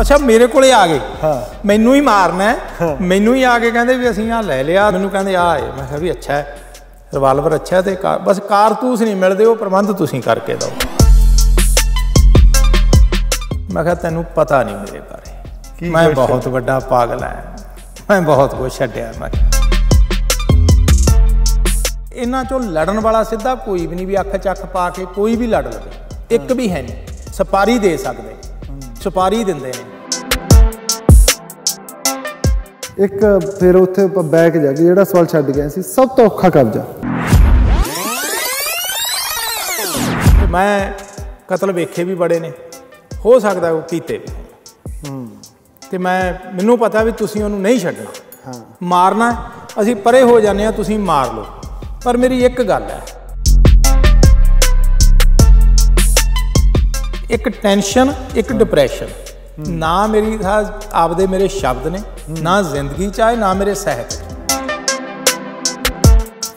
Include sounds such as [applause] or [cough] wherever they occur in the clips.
ਅੱਛਾ ਮੇਰੇ ਕੋਲੇ ਆ ਗਏ ਹਾਂ ਮੈਨੂੰ ਹੀ ਮਾਰਨਾ ਹੈ ਮੈਨੂੰ ਹੀ ਆ ਕੇ ਕਹਿੰਦੇ ਵੀ ਅਸੀਂ ਆ ਲੈ ਲਿਆ ਮੈਨੂੰ ਕਹਿੰਦੇ ਆ ਆਏ ਮੈਂ ਕਿਹਾ ਵੀ ਅੱਛਾ ਹੈ ਰਿਵਾਲਵਰ ਅੱਛਾ ਤੇ ਬਸ ਕਾਰਤੂਸ ਨਹੀਂ ਮਿਲਦੇ ਉਹ ਪ੍ਰਬੰਧ ਤੁਸੀਂ ਕਰਕੇ ਦਿਓ ਮੈਂ ਕਿਹਾ ਤੈਨੂੰ ਪਤਾ ਨਹੀਂ ਮੇਰੇ ਬਾਰੇ ਮੈਂ ਬਹੁਤ ਵੱਡਾ ਪਾਗਲ ਹਾਂ ਮੈਂ ਬਹੁਤ ਕੁਝ ਛੱਡਿਆ ਮੈਂ ਇਹਨਾਂ ਚੋਂ ਲੜਨ ਵਾਲਾ ਸਿੱਧਾ ਕੋਈ ਵੀ ਨਹੀਂ ਵੀ ਅੱਖ ਚੱਖ ਪਾ ਕੇ ਕੋਈ ਵੀ ਲੜ ਲਵੇ ਇੱਕ ਵੀ ਹੈ ਨਹੀਂ ਸਪਾਰੀ ਦੇ ਸਕਦੇ ਸੁਪਾਰੀ ਦਿੰਦੇ ਨੇ ਇੱਕ ਫਿਰ ਉੱਥੇ ਆਪਾਂ ਬੈਕ ਜਾ ਕੇ ਜਿਹੜਾ ਸਵਾਲ ਛੱਡ ਗਿਆ ਸੀ ਸਭ ਤੋਂ ਔਖਾ ਕਬਜ਼ਾ ਮੈਂ ਕਤਲ ਵੇਖੇ ਵੀ ਬੜੇ ਨੇ ਹੋ ਸਕਦਾ ਉਹ ਕੀਤੇ ਹੂੰ ਤੇ ਮੈਂ ਮੈਨੂੰ ਪਤਾ ਵੀ ਤੁਸੀਂ ਉਹਨੂੰ ਨਹੀਂ ਛੱਡਣਾ ਹਾਂ ਮਾਰਨਾ ਅਸੀਂ ਪਰੇ ਹੋ ਜਾਂਦੇ ਆ ਤੁਸੀਂ ਮਾਰ ਲਓ ਪਰ ਮੇਰੀ ਇੱਕ ਗੱਲ ਹੈ ਇੱਕ ਟੈਨਸ਼ਨ ਇੱਕ ਡਿਪਰੈਸ਼ਨ ਨਾ ਮੇਰੀ ਸਾ ਆਪਦੇ ਮੇਰੇ ਸ਼ਬਦ ਨੇ ਨਾ ਜ਼ਿੰਦਗੀ ਚ ਆਏ ਨਾ ਮੇਰੇ ਸਹਿਤ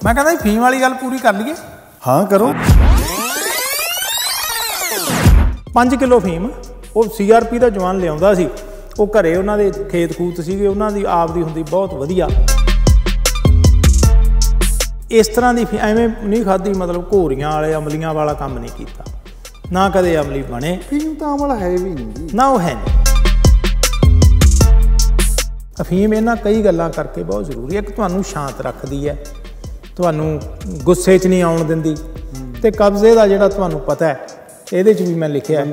ਮੈਂ ਕਹਿੰਦਾ ਫੀਮ ਵਾਲੀ ਗੱਲ ਪੂਰੀ ਕਰ ਲਈਏ ਹਾਂ ਕਰੋ 5 ਕਿਲੋ ਫੀਮ ਉਹ ਸੀਆਰਪੀ ਦਾ ਜਵਾਨ ਲਿਆਉਂਦਾ ਸੀ ਉਹ ਘਰੇ ਉਹਨਾਂ ਦੇ ਖੇਤ ਖੂਤ ਸੀਗੇ ਉਹਨਾਂ ਦੀ ਆਪ ਦੀ ਹੁੰਦੀ ਬਹੁਤ ਵਧੀਆ ਇਸ ਤਰ੍ਹਾਂ ਦੀ ਐਵੇਂ ਨਹੀਂ ਖਾਦੀ ਮਤਲਬ ਘੋਰੀਆਂ ਵਾਲੇ ਅਮਲੀਆਂ ਵਾਲਾ ਕੰਮ ਨਹੀਂ ਕੀਤਾ ਨਾ ਕਦੇ ਅਮਲੀ ਬਣੇ ਫੀਮ ਤਾਂ ਅਮਲ ਹੈ ਵੀ ਨਹੀਂ ਨਾ ਉਹ ਹੈ ਨਹੀਂ ਅਫੀਮ ਇਹਨਾਂ ਕਈ ਗੱਲਾਂ ਕਰਕੇ ਬਹੁਤ ਜ਼ਰੂਰੀ ਹੈ ਕਿ ਤੁਹਾਨੂੰ ਸ਼ਾਂਤ ਰੱਖਦੀ ਹੈ ਤੁਹਾਨੂੰ ਗੁੱਸੇ 'ਚ ਨਹੀਂ ਆਉਣ ਦਿੰਦੀ ਤੇ ਕਬਜ਼ੇ ਦਾ ਜਿਹੜਾ ਤੁਹਾਨੂੰ ਪਤਾ ਹੈ ਇਹਦੇ 'ਚ ਵੀ ਮੈਂ ਲਿਖਿਆ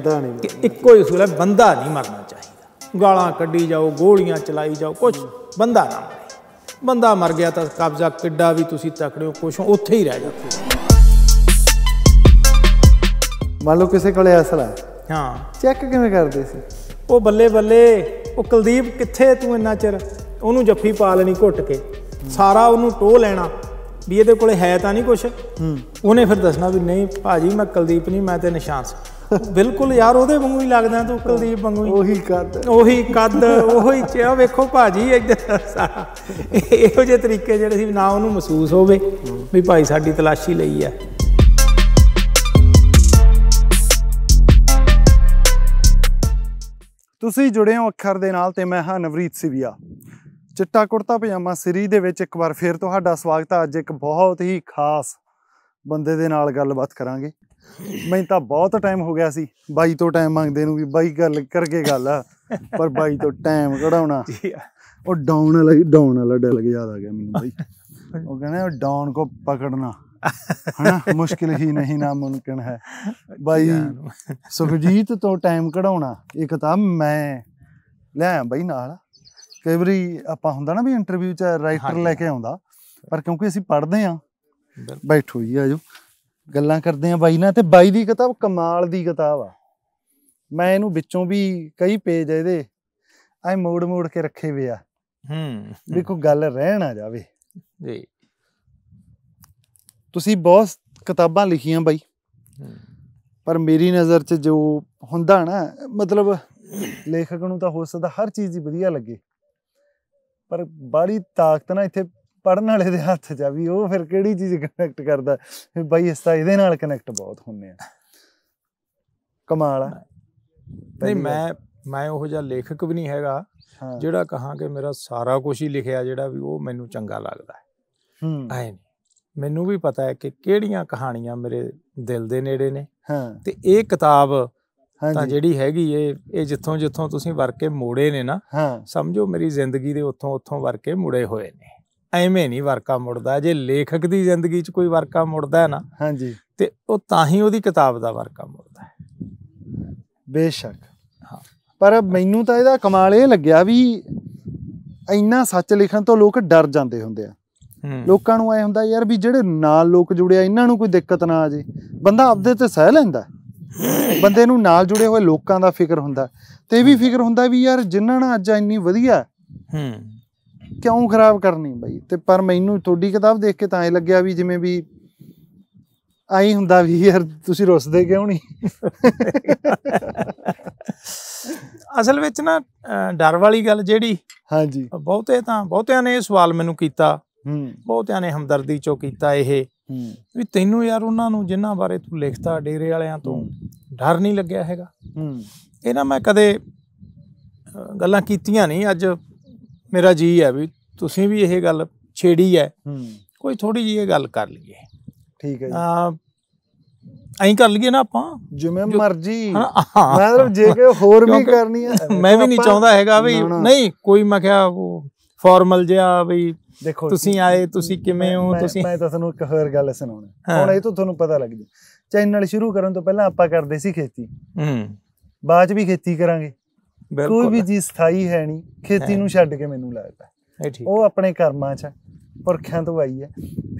ਕਿ ਇੱਕੋ ਹੀ ਅਸੂਲ ਹੈ ਬੰਦਾ ਨਹੀਂ ਮਰਨਾ ਚਾਹੀਦਾ ਗਾਲਾਂ ਕੱਢੀ ਜਾਓ ਗੋਲੀਆਂ ਚਲਾਈ ਜਾਓ ਕੁਝ ਬੰਦਾ ਨਾ ਮਰੇ ਬੰਦਾ ਮਰ ਗਿਆ ਤਾਂ ਕਬਜ਼ਾ ਕਿੱਡਾ ਵੀ ਤੁਸੀਂ ਤੱਕੜਿਓ ਕੁਛ ਉੱਥੇ ਹੀ ਰਹਿ ਜਾਂਦਾ ਮੰਨ ਲਓ ਕਿਸੇ ਕੋਲੇ ਅਸਲਾ ਹਾਂ ਚੈੱਕ ਕਿਵੇਂ ਕਰਦੇ ਸੀ ਉਹ ਬੱਲੇ ਬੱਲੇ ਉਹ ਕੁਲਦੀਪ ਕਿੱਥੇ ਤੂੰ ਇੰਨਾ ਚਿਰ ਉਹਨੂੰ ਜੱਫੀ ਪਾ ਲੈਣੀ ਘੁੱਟ ਕੇ ਸਾਰਾ ਉਹਨੂੰ ਟੋ ਲੈਣਾ ਵੀ ਇਹਦੇ ਕੋਲੇ ਹੈ ਤਾਂ ਨਹੀਂ ਕੁਛ ਉਹਨੇ ਫਿਰ ਦੱਸਣਾ ਵੀ ਨਹੀਂ ਭਾਜੀ ਮੈਂ ਕੁਲਦੀਪ ਨਹੀਂ ਮੈਂ ਤੇ ਨਿਸ਼ਾਨ ਬਿਲਕੁਲ ਯਾਰ ਉਹਦੇ ਵਾਂਗੂ ਹੀ ਲੱਗਦਾ ਤੂੰ ਕੁਲਦੀਪ ਵਾਂਗੂ ਹੀ ਉਹੀ ਕੱਦ ਉਹੀ ਕੱਦ ਉਹੀ ਚਿਹਰਾ ਵੇਖੋ ਭਾਜੀ ਇੱਧਰ ਇਹੋ ਜਿਹੇ ਤਰੀਕੇ ਜਿਹੜੇ ਸੀ ਨਾ ਉਹਨੂੰ ਮਹਿਸੂਸ ਹੋਵੇ ਵੀ ਭਾਈ ਸਾਡੀ ਤਲਾਸ਼ੀ ਲਈ ਹੈ ਤੁਸੀਂ ਜੁੜੇ ਹੋ ਅੱਖਰ ਦੇ ਨਾਲ ਤੇ ਮੈਂ ਹਾਂ ਨਵਰੀਤ ਸਿਵਿਆ ਚਿੱਟਾ ਕੁੜਤਾ ਪਜਾਮਾ ਸਰੀ ਦੇ ਵਿੱਚ ਇੱਕ ਵਾਰ ਫੇਰ ਤੁਹਾਡਾ ਸਵਾਗਤ ਹੈ ਅੱਜ ਇੱਕ ਬਹੁਤ ਹੀ ਖਾਸ ਬੰਦੇ ਦੇ ਨਾਲ ਗੱਲਬਾਤ ਕਰਾਂਗੇ ਮੈਂ ਤਾਂ ਬਹੁਤ ਟਾਈਮ ਹੋ ਗਿਆ ਸੀ ਬਾਈ ਤੋਂ ਟਾਈਮ ਮੰਗਦੇ ਨੂੰ ਵੀ ਬਾਈ ਗੱਲ ਕਰਕੇ ਗੱਲ ਆ ਪਰ ਬਾਈ ਤੋਂ ਟਾਈਮ ਕਢਾਉਣਾ ਉਹ ਡਾਊਨ ਵਾਲਾ ਡਾਊਨ ਵਾਲਾ ਡਲ ਗਿਆ ਜ਼ਿਆਦਾ ਗਿਆ ਮੈਨੂੰ ਬਾਈ ਉਹ ਕਹਿੰਦਾ ਡਾਊਨ ਕੋ ਪਕੜਨਾ ਹਨਾ ਮੁਸ਼ਕਿਲ ਹੀ ਨਹੀਂ ਨਾ ਮੁਮਕਿਨ ਹੈ ਬਾਈ ਸੁਖਜੀਤ ਤੋਂ ਟਾਈਮ ਕਢਾਉਣਾ ਇਹ ਕਿਤਾਬ ਮੈਂ ਲੈ ਆ ਬਾਈ ਨਾਲ ਕਈ ਵਾਰੀ ਆਪਾਂ ਹੁੰਦਾ ਨਾ ਵੀ ਇੰਟਰਵਿਊ 'ਚ ਰਾਈਟਰ ਲੈ ਕੇ ਆਉਂਦਾ ਪਰ ਕਿਉਂਕਿ ਅਸੀਂ ਪੜ੍ਹਦੇ ਆ ਬੈਠੋ ਜੀ ਆਜੋ ਗੱਲਾਂ ਕਰਦੇ ਆ ਬਾਈ ਨਾਲ ਤੇ ਬਾਈ ਦੀ ਕਿਤਾਬ ਕਮਾਲ ਦੀ ਕਿਤਾਬ ਆ ਮੈਂ ਇਹਨੂੰ ਵਿੱਚੋਂ ਵੀ ਕਈ ਪੇਜ ਇਹਦੇ ਐ ਮੋੜ ਮੋੜ ਕੇ ਰੱਖੇ ਵੇ ਆ ਹੂੰ ਵੀ ਕੋਈ ਗੱਲ ਰਹਿਣ ਆ ਜਾਵੇ ਜੀ ਤੁਸੀਂ ਬਹੁਤ ਕਿਤਾਬਾਂ ਲਿਖੀਆਂ ਬਾਈ ਪਰ ਮੇਰੀ ਨਜ਼ਰ 'ਚ ਜੋ ਹੁੰਦਾ ਨਾ ਮਤਲਬ ਲੇਖਕ ਨੂੰ ਤਾਂ ਹੋ ਸਕਦਾ ਹਰ ਚੀਜ਼ ਹੀ ਵਧੀਆ ਲੱਗੇ ਪਰ ਬਾੜੀ ਤਾਕਤ ਨਾ ਇੱਥੇ ਪੜਨ ਵਾਲੇ ਦੇ ਹੱਥ 'ਚ ਆ ਵੀ ਉਹ ਫਿਰ ਕਿਹੜੀ ਚੀਜ਼ ਕਨੈਕਟ ਕਰਦਾ ਫਿਰ ਬਾਈ ਇਸ ਤਾਂ ਇਹਦੇ ਨਾਲ ਕਨੈਕਟ ਬਹੁਤ ਹੁੰਨੇ ਆ ਕਮਾਲ ਆ ਨਹੀਂ ਮੈਂ ਮੈਂ ਉਹ ਜਿਹਾ ਲੇਖਕ ਵੀ ਨਹੀਂ ਹੈਗਾ ਜਿਹੜਾ ਕਹਾਂ ਕਿ ਮੇਰਾ ਸਾਰਾ ਕੁਝ ਹੀ ਲਿਖਿਆ ਜਿਹੜਾ ਵੀ ਉਹ ਮੈਨੂੰ ਚੰਗਾ ਲੱਗਦਾ ਹੈ ਹੂੰ ਐ ਮੈਨੂੰ ਵੀ ਪਤਾ ਹੈ ਕਿ ਕਿਹੜੀਆਂ ਕਹਾਣੀਆਂ ਮੇਰੇ ਦਿਲ ਦੇ ਨੇੜੇ ਨੇ ਹਾਂ ਤੇ ਇਹ ਕਿਤਾਬ ਤਾਂ ਜਿਹੜੀ ਹੈਗੀ ਇਹ ਇਹ ਜਿੱਥੋਂ ਜਿੱਥੋਂ ਤੁਸੀਂ ਵਰਕੇ ਮੋੜੇ ਨੇ ਨਾ ਸਮਝੋ ਮੇਰੀ ਜ਼ਿੰਦਗੀ ਦੇ ਉੱਥੋਂ ਉੱਥੋਂ ਵਰਕੇ ਮੁੜੇ ਹੋਏ ਨੇ ਐਵੇਂ ਨਹੀਂ ਵਰਕਾ ਮੁੜਦਾ ਜੇ ਲੇਖਕ ਦੀ ਜ਼ਿੰਦਗੀ 'ਚ ਕੋਈ ਵਰਕਾ ਮੁੜਦਾ ਹੈ ਨਾ ਹਾਂਜੀ ਤੇ ਉਹ ਤਾਂ ਹੀ ਉਹਦੀ ਕਿਤਾਬ ਦਾ ਵਰਕਾ ਮੁੜਦਾ ਹੈ ਬੇਸ਼ੱਕ ਹਾਂ ਪਰ ਮੈਨੂੰ ਤਾਂ ਇਹਦਾ ਕਮਾਲ ਇਹ ਲੱਗਿਆ ਵੀ ਇੰਨਾ ਸੱਚ ਲਿਖਣ ਤੋਂ ਲੋਕ ਡਰ ਜਾਂਦੇ ਹੁੰਦੇ ਆ ਲੋਕਾਂ ਨੂੰ ਐ ਹੁੰਦਾ ਯਾਰ ਵੀ ਜਿਹੜੇ ਨਾਲ ਲੋਕ ਜੁੜਿਆ ਇਹਨਾਂ ਨੂੰ ਕੋਈ ਦਿੱਕਤ ਨਾ ਆ ਜੇ ਬੰਦਾ ਆਪਦੇ ਤੇ ਸਹਿ ਲੈਂਦਾ ਬੰਦੇ ਨੂੰ ਨਾਲ ਜੁੜੇ ਹੋਏ ਲੋਕਾਂ ਦਾ ਫਿਕਰ ਹੁੰਦਾ ਤੇ ਵੀ ਫਿਕਰ ਹੁੰਦਾ ਵੀ ਯਾਰ ਜਿੰਨਾਂ ਨਾਲ ਅੱਜ ਇੰਨੀ ਵਧੀਆ ਹੂੰ ਕਿਉਂ ਖਰਾਬ ਕਰਨੀ ਬਾਈ ਤੇ ਪਰ ਮੈਨੂੰ ਤੁਹਾਡੀ ਕਿਤਾਬ ਦੇਖ ਕੇ ਤਾਂ ਐ ਲੱਗਿਆ ਵੀ ਜਿਵੇਂ ਵੀ ਆਈ ਹੁੰਦਾ ਵੀ ਯਾਰ ਤੁਸੀਂ ਰੁੱਸਦੇ ਕਿਉਂ ਨਹੀਂ ਅਸਲ ਵਿੱਚ ਨਾ ਡਰ ਵਾਲੀ ਗੱਲ ਜਿਹੜੀ ਹਾਂਜੀ ਬਹੁਤੇ ਤਾਂ ਬਹੁਤਿਆਂ ਨੇ ਇਹ ਸਵਾਲ ਮੈਨੂੰ ਕੀਤਾ ਬਹੁਤਿਆਂ ਨੇ ਹਮਦਰਦੀ ਚੋਂ ਕੀਤਾ ਇਹ ਵੀ ਤੈਨੂੰ ਯਾਰ ਉਹਨਾਂ ਨੂੰ ਜਿਨ੍ਹਾਂ ਬਾਰੇ ਤੂੰ ਲਿਖਦਾ ਡੇਰੇ ਵਾਲਿਆਂ ਤੋਂ ਡਰ ਨਹੀਂ ਲੱਗਿਆ ਹੈਗਾ ਇਹ ਨਾ ਮੈਂ ਕਦੇ ਗੱਲਾਂ ਕੀਤੀਆਂ ਨਹੀਂ ਅੱਜ ਮੇਰਾ ਜੀ ਹੈ ਵੀ ਤੁਸੀਂ ਵੀ ਇਹ ਗੱਲ ਛੇੜੀ ਹੈ ਕੋਈ ਥੋੜੀ ਜੀ ਇਹ ਗੱਲ ਕਰ ਲਈਏ ਠੀਕ ਹੈ ਜੀ ਆ ਐਂ ਕਰ ਲਈਏ ਨਾ ਆਪਾਂ ਜਿਵੇਂ ਮਰਜ਼ੀ ਮੈਂ ਤਾਂ ਜੇ ਕਿ ਹੋਰ ਵੀ ਕਰਨੀ ਆ ਮੈਂ ਵੀ ਨਹੀਂ ਚਾਹੁੰਦਾ ਹੈਗਾ ਵੀ ਨਹੀਂ ਕੋਈ ਮੈਂ ਕਿਹਾ ਉਹ ਫਾਰਮਲ ਜਿਹਾ ਵੀ ਦੇਖੋ ਤੁਸੀਂ ਆਏ ਤੁਸੀਂ ਕਿਵੇਂ ਹੋ ਤੁਸੀਂ ਮੈਂ ਤਾਂ ਤੁਹਾਨੂੰ ਇੱਕ ਹੋਰ ਗੱਲ ਸੁਣਾਉਣਾ ਹੁਣ ਇਹ ਤੋਂ ਤੁਹਾਨੂੰ ਪਤਾ ਲੱਗ ਜੇ ਚੈਨਲ ਸ਼ੁਰੂ ਕਰਨ ਤੋਂ ਪਹਿਲਾਂ ਆਪਾਂ ਕਰਦੇ ਸੀ ਖੇਤੀ ਹੂੰ ਬਾਅਦ ਵੀ ਖੇਤੀ ਕਰਾਂਗੇ ਕੋਈ ਵੀ ਜੀ ਸਥਾਈ ਹੈ ਨਹੀਂ ਖੇਤੀ ਨੂੰ ਛੱਡ ਕੇ ਮੈਨੂੰ ਲੱਗਦਾ ਉਹ ਆਪਣੇ ਕਰਮਾਂ 'ਚ ਪੁਰਖਿਆਂ ਤੋਂ ਆਈ ਹੈ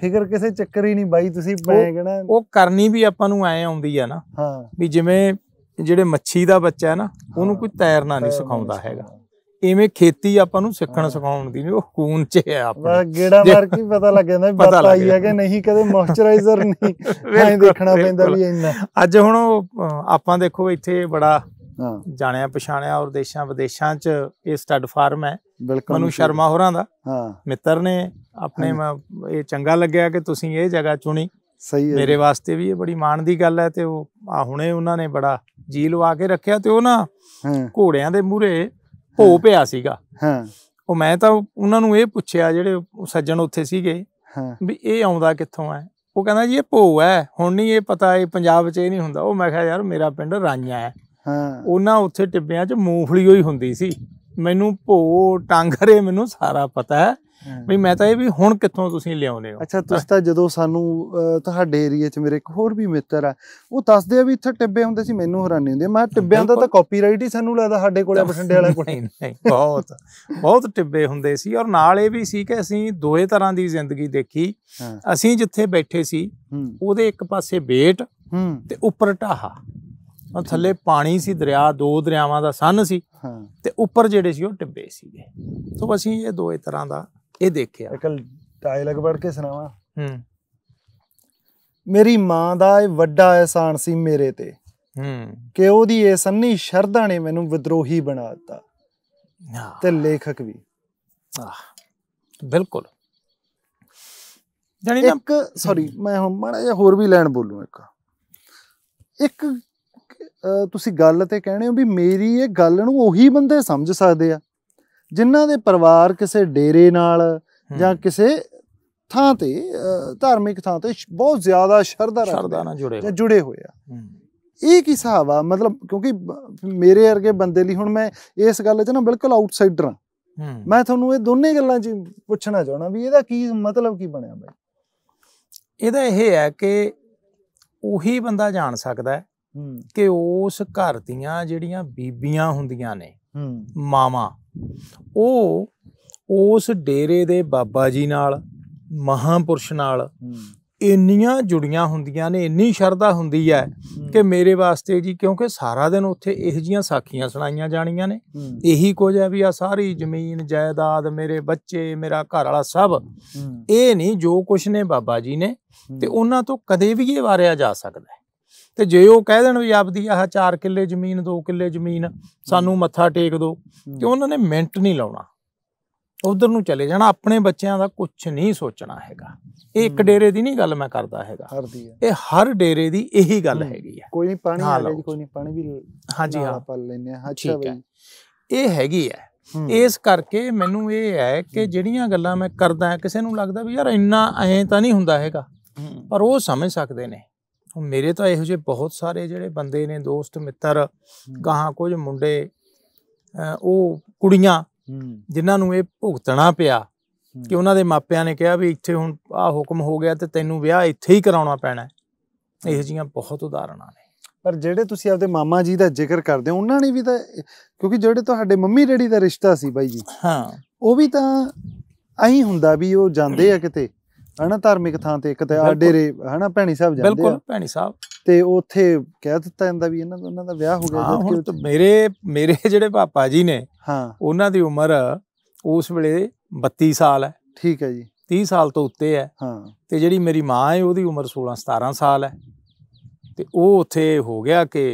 ਫਿਕਰ ਕਿਸੇ ਚੱਕਰ ਹੀ ਨਹੀਂ ਬਾਈ ਤੁਸੀਂ ਮੈਂ ਕਹਣਾ ਉਹ ਕਰਨੀ ਵੀ ਆਪਾਂ ਨੂੰ ਐ ਆਉਂਦੀ ਆ ਨਾ ਹਾਂ ਵੀ ਜਿਵੇਂ ਜਿਹੜੇ ਮੱਛੀ ਦਾ ਬੱਚਾ ਹੈ ਨਾ ਉਹਨੂੰ ਕੋਈ ਤੈਰਨਾ ਨਹੀਂ ਸਿਖਾਉਂਦਾ ਹੈਗਾ ਇਵੇਂ ਖੇਤੀ ਆਪਾਂ ਨੂੰ ਸਿੱਖਣ ਸਿਖਾਉਣ ਦੀ ਨਹੀਂ ਉਹ ਖੂਨ 'ਚ ਹੈ ਆਪਣਾ ਗੇੜਾ ਮਾਰ ਕੇ ਪਤਾ ਲੱਗ ਜਾਂਦਾ ਵੀ ਬੱਤ ਆਈ ਹੈ ਕਿ ਨਹੀਂ ਕਦੇ ਮੋਇਸਚਰਾਈਜ਼ਰ ਨਹੀਂ [laughs] ਐਂ ਦੇਖਣਾ ਪੈਂਦਾ ਵੀ ਇੰਨਾ ਅੱਜ ਹੁਣ ਆਪਾਂ ਦੇਖੋ ਇੱਥੇ ਬੜਾ ਜਾਣਿਆ ਪਛਾਣਿਆ ਔਰ ਦੇਸ਼ਾਂ ਵਿਦੇਸ਼ਾਂ 'ਚ ਇਹ ਸਟੱਡ ਫਾਰਮ ਹੈ ਮਨੂ ਸ਼ਰਮਾ ਹੋਰਾਂ ਦਾ ਹਾਂ ਮਿੱਤਰ ਨੇ ਆਪਣੇ ਇਹ ਚੰਗਾ ਲੱਗਿਆ ਕਿ ਤੁਸੀਂ ਇਹ ਜਗ੍ਹਾ ਚੁਣੀ ਸਹੀ ਹੈ ਮੇਰੇ ਵਾਸਤੇ ਵੀ ਇਹ ਬੜੀ ਮਾਣ ਦੀ ਗੱਲ ਹੈ ਤੇ ਉਹ ਆ ਹੁਣੇ ਉਹਨਾਂ ਨੇ ਬੜਾ ਜੀ ਲਵਾ ਕੇ ਰੱਖਿਆ ਤੇ ਉਹ ਨਾ ਘੋੜਿਆਂ ਦੇ ਮੂਰੇ ਭੋ ਪਿਆ ਸੀਗਾ ਹਾਂ ਉਹ ਮੈਂ ਤਾਂ ਉਹਨਾਂ ਨੂੰ ਇਹ ਪੁੱਛਿਆ ਜਿਹੜੇ ਸੱਜਣ ਉੱਥੇ ਸੀਗੇ ਹਾਂ ਵੀ ਇਹ ਆਉਂਦਾ ਕਿੱਥੋਂ ਹੈ ਉਹ ਕਹਿੰਦਾ ਜੀ ਇਹ ਭੋ ਹੈ ਹੁਣ ਨਹੀਂ ਇਹ ਪਤਾ ਇਹ ਪੰਜਾਬ 'ਚ ਇਹ ਨਹੀਂ ਹੁੰਦਾ ਉਹ ਮੈਂ ਕਿਹਾ ਯਾਰ ਮੇਰਾ ਪਿੰਡ ਰਾਈਆਂ ਹੈ ਹਾਂ ਉਹਨਾਂ ਉੱਥੇ ਟਿੱਬਿਆਂ 'ਚ ਮੂੰਫਲੀ ਹੋਈ ਹੁੰਦੀ ਸੀ ਮੈਨੂੰ ਭੋ ਟਾਂਗਰੇ ਮੈਨੂੰ ਸਾਰਾ ਪਤਾ ਹੈ ਵੀ ਮੈਂ ਤਾਂ ਇਹ ਵੀ ਹੁਣ ਕਿੱਥੋਂ ਤੁਸੀਂ ਲਿਆਉਨੇ ਹੋ ਅੱਛਾ ਤੁਸੀਂ ਤਾਂ ਜਦੋਂ ਸਾਨੂੰ ਤੁਹਾਡੇ ਏਰੀਆ 'ਚ ਮੇਰੇ ਇੱਕ ਹੋਰ ਵੀ ਮਿੱਤਰ ਆ ਉਹ ਦੱਸਦੇ ਆ ਵੀ ਇੱਥੇ ਟਿੱਬੇ ਹੁੰਦੇ ਸੀ ਮੈਨੂੰ ਹੈਰਾਨੀ ਹੁੰਦੀ ਮੈਂ ਟਿੱਬਿਆਂ ਦਾ ਤਾਂ ਕਾਪੀਰਾਈਟ ਹੀ ਸਾਨੂੰ ਲੱਗਦਾ ਸਾਡੇ ਕੋਲੇ ਬਠਿੰਡੇ ਵਾਲਾ ਕੋਈ ਨਹੀਂ ਬਹੁਤ ਬਹੁਤ ਟਿੱਬੇ ਹੁੰਦੇ ਸੀ ਔਰ ਨਾਲ ਇਹ ਵੀ ਸੀ ਕਿ ਅਸੀਂ ਦੋਏ ਤਰ੍ਹਾਂ ਦੀ ਜ਼ਿੰਦਗੀ ਦੇਖੀ ਅਸੀਂ ਜਿੱਥੇ ਬੈਠੇ ਸੀ ਉਹਦੇ ਇੱਕ ਪਾਸੇ ਬੇਟ ਤੇ ਉੱਪਰ ਢਾਹਾ ਔਰ ਥੱਲੇ ਪਾਣੀ ਸੀ ਦਰਿਆ ਦੋ ਦਰਿਆਵਾਂ ਦਾ ਸੰਨ ਸੀ ਤੇ ਉੱਪਰ ਜਿਹੜੇ ਸੀ ਉਹ ਟਿੱਬੇ ਸੀਗੇ ਸੋ ਅਸੀਂ ਇਹ ਦੋਹੇ ਤਰ੍ਹਾਂ ਦਾ ਇਹ ਦੇਖਿਆ ਇੱਕ ਡਾਇਲੌਗ ਪੜ ਕੇ ਸੁਣਾਵਾ ਹੂੰ ਮੇਰੀ ਮਾਂ ਦਾ ਇਹ ਵੱਡਾ ਅਹਿਸਾਨ ਸੀ ਮੇਰੇ ਤੇ ਹੂੰ ਕਿ ਉਹਦੀ ਇਹ ਸੰਨੀ ਸ਼ਰਧਾ ਨੇ ਮੈਨੂੰ ਵਿਦਰੋਹੀ ਬਣਾ ਦਿੱਤਾ ਤੇ ਲੇਖਕ ਵੀ ਆਹ ਬਿਲਕੁਲ ਜਾਨੀ ਇੱਕ ਸੌਰੀ ਮੈਂ ਹੁਣ ਮਾੜਾ ਜਿਹਾ ਹੋਰ ਵੀ ਲੈਣ ਬੋਲੂ ਇੱਕ ਇੱਕ ਤੁਸੀਂ ਗੱਲ ਤੇ ਕਹਿੰਦੇ ਹੋ ਵੀ ਮੇਰੀ ਇਹ ਗੱਲ ਨੂੰ ਉਹੀ ਬੰਦੇ ਸਮਝ ਸਕਦੇ ਆ ਜਿਨ੍ਹਾਂ ਦੇ ਪਰਿਵਾਰ ਕਿਸੇ ਡੇਰੇ ਨਾਲ ਜਾਂ ਕਿਸੇ ਥਾਂ ਤੇ ਧਾਰਮਿਕ ਥਾਂ ਤੇ ਬਹੁਤ ਜ਼ਿਆਦਾ ਸ਼ਰਧਾ ਰੱਖਦੇ ਜਾਂ ਜੁੜੇ ਹੋਏ ਆ ਇਹ ਕੀ ਹਿਸਾਬ ਆ ਮਤਲਬ ਕਿਉਂਕਿ ਮੇਰੇ ਵਰਗੇ ਬੰਦੇ ਲਈ ਹੁਣ ਮੈਂ ਇਸ ਗੱਲ 'ਚ ਨਾ ਬਿਲਕੁਲ ਆਊਟਸਾਈਡਰ ਆ ਮੈਂ ਤੁਹਾਨੂੰ ਇਹ ਦੋਨੇ ਗੱਲਾਂ 'ਚ ਪੁੱਛਣਾ ਚਾਹਣਾ ਵੀ ਇਹਦਾ ਕੀ ਮਤਲਬ ਕੀ ਬਣਿਆ ਬਈ ਇਹਦਾ ਇਹ ਹੈ ਕਿ ਉਹੀ ਬੰਦਾ ਜਾਣ ਸਕਦਾ ਕਿ ਉਸ ਘਰ ਦੀਆਂ ਜਿਹੜੀਆਂ ਬੀਬੀਆਂ ਹੁੰਦੀਆਂ ਨੇ ਮਾਵਾ ਉਹ ਉਸ ਡੇਰੇ ਦੇ ਬਾਬਾ ਜੀ ਨਾਲ ਮਹਾਪੁਰਸ਼ ਨਾਲ ਇੰਨੀਆਂ ਜੁੜੀਆਂ ਹੁੰਦੀਆਂ ਨੇ ਇੰਨੀ ਸ਼ਰਧਾ ਹੁੰਦੀ ਹੈ ਕਿ ਮੇਰੇ ਵਾਸਤੇ ਜੀ ਕਿਉਂਕਿ ਸਾਰਾ ਦਿਨ ਉੱਥੇ ਇਹ ਜੀਆਂ ਸਾਖੀਆਂ ਸੁਣਾਈਆਂ ਜਾਣੀਆਂ ਨੇ ਇਹੀ ਕੁਝ ਹੈ ਵੀ ਆ ਸਾਰੀ ਜ਼ਮੀਨ ਜਾਇਦਾਦ ਮੇਰੇ ਬੱਚੇ ਮੇਰਾ ਘਰ ਵਾਲਾ ਸਭ ਇਹ ਨਹੀਂ ਜੋ ਕੁਝ ਨੇ ਬਾਬਾ ਜੀ ਨੇ ਤੇ ਉਹਨਾਂ ਤੋਂ ਕਦੇ ਵੀ ਇਹ ਵਾਰਿਆ ਜਾ ਸਕਦਾ ਤੇ ਜੇ ਉਹ ਕਹਿ ਦੇਣ ਵੀ ਆਪਦੀ ਆਹ 4 ਕਿੱਲੇ ਜ਼ਮੀਨ 2 ਕਿੱਲੇ ਜ਼ਮੀਨ ਸਾਨੂੰ ਮੱਥਾ ਟੇਕ ਦਿਓ ਕਿ ਉਹਨਾਂ ਨੇ ਮਿੰਟ ਨਹੀਂ ਲਾਉਣਾ ਉਧਰ ਨੂੰ ਚਲੇ ਜਾਣਾ ਆਪਣੇ ਬੱਚਿਆਂ ਦਾ ਕੁਝ ਨਹੀਂ ਸੋਚਣਾ ਹੈਗਾ ਇਹ ਇੱਕ ਡੇਰੇ ਦੀ ਨਹੀਂ ਗੱਲ ਮੈਂ ਕਰਦਾ ਹੈਗਾ ਇਹ ਹਰ ਡੇਰੇ ਦੀ ਇਹੀ ਗੱਲ ਹੈਗੀ ਆ ਕੋਈ ਨਹੀਂ ਪਾਣੀ ਆ ਜੀ ਕੋਈ ਨਹੀਂ ਪਾਣੀ ਵੀ ਹਾਂਜੀ ਹਾਂ ਆਪਾਂ ਲੈਨੇ ਆ ਅੱਛਾ ਬਈ ਇਹ ਹੈਗੀ ਹੈ ਇਸ ਕਰਕੇ ਮੈਨੂੰ ਇਹ ਹੈ ਕਿ ਜਿਹੜੀਆਂ ਗੱਲਾਂ ਮੈਂ ਕਰਦਾ ਕਿਸੇ ਨੂੰ ਲੱਗਦਾ ਵੀ ਯਾਰ ਇੰਨਾ ਐ ਤਾਂ ਨਹੀਂ ਹੁੰਦਾ ਹੈਗਾ ਪਰ ਉਹ ਸਮਝ ਸਕਦੇ ਨੇ ਮੇਰੇ ਤਾਂ ਇਹੋ ਜਿਹੇ ਬਹੁਤ ਸਾਰੇ ਜਿਹੜੇ ਬੰਦੇ ਨੇ ਦੋਸਤ ਮਿੱਤਰ ਗਾਹਾਂ ਕੁਝ ਮੁੰਡੇ ਉਹ ਕੁੜੀਆਂ ਜਿਨ੍ਹਾਂ ਨੂੰ ਇਹ ਭੁਗਤਣਾ ਪਿਆ ਕਿ ਉਹਨਾਂ ਦੇ ਮਾਪਿਆਂ ਨੇ ਕਿਹਾ ਵੀ ਇੱਥੇ ਹੁਣ ਆ ਹੁਕਮ ਹੋ ਗਿਆ ਤੇ ਤੈਨੂੰ ਵਿਆਹ ਇੱਥੇ ਹੀ ਕਰਾਉਣਾ ਪੈਣਾ ਇਹੋ ਜੀਆਂ ਬਹੁਤ ਉਦਾਹਰਣਾਂ ਨੇ ਪਰ ਜਿਹੜੇ ਤੁਸੀਂ ਆਪਦੇ ਮਾਮਾ ਜੀ ਦਾ ਜ਼ਿਕਰ ਕਰਦੇ ਹੋ ਉਹਨਾਂ ਨੇ ਵੀ ਤਾਂ ਕਿਉਂਕਿ ਜਿਹੜੇ ਤੁਹਾਡੇ ਮੰਮੀ ਡੈਡੀ ਦਾ ਰਿਸ਼ਤਾ ਸੀ ਬਾਈ ਜੀ ਹਾਂ ਉਹ ਵੀ ਤਾਂ ਆਹੀ ਹੁੰਦਾ ਵੀ ਉਹ ਜਾਂਦੇ ਆ ਕਿਤੇ ਹਨਾ ਧਾਰਮਿਕ ਥਾਂ ਤੇ ਇੱਕ ਤੇ ਆ ਡੇਰੇ ਹਨਾ ਭੈਣੀ ਸਾਹਿਬ ਜਾਂਦੇ ਆ ਬਿਲਕੁਲ ਭੈਣੀ ਸਾਹਿਬ ਤੇ ਉੱਥੇ ਕਹਿ ਦਿੱਤਾ ਜਾਂਦਾ ਵੀ ਇਹਨਾਂ ਦਾ ਦਾ ਵਿਆਹ ਹੋ ਗਿਆ ਹਾਂ ਹੁਣ ਮੇਰੇ ਮੇਰੇ [laughs] ਜਿਹੜੇ ਪਾਪਾ ਜੀ ਨੇ ਹਾਂ ਉਹਨਾਂ ਦੀ ਉਮਰ ਉਸ ਵੇਲੇ 32 ਸਾਲ ਹੈ ਠੀਕ ਹੈ ਜੀ 30 ਸਾਲ ਤੋਂ ਉੱਤੇ ਹੈ ਹਾਂ ਤੇ ਜਿਹੜੀ ਮੇਰੀ ਮਾਂ ਹੈ ਉਹਦੀ ਉਮਰ 16 17 ਸਾਲ ਹੈ ਤੇ ਉਹ ਉੱਥੇ ਹੋ ਗਿਆ ਕਿ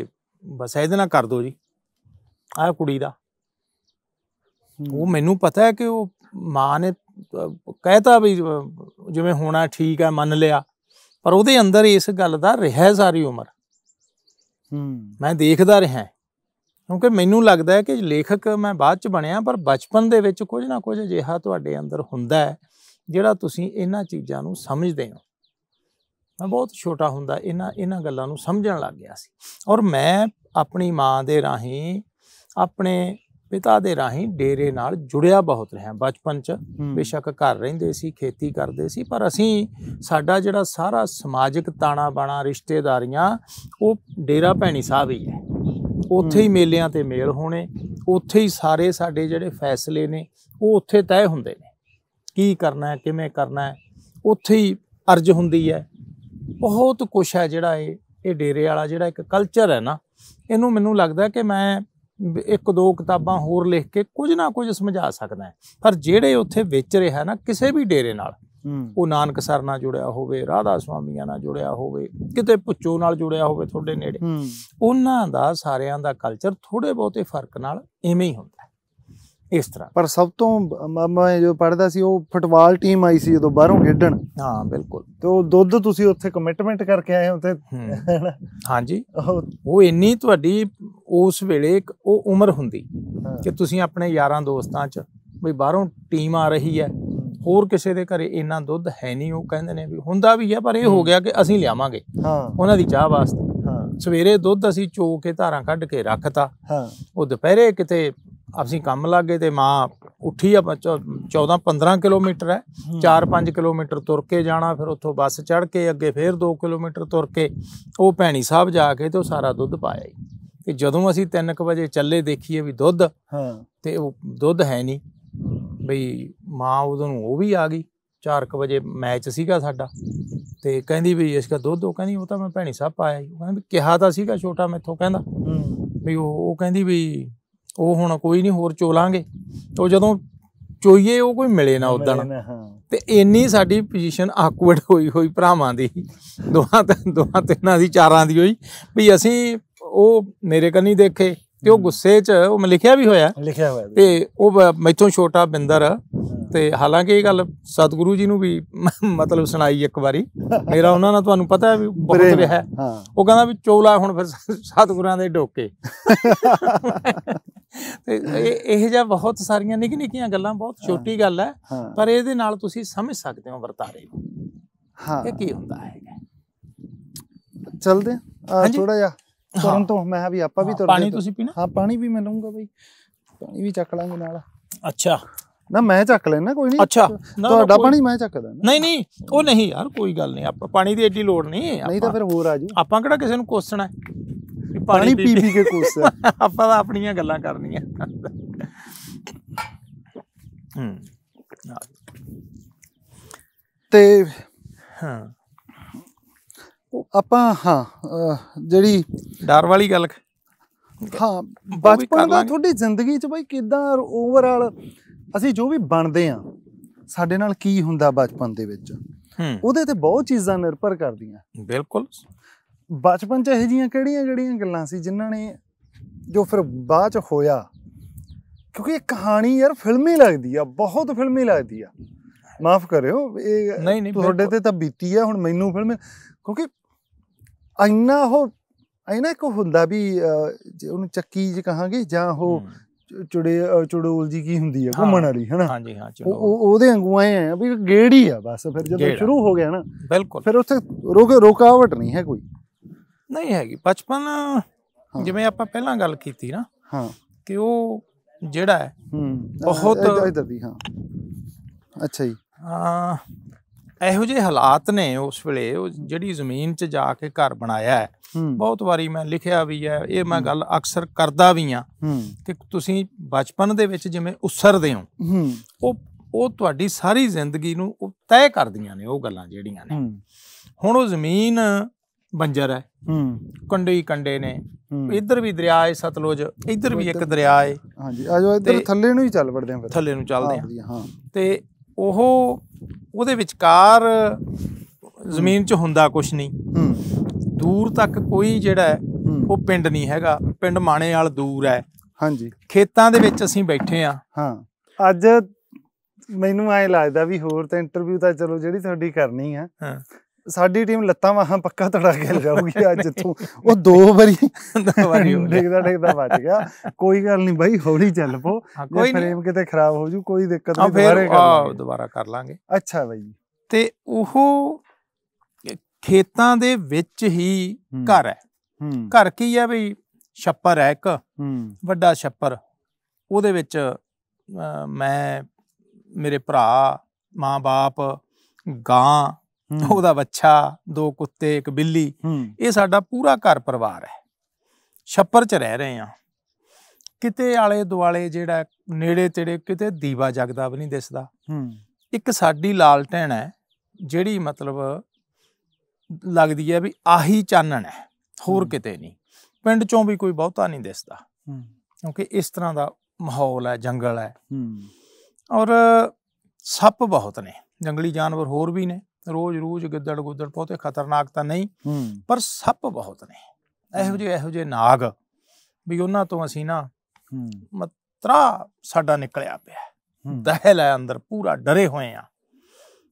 ਬਸ ਇਹਦੇ ਨਾਲ ਕਰ ਦੋ ਜੀ ਆਹ ਕੁੜੀ ਦਾ ਉਹ ਮੈਨੂੰ ਪਤਾ ਹੈ ਕਿ ਉਹ ਮਾਂ ਨੇ ਕਹਿਤਾ ਵੀ ਜਿਵੇਂ ਹੋਣਾ ਠੀਕ ਹੈ ਮੰਨ ਲਿਆ ਪਰ ਉਹਦੇ ਅੰਦਰ ਇਸ ਗੱਲ ਦਾ ਰਹਿ ਸਾਰੀ ਉਮਰ ਹੂੰ ਮੈਂ ਦੇਖਦਾ ਰਿਹਾ ਕਿਉਂਕਿ ਮੈਨੂੰ ਲੱਗਦਾ ਹੈ ਕਿ ਲੇਖਕ ਮੈਂ ਬਾਅਦ ਚ ਬਣਿਆ ਪਰ ਬਚਪਨ ਦੇ ਵਿੱਚ ਕੁਝ ਨਾ ਕੁਝ ਅਜਿਹਾ ਤੁਹਾਡੇ ਅੰਦਰ ਹੁੰਦਾ ਹੈ ਜਿਹੜਾ ਤੁਸੀਂ ਇਹਨਾਂ ਚੀਜ਼ਾਂ ਨੂੰ ਸਮਝਦੇ ਹੋ ਮੈਂ ਬਹੁਤ ਛੋਟਾ ਹੁੰਦਾ ਇਹਨਾਂ ਇਹਨਾਂ ਗੱਲਾਂ ਨੂੰ ਸਮਝਣ ਲੱਗ ਗਿਆ ਸੀ ਔਰ ਮੈਂ ਆਪਣੀ ਮਾਂ ਦੇ ਰਾਹੀਂ ਆਪਣੇ ਪਿਤਾ ਦੇ ਰਾਹੀਂ ਡੇਰੇ ਨਾਲ ਜੁੜਿਆ ਬਹੁਤ ਰਿਹਾ ਬਚਪਨ 'ਚ ਬੇਸ਼ੱਕ ਘਰ ਰਹਿੰਦੇ ਸੀ ਖੇਤੀ ਕਰਦੇ ਸੀ ਪਰ ਅਸੀਂ ਸਾਡਾ ਜਿਹੜਾ ਸਾਰਾ ਸਮਾਜਿਕ ਤਾਣਾ ਬਾਣਾ ਰਿਸ਼ਤੇਦਾਰੀਆਂ ਉਹ ਡੇਰਾ ਭੈਣੀ ਸਾਹਿਬ ਹੀ ਹੈ ਉੱਥੇ ਹੀ ਮੇਲਿਆਂ ਤੇ ਮੇਲ ਹੋਣੇ ਉੱਥੇ ਹੀ ਸਾਰੇ ਸਾਡੇ ਜਿਹੜੇ ਫੈਸਲੇ ਨੇ ਉਹ ਉੱਥੇ ਤੈਅ ਹੁੰਦੇ ਨੇ ਕੀ ਕਰਨਾ ਹੈ ਕਿਵੇਂ ਕਰਨਾ ਹੈ ਉੱਥੇ ਹੀ ਅਰਜ ਹੁੰਦੀ ਹੈ ਬਹੁਤ ਕੁਛ ਹੈ ਜਿਹੜਾ ਇਹ ਇਹ ਡੇਰੇ ਵਾਲਾ ਜਿਹੜਾ ਇੱਕ ਕਲਚਰ ਹੈ ਨਾ ਇਹਨੂੰ ਮੈਨੂੰ ਲੱਗਦਾ ਕਿ ਮੈਂ ਇੱਕ ਦੋ ਕਿਤਾਬਾਂ ਹੋਰ ਲਿਖ ਕੇ ਕੁਝ ਨਾ ਕੁਝ ਸਮਝਾ ਸਕਦਾ ਹੈ ਪਰ ਜਿਹੜੇ ਉੱਥੇ ਵੇਚ ਰਿਹਾ ਨਾ ਕਿਸੇ ਵੀ ਡੇਰੇ ਨਾਲ ਉਹ ਨਾਨਕ ਸਰ ਨਾਲ ਜੁੜਿਆ ਹੋਵੇ ਰਾਧਾ ਸੁਆਮੀਆਂ ਨਾਲ ਜੁੜਿਆ ਹੋਵੇ ਕਿਤੇ ਪੁੱਚੋ ਨਾਲ ਜੁੜਿਆ ਹੋਵੇ ਤੁਹਾਡੇ ਨੇੜੇ ਉਹਨਾਂ ਦਾ ਸਾਰਿਆਂ ਦਾ ਕਲਚਰ ਥੋੜੇ ਬਹੁਤੇ ਫਰਕ ਨਾਲ ਐਵੇਂ ਹੀ ਹੁੰਦਾ ਇਸ ਤਰ੍ਹਾਂ ਪਰ ਸਭ ਤੋਂ ਮੈਂ ਜੋ ਪੜਦਾ ਸੀ ਉਹ ਫੁੱਟਬਾਲ ਟੀਮ ਆਈ ਸੀ ਜਦੋਂ ਬਾਹਰੋਂ ਖੇਡਣ ਹਾਂ ਬਿਲਕੁਲ ਤੇ ਉਹ ਦੁੱਧ ਤੁਸੀਂ ਉੱਥੇ ਕਮਿਟਮੈਂਟ ਕਰਕੇ ਆਏ ਹੋ ਤੇ ਹਾਂਜੀ ਉਹ ਇੰਨੀ ਤੁਹਾਡੀ ਉਸ ਵੇਲੇ ਉਹ ਉਮਰ ਹੁੰਦੀ ਕਿ ਤੁਸੀਂ ਆਪਣੇ ਯਾਰਾਂ ਦੋਸਤਾਂ 'ਚ ਵੀ ਬਾਹਰੋਂ ਟੀਮ ਆ ਰਹੀ ਹੈ ਹੋਰ ਕਿਸੇ ਦੇ ਘਰੇ ਇੰਨਾ ਦੁੱਧ ਹੈ ਨਹੀਂ ਉਹ ਕਹਿੰਦੇ ਨੇ ਵੀ ਹੁੰਦਾ ਵੀ ਹੈ ਪਰ ਇਹ ਹੋ ਗਿਆ ਕਿ ਅਸੀਂ ਲਿਆਵਾਂਗੇ ਹਾਂ ਉਹਨਾਂ ਦੀ ਚਾਹ ਵਾਸਤੇ ਸਵੇਰੇ ਦੁੱਧ ਅਸੀਂ ਚੋ ਕੇ ਧਾਰਾਂ ਕੱਢ ਕੇ ਰੱਖਤਾ ਹਾਂ ਉਹ ਦੁਪਹਿਰੇ ਕਿਤੇ ਅਸੀਂ ਕੰਮ ਲੱਗੇ ਗਏ ਤੇ ਮਾਂ ਉੱਠੀ ਆ 14 15 ਕਿਲੋਮੀਟਰ ਹੈ 4-5 ਕਿਲੋਮੀਟਰ ਤੁਰ ਕੇ ਜਾਣਾ ਫਿਰ ਉੱਥੋਂ ਬੱਸ ਚੜ ਕੇ ਅੱਗੇ ਫਿਰ 2 ਕਿਲੋਮੀਟਰ ਤੁਰ ਕੇ ਉਹ ਭੈਣੀ ਸਾਹਿਬ ਜਾ ਕੇ ਤੇ ਉਹ ਸਾਰਾ ਦੁੱਧ ਪਾਇਆ ਤੇ ਜਦੋਂ ਅਸੀਂ 3:00 ਵਜੇ ਚੱਲੇ ਦੇਖੀਏ ਵੀ ਦੁੱਧ ਹਾਂ ਤੇ ਉਹ ਦੁੱਧ ਹੈ ਨਹੀਂ ਬਈ ਮਾਂ ਉਦੋਂ ਉਹ ਵੀ ਆ ਗਈ 4:00 ਵਜੇ ਮੈਚ ਸੀਗਾ ਸਾਡਾ ਤੇ ਕਹਿੰਦੀ ਵੀ ਇਸ ਦਾ ਦੁੱਧ ਉਹ ਕਹਿੰਦੀ ਉਹ ਤਾਂ ਮੈਂ ਭੈਣੀ ਸਾਹਿਬ ਪਾਇਆ ਉਹ ਕਹਿੰਦਾ ਵੀ ਕਿਹਾ ਤਾਂ ਸੀਗਾ ਛੋਟਾ ਮੈਥੋਂ ਕਹਿੰਦਾ ਹੂੰ ਵੀ ਉਹ ਕਹਿੰਦੀ ਵੀ ਉਹ ਹੁਣ ਕੋਈ ਨਹੀਂ ਹੋਰ ਚੋਲਾਂਗੇ ਉਹ ਜਦੋਂ ਚੋਈਏ ਉਹ ਕੋਈ ਮਿਲੇ ਨਾ ਉਦੋਂ ਤੇ ਇੰਨੀ ਸਾਡੀ ਪੋਜੀਸ਼ਨ ਆਕਵਰਡ ਹੋਈ ਹੋਈ ਭਰਾਵਾਂ ਦੀ ਦੋਹਾਂ ਦੋਹਾਂ ਤਿੰਨਾਂ ਦੀ ਚਾਰਾਂ ਦੀ ਹੋਈ ਵੀ ਅਸੀਂ ਉਹ ਮੇਰੇ ਕੰਨੀ ਦੇਖੇ ਤੇ ਉਹ ਗੁੱਸੇ 'ਚ ਉਹ ਮੈਂ ਲਿਖਿਆ ਵੀ ਹੋਇਆ ਲਿਖਿਆ ਹੋਇਆ ਤੇ ਉਹ ਮੈਥੋਂ ਛੋਟਾ ਬਿੰਦਰ ਤੇ ਹਾਲਾਂਕਿ ਇਹ ਗੱਲ ਸਤਿਗੁਰੂ ਜੀ ਨੂੰ ਵੀ ਮਤਲਬ ਸੁਣਾਈ ਇੱਕ ਵਾਰੀ ਮੇਰਾ ਉਹਨਾਂ ਨਾਲ ਤੁਹਾਨੂੰ ਪਤਾ ਹੈ ਵੀ ਬਹੁਤ ਰਿਹਾ ਉਹ ਕਹਿੰਦਾ ਵੀ ਚੋਲਾ ਹੁਣ ਫਿਰ ਸਤਿਗੁਰਾਂ ਦੇ ਡੋਕੇ [laughs] ਤੇ ਇਹ ਜਿਹਾ ਬਹੁਤ ਸਾਰੀਆਂ ਨਿੱਕੀ ਨਿੱਕੀਆਂ ਗੱਲਾਂ ਬਹੁਤ ਛੋਟੀ ਗੱਲ ਹੈ ਪਰ ਇਹਦੇ ਨਾਲ ਤੁਸੀਂ ਸਮਝ ਸਕਦੇ ਹੋ ਵਰਤਾਰੇ ਨੂੰ ਹਾਂ ਇਹ ਕੀ ਹੁੰਦਾ ਹੈ ਚਲਦੇ ਆ ਥੋੜਾ ਜਿਹਾ ਤੁਰਨ ਤੋਂ ਮੈਂ ਵੀ ਆਪਾਂ ਵੀ ਤੁਰਦੇ ਪਾਣੀ ਤੁਸੀਂ ਪੀਣਾ ਹਾਂ ਪਾਣੀ ਵੀ ਮੈਂ ਲਵਾਂਗਾ ਬਈ ਪਾਣੀ ਵੀ ਚੱਕ ਲਾਂਗੇ ਨਾਲ ਅੱਛਾ ਨਾ ਮੈਂ ਚੱਕ ਲੈਣਾ ਕੋਈ ਨਹੀਂ ਅੱਛਾ ਤੁਹਾਡਾ ਪਾਣੀ ਮੈਂ ਚੱਕਦਾ ਨਹੀਂ ਨਹੀਂ ਉਹ ਨਹੀਂ ਯਾਰ ਕੋਈ ਗੱਲ ਨਹੀਂ ਆਪਾਂ ਪਾਣੀ ਦੀ ਐਡੀ ਲੋੜ ਨਹੀਂ ਨਹੀਂ ਤਾਂ ਫਿਰ ਹੋਰ ਆ ਜੂ ਆਪਾਂ ਕਿਹੜਾ ਕਿਸੇ ਨੂੰ ਕੋਸਣਾ ਹੈ ਪਾਣੀ ਪੀ ਪੀ ਕੇ ਕੋਸ [laughs] ਆਪਾਂ ਤਾਂ ਆਪਣੀਆਂ ਗੱਲਾਂ ਕਰਨੀਆਂ ਹੂੰ ਤੇ ਹਾਂ ਆਪਾਂ ਹਾਂ ਜਿਹੜੀ ਡਰ ਵਾਲੀ ਗੱਲ ਹਾਂ ਬਚਪਨ ਦਾ ਤੁਹਾਡੀ ਜ਼ਿੰਦਗੀ ਚ ਬਈ ਕਿਦਾਂ ਓਵਰਆਲ ਅਸੀਂ ਜੋ ਵੀ ਬਣਦੇ ਆ ਸਾਡੇ ਨਾਲ ਕੀ ਹੁੰਦਾ ਬਚਪਨ ਦੇ ਵਿੱਚ ਉਹਦੇ ਤੇ ਬਹੁਤ ਚੀਜ਼ਾਂ ਨਿਰਭਰ ਕਰਦੀਆਂ ਬਿਲਕੁਲ ਬਚਪਨ 'ਚ ਇਹ ਜੀਆਂ ਕਿਹੜੀਆਂ-ਕਿਹੜੀਆਂ ਗੱਲਾਂ ਸੀ ਜਿਨ੍ਹਾਂ ਨੇ ਜੋ ਫਿਰ ਬਾਅਦ 'ਚ ਹੋਇਆ ਕਿਉਂਕਿ ਇਹ ਕਹਾਣੀ ਯਾਰ ਫਿਲਮੀ ਲੱਗਦੀ ਆ ਬਹੁਤ ਫਿਲਮੀ ਲੱਗਦੀ ਆ ਮਾਫ ਕਰਿਓ ਇਹ ਨਹੀਂ ਨਹੀਂ ਤੁਹਾਡੇ ਤੇ ਤਾਂ ਬੀਤੀ ਆ ਹੁਣ ਮੈਨੂੰ ਫਿਲਮ ਕਿਉਂਕਿ ਇੰਨਾ ਉਹ ਇੰਨਾ ਕੋ ਹੁੰਦਾ ਵੀ ਜੇ ਉਹਨੂੰ ਚੱਕੀ ਜੀ ਕਹਾਂਗੇ ਜਾਂ ਉਹ ਚੁੜੇ ਚੁੜੋਲ ਜੀ ਕੀ ਹੁੰਦੀ ਆ ਘੁੰਮਣ ਵਾਲੀ ਹਨਾ ਹਾਂਜੀ ਹਾਂ ਚਲੋ ਉਹ ਉਹਦੇ ਵਾਂਗੂ ਆਏ ਆ ਵੀ ਗੇੜੀ ਆ ਬਸ ਫਿਰ ਜਦੋਂ ਸ਼ੁਰੂ ਹੋ ਗਿਆ ਨਾ ਬਿਲਕੁਲ ਫਿਰ ਉੱਥੇ ਰੋਕੇ ਰੋਕਾਵਟ ਨਹੀਂ ਹੈ ਕੋਈ ਨਹੀਂ ਹੈਗੀ ਬਚਪਨ ਜਿਵੇਂ ਆਪਾਂ ਪਹਿਲਾਂ ਗੱਲ ਕੀਤੀ ਨਾ ਹਾਂ ਕਿ ਉਹ ਜਿਹੜਾ ਹੈ ਬਹੁਤ ਇਧਰ ਵੀ ਹਾਂ ਅੱਛਾ ਜੀ ਹਾਂ ਇਹੋ ਜਿਹੇ ਹਾਲਾਤ ਨੇ ਉਸ ਵੇਲੇ ਉਹ ਜਿਹੜੀ ਜ਼ਮੀਨ 'ਚ ਜਾ ਕੇ ਘਰ ਬਣਾਇਆ ਹੈ ਬਹੁਤ ਵਾਰੀ ਮੈਂ ਲਿਖਿਆ ਵੀ ਹੈ ਇਹ ਮੈਂ ਗੱਲ ਅਕਸਰ ਕਰਦਾ ਵੀ ਆ ਕਿ ਤੁਸੀਂ ਬਚਪਨ ਦੇ ਵਿੱਚ ਜਿਵੇਂ ਉਸਰਦੇ ਹੋ ਉਹ ਉਹ ਤੁਹਾਡੀ ਸਾਰੀ ਜ਼ਿੰਦਗੀ ਨੂੰ ਤੈਅ ਕਰਦੀਆਂ ਨੇ ਉਹ ਗੱਲਾਂ ਜਿਹੜੀਆਂ ਨੇ ਹੁਣ ਉਹ ਜ਼ਮੀਨ ਬੰਜਰ ਹੈ ਹੂੰ ਕੰਡੇ ਹੀ ਕੰਡੇ ਨੇ ਇੱਧਰ ਵੀ ਦਰਿਆ ਹੈ ਸਤਲੁਜ ਇੱਧਰ ਵੀ ਇੱਕ ਦਰਿਆ ਹੈ ਹਾਂਜੀ ਆਜੋ ਇੱਧਰ ਥੱਲੇ ਨੂੰ ਹੀ ਚੱਲ ਵੜਦੇ ਆਂ ਫਿਰ ਥੱਲੇ ਨੂੰ ਚੱਲਦੇ ਆਂ ਹਾਂ ਤੇ ਉਹ ਉਹਦੇ ਵਿਚਕਾਰ ਜ਼ਮੀਨ 'ਚ ਹੁੰਦਾ ਕੁਝ ਨਹੀਂ ਹੂੰ ਦੂਰ ਤੱਕ ਕੋਈ ਜਿਹੜਾ ਉਹ ਪਿੰਡ ਨਹੀਂ ਹੈਗਾ ਪਿੰਡ ਮਾਣੇ ਵਾਲ ਦੂਰ ਹੈ ਹਾਂਜੀ ਖੇਤਾਂ ਦੇ ਵਿੱਚ ਅਸੀਂ ਬੈਠੇ ਆਂ ਹਾਂ ਅੱਜ ਮੈਨੂੰ ਐ ਲੱਗਦਾ ਵੀ ਹੋਰ ਤਾਂ ਇੰਟਰਵਿਊ ਤਾਂ ਚਲੋ ਜਿਹੜੀ ਤੁਹਾਡੀ ਕਰਨੀ ਆ ਹਾਂ ਸਾਡੀ ਟੀਮ ਲੱਤਾਂ ਵਾਹਾਂ ਪੱਕਾ ਤੜਾ ਕੇ ਲਗਾਉਗੀ ਅੱਜ ਇੱਥੋਂ ਉਹ ਦੋ ਵਾਰੀ ਦੇਖਦਾ ਦੇਖਦਾ ਵੱਜ ਗਿਆ ਕੋਈ ਗੱਲ ਨਹੀਂ ਬਾਈ ਹੌਲੀ ਚੱਲ ਪੋ ਕੋਈ ਫਰੇਮ ਕਿਤੇ ਖਰਾਬ ਹੋ ਜੂ ਕੋਈ ਦਿੱਕਤ ਨਹੀਂ ਦੁਬਾਰਾ ਕਰ ਲਾਂਗੇ ਦੁਬਾਰਾ ਕਰ ਲਾਂਗੇ ਅੱਛਾ ਬਾਈ ਤੇ ਉਹ ਖੇਤਾਂ ਦੇ ਵਿੱਚ ਹੀ ਘਰ ਹੈ ਘਰ ਕੀ ਹੈ ਬਈ ਛੱਪਰ ਹੈ ਇੱਕ ਵੱਡਾ ਛੱਪਰ ਉਹਦੇ ਵਿੱਚ ਮੈਂ ਮੇਰੇ ਭਰਾ ਮਾਂ-ਬਾਪ ਗਾਂ ਉਹਦਾ ਬੱਚਾ ਦੋ ਕੁੱਤੇ ਇੱਕ ਬਿੱਲੀ ਇਹ ਸਾਡਾ ਪੂਰਾ ਘਰ ਪਰਿਵਾਰ ਹੈ ਛੱਪਰ 'ਚ ਰਹਿ ਰਹੇ ਆ ਕਿਤੇ ਆਲੇ ਦੁਆਲੇ ਜਿਹੜਾ ਨੇੜੇ ਤੇੜੇ ਕਿਤੇ ਦੀਵਾ ਜਗਦਾ ਵੀ ਨਹੀਂ ਦਿਸਦਾ ਇੱਕ ਸਾਡੀ ਲਾਲਟੈਣ ਹੈ ਜਿਹੜੀ ਮਤਲਬ ਲੱਗਦੀ ਹੈ ਵੀ ਆਹੀ ਚਾਨਣ ਹੈ ਹੋਰ ਕਿਤੇ ਨਹੀਂ ਪਿੰਡ ਚੋਂ ਵੀ ਕੋਈ ਬਹੁਤਾ ਨਹੀਂ ਦਿਸਦਾ ਕਿਉਂਕਿ ਇਸ ਤਰ੍ਹਾਂ ਦਾ ਮਾਹੌਲ ਹੈ ਜੰਗਲ ਹੈ ਔਰ ਸੱਪ ਬਹੁਤ ਨੇ ਜੰਗਲੀ ਜਾਨਵਰ ਹੋਰ ਵੀ ਨੇ ਰੋਜ਼ ਰੋਜ਼ ਗਿੱਦੜ ਗੁੱਦੜ ਬਹੁਤੇ ਖਤਰਨਾਕ ਤਾਂ ਨਹੀਂ ਪਰ ਸੱਪ ਬਹੁਤ ਨੇ ਇਹੋ ਜਿਹੇ ਇਹੋ ਜਿਹੇ ਨਾਗ ਵੀ ਉਹਨਾਂ ਤੋਂ ਅਸੀਂ ਨਾ ਮਤਰਾ ਸਾਡਾ ਨਿਕਲਿਆ ਪਿਆ ਦਹਿਲ ਹੈ ਅੰਦਰ ਪੂਰਾ ਡਰੇ ਹੋਏ ਆ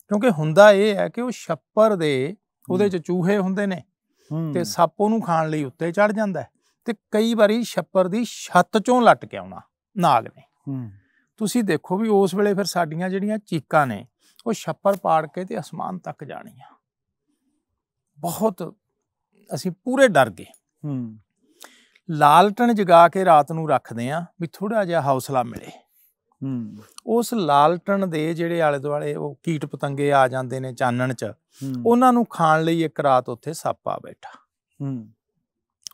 ਕਿਉਂਕਿ ਹੁੰਦਾ ਇਹ ਹੈ ਕਿ ਉਹ ਛੱਪਰ ਦੇ ਉਹਦੇ ਚ ਚੂਹੇ ਹੁੰਦੇ ਨੇ ਤੇ ਸੱਪ ਉਹਨੂੰ ਖਾਣ ਲਈ ਉੱਤੇ ਚੜ ਜਾਂਦਾ ਤੇ ਕਈ ਵਾਰੀ ਛੱਪਰ ਦੀ ਛੱਤ ਚੋਂ ਲਟ ਕੇ ਆਉਣਾ ਨਾਗ ਨੇ ਤੁਸੀਂ ਦੇਖੋ ਵੀ ਉਸ ਵੇਲੇ ਫਿਰ ਸਾਡੀਆਂ ਜਿਹੜੀਆਂ ਚੀਕਾਂ ਨੇ ਉਹ ਛੱਪਰ ਪਾੜ ਕੇ ਤੇ ਅਸਮਾਨ ਤੱਕ ਜਾਣੀ ਆ ਬਹੁਤ ਅਸੀਂ ਪੂਰੇ ਡਰ ਗਏ ਹੂੰ ਲਾਲਟਣ ਜਗਾ ਕੇ ਰਾਤ ਨੂੰ ਰੱਖਦੇ ਆ ਵੀ ਥੋੜਾ ਜਿਹਾ ਹੌਸਲਾ ਮਿਲੇ ਹੂੰ ਉਸ ਲਾਲਟਣ ਦੇ ਜਿਹੜੇ ਆਲੇ ਦੁਆਲੇ ਉਹ ਕੀਟ ਪਤੰਗੇ ਆ ਜਾਂਦੇ ਨੇ ਚਾਨਣ ਚ ਉਹਨਾਂ ਨੂੰ ਖਾਣ ਲਈ ਇੱਕ ਰਾਤ ਉੱਥੇ ਸੱਪ ਆ ਬੈਠਾ ਹੂੰ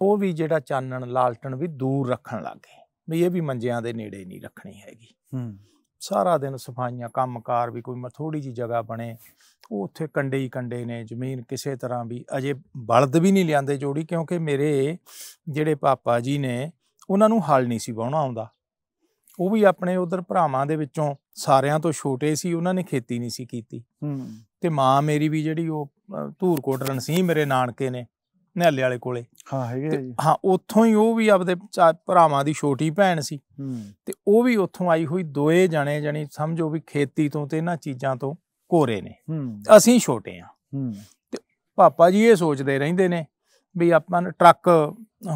ਉਹ ਵੀ ਜਿਹੜਾ ਚਾਨਣ ਲਾਲਟਣ ਵੀ ਦੂਰ ਰੱਖਣ ਲੱਗੇ ਵੀ ਇਹ ਵੀ ਮੰਜਿਆਂ ਦੇ ਨੇੜੇ ਨਹੀਂ ਰੱਖਣੀ ਹੈਗੀ ਹੂੰ ਸਾਰਾ ਦਿਨ ਸਫਾਈਆਂ ਕੰਮਕਾਰ ਵੀ ਕੋਈ ਥੋੜੀ ਜੀ ਜਗ੍ਹਾ ਬਣੇ ਉਹ ਉੱਥੇ ਕੰਡੇ ਹੀ ਕੰਡੇ ਨੇ ਜ਼ਮੀਨ ਕਿਸੇ ਤਰ੍ਹਾਂ ਵੀ ਅਜੇ ਬਲਦ ਵੀ ਨਹੀਂ ਲਿਆਂਦੇ ਜੋੜੀ ਕਿਉਂਕਿ ਮੇਰੇ ਜਿਹੜੇ ਪਾਪਾ ਜੀ ਨੇ ਉਹਨਾਂ ਨੂੰ ਹਲ ਨਹੀਂ ਸੀ ਵਾਉਣਾ ਆਉਂਦਾ ਉਹ ਵੀ ਆਪਣੇ ਉਧਰ ਭਰਾਵਾਂ ਦੇ ਵਿੱਚੋਂ ਸਾਰਿਆਂ ਤੋਂ ਛੋਟੇ ਸੀ ਉਹਨਾਂ ਨੇ ਖੇਤੀ ਨਹੀਂ ਸੀ ਕੀਤੀ ਤੇ ਮਾਂ ਮੇਰੀ ਵੀ ਜਿਹੜੀ ਉਹ ਧੂਰਕੋਟ ਰਣਸੀ ਮੇਰੇ ਨਾਨਕੇ ਨੇ ਨਿਆਲੇ ਵਾਲੇ ਕੋਲੇ ਹਾਂ ਹੈਗੇ ਆ ਜੀ ਹਾਂ ਉੱਥੋਂ ਹੀ ਉਹ ਵੀ ਆਪਦੇ ਭਰਾਵਾਂ ਦੀ ਛੋਟੀ ਭੈਣ ਸੀ ਤੇ ਉਹ ਵੀ ਉੱਥੋਂ ਆਈ ਹੋਈ ਦੋਏ ਜਾਣੇ ਜਾਨੀ ਸਮਝੋ ਵੀ ਖੇਤੀ ਤੋਂ ਤੇ ਇਹਨਾਂ ਚੀਜ਼ਾਂ ਤੋਂ ਕੋਰੇ ਨੇ ਅਸੀਂ ਛੋਟੇ ਆ ਤੇ ਪਾਪਾ ਜੀ ਇਹ ਸੋਚਦੇ ਰਹਿੰਦੇ ਨੇ ਵੀ ਆਪਾਂ ਨੇ ਟਰੱਕ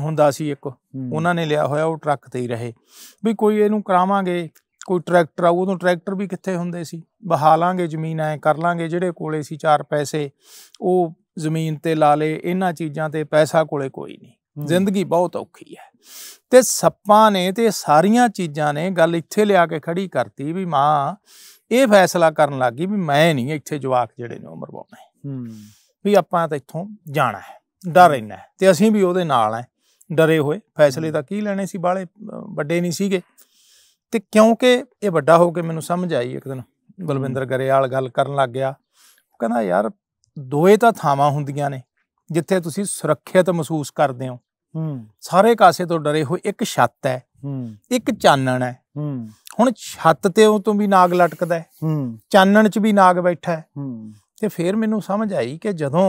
ਹੁੰਦਾ ਸੀ ਇੱਕ ਉਹਨਾਂ ਨੇ ਲਿਆ ਹੋਇਆ ਉਹ ਟਰੱਕ ਤੇ ਹੀ ਰਹੇ ਵੀ ਕੋਈ ਇਹਨੂੰ ਕਰਾਵਾਂਗੇ ਕੋਈ ਟਰੈਕਟਰ ਆ ਉਦੋਂ ਟਰੈਕਟਰ ਵੀ ਕਿੱਥੇ ਹੁੰਦੇ ਸੀ ਬਹਾਲਾਂਗੇ ਜ਼ਮੀਨਾਂ ਜ਼ਮੀਨ ਐ ਕਰ ਲਾਂਗੇ ਜਿਹੜੇ ਕੋਲੇ ਸੀ ਚਾਰ ਪੈਸੇ ਉਹ ਜ਼ਮੀਨ ਤੇ ਲਾ ਲੇ ਇਹਨਾਂ ਚੀਜ਼ਾਂ ਤੇ ਪੈਸਾ ਕੋਲੇ ਕੋਈ ਨਹੀਂ ਜ਼ਿੰਦਗੀ ਬਹੁਤ ਔਖੀ ਹੈ ਤੇ ਸੱਪਾਂ ਨੇ ਤੇ ਸਾਰੀਆਂ ਚੀਜ਼ਾਂ ਨੇ ਗੱਲ ਇੱਥੇ ਲਿਆ ਕੇ ਖੜੀ ਕਰਤੀ ਵੀ ਮਾਂ ਇਹ ਫੈਸਲਾ ਕਰਨ ਲੱਗੀ ਵੀ ਮੈਂ ਨਹੀਂ ਇੱਥੇ ਜਵਾਕ ਜਿਹੜੇ ਨੇ ਉਮਰ ਮਰਵਾਉਣੇ ਹੂੰ ਵੀ ਆਪਾਂ ਤਾਂ ਇੱਥੋਂ ਜਾਣਾ ਹੈ ਡਰ ਰਹਿਣਾ ਤੇ ਅਸੀਂ ਵੀ ਉਹਦੇ ਨਾਲ ਹੈ ਡਰੇ ਹੋਏ ਫੈਸਲੇ ਦਾ ਕੀ ਲੈਣੇ ਸੀ ਬਾਲੇ ਵੱਡੇ ਨਹੀਂ ਸੀਗੇ ਤੇ ਕਿਉਂਕਿ ਇਹ ਵੱਡਾ ਹੋ ਕੇ ਮੈਨੂੰ ਸਮਝ ਆਈ ਇੱਕ ਦਿਨ ਬਲਵਿੰਦਰ ਗਰੇਵਾਲ ਗੱਲ ਕਰਨ ਲੱਗ ਗਿਆ ਕਹਿੰਦਾ ਯਾਰ ਦੋਏ ਤਾਂ ਥਾਵਾਂ ਹੁੰਦੀਆਂ ਨੇ ਜਿੱਥੇ ਤੁਸੀਂ ਸੁਰੱਖਿਅਤ ਮਹਿਸੂਸ ਕਰਦੇ ਹੋ ਹੂੰ ਸਾਰੇ ਕਾਸੇ ਤੋਂ ਡਰੇ ਹੋਏ ਇੱਕ ਛੱਤ ਹੈ ਹੂੰ ਇੱਕ ਚਾਨਣ ਹੈ ਹੂੰ ਹੁਣ ਛੱਤ ਤੇ ਉਹ ਤੋਂ ਵੀ ਨਾਗ ਲਟਕਦਾ ਹੈ ਹੂੰ ਚਾਨਣ 'ਚ ਵੀ ਨਾਗ ਬੈਠਾ ਹੈ ਹੂੰ ਤੇ ਫੇਰ ਮੈਨੂੰ ਸਮਝ ਆਈ ਕਿ ਜਦੋਂ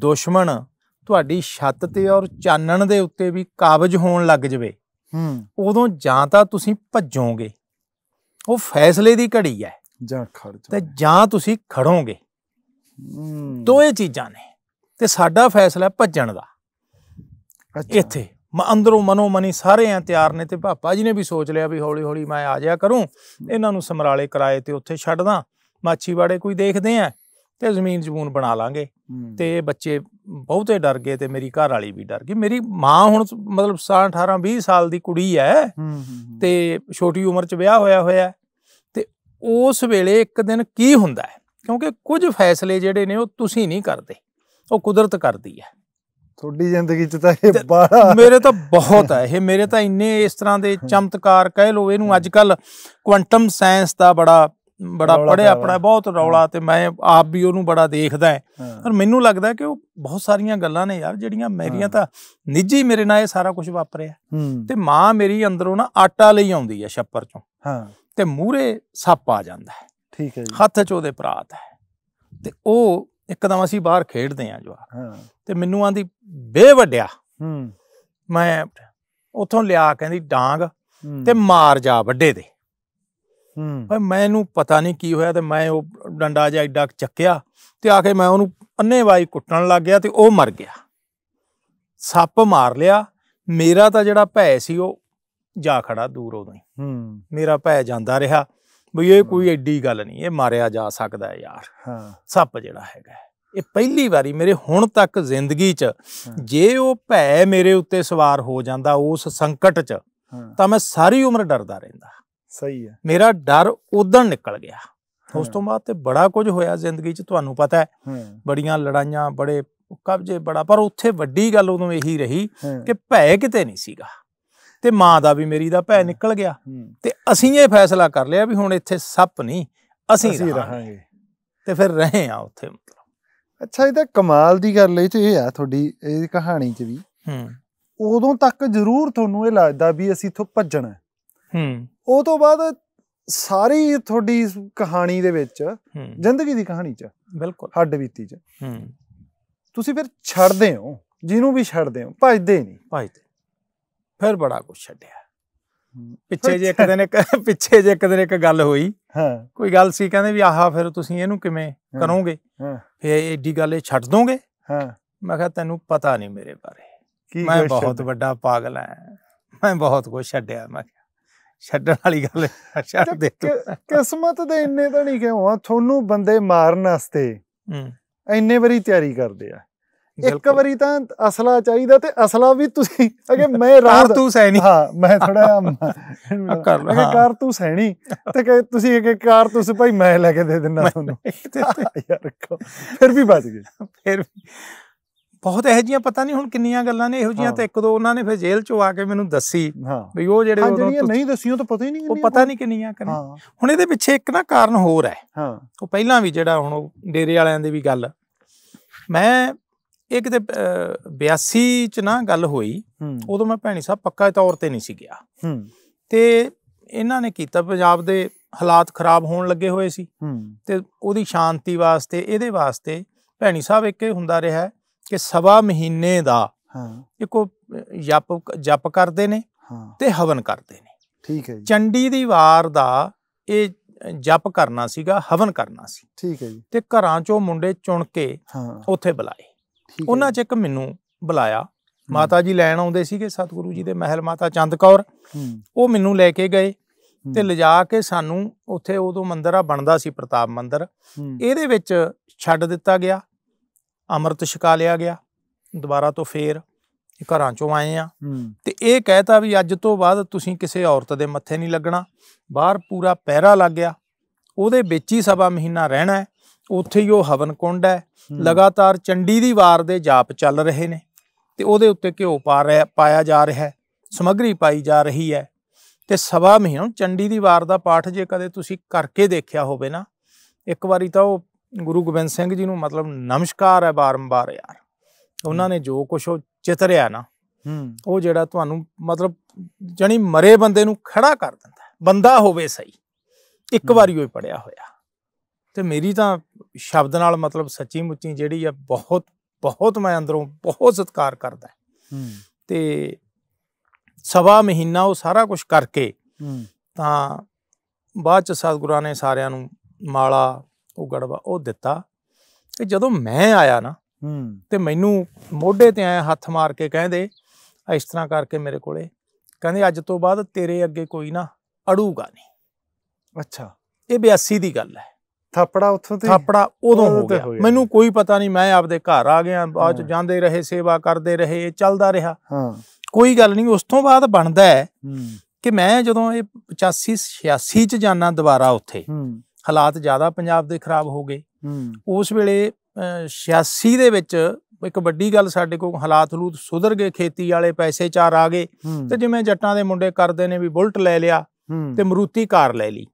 ਦੁਸ਼ਮਣ ਤੁਹਾਡੀ ਛੱਤ ਤੇ ਔਰ ਚਾਨਣ ਦੇ ਉੱਤੇ ਵੀ ਕਾਬਜ ਹੋਣ ਲੱਗ ਜਵੇ ਹੂੰ ਉਦੋਂ ਜਾਂ ਤਾਂ ਤੁਸੀਂ ਭੱਜੋਗੇ ਉਹ ਫੈਸਲੇ ਦੀ ਘੜੀ ਹੈ ਜਾਂ ਖੜ ਜਾਓ ਤੇ ਜਾਂ ਤੁਸੀਂ ਖੜੋਗੇ ਦੋਏ ਚੀਜ਼ਾਂ ਨੇ ਤੇ ਸਾਡਾ ਫੈਸਲਾ ਭੱਜਣ ਦਾ ਇੱਥੇ ਮੈਂ ਅੰਦਰੋਂ ਮਨੋ ਮਨੀ ਸਾਰੇ ਐ ਤਿਆਰ ਨੇ ਤੇ ਪਾਪਾ ਜੀ ਨੇ ਵੀ ਸੋਚ ਲਿਆ ਵੀ ਹੌਲੀ ਹੌਲੀ ਮੈਂ ਆ ਜਾਇਆ ਕਰੂੰ ਇਹਨਾਂ ਨੂੰ ਸਮਰਾਲੇ ਕਿਰਾਏ ਤੇ ਉੱਥੇ ਛੱਡਦਾ ਮਾਛੀਵਾੜੇ ਕੋਈ ਦੇਖਦੇ ਆ ਤੇ ਜ਼ਮੀਨ ਜ਼ਮੂਨ ਬਣਾ ਲਾਂਗੇ ਤੇ ਬੱਚੇ ਬਹੁਤੇ ਡਰ ਗਏ ਤੇ ਮੇਰੀ ਘਰ ਵਾਲੀ ਵੀ ਡਰ ਗਈ ਮੇਰੀ ਮਾਂ ਹੁਣ ਮਤਲਬ 18 20 ਸਾਲ ਦੀ ਕੁੜੀ ਐ ਤੇ ਛੋਟੀ ਉਮਰ 'ਚ ਵਿਆਹ ਹੋਇਆ ਹੋਇਆ ਤੇ ਉਸ ਵੇਲੇ ਇੱਕ ਦਿਨ ਕੀ ਹੁੰਦਾ ਹੈ ਕਿਉਂਕਿ ਕੁਝ ਫੈਸਲੇ ਜਿਹੜੇ ਨੇ ਉਹ ਤੁਸੀਂ ਨਹੀਂ ਕਰਦੇ ਉਹ ਕੁਦਰਤ ਕਰਦੀ ਹੈ ਤੁਹਾਡੀ ਜ਼ਿੰਦਗੀ 'ਚ ਤਾਂ ਇਹ ਬਾਹਰ ਮੇਰੇ ਤਾਂ ਬਹੁਤ ਹੈ ਇਹ ਮੇਰੇ ਤਾਂ ਇੰਨੇ ਇਸ ਤਰ੍ਹਾਂ ਦੇ ਚਮਤਕਾਰ ਕਹਿ ਲੋ ਇਹਨੂੰ ਅੱਜ ਕੱਲ ਕੁਆਂਟਮ ਸਾਇੰਸ ਦਾ ਬੜਾ ਬੜਾ ਪੜਿਆ ਆਪਣਾ ਬਹੁਤ ਰੌਲਾ ਤੇ ਮੈਂ ਆਪ ਵੀ ਉਹਨੂੰ ਬੜਾ ਦੇਖਦਾ ਪਰ ਮੈਨੂੰ ਲੱਗਦਾ ਕਿ ਉਹ ਬਹੁਤ ਸਾਰੀਆਂ ਗੱਲਾਂ ਨੇ ਯਾਰ ਜਿਹੜੀਆਂ ਮੇਰੀਆਂ ਤਾਂ ਨਿੱਜੀ ਮੇਰੇ ਨਾਲ ਇਹ ਸਾਰਾ ਕੁਝ ਵਾਪਰਿਆ ਤੇ ਮਾਂ ਮੇਰੀ ਅੰਦਰੋਂ ਨਾ ਆਟਾ ਲਈ ਆਉਂਦੀ ਹੈ ਛੱਪਰ ਚੋਂ ਹਾਂ ਤੇ ਮੂਰੇ ਸੱਪ ਆ ਜਾਂਦਾ ਹੈ ਠੀਕ ਹੈ ਜੀ ਹੱਥ 'ਚ ਉਹਦੇ ਪ੍ਰਾਤ ਹੈ ਤੇ ਉਹ ਇੱਕਦਮ ਅਸੀਂ ਬਾਹਰ ਖੇਡਦੇ ਆ ਜਵਾਰ ਹਾਂ ਤੇ ਮੈਨੂੰ ਆਂਦੀ ਬੇ ਵੱਡਿਆ ਹੂੰ ਮੈਂ ਉਥੋਂ ਲਿਆ ਕਹਿੰਦੀ ਡਾਂਗ ਤੇ ਮਾਰ ਜਾ ਵੱਡੇ ਦੇ ਹੂੰ ਪਰ ਮੈਨੂੰ ਪਤਾ ਨਹੀਂ ਕੀ ਹੋਇਆ ਤੇ ਮੈਂ ਉਹ ਡੰਡਾ ਜਿਹਾ ਐਡਾ ਚੱਕਿਆ ਤੇ ਆ ਕੇ ਮੈਂ ਉਹਨੂੰ ਅੰਨੇ ਵਾਈ ਕੁੱਟਣ ਲੱਗ ਗਿਆ ਤੇ ਉਹ ਮਰ ਗਿਆ ਸੱਪ ਮਾਰ ਲਿਆ ਮੇਰਾ ਤਾਂ ਜਿਹੜਾ ਭੈ ਸੀ ਉਹ ਜਾ ਖੜਾ ਦੂਰ ਉਦੋਂ ਹੀ ਹੂੰ ਮੇਰਾ ਭੈ ਜਾਂਦਾ ਰਿਹਾ ਵੀ ਇਹ ਕੋਈ ਐਡੀ ਗੱਲ ਨਹੀਂ ਇਹ ਮਾਰਿਆ ਜਾ ਸਕਦਾ ਯਾਰ ਹਾਂ ਸੱਪ ਜਿਹੜਾ ਹੈਗਾ ਇਹ ਪਹਿਲੀ ਵਾਰੀ ਮੇਰੇ ਹੁਣ ਤੱਕ ਜ਼ਿੰਦਗੀ 'ਚ ਜੇ ਉਹ ਭੈ ਮੇਰੇ ਉੱਤੇ ਸਵਾਰ ਹੋ ਜਾਂਦਾ ਉਸ ਸੰਕਟ 'ਚ ਤਾਂ ਮੈਂ ਸਾਰੀ ਉਮਰ ਡਰਦਾ ਰਹਿੰਦਾ ਸਹੀ ਹੈ ਮੇਰਾ ਡਰ ਉਦੋਂ ਨਿਕਲ ਗਿਆ ਉਸ ਤੋਂ ਬਾਅਦ ਤੇ ਬੜਾ ਕੁਝ ਹੋਇਆ ਜ਼ਿੰਦਗੀ 'ਚ ਤੁਹਾਨੂੰ ਪਤਾ ਹੈ ਬੜੀਆਂ ਲੜਾਈਆਂ ਬੜੇ ਕਬਜ਼ੇ ਬੜਾ ਪਰ ਉੱਥੇ ਵੱਡੀ ਗੱਲ ਉਦੋਂ ਇਹੀ ਰਹੀ ਕਿ ਭੈ ਕਿਤੇ ਨਹੀਂ ਸੀਗਾ ਤੇ ਮਾਂ ਦਾ ਵੀ ਮੇਰੀ ਦਾ ਭੈ ਨਿਕਲ ਗਿਆ ਤੇ ਅਸੀਂ ਇਹ ਫੈਸਲਾ ਕਰ ਲਿਆ ਵੀ ਹੁਣ ਇੱਥੇ ਸੱਪ ਨਹੀਂ ਅਸੀਂ ਰਹਾਂਗੇ ਤੇ ਫਿਰ ਰਹੇ ਆ ਉੱਥੇ ਮਤਲਬ ਅੱਛਾ ਇਹ ਤਾਂ ਕਮਾਲ ਦੀ ਗੱਲ ਇਹ ਚ ਇਹ ਆ ਤੁਹਾਡੀ ਇਹ ਕਹਾਣੀ ਚ ਵੀ ਹੂੰ ਉਦੋਂ ਤੱਕ ਜ਼ਰੂਰ ਤੁਹਾਨੂੰ ਇਹ ਲੱਗਦਾ ਵੀ ਅਸੀਂ ਇੱਥੋਂ ਭੱਜਣਾ ਹੂੰ ਉਹ ਤੋਂ ਬਾਅਦ ਸਾਰੀ ਤੁਹਾਡੀ ਕਹਾਣੀ ਦੇ ਵਿੱਚ ਜ਼ਿੰਦਗੀ ਦੀ ਕਹਾਣੀ ਚ ਬਿਲਕੁਲ ਹੱਡ ਬੀਤੀ ਚ ਹੂੰ ਤੁਸੀਂ ਫਿਰ ਛੱਡਦੇ ਹੋ ਜਿਹਨੂੰ ਵੀ ਛੱਡਦੇ ਹੋ ਭੱਜਦੇ ਨਹੀਂ ਭੱਜਦੇ ਫਿਰ ਬੜਾ ਕੁਝ ਛੱਡਿਆ ਪਿੱਛੇ ਜੇ ਇੱਕ ਦਿਨ ਇੱਕ [laughs] ਪਿੱਛੇ ਜੇ ਇੱਕ ਦਿਨ ਇੱਕ ਗੱਲ ਹੋਈ ਹਾਂ ਕੋਈ ਗੱਲ ਸੀ ਕਹਿੰਦੇ ਵੀ ਆਹਾ ਫਿਰ ਤੁਸੀਂ ਇਹਨੂੰ ਕਿਵੇਂ ਕਰੋਗੇ ਫੇ ਏਡੀ ਗੱਲ ਇਹ ਛੱਡ ਦੋਗੇ ਹਾਂ ਮੈਂ ਕਿਹਾ ਤੈਨੂੰ ਪਤਾ ਨਹੀਂ ਮੇਰੇ ਬਾਰੇ ਕੀ ਮੈਂ ਬਹੁਤ ਵੱਡਾ ਪਾਗਲ ਐ ਮੈਂ ਬਹੁਤ ਕੁਝ ਛੱਡਿਆ ਮੈਂ ਕਿਹਾ ਛੱਡਣ ਵਾਲੀ ਗੱਲ ਛੱਡ ਦੇ ਤੂੰ ਕਿਸਮਤ ਦੇ ਇੰਨੇ ਤਾਂ ਨਹੀਂ ਕਿਉਂ ਆ ਤੁਹਾਨੂੰ ਬੰਦੇ ਮਾਰਨ ਵਾਸਤੇ ਹੂੰ ਇੰਨੇ ਵਾਰੀ ਤਿਆਰੀ ਕਰਦੇ ਆ ਇੱਕ ਵਾਰੀ ਤਾਂ ਅਸਲਾ ਚਾਹੀਦਾ ਤੇ ਅਸਲਾ ਵੀ ਤੁਸੀਂ ਅਗੇ ਮੈਂ ਰਾਤ ਤੂੰ ਸੈਣੀ ਹਾਂ ਮੈਂ ਥੋੜਾ ਕਰ ਲਾ ਹਾਂ ਕਾਰ ਤੂੰ ਸੈਣੀ ਤੇ ਕਿ ਤੁਸੀਂ ਅਗੇ ਕਾਰ ਤੁਸੀਂ ਭਾਈ ਮੈਂ ਲੈ ਕੇ ਦੇ ਦਿੰਦਾ ਤੁਹਾਨੂੰ ਯਾਰ ਰੱਖੋ ਫਿਰ ਵੀ ਬਚ ਗਏ ਫਿਰ ਵੀ ਬਹੁਤ ਇਹੋ ਜੀਆਂ ਪਤਾ ਨਹੀਂ ਹੁਣ ਕਿੰਨੀਆਂ ਗੱਲਾਂ ਨੇ ਇਹੋ ਜੀਆਂ ਤਾਂ ਇੱਕ ਦੋ ਉਹਨਾਂ ਨੇ ਫਿਰ ਜੇਲ੍ਹ ਚੋਂ ਆ ਕੇ ਮੈਨੂੰ ਦੱਸੀ ਵੀ ਉਹ ਜਿਹੜੇ ਉਹ ਜਿਹੜੀਆਂ ਨਹੀਂ ਦੱਸੀਆਂ ਤਾਂ ਪਤਾ ਹੀ ਨਹੀਂ ਉਹ ਪਤਾ ਨਹੀਂ ਕਿੰਨੀਆਂ ਕਰਨ ਹੁਣ ਇਹਦੇ ਪਿੱਛੇ ਇੱਕ ਨਾ ਕਾਰਨ ਹੋਰ ਹੈ ਹਾਂ ਉਹ ਪਹਿਲਾਂ ਵੀ ਜਿਹੜਾ ਹੁਣ ਉਹ ਡੇਰੇ ਵਾਲਿਆਂ ਦੀ ਵੀ ਗੱਲ ਮੈਂ ਇਹ ਕਿਤੇ 82 ਚ ਨਾ ਗੱਲ ਹੋਈ ਉਦੋਂ ਮੈਂ ਭੈਣੀ ਸਾਹਿਬ ਪੱਕਾ ਤੌਰ ਤੇ ਨਹੀਂ ਸੀ ਗਿਆ ਤੇ ਇਹਨਾਂ ਨੇ ਕੀਤਾ ਪੰਜਾਬ ਦੇ ਹਾਲਾਤ ਖਰਾਬ ਹੋਣ ਲੱਗੇ ਹੋਏ ਸੀ ਤੇ ਉਹਦੀ ਸ਼ਾਂਤੀ ਵਾਸਤੇ ਇਹਦੇ ਵਾਸਤੇ ਭੈਣੀ ਸਾਹਿਬ ਇੱਕ ਇਹ ਹੁੰਦਾ ਰਿਹਾ ਕਿ ਸਵਾ ਮਹੀਨੇ ਦਾ ਇੱਕੋ ਜਪ ਜਪ ਕਰਦੇ ਨੇ ਤੇ ਹਵਨ ਕਰਦੇ ਨੇ ਠੀਕ ਹੈ ਜੀ ਚੰਡੀ ਦੀ ਵਾਰ ਦਾ ਇਹ ਜਪ ਕਰਨਾ ਸੀਗਾ ਹਵਨ ਕਰਨਾ ਸੀ ਠੀਕ ਹੈ ਜੀ ਤੇ ਘਰਾਂ ਚੋਂ ਮੁੰਡੇ ਚੁਣ ਕੇ ਉੱਥੇ ਬੁਲਾਏ ਉਹਨਾਂ 'ਚ ਇੱਕ ਮੈਨੂੰ ਬੁਲਾਇਆ ਮਾਤਾ ਜੀ ਲੈਣ ਆਉਂਦੇ ਸੀਗੇ ਸਤਿਗੁਰੂ ਜੀ ਦੇ ਮਹਿਲ ਮਾਤਾ ਚੰਦ ਕੌਰ ਉਹ ਮੈਨੂੰ ਲੈ ਕੇ ਗਏ ਤੇ ਲਿਜਾ ਕੇ ਸਾਨੂੰ ਉੱਥੇ ਉਦੋਂ ਮੰਦਿਰ ਆ ਬਣਦਾ ਸੀ ਪ੍ਰਤਾਪ ਮੰਦਿਰ ਇਹਦੇ ਵਿੱਚ ਛੱਡ ਦਿੱਤਾ ਗਿਆ ਅੰਮ੍ਰਿਤ ਛਕਾ ਲਿਆ ਗਿਆ ਦੁਬਾਰਾ ਤੋਂ ਫੇਰ ਘਰਾਂ ਚੋਂ ਆਏ ਆ ਤੇ ਇਹ ਕਹਿਤਾ ਵੀ ਅੱਜ ਤੋਂ ਬਾਅਦ ਤੁਸੀਂ ਕਿਸੇ ਔਰਤ ਦੇ ਮੱਥੇ ਨਹੀਂ ਲੱਗਣਾ ਬਾਹਰ ਪੂਰਾ ਪਹਿਰਾ ਲੱਗ ਗਿਆ ਉਹਦੇ ਵਿੱਚ ਹੀ ਸਵਾ ਮਹੀਨਾ ਰਹਿਣਾ ਉੱਥੇ ਹੀ ਉਹ ਹਵਨ ਕੁੰਡ ਹੈ ਲਗਾਤਾਰ ਚੰਡੀ ਦੀ ਵਾਰ ਦੇ ਜਾਪ ਚੱਲ ਰਹੇ ਨੇ ਤੇ ਉਹਦੇ ਉੱਤੇ ਘਿਓ ਪਾ ਰਿਹਾ ਪਾਇਆ ਜਾ ਰਿਹਾ ਹੈ ਸਮਗਰੀ ਪਾਈ ਜਾ ਰਹੀ ਹੈ ਤੇ ਸਵਾ ਮਹੀਨਾ ਚੰਡੀ ਦੀ ਵਾਰ ਦਾ ਪਾਠ ਜੇ ਕਦੇ ਤੁਸੀਂ ਕਰਕੇ ਦੇਖਿਆ ਹੋਵੇ ਨਾ ਇੱਕ ਵਾਰੀ ਤਾਂ ਉਹ ਗੁਰੂ ਗੋਬਿੰਦ ਸਿੰਘ ਜੀ ਨੂੰ ਮਤਲਬ ਨਮਸਕਾਰ ਹੈ ਬਾਰੰਬਾਰ ਯਾਰ ਉਹਨਾਂ ਨੇ ਜੋ ਕੁਝ ਉਹ ਚਿਤਰਿਆ ਨਾ ਉਹ ਜਿਹੜਾ ਤੁਹਾਨੂੰ ਮਤਲਬ ਜਣੀ ਮਰੇ ਬੰਦੇ ਨੂੰ ਖੜਾ ਕਰ ਦਿੰਦਾ ਬੰਦਾ ਹੋਵੇ ਸਹੀ ਇੱਕ ਵਾਰੀ ਉਹ ਪੜਿਆ ਹੋਇਆ ਤੇ ਮੇਰੀ ਤਾਂ ਸ਼ਬਦ ਨਾਲ ਮਤਲਬ ਸੱਚੀ ਮੁੱਚੀ ਜਿਹੜੀ ਆ ਬਹੁਤ ਬਹੁਤ ਮੈਂ ਅੰਦਰੋਂ ਬਹੁਤ ਸਤਿਕਾਰ ਕਰਦਾ ਹੂੰ ਤੇ ਸਵਾ ਮਹੀਨਾ ਉਹ ਸਾਰਾ ਕੁਝ ਕਰਕੇ ਹੂੰ ਤਾਂ ਬਾਅਦ ਚ ਸਤਿਗੁਰਾਂ ਨੇ ਸਾਰਿਆਂ ਨੂੰ ਮਾਲਾ ਉਹ ਗੜਵਾ ਉਹ ਦਿੱਤਾ ਤੇ ਜਦੋਂ ਮੈਂ ਆਇਆ ਨਾ ਹੂੰ ਤੇ ਮੈਨੂੰ ਮੋਢੇ ਤੇ ਆਇਆ ਹੱਥ ਮਾਰ ਕੇ ਕਹਿੰਦੇ ਇਸ ਤਰ੍ਹਾਂ ਕਰਕੇ ਮੇਰੇ ਕੋਲੇ ਕਹਿੰਦੇ ਅੱਜ ਤੋਂ ਬਾਅਦ ਤੇਰੇ ਅੱਗੇ ਕੋਈ ਨਾ ਅੜੂਗਾ ਨਹੀਂ ਅੱਛਾ ਇਹ 82 ਦੀ ਗੱਲ ਹੈ ਥਾਪੜਾ ਉੱਥੋਂ ਤੇ ਥਾਪੜਾ ਉਦੋਂ ਹੋ ਗਿਆ ਮੈਨੂੰ ਕੋਈ ਪਤਾ ਨਹੀਂ ਮੈਂ ਆਪਦੇ ਘਰ ਆ ਗਿਆ ਬਾਅਦ ਚ ਜਾਂਦੇ ਰਹੇ ਸੇਵਾ ਕਰਦੇ ਰਹੇ ਚੱਲਦਾ ਰਿਹਾ ਹਾਂ ਕੋਈ ਗੱਲ ਨਹੀਂ ਉਸ ਤੋਂ ਬਾਅਦ ਬਣਦਾ ਹੈ ਕਿ ਮੈਂ ਜਦੋਂ ਇਹ 85 86 ਚ ਜਾਣਾ ਦੁਬਾਰਾ ਉੱਥੇ ਹਾਲਾਤ ਜ਼ਿਆਦਾ ਪੰਜਾਬ ਦੇ ਖਰਾਬ ਹੋ ਗਏ ਉਸ ਵੇਲੇ 86 ਦੇ ਵਿੱਚ ਇੱਕ ਵੱਡੀ ਗੱਲ ਸਾਡੇ ਕੋਲ ਹਾਲਾਤ ਹਲੂਤ ਸੁਧਰ ਗਏ ਖੇਤੀ ਵਾਲੇ ਪੈਸੇ ਚਾਰ ਆ ਗਏ ਤੇ ਜਿਵੇਂ ਜੱਟਾਂ ਦੇ ਮੁੰਡੇ ਕਰਦੇ ਨੇ ਵੀ ਬੁਲਟ ਲੈ ਲਿਆ ਤੇ ਮਰੂਤੀ ਕਾਰ ਲੈ ਲਈ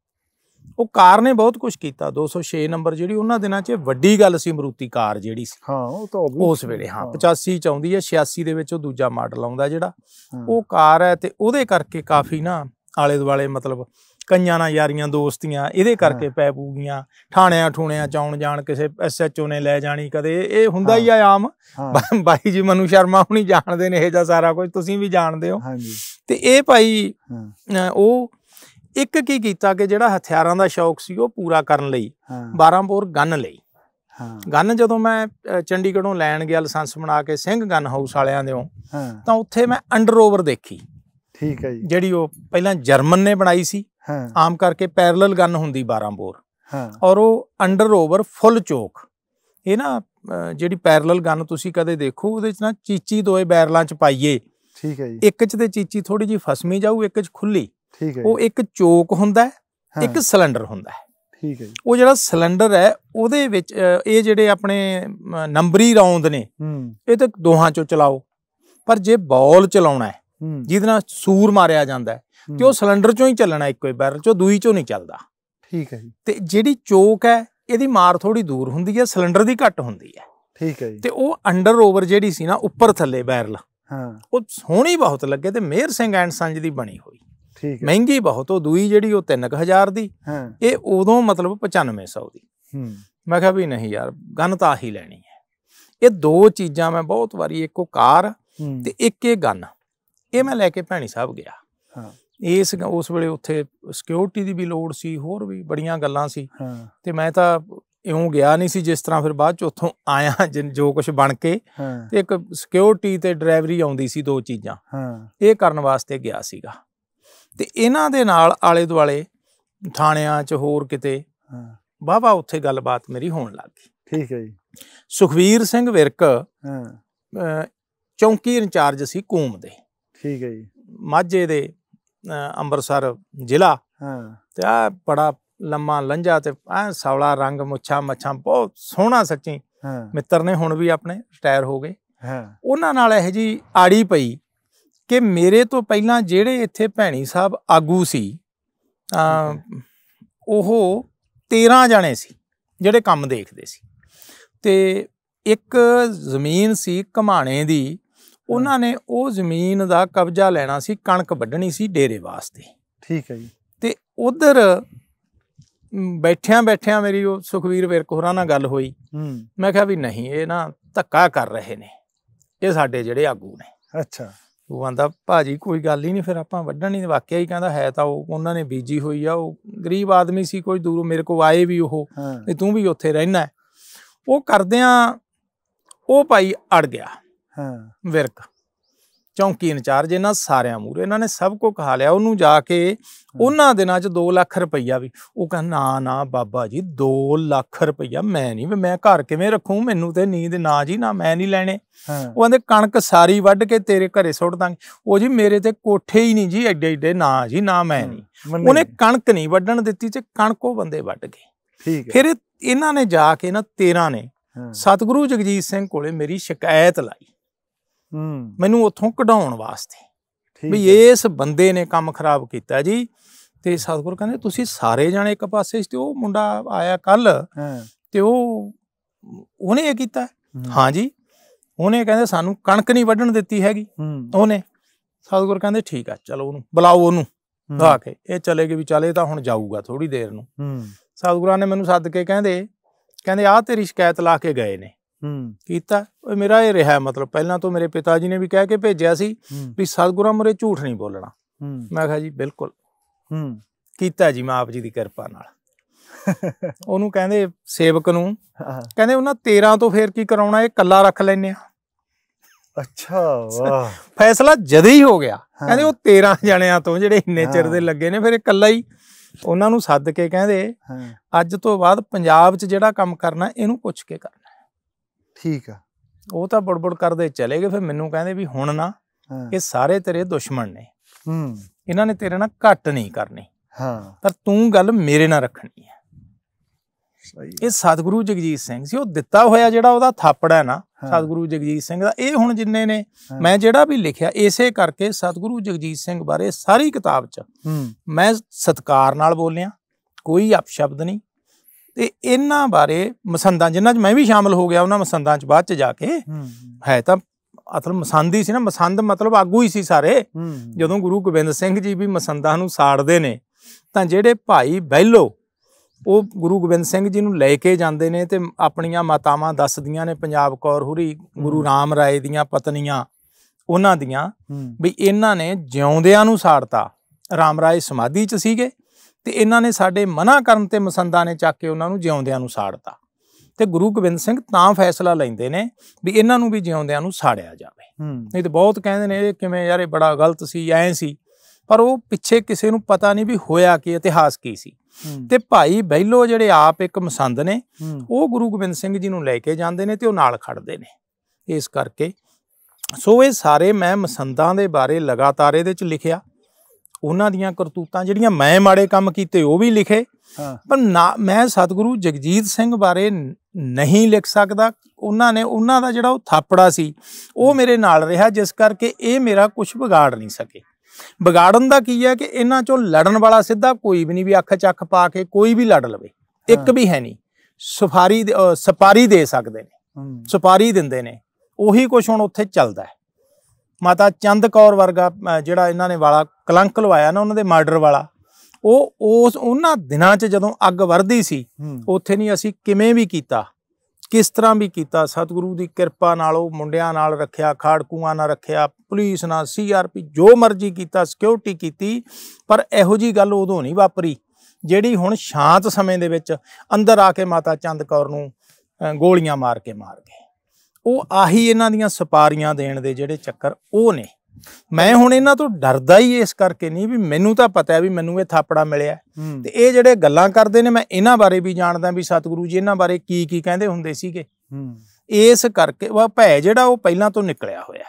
ਉਹ ਕਾਰ ਨੇ ਬਹੁਤ ਕੁਝ ਕੀਤਾ 206 ਨੰਬਰ ਜਿਹੜੀ ਉਹਨਾਂ ਦਿਨਾਂ 'ਚ ਵੱਡੀ ਗੱਲ ਸੀ ਮਰੂਤੀ ਕਾਰ ਜਿਹੜੀ ਸੀ ਹਾਂ ਉਹ ਤਾਂ ਉਸ ਵੇਲੇ ਹਾਂ 85 ਚ ਆਉਂਦੀ ਹੈ 86 ਦੇ ਵਿੱਚ ਉਹ ਦੂਜਾ ਮਾਡਲ ਆਉਂਦਾ ਜਿਹੜਾ ਉਹ ਕਾਰ ਹੈ ਤੇ ਉਹਦੇ ਕਰਕੇ ਕਾਫੀ ਨਾ ਆਲੇ ਦੁਆਲੇ ਮਤਲਬ ਕਈਆਂ ਨਾਲ ਯਾਰੀਆਂ ਦੋਸਤੀਆਂ ਇਹਦੇ ਕਰਕੇ ਪੈ ਪੂਗੀਆਂ ਠਾਣਿਆਂ ਠੂਣਿਆਂ ਚਾਉਣ ਜਾਣ ਕਿਸੇ ਐਸਐਚਓ ਨੇ ਲੈ ਜਾਣੀ ਕਦੇ ਇਹ ਹੁੰਦਾ ਹੀ ਆ ਆਮ ਬਾਈ ਜੀ ਮਨੂ ਸ਼ਰਮਾ ਹੁਣੀ ਜਾਣਦੇ ਨੇ ਇਹ ਜਾਂ ਸਾਰਾ ਕੁਝ ਤੁਸੀਂ ਵੀ ਜਾਣਦੇ ਹੋ ਹਾਂਜੀ ਤੇ ਇਹ ਭਾਈ ਉਹ ਇੱਕ ਕੀ ਕੀਤਾ ਕਿ ਜਿਹੜਾ ਹਥਿਆਰਾਂ ਦਾ ਸ਼ੌਕ ਸੀ ਉਹ ਪੂਰਾ ਕਰਨ ਲਈ 12 ਬੋਰ ਗਨ ਲਈ ਹਾਂ ਗਨ ਜਦੋਂ ਮੈਂ ਚੰਡੀਗੜ੍ਹੋਂ ਲੈਣ ਗਿਆ ਲਾਇਸੈਂਸ ਬਣਾ ਕੇ ਸਿੰਘ ਗਨ ਹਾਊਸ ਵਾਲਿਆਂ ਦੇੋਂ ਤਾਂ ਉੱਥੇ ਮੈਂ ਅੰਡਰਓਵਰ ਦੇਖੀ ਠੀਕ ਹੈ ਜੀ ਜਿਹੜੀ ਉਹ ਪਹਿਲਾਂ ਜਰਮਨ ਨੇ ਬਣਾਈ ਸੀ ਆਮ ਕਰਕੇ ਪੈਰਲਲ ਗਨ ਹੁੰਦੀ 12 ਬੋਰ ਔਰ ਉਹ ਅੰਡਰਓਵਰ ਫੁੱਲ ਚੋਕ ਇਹ ਨਾ ਜਿਹੜੀ ਪੈਰਲਲ ਗਨ ਤੁਸੀਂ ਕਦੇ ਦੇਖੋ ਉਹਦੇ ਚ ਨਾ ਚੀਚੀ ਦੋਏ ਬੈਰਲਾਂ ਚ ਪਾਈਏ ਠੀਕ ਹੈ ਜੀ ਇੱਕ ਚ ਤੇ ਚੀਚੀ ਥੋੜੀ ਜੀ ਫਸਮੀ ਜਾਊ ਇੱਕ ਚ ਖੁੱਲੀ ਠੀਕ ਹੈ ਉਹ ਇੱਕ ਚੋਕ ਹੁੰਦਾ ਹੈ ਇੱਕ ਸਿਲੰਡਰ ਹੁੰਦਾ ਹੈ ਠੀਕ ਹੈ ਉਹ ਜਿਹੜਾ ਸਿਲੰਡਰ ਹੈ ਉਹਦੇ ਵਿੱਚ ਇਹ ਜਿਹੜੇ ਆਪਣੇ ਨੰਬਰੀ ਰੌਂਦ ਨੇ ਇਹ ਤਾਂ ਦੋਹਾਂ ਚੋਂ ਚਲਾਓ ਪਰ ਜੇ ਬਾਲ ਚਲਾਉਣਾ ਹੈ ਜਿਹਦੇ ਨਾਲ ਸੂਰ ਮਾਰਿਆ ਜਾਂਦਾ ਹੈ ਤੇ ਉਹ ਸਿਲੰਡਰ ਚੋਂ ਹੀ ਚੱਲਣਾ ਇੱਕੋ ਹੀ ਬੈਰਲ ਚੋਂ ਦੂਈ ਚੋਂ ਨਹੀਂ ਚੱਲਦਾ ਠੀਕ ਹੈ ਜੀ ਤੇ ਜਿਹੜੀ ਚੋਕ ਹੈ ਇਹਦੀ ਮਾਰ ਥੋੜੀ ਦੂਰ ਹੁੰਦੀ ਹੈ ਸਿਲੰਡਰ ਦੀ ਘੱਟ ਹੁੰਦੀ ਹੈ ਠੀਕ ਹੈ ਜੀ ਤੇ ਉਹ ਅੰਡਰ ਓਵਰ ਜਿਹੜੀ ਸੀ ਨਾ ਉੱਪਰ ਥੱਲੇ ਬੈਰਲ ਹਾਂ ਉਹ ਸੋਹਣੀ ਬਹੁਤ ਲੱਗੇ ਤੇ ਮੇਰ ਸਿੰਘ ਐਂਡ ਸੰਜ ਦੀ ਬਣੀ ਹੋਈ ਠੀਕ ਹੈ ਮਹਿੰਗੀ ਬਹੁਤ ਉਹ ਦੂਈ ਜਿਹੜੀ ਉਹ 3000 ਦੀ ਹਾਂ ਇਹ ਉਦੋਂ ਮਤਲਬ 9500 ਦੀ ਹੂੰ ਮੈਂ ਕਿਹਾ ਵੀ ਨਹੀਂ ਯਾਰ ਗਨ ਤਾਂ ਆਹੀ ਲੈਣੀ ਹੈ ਇਹ ਦੋ ਚੀਜ਼ਾਂ ਮੈਂ ਬਹੁਤ ਵਾਰੀ ਇੱਕੋ ਕਾਰ ਤੇ ਇੱਕ ਇਹ ਗਨ ਇਹ ਮੈਂ ਲੈ ਕੇ ਭੈਣੀ ਸਾਹਿਬ ਗਿਆ ਹਾਂ ਇਸ ਉਸ ਵੇਲੇ ਉੱਥੇ ਸਿਕਿਉਰਿਟੀ ਦੀ ਵੀ ਲੋੜ ਸੀ ਹੋਰ ਵੀ ਬੜੀਆਂ ਗੱਲਾਂ ਸੀ ਤੇ ਮੈਂ ਤਾਂ ਇਉਂ ਗਿਆ ਨਹੀਂ ਸੀ ਜਿਸ ਤਰ੍ਹਾਂ ਫਿਰ ਬਾਅਦ ਚ ਉੱਥੋਂ ਆਇਆ ਜੋ ਕੁਝ ਬਣ ਕੇ ਤੇ ਇੱਕ ਸਿਕਿਉਰਿਟੀ ਤੇ ਡਰਾਈਵਰੀ ਆਉਂਦੀ ਸੀ ਦੋ ਚੀਜ਼ਾਂ ਹਾਂ ਇਹ ਕਰਨ ਵਾਸਤੇ ਗਿਆ ਸੀਗਾ ਤੇ ਇਹਨਾਂ ਦੇ ਨਾਲ ਆਲੇ ਦੁਆਲੇ ਥਾਣਿਆਂ 'ਚ ਹੋਰ ਕਿਤੇ ਵਾਵਾ ਉੱਥੇ ਗੱਲਬਾਤ ਮੇਰੀ ਹੋਣ ਲੱਗ ਗਈ ਠੀਕ ਹੈ ਜੀ ਸੁਖਵੀਰ ਸਿੰਘ ਵਿਰਕ ਹਾਂ ਚੌਂਕੀ ਇੰਚਾਰਜ ਸੀ ਕੂਮ ਦੇ ਠੀਕ ਹੈ ਜੀ ਮਾਝੇ ਦੇ ਅੰਮ੍ਰਿਤਸਰ ਜ਼ਿਲ੍ਹਾ ਹਾਂ ਤੇ ਆ ਬੜਾ ਲੰਮਾ ਲੰਝਾ ਤੇ ਐ ਸੌਲਾ ਰੰਗ ਮੁੱਛਾਂ ਮੱਛਾਂ ਬਹੁਤ ਸੋਹਣਾ ਸੱਚੀ ਮਿੱਤਰ ਨੇ ਹੁਣ ਵੀ ਆਪਣੇ ਰਿਟਾਇਰ ਹੋ ਗਏ ਹਾਂ ਉਹਨਾਂ ਨਾਲ ਇਹ ਜੀ ਆੜੀ ਪਈ ਕਿ ਮੇਰੇ ਤੋਂ ਪਹਿਲਾਂ ਜਿਹੜੇ ਇੱਥੇ ਭੈਣੀ ਸਾਹਿਬ ਆਗੂ ਸੀ ਉਹ 13 ਜਾਣੇ ਸੀ ਜਿਹੜੇ ਕੰਮ ਦੇਖਦੇ ਸੀ ਤੇ ਇੱਕ ਜ਼ਮੀਨ ਸੀ ਕਮਾਣੇ ਦੀ ਉਹਨਾਂ ਨੇ ਉਹ ਜ਼ਮੀਨ ਦਾ ਕਬਜ਼ਾ ਲੈਣਾ ਸੀ ਕਣਕ ਵੱਢਣੀ ਸੀ ਡੇਰੇ ਵਾਸਤੇ ਠੀਕ ਹੈ ਜੀ ਤੇ ਉਧਰ ਬੈਠਿਆਂ ਬੈਠਿਆਂ ਮੇਰੀ ਉਹ ਸੁਖਵੀਰ ਵਿਰਕ ਹੋਰਾਂ ਨਾਲ ਗੱਲ ਹੋਈ ਮੈਂ ਕਿਹਾ ਵੀ ਨਹੀਂ ਇਹ ਨਾ ਧੱਕਾ ਕਰ ਰਹੇ ਨੇ ਇਹ ਸਾਡੇ ਜਿਹੜੇ ਆਗੂ ਨੇ ਅੱਛਾ ਉਹ ਆਂਦਾ ਭਾਜੀ ਕੋਈ ਗੱਲ ਹੀ ਨਹੀਂ ਫਿਰ ਆਪਾਂ ਵੱਢਣੀ ਨਹੀਂ ਵਾਕਿਆ ਹੀ ਕਹਿੰਦਾ ਹੈ ਤਾਂ ਉਹ ਉਹਨਾਂ ਨੇ ਬੀਜੀ ਹੋਈ ਆ ਉਹ ਗਰੀਬ ਆਦਮੀ ਸੀ ਕੋਈ ਦੂਰੋਂ ਮੇਰੇ ਕੋ ਆਏ ਵੀ ਉਹ ਤੇ ਤੂੰ ਵੀ ਉੱਥੇ ਰਹਿਣਾ ਉਹ ਕਰਦਿਆਂ ਉਹ ਭਾਈ ਅੜ ਗਿਆ ਹਾਂ ਵਿਰਕ ਚੌਂਕੀ ਇੰਚਾਰਜ ਇਹਨਾਂ ਸਾਰਿਆਂ ਮੂਰੇ ਇਹਨਾਂ ਨੇ ਸਭ ਕੋ ਕਹਾ ਲਿਆ ਉਹਨੂੰ ਜਾ ਕੇ ਉਹਨਾਂ ਦਿਨਾਂ 'ਚ 2 ਲੱਖ ਰੁਪਈਆ ਵੀ ਉਹ ਕਹਿੰਦਾ ਨਾ ਨਾ ਬਾਬਾ ਜੀ 2 ਲੱਖ ਰੁਪਈਆ ਮੈਂ ਨਹੀਂ ਮੈਂ ਘਰ ਕਿਵੇਂ ਰੱਖੂ ਮੈਨੂੰ ਤੇ ਨੀਂਦ ਨਾ ਜੀ ਨਾ ਮੈਂ ਨਹੀਂ ਲੈਣੇ ਉਹ ਕਹਿੰਦੇ ਕਣਕ ਸਾਰੀ ਵੱਢ ਕੇ ਤੇਰੇ ਘਰੇ ਸੁੱਟ ਦਾਂਗੇ ਉਹ ਜੀ ਮੇਰੇ ਤੇ ਕੋਠੇ ਹੀ ਨਹੀਂ ਜੀ ਐਡੇ ਐਡੇ ਨਾ ਜੀ ਨਾ ਮੈਂ ਨਹੀਂ ਉਹਨੇ ਕਣਕ ਨਹੀਂ ਵੱਢਣ ਦਿੱਤੀ ਤੇ ਕਣਕੋ ਬੰਦੇ ਵੱਢ ਗਏ ਠੀਕ ਹੈ ਫਿਰ ਇਹਨਾਂ ਨੇ ਜਾ ਕੇ ਨਾ 13 ਨੇ ਸਤਿਗੁਰੂ ਜਗਜੀਤ ਸਿੰਘ ਕੋਲੇ ਮੇਰੀ ਸ਼ਿਕਾਇਤ ਲਾਈ ਮੈਨੂੰ ਉੱਥੋਂ ਕਢਾਉਣ ਵਾਸਤੇ ਵੀ ਇਸ ਬੰਦੇ ਨੇ ਕੰਮ ਖਰਾਬ ਕੀਤਾ ਜੀ ਤੇ ਸਤਗੁਰ ਕਹਿੰਦੇ ਤੁਸੀਂ ਸਾਰੇ ਜਾਣੇ ਇੱਕ ਪਾਸੇ ਤੇ ਉਹ ਮੁੰਡਾ ਆਇਆ ਕੱਲ ਤੇ ਉਹ ਉਹਨੇ ਇਹ ਕੀਤਾ ਹਾਂ ਜੀ ਉਹਨੇ ਕਹਿੰਦੇ ਸਾਨੂੰ ਕਣਕ ਨਹੀਂ ਵੱਢਣ ਦਿੱਤੀ ਹੈਗੀ ਉਹਨੇ ਸਤਗੁਰ ਕਹਿੰਦੇ ਠੀਕ ਆ ਚਲੋ ਉਹਨੂੰ ਬੁਲਾਓ ਉਹਨੂੰ ਆ ਕੇ ਇਹ ਚਲੇ ਗਏ ਵੀ ਚਲੇ ਤਾਂ ਹੁਣ ਜਾਊਗਾ ਥੋੜੀ ਦੇਰ ਨੂੰ ਸਤਗੁਰਾਂ ਨੇ ਮੈਨੂੰ ਸੱਦ ਕੇ ਕਹਿੰਦੇ ਕਹਿੰਦੇ ਆਹ ਤੇਰੀ ਸ਼ਿਕਾਇਤ ਲਾ ਕੇ ਗਏ ਨੇ ਹੂੰ ਕੀਤਾ ਉਹ ਮੇਰਾ ਇਹ ਰਿਹਾ ਮਤਲਬ ਪਹਿਲਾਂ ਤੋਂ ਮੇਰੇ ਪਿਤਾ ਜੀ ਨੇ ਵੀ ਕਹਿ ਕੇ ਭੇਜਿਆ ਸੀ ਵੀ ਸਤਿਗੁਰਾਂ ਮੁਰੇ ਝੂਠ ਨਹੀਂ ਬੋਲਣਾ ਮੈਂ ਕਿਹਾ ਜੀ ਬਿਲਕੁਲ ਹੂੰ ਕੀਤਾ ਜੀ ਮਾਪ ਜੀ ਦੀ ਕਿਰਪਾ ਨਾਲ ਉਹਨੂੰ ਕਹਿੰਦੇ ਸੇਵਕ ਨੂੰ ਕਹਿੰਦੇ ਉਹਨਾਂ 13 ਤੋਂ ਫੇਰ ਕੀ ਕਰਾਉਣਾ ਇਹ ਕੱਲਾ ਰੱਖ ਲੈਨੇ ਆ ਅੱਛਾ ਵਾਹ ਫੈਸਲਾ ਜਦ ਹੀ ਹੋ ਗਿਆ ਕਹਿੰਦੇ ਉਹ 13 ਜਣਿਆਂ ਤੋਂ ਜਿਹੜੇ ਇੰਨੇ ਚਿਰ ਦੇ ਲੱਗੇ ਨੇ ਫਿਰ ਇਕੱਲਾ ਹੀ ਉਹਨਾਂ ਨੂੰ ਸੱਦ ਕੇ ਕਹਿੰਦੇ ਅੱਜ ਤੋਂ ਬਾਅਦ ਪੰਜਾਬ 'ਚ ਜਿਹੜਾ ਕੰਮ ਕਰਨਾ ਇਹਨੂੰ ਪੁੱਛ ਕੇ ਕਰਨਾ ਠੀਕ ਆ ਉਹ ਤਾਂ ਬੜਬੜ ਕਰਦੇ ਚਲੇ ਗਏ ਫਿਰ ਮੈਨੂੰ ਕਹਿੰਦੇ ਵੀ ਹੁਣ ਨਾ ਇਹ ਸਾਰੇ ਤੇਰੇ ਦੁਸ਼ਮਣ ਨੇ ਹੂੰ ਇਹਨਾਂ ਨੇ ਤੇਰੇ ਨਾਲ ਘੱਟ ਨਹੀਂ ਕਰਨੀ ਹਾਂ ਪਰ ਤੂੰ ਗੱਲ ਮੇਰੇ ਨਾਲ ਰੱਖਣੀ ਹੈ ਸਹੀ ਇਹ ਸਤਿਗੁਰੂ ਜਗਜੀਤ ਸਿੰਘ ਸੀ ਉਹ ਦਿੱਤਾ ਹੋਇਆ ਜਿਹੜਾ ਉਹਦਾ ਥਾਪੜ ਹੈ ਨਾ ਸਤਿਗੁਰੂ ਜਗਜੀਤ ਸਿੰਘ ਦਾ ਇਹ ਹੁਣ ਜਿੰਨੇ ਨੇ ਮੈਂ ਜਿਹੜਾ ਵੀ ਲਿਖਿਆ ਇਸੇ ਕਰਕੇ ਸਤਿਗੁਰੂ ਜਗਜੀਤ ਸਿੰਘ ਬਾਰੇ ਸਾਰੀ ਕਿਤਾਬ 'ਚ ਮੈਂ ਸਤਕਾਰ ਨਾਲ ਬੋਲਿਆ ਕੋਈ ਅਪਸ਼ਬਦ ਨਹੀਂ ਤੇ ਇਹਨਾਂ ਬਾਰੇ ਮਸੰਦਾਂ ਜਿਨ੍ਹਾਂ 'ਚ ਮੈਂ ਵੀ ਸ਼ਾਮਲ ਹੋ ਗਿਆ ਉਹਨਾਂ ਮਸੰਦਾਂ 'ਚ ਬਾਅਦ 'ਚ ਜਾ ਕੇ ਹੈ ਤਾਂ ਅਸਲ ਮਸੰਦੀ ਸੀ ਨਾ ਮਸੰਦ ਮਤਲਬ ਆਗੂ ਹੀ ਸੀ ਸਾਰੇ ਜਦੋਂ ਗੁਰੂ ਗੋਬਿੰਦ ਸਿੰਘ ਜੀ ਵੀ ਮਸੰਦਾਂ ਨੂੰ ਸਾੜਦੇ ਨੇ ਤਾਂ ਜਿਹੜੇ ਭਾਈ ਬੈਲੋ ਉਹ ਗੁਰੂ ਗੋਬਿੰਦ ਸਿੰਘ ਜੀ ਨੂੰ ਲੈ ਕੇ ਜਾਂਦੇ ਨੇ ਤੇ ਆਪਣੀਆਂ ਮਾਤਾਵਾਂ ਦੱਸਦੀਆਂ ਨੇ ਪੰਜਾਬ ਕੌਰ ਹੁਰੀ ਗੁਰੂ ਰਾਮ ਰਾਏ ਦੀਆਂ ਪਤਨੀਆਂ ਉਹਨਾਂ ਦੀਆਂ ਵੀ ਇਹਨਾਂ ਨੇ ਜਿਉਂਦਿਆਂ ਨੂੰ ਸਾੜਤਾ ਰਾਮ ਰਾਏ ਸਮਾਧੀ 'ਚ ਸੀਗੇ ਤੇ ਇਹਨਾਂ ਨੇ ਸਾਡੇ ਮਨਾ ਕਰਨ ਤੇ ਮਸੰਦਾਂ ਨੇ ਚੱਕ ਕੇ ਉਹਨਾਂ ਨੂੰ ਜਿਉਂਦਿਆਂ ਨੂੰ ਸਾੜਤਾ ਤੇ ਗੁਰੂ ਗੋਬਿੰਦ ਸਿੰਘ ਤਾਂ ਫੈਸਲਾ ਲੈਂਦੇ ਨੇ ਵੀ ਇਹਨਾਂ ਨੂੰ ਵੀ ਜਿਉਂਦਿਆਂ ਨੂੰ ਸਾੜਿਆ ਜਾਵੇ ਨਹੀਂ ਤੇ ਬਹੁਤ ਕਹਿੰਦੇ ਨੇ ਇਹ ਕਿਵੇਂ ਯਾਰ ਇਹ ਬੜਾ ਗਲਤ ਸੀ ਐ ਸੀ ਪਰ ਉਹ ਪਿੱਛੇ ਕਿਸੇ ਨੂੰ ਪਤਾ ਨਹੀਂ ਵੀ ਹੋਇਆ ਕੀ ਇਤਿਹਾਸ ਕੀ ਸੀ ਤੇ ਭਾਈ ਬੈਲੋ ਜਿਹੜੇ ਆਪ ਇੱਕ ਮਸੰਦ ਨੇ ਉਹ ਗੁਰੂ ਗੋਬਿੰਦ ਸਿੰਘ ਜੀ ਨੂੰ ਲੈ ਕੇ ਜਾਂਦੇ ਨੇ ਤੇ ਉਹ ਨਾਲ ਖੜਦੇ ਨੇ ਇਸ ਕਰਕੇ ਸੋ ਇਹ ਸਾਰੇ ਮੈਂ ਮਸੰਦਾਂ ਦੇ ਬਾਰੇ ਲਗਾਤਾਰ ਇਹਦੇ ਚ ਲਿਖਿਆ ਉਹਨਾਂ ਦੀਆਂ ਕਰਤੂਤਾਂ ਜਿਹੜੀਆਂ ਮੈਂ ਮਾੜੇ ਕੰਮ ਕੀਤੇ ਉਹ ਵੀ ਲਿਖੇ ਪਰ ਮੈਂ ਸਤਿਗੁਰੂ ਜਗਜੀਤ ਸਿੰਘ ਬਾਰੇ ਨਹੀਂ ਲਿਖ ਸਕਦਾ ਉਹਨਾਂ ਨੇ ਉਹਨਾਂ ਦਾ ਜਿਹੜਾ ਉਹ ਥਾਪੜਾ ਸੀ ਉਹ ਮੇਰੇ ਨਾਲ ਰਿਹਾ ਜਿਸ ਕਰਕੇ ਇਹ ਮੇਰਾ ਕੁਝ ਵਿਗਾੜ ਨਹੀਂ ਸਕੇ ਵਿਗਾੜਨ ਦਾ ਕੀ ਹੈ ਕਿ ਇਹਨਾਂ ਚੋਂ ਲੜਨ ਵਾਲਾ ਸਿੱਧਾ ਕੋਈ ਵੀ ਨਹੀਂ ਵੀ ਅੱਖ ਚੱਖ ਪਾ ਕੇ ਕੋਈ ਵੀ ਲੜ ਲਵੇ ਇੱਕ ਵੀ ਹੈ ਨਹੀਂ ਸਫਾਰੀ ਸਪਾਰੀ ਦੇ ਸਕਦੇ ਨੇ ਸਪਾਰੀ ਦਿੰਦੇ ਨੇ ਉਹੀ ਕੁਝ ਹੁਣ ਉੱਥੇ ਚੱਲਦਾ ਹੈ ਮਾਤਾ ਚੰਦ ਕੌਰ ਵਰਗਾ ਜਿਹੜਾ ਇਹਨਾਂ ਨੇ ਵਾਲਾ ਕਲੰਕ ਲਵਾਇਆ ਨਾ ਉਹਨਾਂ ਦੇ ਮਰਡਰ ਵਾਲਾ ਉਹ ਉਸ ਉਹਨਾਂ ਦਿਨਾਂ 'ਚ ਜਦੋਂ ਅੱਗ ਵਰਦੀ ਸੀ ਉੱਥੇ ਨਹੀਂ ਅਸੀਂ ਕਿਵੇਂ ਵੀ ਕੀਤਾ ਕਿਸ ਤਰ੍ਹਾਂ ਵੀ ਕੀਤਾ ਸਤਿਗੁਰੂ ਦੀ ਕਿਰਪਾ ਨਾਲ ਉਹ ਮੁੰਡਿਆਂ ਨਾਲ ਰੱਖਿਆ ਖਾੜਕੂਆਂ ਨਾਲ ਰੱਖਿਆ ਪੁਲਿਸ ਨਾਲ ਸੀਆਰਪੀ ਜੋ ਮਰਜ਼ੀ ਕੀਤਾ ਸਿਕਿਉਰਿਟੀ ਕੀਤੀ ਪਰ ਇਹੋ ਜੀ ਗੱਲ ਉਦੋਂ ਨਹੀਂ ਵਾਪਰੀ ਜਿਹੜੀ ਹੁਣ ਸ਼ਾਂਤ ਸਮੇਂ ਦੇ ਵਿੱਚ ਅੰਦਰ ਆ ਕੇ ਮਾਤਾ ਚੰਦ ਕੌਰ ਨੂੰ ਗੋਲੀਆਂ ਮਾਰ ਕੇ ਮਾਰ ਗਏ ਉਹ ਆਹੀ ਇਹਨਾਂ ਦੀਆਂ ਸਪਾਰੀਆਂ ਦੇਣ ਦੇ ਜਿਹੜੇ ਚੱਕਰ ਉਹ ਨੇ ਮੈਂ ਹੁਣ ਇਹਨਾਂ ਤੋਂ ਡਰਦਾ ਹੀ ਇਸ ਕਰਕੇ ਨਹੀਂ ਵੀ ਮੈਨੂੰ ਤਾਂ ਪਤਾ ਹੈ ਵੀ ਮੈਨੂੰ ਇਹ ਥਾਪੜਾ ਮਿਲਿਆ ਤੇ ਇਹ ਜਿਹੜੇ ਗੱਲਾਂ ਕਰਦੇ ਨੇ ਮੈਂ ਇਹਨਾਂ ਬਾਰੇ ਵੀ ਜਾਣਦਾ ਵੀ ਸਤਿਗੁਰੂ ਜੀ ਇਹਨਾਂ ਬਾਰੇ ਕੀ ਕੀ ਕਹਿੰਦੇ ਹੁੰਦੇ ਸੀਗੇ ਇਸ ਕਰਕੇ ਉਹ ਭੈ ਜਿਹੜਾ ਉਹ ਪਹਿਲਾਂ ਤੋਂ ਨਿਕਲਿਆ ਹੋਇਆ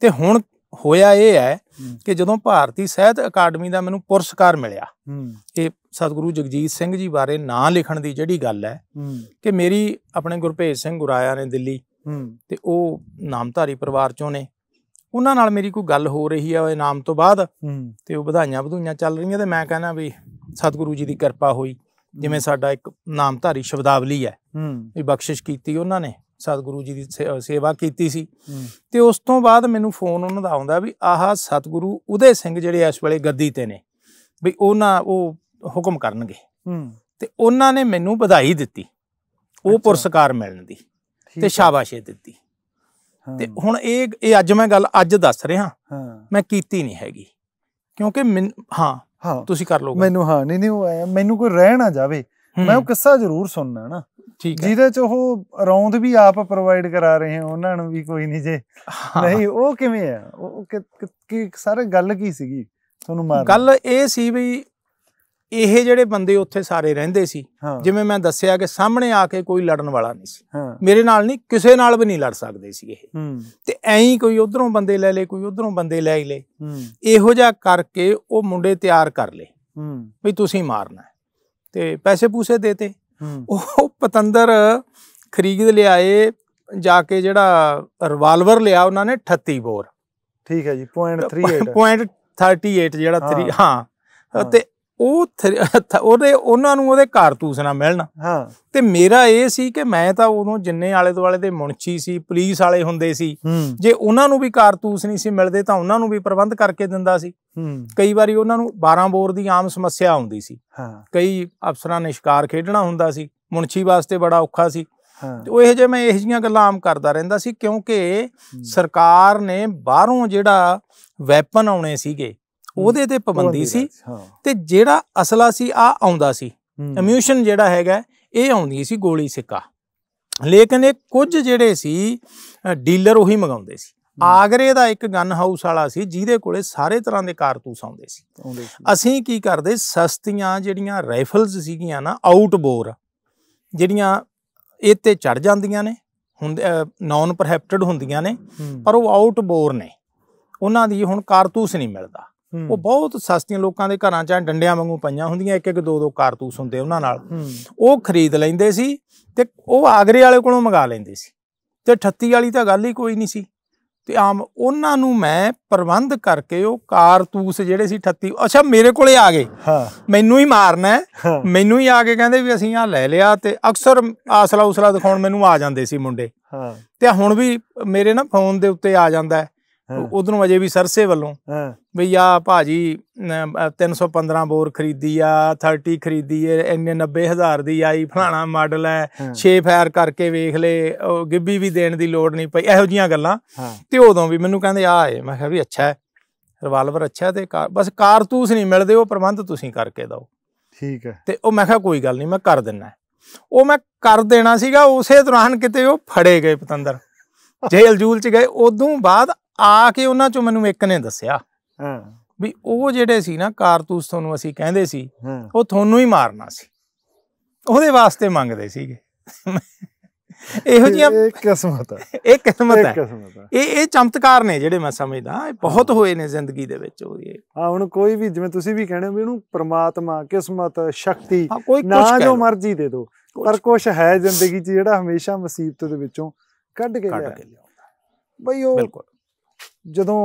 ਤੇ ਹੁਣ ਹੋਇਆ ਇਹ ਹੈ ਕਿ ਜਦੋਂ ਭਾਰਤੀ ਸਹਿਤ ਅਕਾਡਮੀ ਦਾ ਮੈਨੂੰ ਪੁਰਸਕਾਰ ਮਿਲਿਆ ਇਹ ਸਤਿਗੁਰੂ ਜਗਜੀਤ ਸਿੰਘ ਜੀ ਬਾਰੇ ਨਾਂ ਲਿਖਣ ਦੀ ਜਿਹੜੀ ਗੱਲ ਹੈ ਕਿ ਮੇਰੀ ਆਪਣੇ ਗੁਰਪ੍ਰੀਤ ਸਿੰਘ ਗੁਰਾਇਆ ਨੇ ਦਿੱਲੀ ਤੇ ਉਹ ਨਾਮਧਾਰੀ ਪਰਿਵਾਰ ਚੋਂ ਨੇ ਉਹਨਾਂ ਨਾਲ ਮੇਰੀ ਕੋਈ ਗੱਲ ਹੋ ਰਹੀ ਆ ਉਹ ਨਾਮ ਤੋਂ ਬਾਅਦ ਤੇ ਉਹ ਵਧਾਈਆਂ ਵਧੂਈਆਂ ਚੱਲ ਰਹੀਆਂ ਤੇ ਮੈਂ ਕਹਿੰਦਾ ਵੀ ਸਤਿਗੁਰੂ ਜੀ ਦੀ ਕਿਰਪਾ ਹੋਈ ਜਿਵੇਂ ਸਾਡਾ ਇੱਕ ਨਾਮਧਾਰੀ ਸ਼ਬਦਾਵਲੀ ਹੈ ਵੀ ਬਖਸ਼ਿਸ਼ ਕੀਤੀ ਉਹਨਾਂ ਨੇ ਸਤਿਗੁਰੂ ਜੀ ਦੀ ਸੇਵਾ ਕੀਤੀ ਸੀ ਤੇ ਉਸ ਤੋਂ ਬਾਅਦ ਮੈਨੂੰ ਫੋਨ ਉਹਨਾਂ ਦਾ ਆਉਂਦਾ ਵੀ ਆਹ ਸਤਿਗੁਰੂ ਉਦੇ ਸਿੰਘ ਜਿਹੜੇ ਇਸ ਵੇਲੇ ਗੱਦੀ ਤੇ ਨੇ ਵੀ ਉਹਨਾਂ ਉਹ ਹੁਕਮ ਕਰਨਗੇ ਤੇ ਉਹਨਾਂ ਨੇ ਮੈਨੂੰ ਵਧਾਈ ਦਿੱਤੀ ਉਹ ਪੁਰਸਕਾਰ ਮਿਲਣ ਦੀ ਤੇ ਸ਼ਾਬਾਸ਼ ਦਿੱਤੀ ਤੇ ਹੁਣ ਇਹ ਇਹ ਅੱਜ ਮੈਂ ਗੱਲ ਅੱਜ ਦੱਸ ਰਿਹਾ ਮੈਂ ਕੀਤੀ ਨਹੀਂ ਹੈਗੀ ਕਿਉਂਕਿ ਹਾਂ ਹਾਂ ਤੁਸੀਂ ਕਰ ਲੋਗੇ ਮੈਨੂੰ ਹਾਂ ਨਹੀਂ ਨਹੀਂ ਉਹ ਆਇਆ ਮੈਨੂੰ ਕੋਈ ਰਹਿ ਨਾ ਜਾਵੇ ਮੈਂ ਉਹ ਕਿੱਸਾ ਜ਼ਰੂਰ ਸੁਣਨਾ ਨਾ ਠੀਕ ਹੈ ਜਿਹਦੇ ਚ ਉਹ ਰੌਂਦ ਵੀ ਆਪ ਪ੍ਰੋਵਾਈਡ ਕਰਾ ਰਹੇ ਹੋ ਉਹਨਾਂ ਨੂੰ ਵੀ ਕੋਈ ਨਹੀਂ ਜੇ ਨਹੀਂ ਉਹ ਕਿਵੇਂ ਆ ਉਹ ਕਿ ਸਾਰੇ ਗੱਲ ਕੀ ਸੀਗੀ ਤੁਹਾਨੂੰ ਮਾਰ ਗੱਲ ਇਹ ਸੀ ਵੀ ਇਹ ਜਿਹੜੇ ਬੰਦੇ ਉੱਥੇ ਸਾਰੇ ਰਹਿੰਦੇ ਸੀ ਜਿਵੇਂ ਮੈਂ ਦੱਸਿਆ ਕਿ ਸਾਹਮਣੇ ਆ ਕੇ ਕੋਈ ਲੜਨ ਵਾਲਾ ਨਹੀਂ ਸੀ ਮੇਰੇ ਨਾਲ ਨਹੀਂ ਕਿਸੇ ਨਾਲ ਵੀ ਨਹੀਂ ਲੜ ਸਕਦੇ ਸੀ ਇਹ ਤੇ ਐਂ ਹੀ ਕੋਈ ਉਧਰੋਂ ਬੰਦੇ ਲੈ ਲੇ ਕੋਈ ਉਧਰੋਂ ਬੰਦੇ ਲੈ ਲੇ ਇਹੋ ਜਿਹਾ ਕਰਕੇ ਉਹ ਮੁੰਡੇ ਤਿਆਰ ਕਰ ਲੇ ਵੀ ਤੁਸੀਂ ਮਾਰਨਾ ਤੇ ਪੈਸੇ ਪੂਸੇ ਦੇਤੇ ਉਹ ਪਤੰਦਰ ਖਰੀਦ ਲਿਆਏ ਜਾ ਕੇ ਜਿਹੜਾ ਰਿਵਾਲਵਰ ਲਿਆ ਉਹਨਾਂ ਨੇ 38 ਬੋਰ ਠੀਕ ਹੈ ਜੀ .38 .38 [laughs] ਜਿਹੜਾ 3 ਹਾਂ ਤੇ ਉਹ ਉਹਦੇ ਉਹਨਾਂ ਨੂੰ ਉਹਦੇ ਕਾਰਤੂਸ ਨਾ ਮਿਲਣ ਹਾਂ ਤੇ ਮੇਰਾ ਇਹ ਸੀ ਕਿ ਮੈਂ ਤਾਂ ਉਦੋਂ ਜਿੰਨੇ ਆਲੇ ਦੁਆਲੇ ਦੇ ਮੁਨਸ਼ੀ ਸੀ ਪੁਲਿਸ ਵਾਲੇ ਹੁੰਦੇ ਸੀ ਜੇ ਉਹਨਾਂ ਨੂੰ ਵੀ ਕਾਰਤੂਸ ਨਹੀਂ ਸੀ ਮਿਲਦੇ ਤਾਂ ਉਹਨਾਂ ਨੂੰ ਵੀ ਪ੍ਰਬੰਧ ਕਰਕੇ ਦਿੰਦਾ ਸੀ ਕਈ ਵਾਰੀ ਉਹਨਾਂ ਨੂੰ 12 ਬੋਰ ਦੀ ਆਮ ਸਮੱਸਿਆ ਆਉਂਦੀ ਸੀ ਹਾਂ ਕਈ ਅਫਸਰਾਂ ਨੇ ਸ਼ਿਕਾਰ ਖੇਡਣਾ ਹੁੰਦਾ ਸੀ ਮੁਨਸ਼ੀ ਵਾਸਤੇ ਬੜਾ ਔਖਾ ਸੀ ਉਹ ਇਹ ਜੇ ਮੈਂ ਇਹ ਜੀਆਂ ਗੱਲਾਂ ਆਮ ਕਰਦਾ ਰਹਿੰਦਾ ਸੀ ਕਿਉਂਕਿ ਸਰਕਾਰ ਨੇ ਬਾਹਰੋਂ ਜਿਹੜਾ ਵੈਪਨ ਆਉਣੇ ਸੀਗੇ ਉਹਦੇ ਤੇ ਪਾਬੰਦੀ ਸੀ ਤੇ ਜਿਹੜਾ ਅਸਲਾ ਸੀ ਆ ਆਉਂਦਾ ਸੀ ਅਮਿਊਸ਼ਨ ਜਿਹੜਾ ਹੈਗਾ ਇਹ ਆਉਂਦੀ ਸੀ ਗੋਲੀ ਸਿੱਕਾ ਲੇਕਿਨ ਇਹ ਕੁਝ ਜਿਹੜੇ ਸੀ ਡੀਲਰ ਉਹੀ ਮੰਗਾਉਂਦੇ ਸੀ ਆਗਰੇ ਦਾ ਇੱਕ ਗਨ ਹਾਊਸ ਵਾਲਾ ਸੀ ਜਿਹਦੇ ਕੋਲੇ ਸਾਰੇ ਤਰ੍ਹਾਂ ਦੇ ਕਾਰਤੂਸ ਆਉਂਦੇ ਸੀ ਅਸੀਂ ਕੀ ਕਰਦੇ ਸਸਤੀਆਂ ਜਿਹੜੀਆਂ ਰਾਈਫਲਸ ਸੀਗੀਆਂ ਨਾ ਆਊਟਬੋਰ ਜਿਹੜੀਆਂ ਇਹ ਤੇ ਚੜ ਜਾਂਦੀਆਂ ਨੇ ਹੁੰਦੇ ਨਾਨ ਪਰਹੈਪਟਡ ਹੁੰਦੀਆਂ ਨੇ ਪਰ ਉਹ ਆਊਟਬੋਰ ਨੇ ਉਹਨਾਂ ਦੀ ਹੁਣ ਕਾਰਤੂਸ ਨਹੀਂ ਮਿਲਦਾ ਉਹ ਬਹੁਤ ਸਸਤੀਆਂ ਲੋਕਾਂ ਦੇ ਘਰਾਂ 'ਚ ਡੰਡਿਆਂ ਵਾਂਗੂ ਪਈਆਂ ਹੁੰਦੀਆਂ ਇੱਕ ਇੱਕ ਦੋ ਦੋ ਕਾਰਤੂਸ ਹੁੰਦੇ ਉਹਨਾਂ ਨਾਲ ਉਹ ਖਰੀਦ ਲੈਂਦੇ ਸੀ ਤੇ ਉਹ ਆਗਰੇ ਵਾਲੇ ਕੋਲੋਂ ਮੰਗਾ ਲੈਂਦੇ ਸੀ ਤੇ 38 ਵਾਲੀ ਤਾਂ ਗੱਲ ਹੀ ਕੋਈ ਨਹੀਂ ਸੀ ਤੇ ਆਮ ਉਹਨਾਂ ਨੂੰ ਮੈਂ ਪ੍ਰਬੰਧ ਕਰਕੇ ਉਹ ਕਾਰਤੂਸ ਜਿਹੜੇ ਸੀ 38 ਅੱਛਾ ਮੇਰੇ ਕੋਲੇ ਆ ਗਏ ਹਾਂ ਮੈਨੂੰ ਹੀ ਮਾਰਨਾ ਹੈ ਮੈਨੂੰ ਹੀ ਆ ਕੇ ਕਹਿੰਦੇ ਵੀ ਅਸੀਂ ਆ ਲੈ ਲਿਆ ਤੇ ਅਕਸਰ ਆਸਲਾ ਉਸਲਾ ਦਿਖਾਉਣ ਮੈਨੂੰ ਆ ਜਾਂਦੇ ਸੀ ਮੁੰਡੇ ਹਾਂ ਤੇ ਹੁਣ ਵੀ ਮੇਰੇ ਨਾ ਫੋਨ ਦੇ ਉੱਤੇ ਆ ਜਾਂਦਾ ਹੈ ਉਧਰੋਂ ਅਜੇ ਵੀ ਸਰਸੇ ਵੱਲੋਂ ਵੀ ਆ ਭਾਜੀ 315 ਬੋਰ ਖਰੀਦੀ ਆ 30 ਖਰੀਦੀ ਏ ਇੰਨੇ 90000 ਦੀ ਆਈ ਫਲਾਣਾ ਮਾਡਲ ਹੈ 6 ਫਾਇਰ ਕਰਕੇ ਵੇਖ ਲੇ ਉਹ ਗਿੱਬੀ ਵੀ ਦੇਣ ਦੀ ਲੋੜ ਨਹੀਂ ਪਈ ਇਹੋ ਜੀਆਂ ਗੱਲਾਂ ਤੇ ਉਦੋਂ ਵੀ ਮੈਨੂੰ ਕਹਿੰਦੇ ਆ ਏ ਮੈਂ ਕਿਹਾ ਵੀ ਅੱਛਾ ਹੈ ਰਿਵਾਲਵਰ ਅੱਛਾ ਤੇ ਬਸ ਕਾਰਤੂਸ ਨਹੀਂ ਮਿਲਦੇ ਉਹ ਪ੍ਰਬੰਧ ਤੁਸੀਂ ਕਰਕੇ ਦਿਓ ਠੀਕ ਹੈ ਤੇ ਉਹ ਮੈਂ ਕਿਹਾ ਕੋਈ ਗੱਲ ਨਹੀਂ ਮੈਂ ਕਰ ਦਿੰਨਾ ਉਹ ਮੈਂ ਕਰ ਦੇਣਾ ਸੀਗਾ ਉਸੇ ਦੌਰਾਨ ਕਿਤੇ ਉਹ ਫੜੇ ਗਏ ਪਤੰਦਰ [laughs] ਜੇਲ ਜੂਲ ਚ ਗਏ ਉਦੋਂ ਬਾਅਦ ਆ ਕੇ ਉਹਨਾਂ ਚੋਂ ਮੈਨੂੰ ਇੱਕ ਨੇ ਦੱਸਿਆ ਹਾਂ ਵੀ ਉਹ ਜਿਹੜੇ ਸੀ ਨਾ ਕਾਰਤੂਸ ਤੁਹਾਨੂੰ ਅਸੀਂ ਕਹਿੰਦੇ ਸੀ ਉਹ ਤੁਹਾਨੂੰ ਹੀ ਮਾਰਨਾ ਸੀ ਉਹਦੇ ਵਾਸਤੇ ਮੰਗਦੇ ਸੀਗੇ ਇਹੋ ਜੀਆਂ ਇੱਕ ਕਿਸਮਤ ਹੈ ਇਹ ਕਿਸਮਤ ਹੈ ਇਹ ਇਹ ਚਮਤਕਾਰ ਨੇ ਜਿਹੜੇ ਮੈਂ ਸਮਝਦਾ ਇਹ ਬਹੁਤ ਹੋਏ ਨੇ ਜ਼ਿੰਦਗੀ ਦੇ ਵਿੱਚ ਉਹ ਇਹ ਹਾਂ ਹੁਣ ਕੋਈ ਵੀ ਜਿਵੇਂ ਤੁਸੀਂ ਵੀ ਕਹਿੰਦੇ ਹੋ ਵੀ ਉਹਨੂੰ ਪ੍ਰਮਾਤਮਾ ਕਿਸਮਤ ਸ਼ਕਤੀ ਨਾ ਜੋ ਮਰਜ਼ੀ ਦੇ ਦਿਓ ਪਰ ਕੁਝ ਹੈ ਜ਼ਿੰਦਗੀ 'ਚ ਜਿਹੜਾ ਹਮੇਸ਼ਾ ਮੁਸੀਬਤ ਦੇ ਵਿੱਚੋਂ ਕੱਢ ਕੇ ਲਿਆਉਂਦਾ ਬਈ ਉਹ ਬਿਲਕੁਲ ਜਦੋਂ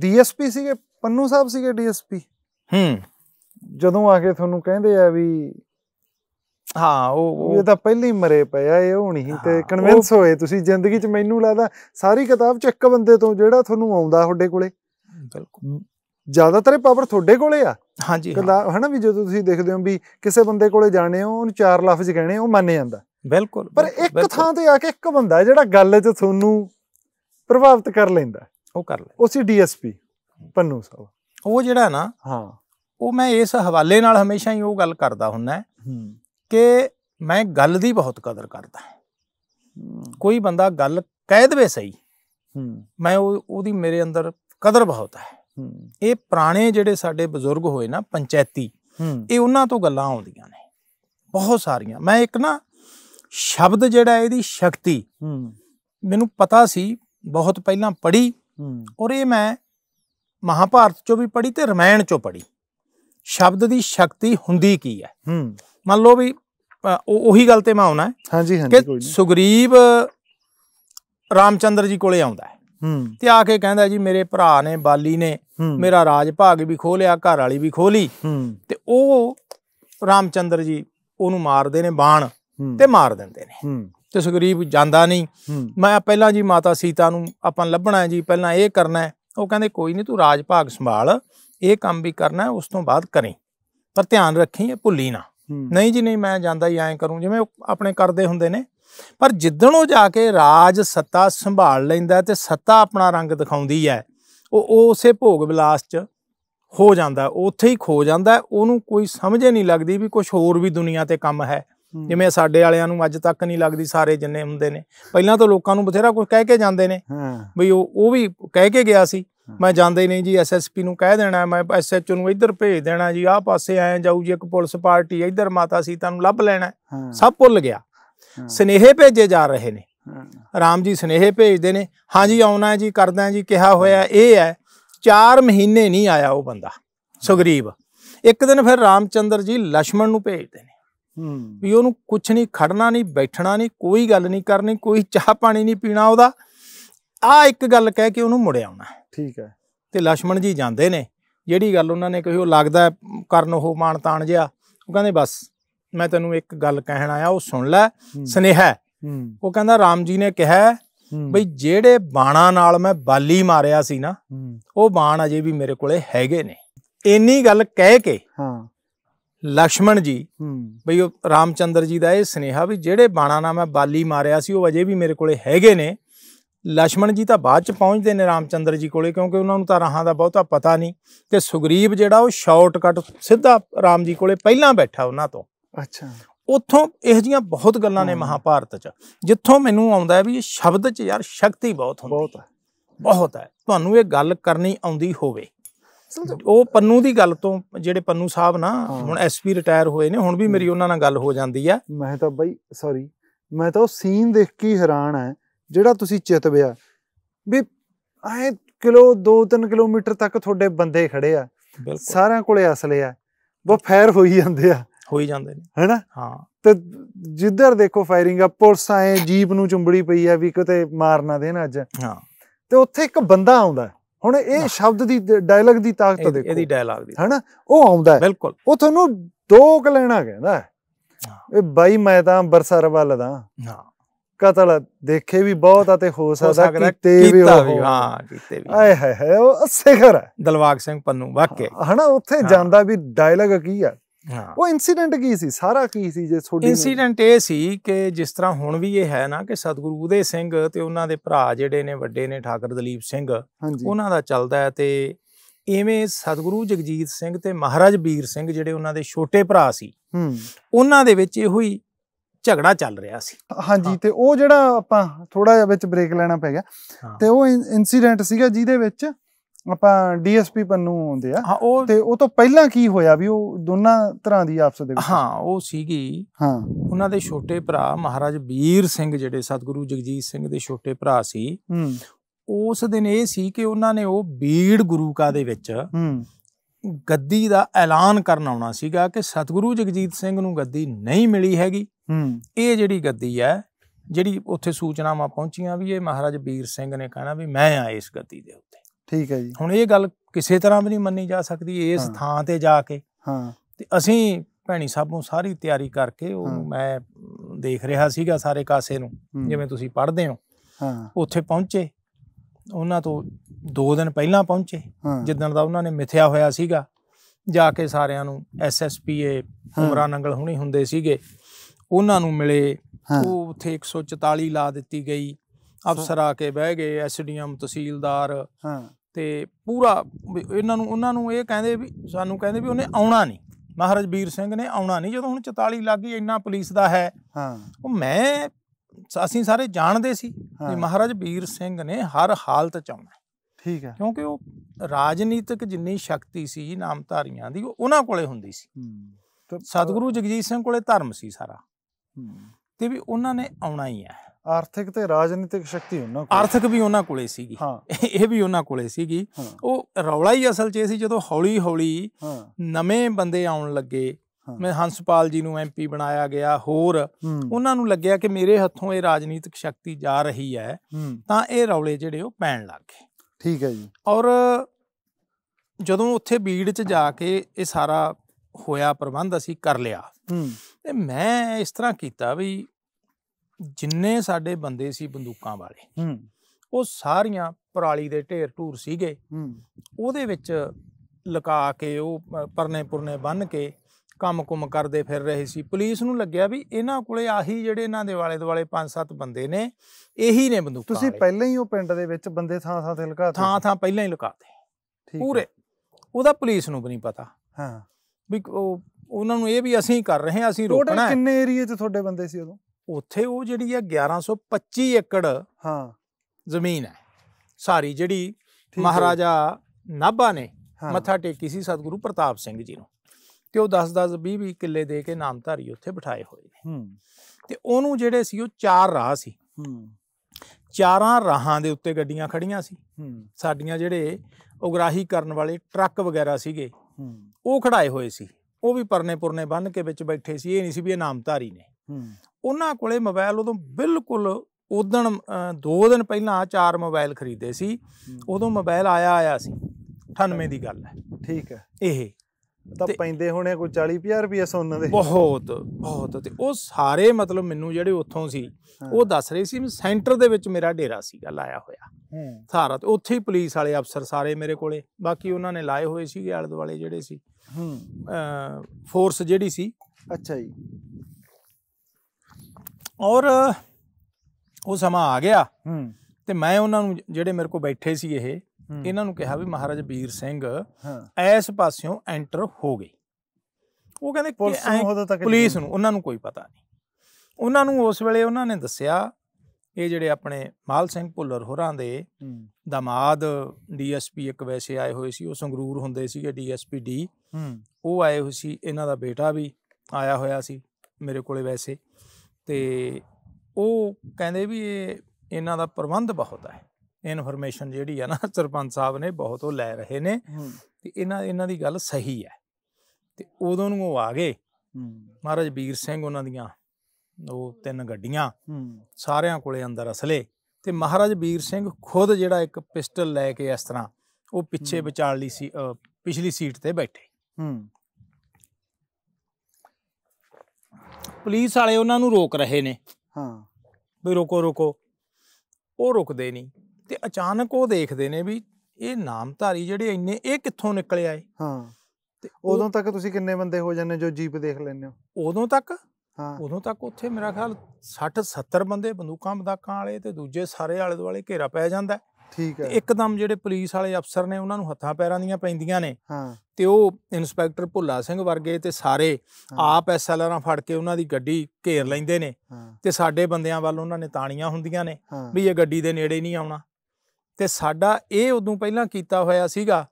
ਡੀਐਸਪੀ ਸੀਗੇ ਪੰਨੂ ਸਾਹਿਬ ਸੀਗੇ ਡੀਐਸਪੀ ਹੂੰ ਜਦੋਂ ਆ ਕੇ ਤੁਹਾਨੂੰ ਕਹਿੰਦੇ ਆ ਵੀ ਹਾਂ ਉਹ ਇਹ ਤਾਂ ਪਹਿਲੇ ਹੀ ਮਰੇ ਪਿਆ ਇਹ ਹੋਣੀ ਹੀ ਤੇ ਕਨਵਿੰਸ ਹੋਏ ਤੁਸੀਂ ਜ਼ਿੰਦਗੀ 'ਚ ਮੈਨੂੰ ਲੱਗਦਾ ਸਾਰੀ ਕਿਤਾਬ 'ਚ ਇੱਕ ਬੰਦੇ ਤੋਂ ਜਿਹੜਾ ਤੁਹਾਨੂੰ ਆਉਂਦਾ ਤੁਹਾਡੇ ਕੋਲੇ ਬਿਲਕੁਲ ਜ਼ਿਆਦਾਤਰ ਪਾਵਰ ਤੁਹਾਡੇ ਕੋਲੇ ਆ ਹਾਂਜੀ ਹਨਾ ਵੀ ਜਦੋਂ ਤੁਸੀਂ ਦੇਖਦੇ ਹੋ ਵੀ ਕਿਸੇ ਬੰਦੇ ਕੋਲੇ ਜਾਣੇ ਹੋ ਉਹਨੂੰ ਚਾਰ ਲਫ਼ਜ਼ ਕਹਣੇ ਉਹ ਮੰਨ ਜਾਂਦਾ ਬਿਲਕੁਲ ਪਰ ਇੱਕ ਥਾਂ ਤੇ ਆ ਕੇ ਇੱਕ ਬੰਦਾ ਜਿਹੜਾ ਗੱਲ 'ਚ ਤੁਹਾਨੂੰ ਪ੍ਰਭਾਵਿਤ ਕਰ ਲੈਂਦਾ ਉਹ ਕਰ ਲੈ ਉਸੇ ਡੀਐਸਪੀ ਪੰਨੂ ਸਾਹਿਬ ਉਹ ਜਿਹੜਾ ਨਾ ਹਾਂ ਉਹ ਮੈਂ ਇਸ ਹਵਾਲੇ ਨਾਲ ਹਮੇਸ਼ਾ ਹੀ ਉਹ ਗੱਲ ਕਰਦਾ ਹੁੰਨਾ ਕਿ ਮੈਂ ਗੱਲ ਦੀ ਬਹੁਤ ਕਦਰ ਕਰਦਾ ਕੋਈ ਬੰਦਾ ਗੱਲ ਕਹਿ ਦਵੇ ਸਹੀ ਮੈਂ ਉਹ ਉਹਦੀ ਮੇਰੇ ਅੰਦਰ ਕਦਰ ਬਹੁਤ ਹੈ ਇਹ ਪੁਰਾਣੇ ਜਿਹੜੇ ਸਾਡੇ ਬਜ਼ੁਰਗ ਹੋਏ ਨਾ ਪੰਚਾਇਤੀ ਇਹ ਉਹਨਾਂ ਤੋਂ ਗੱਲਾਂ ਆਉਂਦੀਆਂ ਨੇ ਬਹੁਤ ਸਾਰੀਆਂ ਮੈਂ ਇੱਕ ਨਾ ਸ਼ਬਦ ਜਿਹੜਾ ਇਹਦੀ ਸ਼ਕਤੀ ਮੈਨੂੰ ਪਤਾ ਸੀ ਬਹੁਤ ਪਹਿਲਾਂ ਪੜ੍ਹੀ ਔਰ ਇਹ ਮੈਂ ਮਹਾਭਾਰਤ ਚੋਂ ਵੀ ਪੜ੍ਹੀ ਤੇ ਰਮਾਇਣ ਚੋਂ ਪੜ੍ਹੀ ਸ਼ਬਦ ਦੀ ਸ਼ਕਤੀ ਹੁੰਦੀ ਕੀ ਹੈ ਹੂੰ ਮੰਨ ਲਓ ਵੀ ਉਹੀ ਗੱਲ ਤੇ ਮੈਂ ਆਉਣਾ ਹਾਂਜੀ ਹਾਂਜੀ ਕਿ ਸੁਗਰੀਵ ਰਾਮਚੰਦਰ ਜੀ ਕੋਲੇ ਆਉਂਦਾ ਹੈ ਹੂੰ ਤੇ ਆ ਕੇ ਕਹਿੰਦਾ ਜੀ ਮੇਰੇ ਭਰਾ ਨੇ ਬਾਲੀ ਨੇ ਮੇਰਾ ਰਾਜ ਭਾਗ ਵੀ ਖੋ ਲਿਆ ਘਰ ਵਾਲੀ ਵੀ ਖੋ ਲਈ ਤੇ ਉਹ ਰਾਮਚੰਦਰ ਜੀ ਉਹਨੂੰ ਮਾਰਦੇ ਨੇ ਬਾਣ ਤੇ ਮਾਰ ਦਿੰਦੇ ਨੇ ਹੂੰ ਤੇ ਸੁਗਰੀਵ ਜਾਂਦਾ ਨਹੀਂ ਮੈਂ ਪਹਿਲਾਂ ਜੀ ਮਾਤਾ ਸੀਤਾ ਨੂੰ ਆਪਾਂ ਲੱਭਣਾ ਹੈ ਜੀ ਪਹਿਲਾਂ ਇਹ ਕਰਨਾ ਹੈ ਉਹ ਕਹਿੰਦੇ ਕੋਈ ਨਹੀਂ ਤੂੰ ਰਾਜ ਭਾਗ ਸੰਭਾਲ ਇਹ ਕੰਮ ਵੀ ਕਰਨਾ ਉਸ ਤੋਂ ਬਾਅਦ ਕਰੇ ਪਰ ਧਿਆਨ ਰੱਖੀ ਇਹ ਭੁੱਲੀ ਨਾ ਨਹੀਂ ਜੀ ਨਹੀਂ ਮੈਂ ਜਾਂਦਾ ਹੀ ਐਂ ਕਰੂੰ ਜਿਵੇਂ ਆਪਣੇ ਕਰਦੇ ਹੁੰਦੇ ਨੇ ਪਰ ਜਿੱਦਣ ਉਹ ਜਾ ਕੇ ਰਾਜ ਸੱਤਾ ਸੰਭਾਲ ਲੈਂਦਾ ਤੇ ਸੱਤਾ ਆਪਣਾ ਰੰਗ ਦਿਖਾਉਂਦੀ ਹੈ ਉਹ ਉਸੇ ਭੋਗ ਵਿਲਾਸ 'ਚ ਹੋ ਜਾਂਦਾ ਉੱਥੇ ਹੀ ਖੋ ਜਾਂਦਾ ਉਹਨੂੰ ਕੋਈ ਸਮਝੇ ਨਹੀਂ ਲੱਗਦੀ ਵੀ ਕੁਝ ਹੋਰ ਵੀ ਦੁਨੀਆ ਤੇ ਕੰਮ ਹੈ ਜਿਵੇਂ ਸਾਡੇ ਵਾਲਿਆਂ ਨੂੰ ਅੱਜ ਤੱਕ ਨਹੀਂ ਲੱਗਦੀ ਸਾਰੇ ਜਿੰਨੇ ਹੁੰਦੇ ਨੇ ਪਹਿਲਾਂ ਤਾਂ ਲੋਕਾਂ ਨੂੰ ਬਥੇਰਾ ਕੁਝ ਕਹਿ ਕੇ ਜਾਂਦੇ ਨੇ ਬਈ ਉਹ ਉਹ ਵੀ ਕਹਿ ਕੇ ਗਿਆ ਸੀ ਮੈਂ ਜਾਂਦਾ ਹੀ ਨਹੀਂ ਜੀ ਐਸਐਸਪੀ ਨੂੰ ਕਹਿ ਦੇਣਾ ਮੈਂ ਐਸਐਚਓ ਨੂੰ ਇੱਧਰ ਭੇਜ ਦੇਣਾ ਜੀ ਆਹ ਪਾਸੇ ਆਇਆ ਜਾਊ ਜੀ ਇੱਕ ਪੁਲਿਸ ਪਾਰਟੀ ਇੱਧਰ ਮਾਤਾ ਸੀਤਾ ਨੂੰ ਲੱਭ ਲੈਣਾ ਸਭ ਭੁੱਲ ਗਿਆ ਸਨੇਹੇ ਭੇਜੇ ਜਾ ਰਹੇ ਨੇ ਰਾਮ ਜੀ ਸਨੇਹੇ ਭੇਜਦੇ ਨੇ ਹਾਂ ਜੀ ਆਉਣਾ ਜੀ ਕਰਦਾ ਜੀ ਕਿਹਾ ਹੋਇਆ ਇਹ ਹੈ 4 ਮਹੀਨੇ ਨਹੀਂ ਆਇਆ ਉਹ ਬੰਦਾ ਸੁਗਰੀਬ ਇੱਕ ਦਿਨ ਫਿਰ ਰਾਮਚੰਦਰ ਜੀ ਲక్ష్మణ ਨੂੰ ਭੇਜਦੇ ਨੇ ਵੀ ਉਹਨੂੰ ਕੁਛ ਨਹੀਂ ਖੜਨਾ ਨਹੀਂ ਬੈਠਣਾ ਨਹੀਂ ਕੋਈ ਗੱਲ ਨਹੀਂ ਕਰਨੀ ਕੋਈ ਚਾਹ ਪਾਣੀ ਨਹੀਂ ਪੀਣਾ ਉਹਦਾ ਆ ਇੱਕ ਗੱਲ ਕਹਿ ਕੇ ਉਹਨੂੰ ਮੁੜਿਆ ਆਉਣਾ ਠੀਕ ਹੈ ਤੇ ਲక్ష్మణ ਜੀ ਜਾਂਦੇ ਨੇ ਜਿਹੜੀ ਗੱਲ ਉਹਨਾਂ ਨੇ ਕਹੀ ਉਹ ਲੱਗਦਾ ਕਰਨ ਉਹ ਮਾਨ ਤਾਣ ਜਿਆ ਉਹ ਕਹਿੰਦੇ ਬਸ ਮੈਂ ਤੈਨੂੰ ਇੱਕ ਗੱਲ ਕਹਿਣ ਆਇਆ ਉਹ ਸੁਣ ਲੈ ਸਨੇਹਾ ਉਹ ਕਹਿੰਦਾ ਰਾਮ ਜੀ ਨੇ ਕਿਹਾ ਬਈ ਜਿਹੜੇ ਬਾਣਾ ਨਾਲ ਮੈਂ ਬਾਲੀ ਮਾਰਿਆ ਸੀ ਨਾ ਉਹ ਬਾਣ ਅਜੇ ਵੀ ਮੇਰੇ ਕੋਲੇ ਹੈਗੇ ਨੇ ਇੰਨੀ ਗੱਲ ਕਹਿ ਕੇ ਹਾਂ ਲక్ష్మణ ਜੀ ਬਈ ਉਹ ਰਾਮਚੰਦਰ ਜੀ ਦਾ ਇਹ ਸਨੇਹਾ ਵੀ ਜਿਹੜੇ ਬਾਣਾ ਨਾਲ ਮੈਂ ਬਾਲੀ ਮਾਰਿਆ ਸੀ ਉਹ ਅਜੇ ਵੀ ਮੇਰੇ ਕੋਲੇ ਹੈਗੇ ਨੇ ਲక్ష్మణ ਜੀ ਤਾਂ ਬਾਅਦ ਚ ਪਹੁੰਚਦੇ ਨੇ ਰਾਮਚੰਦਰ ਜੀ ਕੋਲੇ ਕਿਉਂਕਿ ਉਹਨਾਂ ਨੂੰ ਤਾਂ ਰਾਹਾਂ ਦਾ ਬਹੁਤਾ ਪਤਾ ਨਹੀਂ ਤੇ ਸੁਗਰੀਵ ਜਿਹੜਾ ਉਹ ਸ਼ਾਰਟਕਟ ਸਿੱਧਾ ਰਾਮ ਜੀ ਕੋਲੇ ਪਹਿਲਾਂ ਬੈਠਾ ਉਹਨਾਂ ਤੋਂ ਅੱਛਾ ਉੱਥੋਂ ਇਹ ਜੀਆਂ ਬਹੁਤ ਗੱਲਾਂ ਨੇ ਮਹਾਭਾਰਤ ਚ ਜਿੱਥੋਂ ਮੈਨੂੰ ਆਉਂਦਾ ਵੀ ਇਹ ਸ਼ਬਦ ਚ ਯਾਰ ਸ਼ਕਤੀ ਬਹੁਤ ਹੁੰਦੀ ਬਹੁਤ ਹੈ ਬਹੁਤ ਹੈ ਤੁਹਾਨੂੰ ਇਹ ਗੱਲ ਕਰਨੀ ਆਉਂਦੀ ਹੋਵੇ ਉਹ ਪੰਨੂ ਦੀ ਗੱਲ ਤੋਂ ਜਿਹੜੇ ਪੰਨੂ ਸਾਹਿਬ ਨਾ ਹੁਣ ਐਸਪੀ ਰਿਟਾਇਰ ਹੋਏ ਨੇ ਹੁਣ ਵੀ ਮੇਰੀ ਉਹਨਾਂ ਨਾਲ ਗੱਲ ਹੋ ਜਾਂਦੀ ਆ ਮੈਂ ਤਾਂ ਬਾਈ ਸੌਰੀ ਮੈਂ ਤਾਂ ਉਹ ਸੀਨ ਦੇਖ ਕੇ ਹੈਰਾਨ ਆ ਜਿਹੜਾ ਤੁਸੀਂ ਚਿਤਵਿਆ ਵੀ ਐ ਕਿਲੋ 2-3 ਕਿਲੋਮੀਟਰ ਤੱਕ ਤੁਹਾਡੇ ਬੰਦੇ ਖੜੇ ਆ ਸਾਰਿਆਂ ਕੋਲੇ ਅਸਲੇ ਆ ਉਹ ਫਾਇਰ ਹੋਈ ਜਾਂਦੇ ਆ ਹੋਈ ਜਾਂਦੇ ਨੇ ਹੈਨਾ ਹਾਂ ਤੇ ਜਿੱਧਰ ਦੇਖੋ ਫਾਇਰਿੰਗ ਆ ਪੁਲਿਸ ਆਏ ਜੀਪ ਨੂੰ ਚੁੰਬੜੀ ਪਈ ਆ ਵੀ ਕਿਤੇ ਮਾਰਨਾ ਦੇਣ ਅੱਜ ਹਾਂ ਤੇ ਉੱਥੇ ਇੱਕ ਬੰਦਾ ਆਉਂਦਾ ਹੁਣ ਇਹ ਸ਼ਬਦ ਦੀ ਡਾਇਲੌਗ ਦੀ ਤਾਕਤ ਦੇਖੋ ਇਹਦੀ ਡਾਇਲੌਗ ਦੀ ਹੈਨਾ ਉਹ ਆਉਂਦਾ ਬਿਲਕੁਲ ਉਹ ਤੁਹਾਨੂੰ ਦੋ ਕ ਲੈਣਾ ਕਹਿੰਦਾ ਇਹ ਬਾਈ ਮੈਂ ਤਾਂ ਬਰਸਰ ਰਵਾ ਦਾ ਹਾਂ ਕਤਲ ਦੇਖੇ ਵੀ ਬਹੁਤ ਆ ਤੇ ਹੋ ਸਕਦਾ ਕੀਤੇ ਵੀ ਹੋ ਹਾਂ ਕੀਤੇ ਵੀ ਆਏ ਹਾਏ ਹਾਏ ਉਹ ਅਸੇ ਘਰ ਦਲਵਾਗ ਸਿੰਘ ਪੰਨੂ ਵਾਕਿਆ ਹਨਾ ਉੱਥੇ ਜਾਂਦਾ ਵੀ ਡਾਇਲੌਗ ਕੀ ਆ ਉਹ ਇਨਸੀਡੈਂਟ ਕੀ ਸੀ ਸਾਰਾ ਕੀ ਸੀ ਜੇ ਤੁਹਾਡੀ ਇਨਸੀਡੈਂਟ ਇਹ ਸੀ ਕਿ ਜਿਸ ਤਰ੍ਹਾਂ ਹੁਣ ਵੀ ਇਹ ਹੈ ਨਾ ਕਿ ਸਤਿਗੁਰੂ ਉਦੇ ਸਿੰਘ ਤੇ ਉਹਨਾਂ ਦੇ ਭਰਾ ਜਿਹੜੇ ਨੇ ਵੱਡੇ ਨੇ ਠਾਕਰ ਦਲੀਪ ਸਿੰਘ ਉਹਨਾਂ ਦਾ ਚੱਲਦਾ ਹੈ ਤੇ ਇਵੇਂ ਸਤਿਗੁਰੂ ਜਗਜੀਤ ਸਿੰਘ ਤੇ ਮਹਾਰਾਜ ਵੀਰ ਸਿੰਘ ਜਿਹੜੇ ਉਹਨਾਂ ਦੇ ਛੋਟੇ ਭਰਾ ਸੀ ਉਹਨਾਂ ਦੇ ਵਿੱਚ ਇਹੋ ਹੀ ਝਗੜਾ ਚੱਲ ਰਿਹਾ ਸੀ ਹਾਂਜੀ ਤੇ ਉਹ ਜਿਹੜਾ ਆਪਾਂ ਥੋੜਾ ਜਿਹਾ ਵਿੱਚ ਬ੍ਰੇਕ ਲੈਣਾ ਪੈ ਗਿਆ ਤੇ ਉਹ ਇਨਸੀਡੈਂਟ ਸੀਗਾ ਜਿਹਦੇ ਵਿੱਚ ਆਪਾਂ ਡੀਐਸਪੀ ਪੰਨੂ ਹੁੰਦੇ ਆ ਤੇ ਉਹ ਤੋਂ ਪਹਿਲਾਂ ਕੀ ਹੋਇਆ ਵੀ ਉਹ ਦੋਨਾਂ ਤਰ੍ਹਾਂ ਦੀ ਆਪਸ ਦੇ ਵਿੱਚ ਹਾਂ ਉਹ ਸੀਗੀ ਹਾਂ ਉਹਨਾਂ ਦੇ ਛੋਟੇ ਭਰਾ ਮਹਾਰਾਜ ਵੀਰ ਸਿੰਘ ਜਿਹੜੇ ਸਤਿਗੁਰੂ ਜਗਜੀਤ ਸਿੰਘ ਦੇ ਛੋਟੇ ਭਰਾ ਸੀ ਹੂੰ ਉਸ ਦਿਨ ਇਹ ਸੀ ਕਿ ਉਹਨਾਂ ਨੇ ਉਹ ਬੀੜ ਗੁਰੂ ਕਾ ਦੇ ਵਿੱਚ ਹੂੰ ਗੱਦੀ ਦਾ ਐਲਾਨ ਕਰਨ ਆਉਣਾ ਸੀਗਾ ਕਿ ਸਤਿਗੁਰੂ ਜਗਜੀਤ ਸਿੰਘ ਨੂੰ ਗੱਦੀ ਨਹੀਂ ਮਿਲੀ ਹੈਗੀ ਹੂੰ ਇਹ ਜਿਹੜੀ ਗੱਦੀ ਹੈ ਜਿਹੜੀ ਉੱਥੇ ਸੂਚਨਾਵਾਂ ਪਹੁੰਚੀਆਂ ਵੀ ਇਹ ਮਹਾਰਾਜ ਵੀਰ ਸਿੰਘ ਨੇ ਕਹਿਣਾ ਵੀ ਮੈਂ ਆ ਇਸ ਗੱਦੀ ਦੇ ਉੱਤੇ ਠੀਕ ਹੈ ਜੀ ਹੁਣ ਇਹ ਗੱਲ ਕਿਸੇ ਤਰ੍ਹਾਂ ਵੀ ਨਹੀਂ ਮੰਨੀ ਜਾ ਸਕਦੀ ਇਸ ਥਾਂ ਤੇ ਜਾ ਕੇ ਹਾਂ ਤੇ ਅਸੀਂ ਭੈਣੀ ਸਾਹਿਬੋਂ ਸਾਰੀ ਤਿਆਰੀ ਕਰਕੇ ਉਹ ਮੈਂ ਦੇਖ ਰਿਹਾ ਸੀਗਾ ਸਾਰੇ ਕਾਸੇ ਨੂੰ ਜਿਵੇਂ ਤੁਸੀਂ ਪੜਦੇ ਹੋ ਹਾਂ ਉੱਥੇ ਪਹੁੰਚੇ ਉਹਨਾਂ ਤੋਂ 2 ਦਿਨ ਪਹਿਲਾਂ ਪਹੁੰਚੇ ਜਿੱਦਣ ਦਾ ਉਹਨਾਂ ਨੇ ਮਿਥਿਆ ਹੋਇਆ ਸੀਗਾ ਜਾ ਕੇ ਸਾਰਿਆਂ ਨੂੰ ਐਸਐਸਪੀਏ ਉਮਰਾ ਨੰਗਲ ਹੁਣੀ ਹੁੰਦੇ ਸੀਗੇ ਉਹਨਾਂ ਨੂੰ ਮਿਲੇ ਉਹ ਉੱਥੇ 144 ਲਾ ਦਿੱਤੀ ਗਈ ਅਫਸਰ ਆ ਕੇ ਬਹਿ ਗਏ ਐਸਡੀਐਮ ਤਹਿਸੀਲਦਾਰ ਤੇ ਪੂਰਾ ਇਹਨਾਂ ਨੂੰ ਉਹਨਾਂ ਨੂੰ ਇਹ ਕਹਿੰਦੇ ਵੀ ਸਾਨੂੰ ਕਹਿੰਦੇ ਵੀ ਉਹਨੇ ਆਉਣਾ ਨਹੀਂ ਮਹਾਰਾਜ ਵੀਰ ਸਿੰਘ ਨੇ ਆਉਣਾ ਨਹੀਂ ਜਦੋਂ ਹੁਣ 44 ਲੱਗ ਗਈ ਇੰਨਾ ਪੁਲਿਸ ਦਾ ਹੈ ਹਾਂ ਉਹ ਮੈਂ ਅਸੀਂ ਸਾਰੇ ਜਾਣਦੇ ਸੀ ਕਿ ਮਹਾਰਾਜ ਵੀਰ ਸਿੰਘ ਨੇ ਹਰ ਹਾਲਤ ਚ ਆਉਣਾ ਠੀਕ ਹੈ ਕਿਉਂਕਿ ਉਹ ਰਾਜਨੀਤਿਕ ਜਿੰਨੀ ਸ਼ਕਤੀ ਸੀ ਨਾਮਧਾਰੀਆਂ ਦੀ ਉਹਨਾਂ ਕੋਲੇ ਹੁੰਦੀ ਸੀ ਸਤਿਗੁਰੂ ਜਗਜੀਤ ਸਿੰਘ ਕੋਲੇ ਧਰਮ ਸੀ ਸਾਰਾ ਤੇ ਵੀ ਉਹਨਾਂ ਨੇ ਆਉਣਾ ਹੀ ਹੈ ਆਰਥਿਕ ਤੇ ਰਾਜਨੀਤਿਕ ਸ਼ਕਤੀ ਉਹਨਾਂ ਕੋਲ ਆਰਥਿਕ ਵੀ ਉਹਨਾਂ ਕੋਲੇ ਸੀਗੀ ਇਹ ਵੀ ਉਹਨਾਂ ਕੋਲੇ ਸੀਗੀ ਉਹ ਰੌਲਾ ਹੀ ਅਸਲ 'ਚ ਇਹ ਸੀ ਜਦੋਂ ਹੌਲੀ-ਹੌਲੀ ਨਵੇਂ ਬੰਦੇ ਆਉਣ ਲੱਗੇ ਮੈਂ ਹੰਸਪਾਲ ਜੀ ਨੂੰ ਐਮਪੀ ਬਣਾਇਆ ਗਿਆ ਹੋਰ ਉਹਨਾਂ ਨੂੰ ਲੱਗਿਆ ਕਿ ਮੇਰੇ ਹੱਥੋਂ ਇਹ ਰਾਜਨੀਤਿਕ ਸ਼ਕਤੀ ਜਾ ਰਹੀ ਹੈ ਤਾਂ ਇਹ ਰੌਲੇ ਜਿਹੜੇ ਉਹ ਪੈਣ ਲੱਗੇ ਠੀਕ ਹੈ ਜੀ ਔਰ ਜਦੋਂ ਉੱਥੇ ਬੀੜ 'ਚ ਜਾ ਕੇ ਇਹ ਸਾਰਾ ਹੋਇਆ ਪ੍ਰਬੰਧ ਅਸੀਂ ਕਰ ਲਿਆ ਤੇ ਮੈਂ ਇਸ ਤਰ੍ਹਾਂ ਕੀਤਾ ਵੀ ਜਿੰਨੇ ਸਾਡੇ ਬੰਦੇ ਸੀ ਬੰਦੂਕਾਂ ਵਾਲੇ ਹੂੰ ਉਹ ਸਾਰੀਆਂ ਪਰਾਲੀ ਦੇ ਢੇਰ ਢੂਰ ਸੀਗੇ ਹੂੰ ਉਹਦੇ ਵਿੱਚ ਲੁਕਾ ਕੇ ਉਹ ਪਰਨੇ ਪੁਰਨੇ ਬੰਨ ਕੇ ਕੰਮ-ਕੁਮ ਕਰਦੇ ਫਿਰ ਰਹੇ ਸੀ ਪੁਲਿਸ ਨੂੰ ਲੱਗਿਆ ਵੀ ਇਹਨਾਂ ਕੋਲੇ ਆਹੀ ਜਿਹੜੇ ਇਹਨਾਂ ਦੇ ਵਾਲੇ ਦੁਆਲੇ ਪੰਜ ਸੱਤ ਬੰਦੇ ਨੇ ਇਹੀ ਨੇ ਬੰਦੂਕਾਂ ਤੁਸੀਂ ਪਹਿਲਾਂ ਹੀ ਉਹ ਪਿੰਡ ਦੇ ਵਿੱਚ ਬੰਦੇ ਥਾਂ-ਥਾਂ ਤੇ ਲਗਾਤੇ ਥਾਂ-ਥਾਂ ਪਹਿਲਾਂ ਹੀ ਠੀਕ ਪੂਰੇ ਉਹਦਾ ਪੁਲਿਸ ਨੂੰ ਵੀ ਨਹੀਂ ਪਤਾ ਹਾਂ ਵੀ ਉਹ ਉਹਨਾਂ ਨੂੰ ਇਹ ਵੀ ਅਸੀਂ ਕਰ ਰਹੇ ਹਾਂ ਅਸੀਂ ਰੋਕਣਾ ਹੈ ਕਿੰਨੇ ਏਰੀਆ 'ਚ ਤੁਹਾਡੇ ਬੰਦੇ ਸੀ ਉਦੋਂ ਉੱਥੇ ਉਹ ਜਿਹੜੀ ਆ 1125 ਏਕੜ ਹਾਂ ਜ਼ਮੀਨ ਹੈ ਸਾਰੀ ਜਿਹੜੀ ਮਹਾਰਾਜਾ ਨਾਭਾ ਨੇ ਮੱਥਾ ਟੇਕੀ ਸੀ ਸਤਿਗੁਰੂ ਪ੍ਰਤਾਪ ਸਿੰਘ ਜੀ ਨੂੰ ਤੇ ਉਹ 10-10 20-20 ਕਿੱਲੇ ਦੇ ਕੇ ਨਾਮਧਾਰੀ ਉੱਥੇ ਬਿਠਾਏ ਹੋਏ ਨੇ ਹੂੰ ਤੇ ਉਹਨੂੰ ਜਿਹੜੇ ਸੀ ਉਹ ਚਾਰ ਰਾਹ ਸੀ ਹੂੰ ਚਾਰਾਂ ਰਾਹਾਂ ਦੇ ਉੱਤੇ ਗੱਡੀਆਂ ਖੜੀਆਂ ਸੀ ਸਾਡੀਆਂ ਜਿਹੜੇ ਉਗਰਾਹੀ ਕਰਨ ਵਾਲੇ ਟਰੱਕ ਵਗੈਰਾ ਸੀਗੇ ਉਹ ਖੜਾਏ ਹੋਏ ਸੀ ਉਹ ਵੀ ਪਰਨੇ ਪੁਰਨੇ ਬੰਨ ਕੇ ਵਿੱਚ ਬੈਠੇ ਸੀ ਇਹ ਨਹੀਂ ਸੀ ਵੀ ਇਹ ਨਾਮਧਾਰੀ ਨੇ ਉਹਨਾਂ ਕੋਲੇ ਮੋਬਾਈਲ ਉਦੋਂ ਬਿਲਕੁਲ ਉਦੋਂ ਦੋ ਦਿਨ ਪਹਿਲਾਂ ਚਾਰ ਮੋਬਾਈਲ ਖਰੀਦੇ ਸੀ ਉਦੋਂ ਮੋਬਾਈਲ ਆਇਆ ਆਇਆ ਸੀ 98 ਦੀ ਗੱਲ ਹੈ ਠੀਕ ਹੈ ਇਹ ਤਾਂ ਪੈਂਦੇ ਹੋਣੇ ਕੋਈ 40000 ਰੁਪਏ ਸੋਨ ਦੇ ਬਹੁਤ ਬਹੁਤ ਤੇ ਉਹ ਸਾਰੇ ਮਤਲਬ ਮੈਨੂੰ ਜਿਹੜੇ ਉੱਥੋਂ ਸੀ ਉਹ ਦੱਸ ਰਹੇ ਸੀ ਸੈਂਟਰ ਦੇ ਵਿੱਚ ਮੇਰਾ ਡੇਰਾ ਸੀ ਗੱਲ ਆਇਆ ਹੋਇਆ ਸਾਰਾ ਤੇ ਉੱਥੇ ਹੀ ਪੁਲਿਸ ਵਾਲੇ ਅਫਸਰ ਸਾਰੇ ਮੇਰੇ ਕੋਲੇ ਬਾਕੀ ਉਹਨਾਂ ਨੇ ਲਾਏ ਹੋਏ ਸੀਗੇ ਆਲੇ ਦੁਆਲੇ ਜਿਹੜੇ ਸੀ ਹੂੰ ਫੋਰਸ ਜਿਹੜੀ ਸੀ ਅੱਛਾ ਜੀ ਔਰ ਉਹ ਸਮਾਂ ਆ ਗਿਆ ਤੇ ਮੈਂ ਉਹਨਾਂ ਨੂੰ ਜਿਹੜੇ ਮੇਰੇ ਕੋਲ ਬੈਠੇ ਸੀ ਇਹ ਇਹਨਾਂ ਨੂੰ ਕਿਹਾ ਵੀ ਮਹਾਰਾਜ ਵੀਰ ਸਿੰਘ ਐਸ ਪਾਸਿਓਂ ਐਂਟਰ ਹੋ ਗਏ ਉਹ ਕਹਿੰਦੇ ਪੁਲਿਸ ਨੂੰ ਪੁਲਿਸ ਨੂੰ ਉਹਨਾਂ ਨੂੰ ਕੋਈ ਪਤਾ ਨਹੀਂ ਉਹਨਾਂ ਨੂੰ ਉਸ ਵੇਲੇ ਉਹਨਾਂ ਨੇ ਦੱਸਿਆ ਇਹ ਜਿਹੜੇ ਆਪਣੇ ਮਾਲ ਸਿੰਘ ਭੁੱਲਰ ਹੋਰਾਂ ਦੇ ਦਮਾਦ ਡੀਐਸਪੀ ਇੱਕ ਵੈਸੇ ਆਏ ਹੋਏ ਸੀ ਉਹ ਸੰਗਰੂਰ ਹੁੰਦੇ ਸੀਗੇ ਡੀਐਸਪੀ ਡੀ ਉਹ ਆਏ ਹੋਏ ਸੀ ਇਹਨਾਂ ਦਾ ਬੇਟਾ ਵੀ ਆਇਆ ਹੋਇਆ ਸੀ ਮੇਰੇ ਕੋਲੇ ਵੈਸੇ ਤੇ ਉਹ ਕਹਿੰਦੇ ਵੀ ਇਹ ਇਹਨਾਂ ਦਾ ਪ੍ਰਬੰਧ ਬਹੁਤ ਹੈ ਇਨਫੋਰਮੇਸ਼ਨ ਜਿਹੜੀ ਆ ਨਾ ਸਰਪੰਚ ਸਾਹਿਬ ਨੇ ਬਹੁਤ ਉਹ ਲੈ ਰਹੇ ਨੇ ਤੇ ਇਹਨਾਂ ਇਹਨਾਂ ਦੀ ਗੱਲ ਸਹੀ ਹੈ ਤੇ ਉਦੋਂ ਨੂੰ ਉਹ ਆ ਗਏ ਮਹਾਰਾਜ ਵੀਰ ਸਿੰਘ ਉਹਨਾਂ ਦੀਆਂ ਉਹ ਤਿੰਨ ਗੱਡੀਆਂ ਸਾਰਿਆਂ ਕੋਲੇ ਅੰਦਰ ਅਸਲੇ ਤੇ ਮਹਾਰਾਜ ਵੀਰ ਸਿੰਘ ਖੁਦ ਜਿਹੜਾ ਇੱਕ ਪਿਸਟਲ ਲੈ ਕੇ ਇਸ ਤਰ੍ਹਾਂ ਉਹ ਪਿੱਛੇ ਲਈ ਸੀ ਪਿਛਲੀ ਸੀਟ ਤੇ ਬੈਠੇ ਹੂੰ ਪੁਲਿਸ ਵਾਲੇ ਉਹਨਾਂ ਨੂੰ ਰੋਕ ਰਹੇ ਨੇ ਹਾਂ ਵੀ ਰੋਕੋ ਰੋਕੋ ਉਹ ਰੁਕਦੇ ਨਹੀਂ ਤੇ ਅਚਾਨਕ ਉਹ ਦੇਖਦੇ ਨੇ ਵੀ ਇਹ ਨਾਮਧਾਰੀ ਜਿਹੜੇ ਇੰਨੇ ਇਹ ਕਿੱਥੋਂ ਨਿਕਲ ਆਏ ਹਾਂ ਤੇ ਉਦੋਂ ਤੱਕ ਤੁਸੀਂ ਕਿੰਨੇ ਬੰਦੇ ਹੋ ਜਾਂਦੇ ਜੋ ਜੀਪ ਦੇਖ ਲੈਂਦੇ ਹੋ ਉਦੋਂ ਤੱਕ ਹਾਂ ਉਦੋਂ ਤੱਕ ਉੱਥੇ ਮੇਰਾ ਖਿਆਲ 60 70 ਬੰਦੇ ਬੰਦੂਕਾਂ ਬਦਾਕਾਂ ਵਾਲੇ ਤੇ ਦੂਜੇ ਸਾਰੇ ਆਲੇ ਦੁਆਲੇ ਘੇਰਾ ਪੈ ਜਾਂਦਾ ਠੀਕ ਹੈ ਇੱਕਦਮ ਜਿਹੜੇ ਪੁਲਿਸ ਵਾਲੇ ਅਫਸਰ ਨੇ ਉਹਨਾਂ ਨੂੰ ਹੱਥਾਂ ਪੈਰਾਂ ਦੀਆਂ ਪੈਂਦੀਆਂ ਨੇ ਹਾਂ ਤੇ ਉਹ ਇਨਸਪੈਕਟਰ ਭੁੱਲਾ ਸਿੰਘ ਵਰਗੇ ਤੇ ਸਾਰੇ ਆਪ ਐਸਐਲਆਰਾਂ ਫੜ ਕੇ ਉਹਨਾਂ ਦੀ ਗੱਡੀ ਘੇਰ ਲੈਂਦੇ ਨੇ ਤੇ ਸਾਡੇ ਬੰਦਿਆਂ ਵੱਲ ਉਹਨਾਂ ਨੇ ਤਾਣੀਆਂ ਹੁੰਦੀਆਂ ਨੇ ਵੀ ਇਹ ਗੱਡੀ ਦੇ ਨੇੜੇ ਨਹੀਂ ਆਉਣਾ ਤੇ ਸਾਡਾ ਇਹ ਉਦੋਂ ਪਹਿਲਾਂ ਕੀਤਾ ਹੋਇਆ ਸੀਗਾ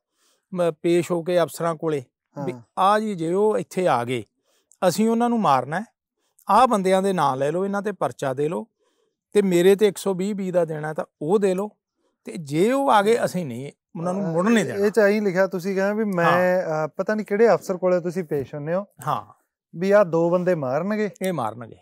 ਪੇਸ਼ ਹੋ ਕੇ ਅਫਸਰਾਂ ਕੋਲੇ ਵੀ ਆ ਜੀ ਜੇ ਉਹ ਇੱਥੇ ਆ ਗਏ ਅਸੀਂ ਉਹਨਾਂ ਨੂੰ ਮਾਰਨਾ ਹੈ ਆ ਬੰਦਿਆਂ ਦੇ ਨਾਂ ਲੈ ਲਓ ਇਹਨਾਂ ਤੇ ਪਰਚਾ ਦੇ ਲਓ ਤੇ ਮੇਰੇ ਤੇ 120 ਬੀ ਦਾ ਦੇਣਾ ਤਾਂ ਉਹ ਦੇ ਲਓ ਤੇ ਜੇ ਉਹ ਆ ਗਏ ਅਸੀਂ ਨਹੀਂ ਉਹਨਾਂ ਨੂੰ ਮੁੜਨ ਨਹੀਂ ਦੇਣਾ ਇਹ ਚਾਹੀ ਲਿਖਿਆ ਤੁਸੀਂ ਕਹਿੰਦੇ ਵੀ ਮੈਂ ਪਤਾ ਨਹੀਂ ਕਿਹੜੇ ਅਫਸਰ ਕੋਲੇ ਤੁਸੀਂ ਪੇਸ਼ ਹੁੰਨੇ ਹੋ ਹਾਂ ਵੀ ਆ ਦੋ ਬੰਦੇ ਮਾਰਨਗੇ ਇਹ ਮਾਰਨਗੇ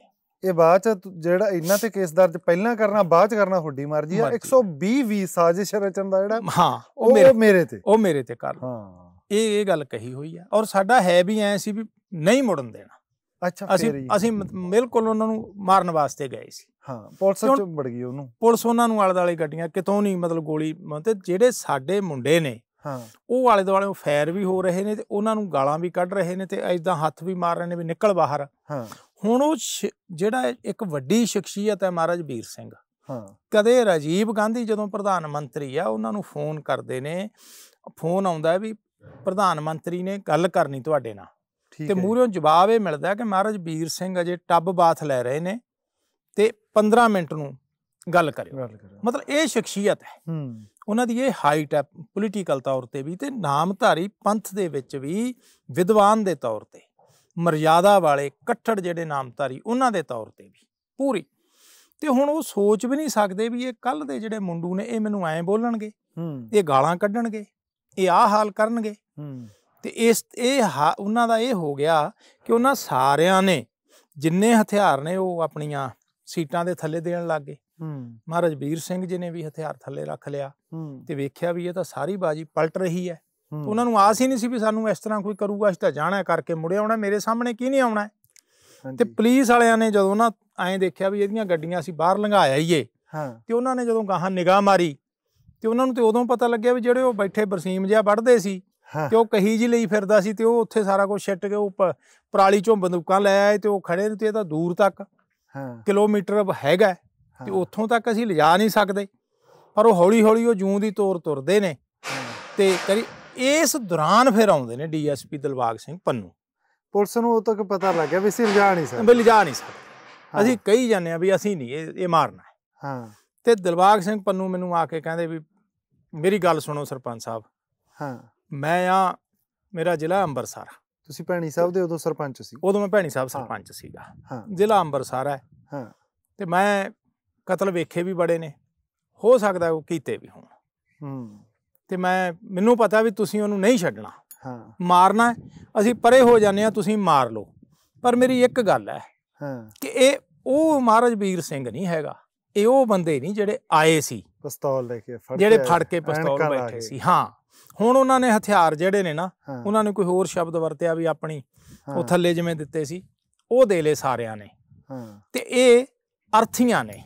ਇਹ ਬਾਅਦ ਚ ਜਿਹੜਾ ਇਹਨਾਂ ਤੇ ਕੇਸ ਦਰਜ ਪਹਿਲਾਂ ਕਰਨਾ ਬਾਅਦ ਚ ਕਰਨਾ ਹੁੱਡੀ ਮਰਜੀ ਆ 120 ਵੀ ਸਾਜ਼ਿਸ਼ ਰਚਨ ਦਾ ਜਿਹੜਾ ਹਾਂ ਉਹ ਮੇਰੇ ਤੇ ਉਹ ਮੇਰੇ ਤੇ ਕਰ ਹਾਂ ਇਹ ਇਹ ਗੱਲ ਕਹੀ ਹੋਈ ਆ ਔਰ ਸਾਡਾ ਹੈ ਵੀ ਐ ਸੀ ਵੀ ਨਹੀਂ ਮੁੜਨ ਦੇਣਾ ਅੱਛਾ ਅਸੀਂ ਅਸੀਂ ਬਿਲਕੁਲ ਉਹਨਾਂ ਨੂੰ ਮਾਰਨ ਵਾਸਤੇ ਗਏ ਸੀ ਹਾਂ ਪੁਲਿਸ ਚ ਵੜ ਗਈ ਉਹਨੂੰ ਪੁਲਿਸ ਉਹਨਾਂ ਨੂੰ ਆਲੇ ਦਾਲੇ ਕੱਟੀਆਂ ਕਿਤੋਂ ਨਹੀਂ ਮਤਲਬ ਗੋਲੀ ਤੇ ਜਿਹੜੇ ਸਾਡੇ ਮੁੰਡੇ ਨੇ ਹਾਂ ਉਹ ਆਲੇ ਉਹ ਫਾਇਰ ਵੀ ਹੋ ਰਹੇ ਨੇ ਤੇ ਉਹਨਾਂ ਨੂੰ ਗਾਲਾਂ ਵੀ ਕੱਢ ਰਹੇ ਨੇ ਤੇ ਐਦਾਂ ਹੱਥ ਵੀ ਮਾਰ ਰਹੇ ਨੇ ਵੀ ਨਿਕਲ ਬਾਹਰ ਹਾਂ ਹੁਣ ਉਹ ਜਿਹੜਾ ਇੱਕ ਵੱਡੀ ਸ਼ਖਸੀਅਤ ਹੈ ਮਹਾਰਾਜ ਵੀਰ ਸਿੰਘ ਹਾਂ ਕਦੇ ਰਾਜੀਵ ਗਾਂਧੀ ਜਦੋਂ ਪ੍ਰਧਾਨ ਮੰਤਰੀ ਆ ਉਹਨਾਂ ਨੂੰ ਫੋਨ ਕਰਦੇ ਨੇ ਫੋਨ ਆਉਂਦਾ ਵੀ ਪ੍ਰਧਾਨ ਮੰਤਰੀ ਨੇ ਗੱਲ ਕਰਨੀ ਤੁਹਾਡੇ ਨਾਲ ਤੇ ਮੂਹਰੋਂ ਜਵਾਬ ਇਹ ਮਿਲਦਾ ਕਿ ਮਹਾਰਾਜ ਵੀਰ ਸਿੰਘ ਅਜੇ ਟੱਬ ਬਾਥ ਲੈ ਰਹੇ ਨੇ ਤੇ 15 ਮਿੰਟ ਨੂੰ ਗੱਲ ਕਰਿਓ ਮਤਲਬ ਇਹ ਸ਼ਖਸੀਅਤ ਹੈ ਉਹਨਾਂ ਦੀ ਇਹ ਹਾਈਟ ਹੈ ਪੋਲੀਟੀਕਲ ਤੌਰ ਤੇ ਵੀ ਤੇ ਨਾਮਧਾਰੀ ਪੰਥ ਦੇ ਵਿੱਚ ਵੀ ਵਿਦਵਾਨ ਦੇ ਤੌਰ ਤੇ ਮਰਿਆਦਾ ਵਾਲੇ ਕੱਠੜ ਜਿਹੜੇ ਨਾਮਧਾਰੀ ਉਹਨਾਂ ਦੇ ਤੌਰ ਤੇ ਵੀ ਪੂਰੀ ਤੇ ਹੁਣ ਉਹ ਸੋਚ ਵੀ ਨਹੀਂ ਸਕਦੇ ਵੀ ਇਹ ਕੱਲ ਦੇ ਜਿਹੜੇ ਮੁੰਡੂ ਨੇ ਇਹ ਮੈਨੂੰ ਐਂ ਬੋਲਣਗੇ ਇਹ ਗਾਲਾਂ ਕੱਢਣਗੇ ਇਹ ਆ ਹਾਲ ਕਰਨਗੇ ਤੇ ਇਸ ਇਹ ਉਹਨਾਂ ਦਾ ਇਹ ਹੋ ਗਿਆ ਕਿ ਉਹਨਾਂ ਸਾਰਿਆਂ ਨੇ ਜਿੰਨੇ ਹਥਿਆਰ ਨੇ ਉਹ ਆਪਣੀਆਂ ਸੀਟਾਂ ਦੇ ਥੱਲੇ ਦੇਣ ਲੱਗ ਗਏ ਮਹਾਰਾਜ ਵੀਰ ਸਿੰਘ ਜੀ ਨੇ ਵੀ ਹਥਿਆਰ ਥੱਲੇ ਰੱਖ ਲਿਆ ਤੇ ਵੇਖਿਆ ਵੀ ਇਹ ਤਾਂ ਸਾਰੀ ਬਾਜੀ ਪਲਟ ਰਹੀ ਹੈ ਉਹਨਾਂ ਨੂੰ ਆਸ ਹੀ ਨਹੀਂ ਸੀ ਵੀ ਸਾਨੂੰ ਇਸ ਤਰ੍ਹਾਂ ਕੋਈ ਕਰੂਗਾ ਅਸੀਂ ਤਾਂ ਜਾਣਾ ਕਰਕੇ ਮੁੜੇ ਆਉਣਾ ਮੇਰੇ ਸਾਹਮਣੇ ਕੀ ਨਹੀਂ ਆਉਣਾ ਤੇ ਪੁਲਿਸ ਵਾਲਿਆਂ ਨੇ ਜਦੋਂ ਨਾ ਐਂ ਦੇਖਿਆ ਵੀ ਇਹਦੀਆਂ ਗੱਡੀਆਂ ਅਸੀਂ ਬਾਹਰ ਲੰਘਾਇਆ ਹੀ ਏ ਤੇ ਉਹਨਾਂ ਨੇ ਜਦੋਂ ਗਾਹਾਂ ਨਿਗਾਹ ਮਾਰੀ ਤੇ ਉਹਨਾਂ ਨੂੰ ਤੇ ਉਦੋਂ ਪਤਾ ਲੱਗਿਆ ਵੀ ਜਿਹੜੇ ਉਹ ਬੈਠੇ ਬਰਸੀਮ ਜਿਆ ਵੱਢਦੇ ਸੀ ਤੇ ਉਹ ਕਹੀ ਜੀ ਲਈ ਫਿਰਦਾ ਸੀ ਤੇ ਉਹ ਉੱਥੇ ਸਾਰਾ ਕੁਝ ਛਿੱਟ ਕੇ ਉਹ ਪਰਾਲੀ ਚੋਂ ਬੰਦੂਕਾਂ ਲੈ ਆਏ ਤੇ ਉਹ ਖੜੇ ਨੇ ਤੇ ਇਹ ਤਾਂ ਦੂਰ ਤੱਕ ਕਿਲੋਮੀਟਰ ਹੈਗਾ ਤੇ ਉੱਥੋਂ ਤੱਕ ਅਸੀਂ ਲਿਜਾ ਨਹੀਂ ਸਕਦੇ ਪਰ ਉਹ ਹੌਲੀ ਹੌਲੀ ਉਹ ਜੂੰ ਦੀ ਤੋਰ ਤੁਰਦੇ ਨੇ ਤੇ ਕਰੀ ਇਸ ਦੌਰਾਨ ਫਿਰ ਆਉਂਦੇ ਨੇ ਡੀਐਸਪੀ ਦਿਲਬਾਗ ਸਿੰਘ ਪੰਨੂ ਪੁਲਿਸ ਨੂੰ ਉਹ ਤੱਕ ਪਤਾ ਲੱਗ ਗਿਆ ਵੀ ਅਸੀਂ ਲਿਜਾ ਨਹੀਂ ਸਕਦੇ ਵੀ ਲਿਜਾ ਨਹੀਂ ਸਕਦੇ ਅਸੀਂ ਕਹੀ ਜਾਂਦੇ ਆ ਵੀ ਅਸੀਂ ਨਹੀਂ ਇਹ ਇਹ ਮਾਰਨਾ ਹੈ ਹਾਂ ਤੇ ਦਿਲਬਾਗ ਸਿੰਘ ਪੰਨੂ ਮੈਨੂੰ ਆ ਕੇ ਕਹਿੰਦੇ ਵੀ ਮੇਰੀ ਗੱਲ ਸੁਣੋ ਸਰਪੰਚ ਸਾਹਿਬ ਹਾਂ ਮੈਂ ਆ ਮੇਰਾ ਜ਼ਿਲ੍ਹਾ ਅੰਮ੍ਰਿਤਸਰ ਤੁਸੀਂ ਭੈਣੀ ਸਾਹਿਬ ਦੇ ਉਦੋਂ ਸਰਪੰਚ ਸੀ ਉਦੋਂ ਮੈਂ ਭੈਣੀ ਸਾਹਿਬ ਸਰਪੰਚ ਸੀਗਾ ਹਾਂ ਜ਼ਿਲ੍ਹਾ ਅੰਮ੍ਰਿਤਸਰ ਹੈ ਹਾਂ ਤੇ ਮੈਂ ਕਤਲ ਵੇਖੇ ਵੀ ਬੜੇ ਨੇ ਹੋ ਸਕਦਾ ਉਹ ਕੀਤੇ ਵੀ ਹੋਣ ਹੂੰ ਤੇ ਮੈਂ ਮੈਨੂੰ ਪਤਾ ਵੀ ਤੁਸੀਂ ਉਹਨੂੰ ਨਹੀਂ ਛੱਡਣਾ ਹਾਂ ਮਾਰਨਾ ਅਸੀਂ ਪਰੇ ਹੋ ਜਾਂਦੇ ਆ ਤੁਸੀਂ ਮਾਰ ਲਓ ਪਰ ਮੇਰੀ ਇੱਕ ਗੱਲ ਹੈ ਹਾਂ ਕਿ ਇਹ ਉਹ ਮਹਾਰਾਜ ਵੀਰ ਸਿੰਘ ਨਹੀਂ ਹੈਗਾ ਇਹ ਉਹ ਬੰਦੇ ਨਹੀਂ ਜਿਹੜੇ ਆਏ ਸੀ ਪਿਸਤੌਲ ਲੈ ਕੇ ਫੜ ਜਿਹੜੇ ਫੜ ਕੇ ਪਿਸਤੌਲ ਬੈਠੇ ਸੀ ਹਾਂ ਹੁਣ ਉਹਨਾਂ ਨੇ ਹਥਿਆਰ ਜਿਹੜੇ ਨੇ ਨਾ ਉਹਨਾਂ ਨੇ ਕੋਈ ਹੋਰ ਸ਼ਬਦ ਵਰਤਿਆ ਵੀ ਆਪਣੀ ਉਹ ਥੱਲੇ ਜਿਵੇਂ ਦਿੱਤੇ ਸੀ ਉਹ ਦੇ ਲੈ ਸਾਰਿਆਂ ਨੇ ਤੇ ਇਹ ਅਰਥੀਆਂ ਨੇ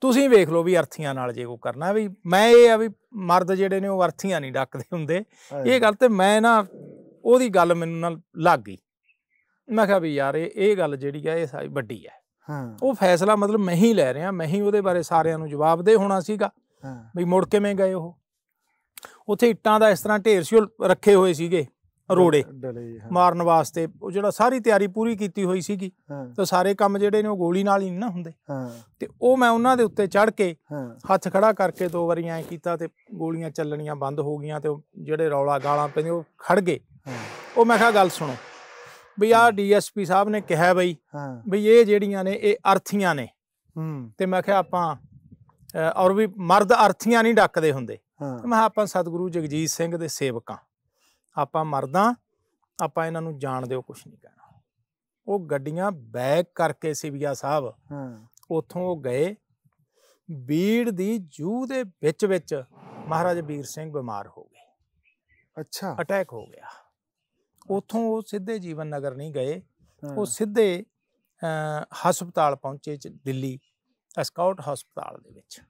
ਤੁਸੀਂ ਵੇਖ ਲਓ ਵੀ ਅਰਥੀਆਂ ਨਾਲ ਜੇ ਕੋ ਕਰਨਾ ਵੀ ਮੈਂ ਇਹ ਆ ਵੀ ਮਰਦ ਜਿਹੜੇ ਨੇ ਉਹ ਅਰਥੀਆਂ ਨਹੀਂ ਡੱਕਦੇ ਹੁੰਦੇ ਇਹ ਗੱਲ ਤੇ ਮੈਂ ਨਾ ਉਹਦੀ ਗੱਲ ਮੈਨੂੰ ਨਾਲ ਲੱਗ ਗਈ ਮੈਂ ਕਿਹਾ ਵੀ ਯਾਰ ਇਹ ਇਹ ਗੱਲ ਜਿਹੜੀ ਆ ਇਹ ਸਾਰੀ ਵੱਡੀ ਆ ਹਾਂ ਉਹ ਫੈਸਲਾ ਮਤਲਬ ਮੈਂ ਹੀ ਲੈ ਰਿਹਾ ਮੈਂ ਹੀ ਉਹਦੇ ਬਾਰੇ ਸਾਰਿਆਂ ਨੂੰ ਜਵਾਬ ਦੇ ਹੋਣਾ ਸੀਗਾ ਵੀ ਮੁੜ ਕਿਵੇਂ ਗਏ ਉਹ ਉੱਥੇ ਇੱਟਾਂ ਦਾ ਇਸ ਤਰ੍ਹਾਂ ਢੇਰ ਸੀ ਰੱਖੇ ਹੋਏ ਸੀਗੇ ਰੋੜੇ ਮਾਰਨ ਵਾਸਤੇ ਉਹ ਜਿਹੜਾ ਸਾਰੀ ਤਿਆਰੀ ਪੂਰੀ ਕੀਤੀ ਹੋਈ ਸੀਗੀ ਤਾਂ ਸਾਰੇ ਕੰਮ ਜਿਹੜੇ ਨੇ ਉਹ ਗੋਲੀ ਨਾਲ ਹੀ ਨਾ ਹੁੰਦੇ ਤੇ ਉਹ ਮੈਂ ਉਹਨਾਂ ਦੇ ਉੱਤੇ ਚੜ ਕੇ ਹੱਥ ਖੜਾ ਕਰਕੇ ਦੋ ਵਾਰੀ ਐ ਕੀਤਾ ਤੇ ਗੋਲੀਆਂ ਚੱਲਣੀਆਂ ਬੰਦ ਹੋ ਗਈਆਂ ਤੇ ਜਿਹੜੇ ਰੌਲਾ ਗਾਲਾਂ ਪੈਂਦੇ ਉਹ ਖੜ ਗਏ ਉਹ ਮੈਂ ਕਿਹਾ ਗੱਲ ਸੁਣੋ ਵੀ ਆ ਡੀਐਸਪੀ ਸਾਹਿਬ ਨੇ ਕਿਹਾ ਬਈ ਵੀ ਇਹ ਜਿਹੜੀਆਂ ਨੇ ਇਹ ਅਰਥੀਆਂ ਨੇ ਤੇ ਮੈਂ ਕਿਹਾ ਆਪਾਂ ਔਰ ਵੀ ਮਰਦ ਅਰਥੀਆਂ ਨਹੀਂ ਡੱਕਦੇ ਹੁੰਦੇ ਹਾਂ ਮੈਂ ਆਪਾਂ ਸਤਿਗੁਰੂ ਜਗਜੀਤ ਸਿੰਘ ਦੇ ਸੇਵਕਾਂ ਆਪਾਂ ਮਰਦਾਂ ਆਪਾਂ ਇਹਨਾਂ ਨੂੰ ਜਾਣ ਦਿਓ ਕੁਝ ਨਹੀਂ ਕਹਿਣਾ ਉਹ ਗੱਡੀਆਂ ਬੈਕ ਕਰਕੇ ਸਿਵਿਆ ਸਾਹਿਬ ਉਥੋਂ ਉਹ ਗਏ ਬੀੜ ਦੀ ਜੂ ਦੇ ਵਿੱਚ ਵਿੱਚ ਮਹਾਰਾਜ ਵੀਰ ਸਿੰਘ ਬਿਮਾਰ ਹੋ ਗਏ ਅੱਛਾ ਅਟੈਕ ਹੋ ਗਿਆ ਉਥੋਂ ਉਹ ਸਿੱਧੇ ਜੀਵਨ ਨਗਰ ਨਹੀਂ ਗਏ ਉਹ ਸਿੱਧੇ ਹਸਪਤਾਲ ਪਹੁੰਚੇ ਦਿੱਲੀ ਸਕਾਊਟ ਹਸਪਤਾਲ ਦੇ ਵਿੱਚ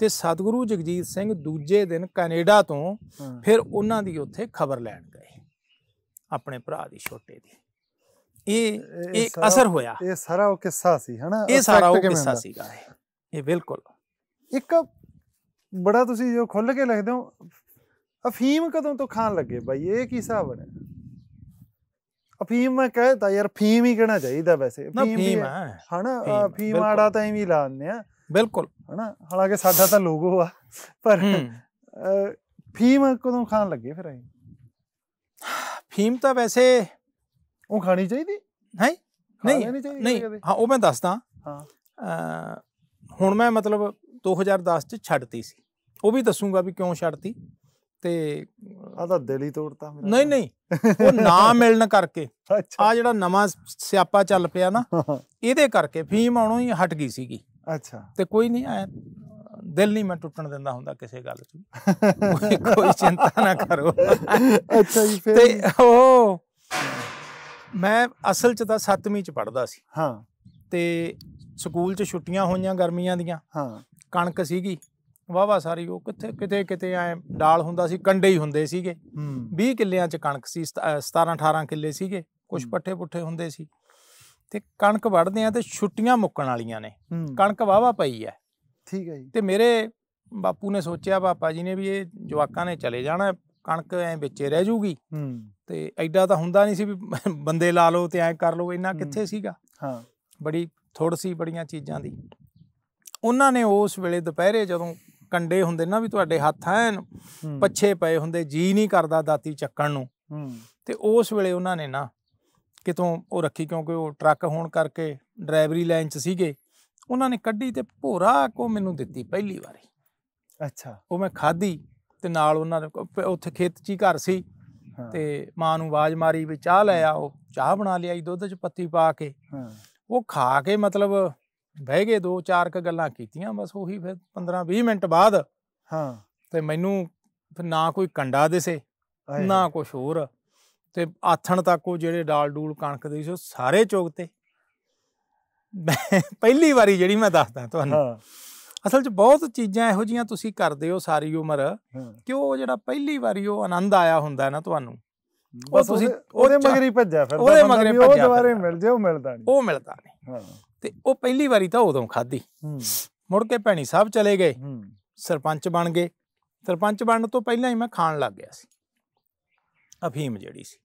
ਤੇ ਸਤਿਗੁਰੂ ਜਗਜੀਤ ਸਿੰਘ ਦੂਜੇ ਦਿਨ ਕੈਨੇਡਾ ਤੋਂ ਫਿਰ ਉਹਨਾਂ ਦੀ ਉੱਥੇ ਖਬਰ ਲੈਣ ਗਏ ਆਪਣੇ ਭਰਾ ਦੀ ਛੋਟੇ ਦੀ ਇਹ ਇੱਕ ਅਸਰ ਹੋਇਆ ਇਹ ਸਾਰਾ ਉਹ ਕਿੱਸਾ ਸੀ ਹਨਾ ਇਹ ਸਾਰਾ ਉਹ ਕਿੱਸਾ ਸੀਗਾ ਇਹ ਬਿਲਕੁਲ ਇੱਕ ਬੜਾ ਤੁਸੀਂ ਜੋ ਖੁੱਲ ਕੇ ਲਿਖਦੇ ਹੋ ਅਫੀਮ ਕਦੋਂ ਤੋਂ ਖਾਣ ਲੱਗੇ ਬਾਈ ਇਹ ਕੀ ਹਿਸਾਬ ਹੈ ਅਫੀਮ ਮੈਂ ਕਹਿੰਦਾ ਯਾਰ ਫੀਮ ਹੀ ਕਹਿਣਾ ਚਾਹੀਦਾ ਵੈਸੇ ਫੀਮ ਹੈ ਹਨਾ ਫੀਮਾੜਾ ਆੜਾ ਤਾਂ ਐਵੇਂ ਹੀ ਲਾਉਂਦੇ ਆ ਬਿਲਕੁਲ ਹਨਾ ਹਾਲਾਂਕਿ ਸਾਡਾ ਤਾਂ ਲੋਗੋ ਆ ਪਰ ਫੀਮ ਕਦੋਂ ਖਾਣ ਲੱਗੇ ਫਿਰ ਆਏ ਫੀਮ ਤਾਂ ਵੈਸੇ ਉਹ ਖਾਣੀ ਚਾਹੀਦੀ ਹੈ ਨਹੀਂ ਨਹੀਂ ਹਾਂ ਉਹ ਮੈਂ ਦੱਸਦਾ ਹਾਂ ਹੁਣ ਮੈਂ ਮਤਲਬ 2010 ਚ ਛੱਡਤੀ ਸੀ ਉਹ ਵੀ ਦੱਸੂਗਾ ਵੀ ਕਿਉਂ ਛੱਡਤੀ ਤੇ ਆ ਤਾਂ ਦਿਲ ਹੀ ਤੋੜਤਾ ਮੇਰਾ ਨਹੀਂ ਨਹੀਂ ਉਹ ਨਾ ਮਿਲਣ ਕਰਕੇ ਆ ਜਿਹੜਾ ਨਵਾਂ ਸਿਆਪਾ ਚੱਲ ਪਿਆ ਨਾ ਇਹਦੇ ਕਰਕੇ ਫੀਮ ਆਉਣੋਂ ਹੀ ਹਟ ਗਈ ਸੀਗੀ ਅੱਛਾ ਤੇ ਕੋਈ ਨਹੀਂ ਆਇਆ ਦਿਲ ਨਹੀਂ ਮੈਂ ਟੁੱਟਣ ਦਿੰਦਾ ਹੁੰਦਾ ਕਿਸੇ ਗੱਲ 'ਚ ਕੋਈ ਚਿੰਤਾ ਨਾ ਕਰੋ ਅੱਛਾ ਜੀ ਫਿਰ ਤੇ ਉਹ ਮੈਂ ਅਸਲ 'ਚ ਤਾਂ 7ਵੀਂ 'ਚ ਪੜਦਾ ਸੀ ਹਾਂ ਤੇ ਸਕੂਲ 'ਚ ਛੁੱਟੀਆਂ ਹੋਈਆਂ ਗਰਮੀਆਂ ਦੀਆਂ ਹਾਂ ਕਣਕ ਸੀਗੀ ਵਾਵਾ ਸਾਰੀ ਉਹ ਕਿੱਥੇ ਕਿਤੇ ਕਿਤੇ ਐ ਡਾਲ ਹੁੰਦਾ ਸੀ ਕੰਡੇ ਹੀ ਹੁੰਦੇ ਸੀਗੇ 20 ਕਿੱਲਿਆਂ 'ਚ ਕਣਕ ਸੀ 17 18 ਕਿੱਲੇ ਸੀਗੇ ਕੁਝ ਪੱਠੇ ਪੁੱਠੇ ਹੁੰਦੇ ਸੀ ਤੇ ਕਣਕ ਵੜਦੇ ਆ ਤੇ ਛੁੱਟੀਆਂ ਮੁੱਕਣ ਵਾਲੀਆਂ ਨੇ ਕਣਕ ਵਾਵਾ ਪਈ ਐ ਠੀਕ ਹੈ ਜੀ ਤੇ ਮੇਰੇ ਬਾਪੂ ਨੇ ਸੋਚਿਆ ਪਾਪਾ ਜੀ ਨੇ ਵੀ ਇਹ ਜਵਾਕਾਂ ਨੇ ਚਲੇ ਜਾਣਾ ਕਣਕ ਐ ਵਿੱਚੇ ਰਹਿ ਜੂਗੀ ਤੇ ਐਡਾ ਤਾਂ ਹੁੰਦਾ ਨਹੀਂ ਸੀ ਵੀ ਬੰਦੇ ਲਾ ਲਓ ਤੇ ਐ ਕਰ ਲਓ ਇੰਨਾ ਕਿੱਥੇ ਸੀਗਾ ਹਾਂ ਬੜੀ ਥੋੜ ਸੀ ਬੜੀਆਂ ਚੀਜ਼ਾਂ ਦੀ ਉਹਨਾਂ ਨੇ ਉਸ ਵੇਲੇ ਦੁਪਹਿਰੇ ਜਦੋਂ ਕੰਡੇ ਹੁੰਦੇ ਨਾ ਵੀ ਤੁਹਾਡੇ ਹੱਥ ਐਨ ਪੱਛੇ ਪਏ ਹੁੰਦੇ ਜੀ ਨਹੀਂ ਕਰਦਾ ਦਾਤੀ ਚੱਕਣ ਨੂੰ ਤੇ ਉਸ ਵੇਲੇ ਉਹਨਾਂ ਨੇ ਨਾ ਕਿਤੋਂ ਉਹ ਰੱਖੀ ਕਿਉਂਕਿ ਉਹ ਟਰੱਕ ਹੋਣ ਕਰਕੇ ਡਰਾਈਵਰੀ ਲਾਈਨ 'ਚ ਸੀਗੇ ਉਹਨਾਂ ਨੇ ਕੱਢੀ ਤੇ ਭੋਰਾ ਕੋ ਮੈਨੂੰ ਦਿੱਤੀ ਪਹਿਲੀ ਵਾਰੀ ਅੱਛਾ ਉਹ ਮੈਂ ਖਾਧੀ ਤੇ ਨਾਲ ਉਹਨਾਂ ਦੇ ਉੱਥੇ ਖੇਤ 'ਚ ਹੀ ਘਰ ਸੀ ਤੇ ਮਾਂ ਨੂੰ ਆਵਾਜ਼ ਮਾਰੀ ਵੀ ਚਾਹ ਲੈ ਉਹ ਚਾਹ ਬਣਾ ਲਿਆਈ ਦੁੱਧ 'ਚ ਪੱਤੀ ਪਾ ਕੇ ਉਹ ਖਾ ਕੇ ਮਤਲਬ ਬਹਿ ਗਏ ਦੋ ਚਾਰ ਕ ਗੱਲਾਂ ਕੀਤੀਆਂ ਬਸ ਉਹੀ ਫਿਰ 15 20 ਮਿੰਟ ਬਾਅਦ ਹਾਂ ਤੇ ਮੈਨੂੰ ਨਾ ਕੋਈ ਕੰਡਾ ਦਿਸੇ ਨਾ ਕੁਝ ਹੋਰ ਤੇ ਆਥਣ ਤੱਕ ਉਹ ਜਿਹੜੇ ਡਾਲ ਡੂਲ ਕਣਕ ਦੇ ਸੀ ਸਾਰੇ ਚੋਗਤੇ ਪਹਿਲੀ ਵਾਰੀ ਜਿਹੜੀ ਮੈਂ ਦੱਸਦਾ ਤੁਹਾਨੂੰ ਅਸਲ 'ਚ ਬਹੁਤ ਚੀਜ਼ਾਂ ਇਹੋ ਜੀਆਂ ਤੁਸੀਂ ਕਰਦੇ ਹੋ ਸਾਰੀ ਉਮਰ ਕਿ ਉਹ ਜਿਹੜਾ ਪਹਿਲੀ ਵਾਰੀ ਉਹ ਆਨੰਦ ਆਇਆ ਹੁੰਦਾ ਨਾ ਤੁਹਾਨੂੰ ਉਹ ਤੁਸੀਂ ਉਹਦੇ ਮਗਰ ਹੀ ਭੱਜਿਆ ਫਿਰ ਉਹਦੇ ਮਗਰ ਹੀ ਭੱਜਿਆ ਉਹ ਦੁਬਾਰੇ ਮਿਲ ਜੇ ਉਹ ਮਿਲਦਾ ਨਹੀਂ ਉਹ ਮਿਲਦਾ ਨਹੀਂ ਤੇ ਉਹ ਪਹਿਲੀ ਵਾਰੀ ਤਾਂ ਉਦੋਂ ਖਾਦੀ ਮੁੜ ਕੇ ਭੈਣੀ ਸਾਹਿਬ ਚਲੇ ਗਏ ਸਰਪੰਚ ਬਣ ਗਏ ਸਰਪੰਚ ਬਣਨ ਤੋਂ ਪਹਿਲਾਂ ਹੀ ਮੈਂ ਖਾਣ ਲੱਗ ਗਿਆ ਸੀ ਅਫੀਮ ਜਿਹੜੀ ਸੀ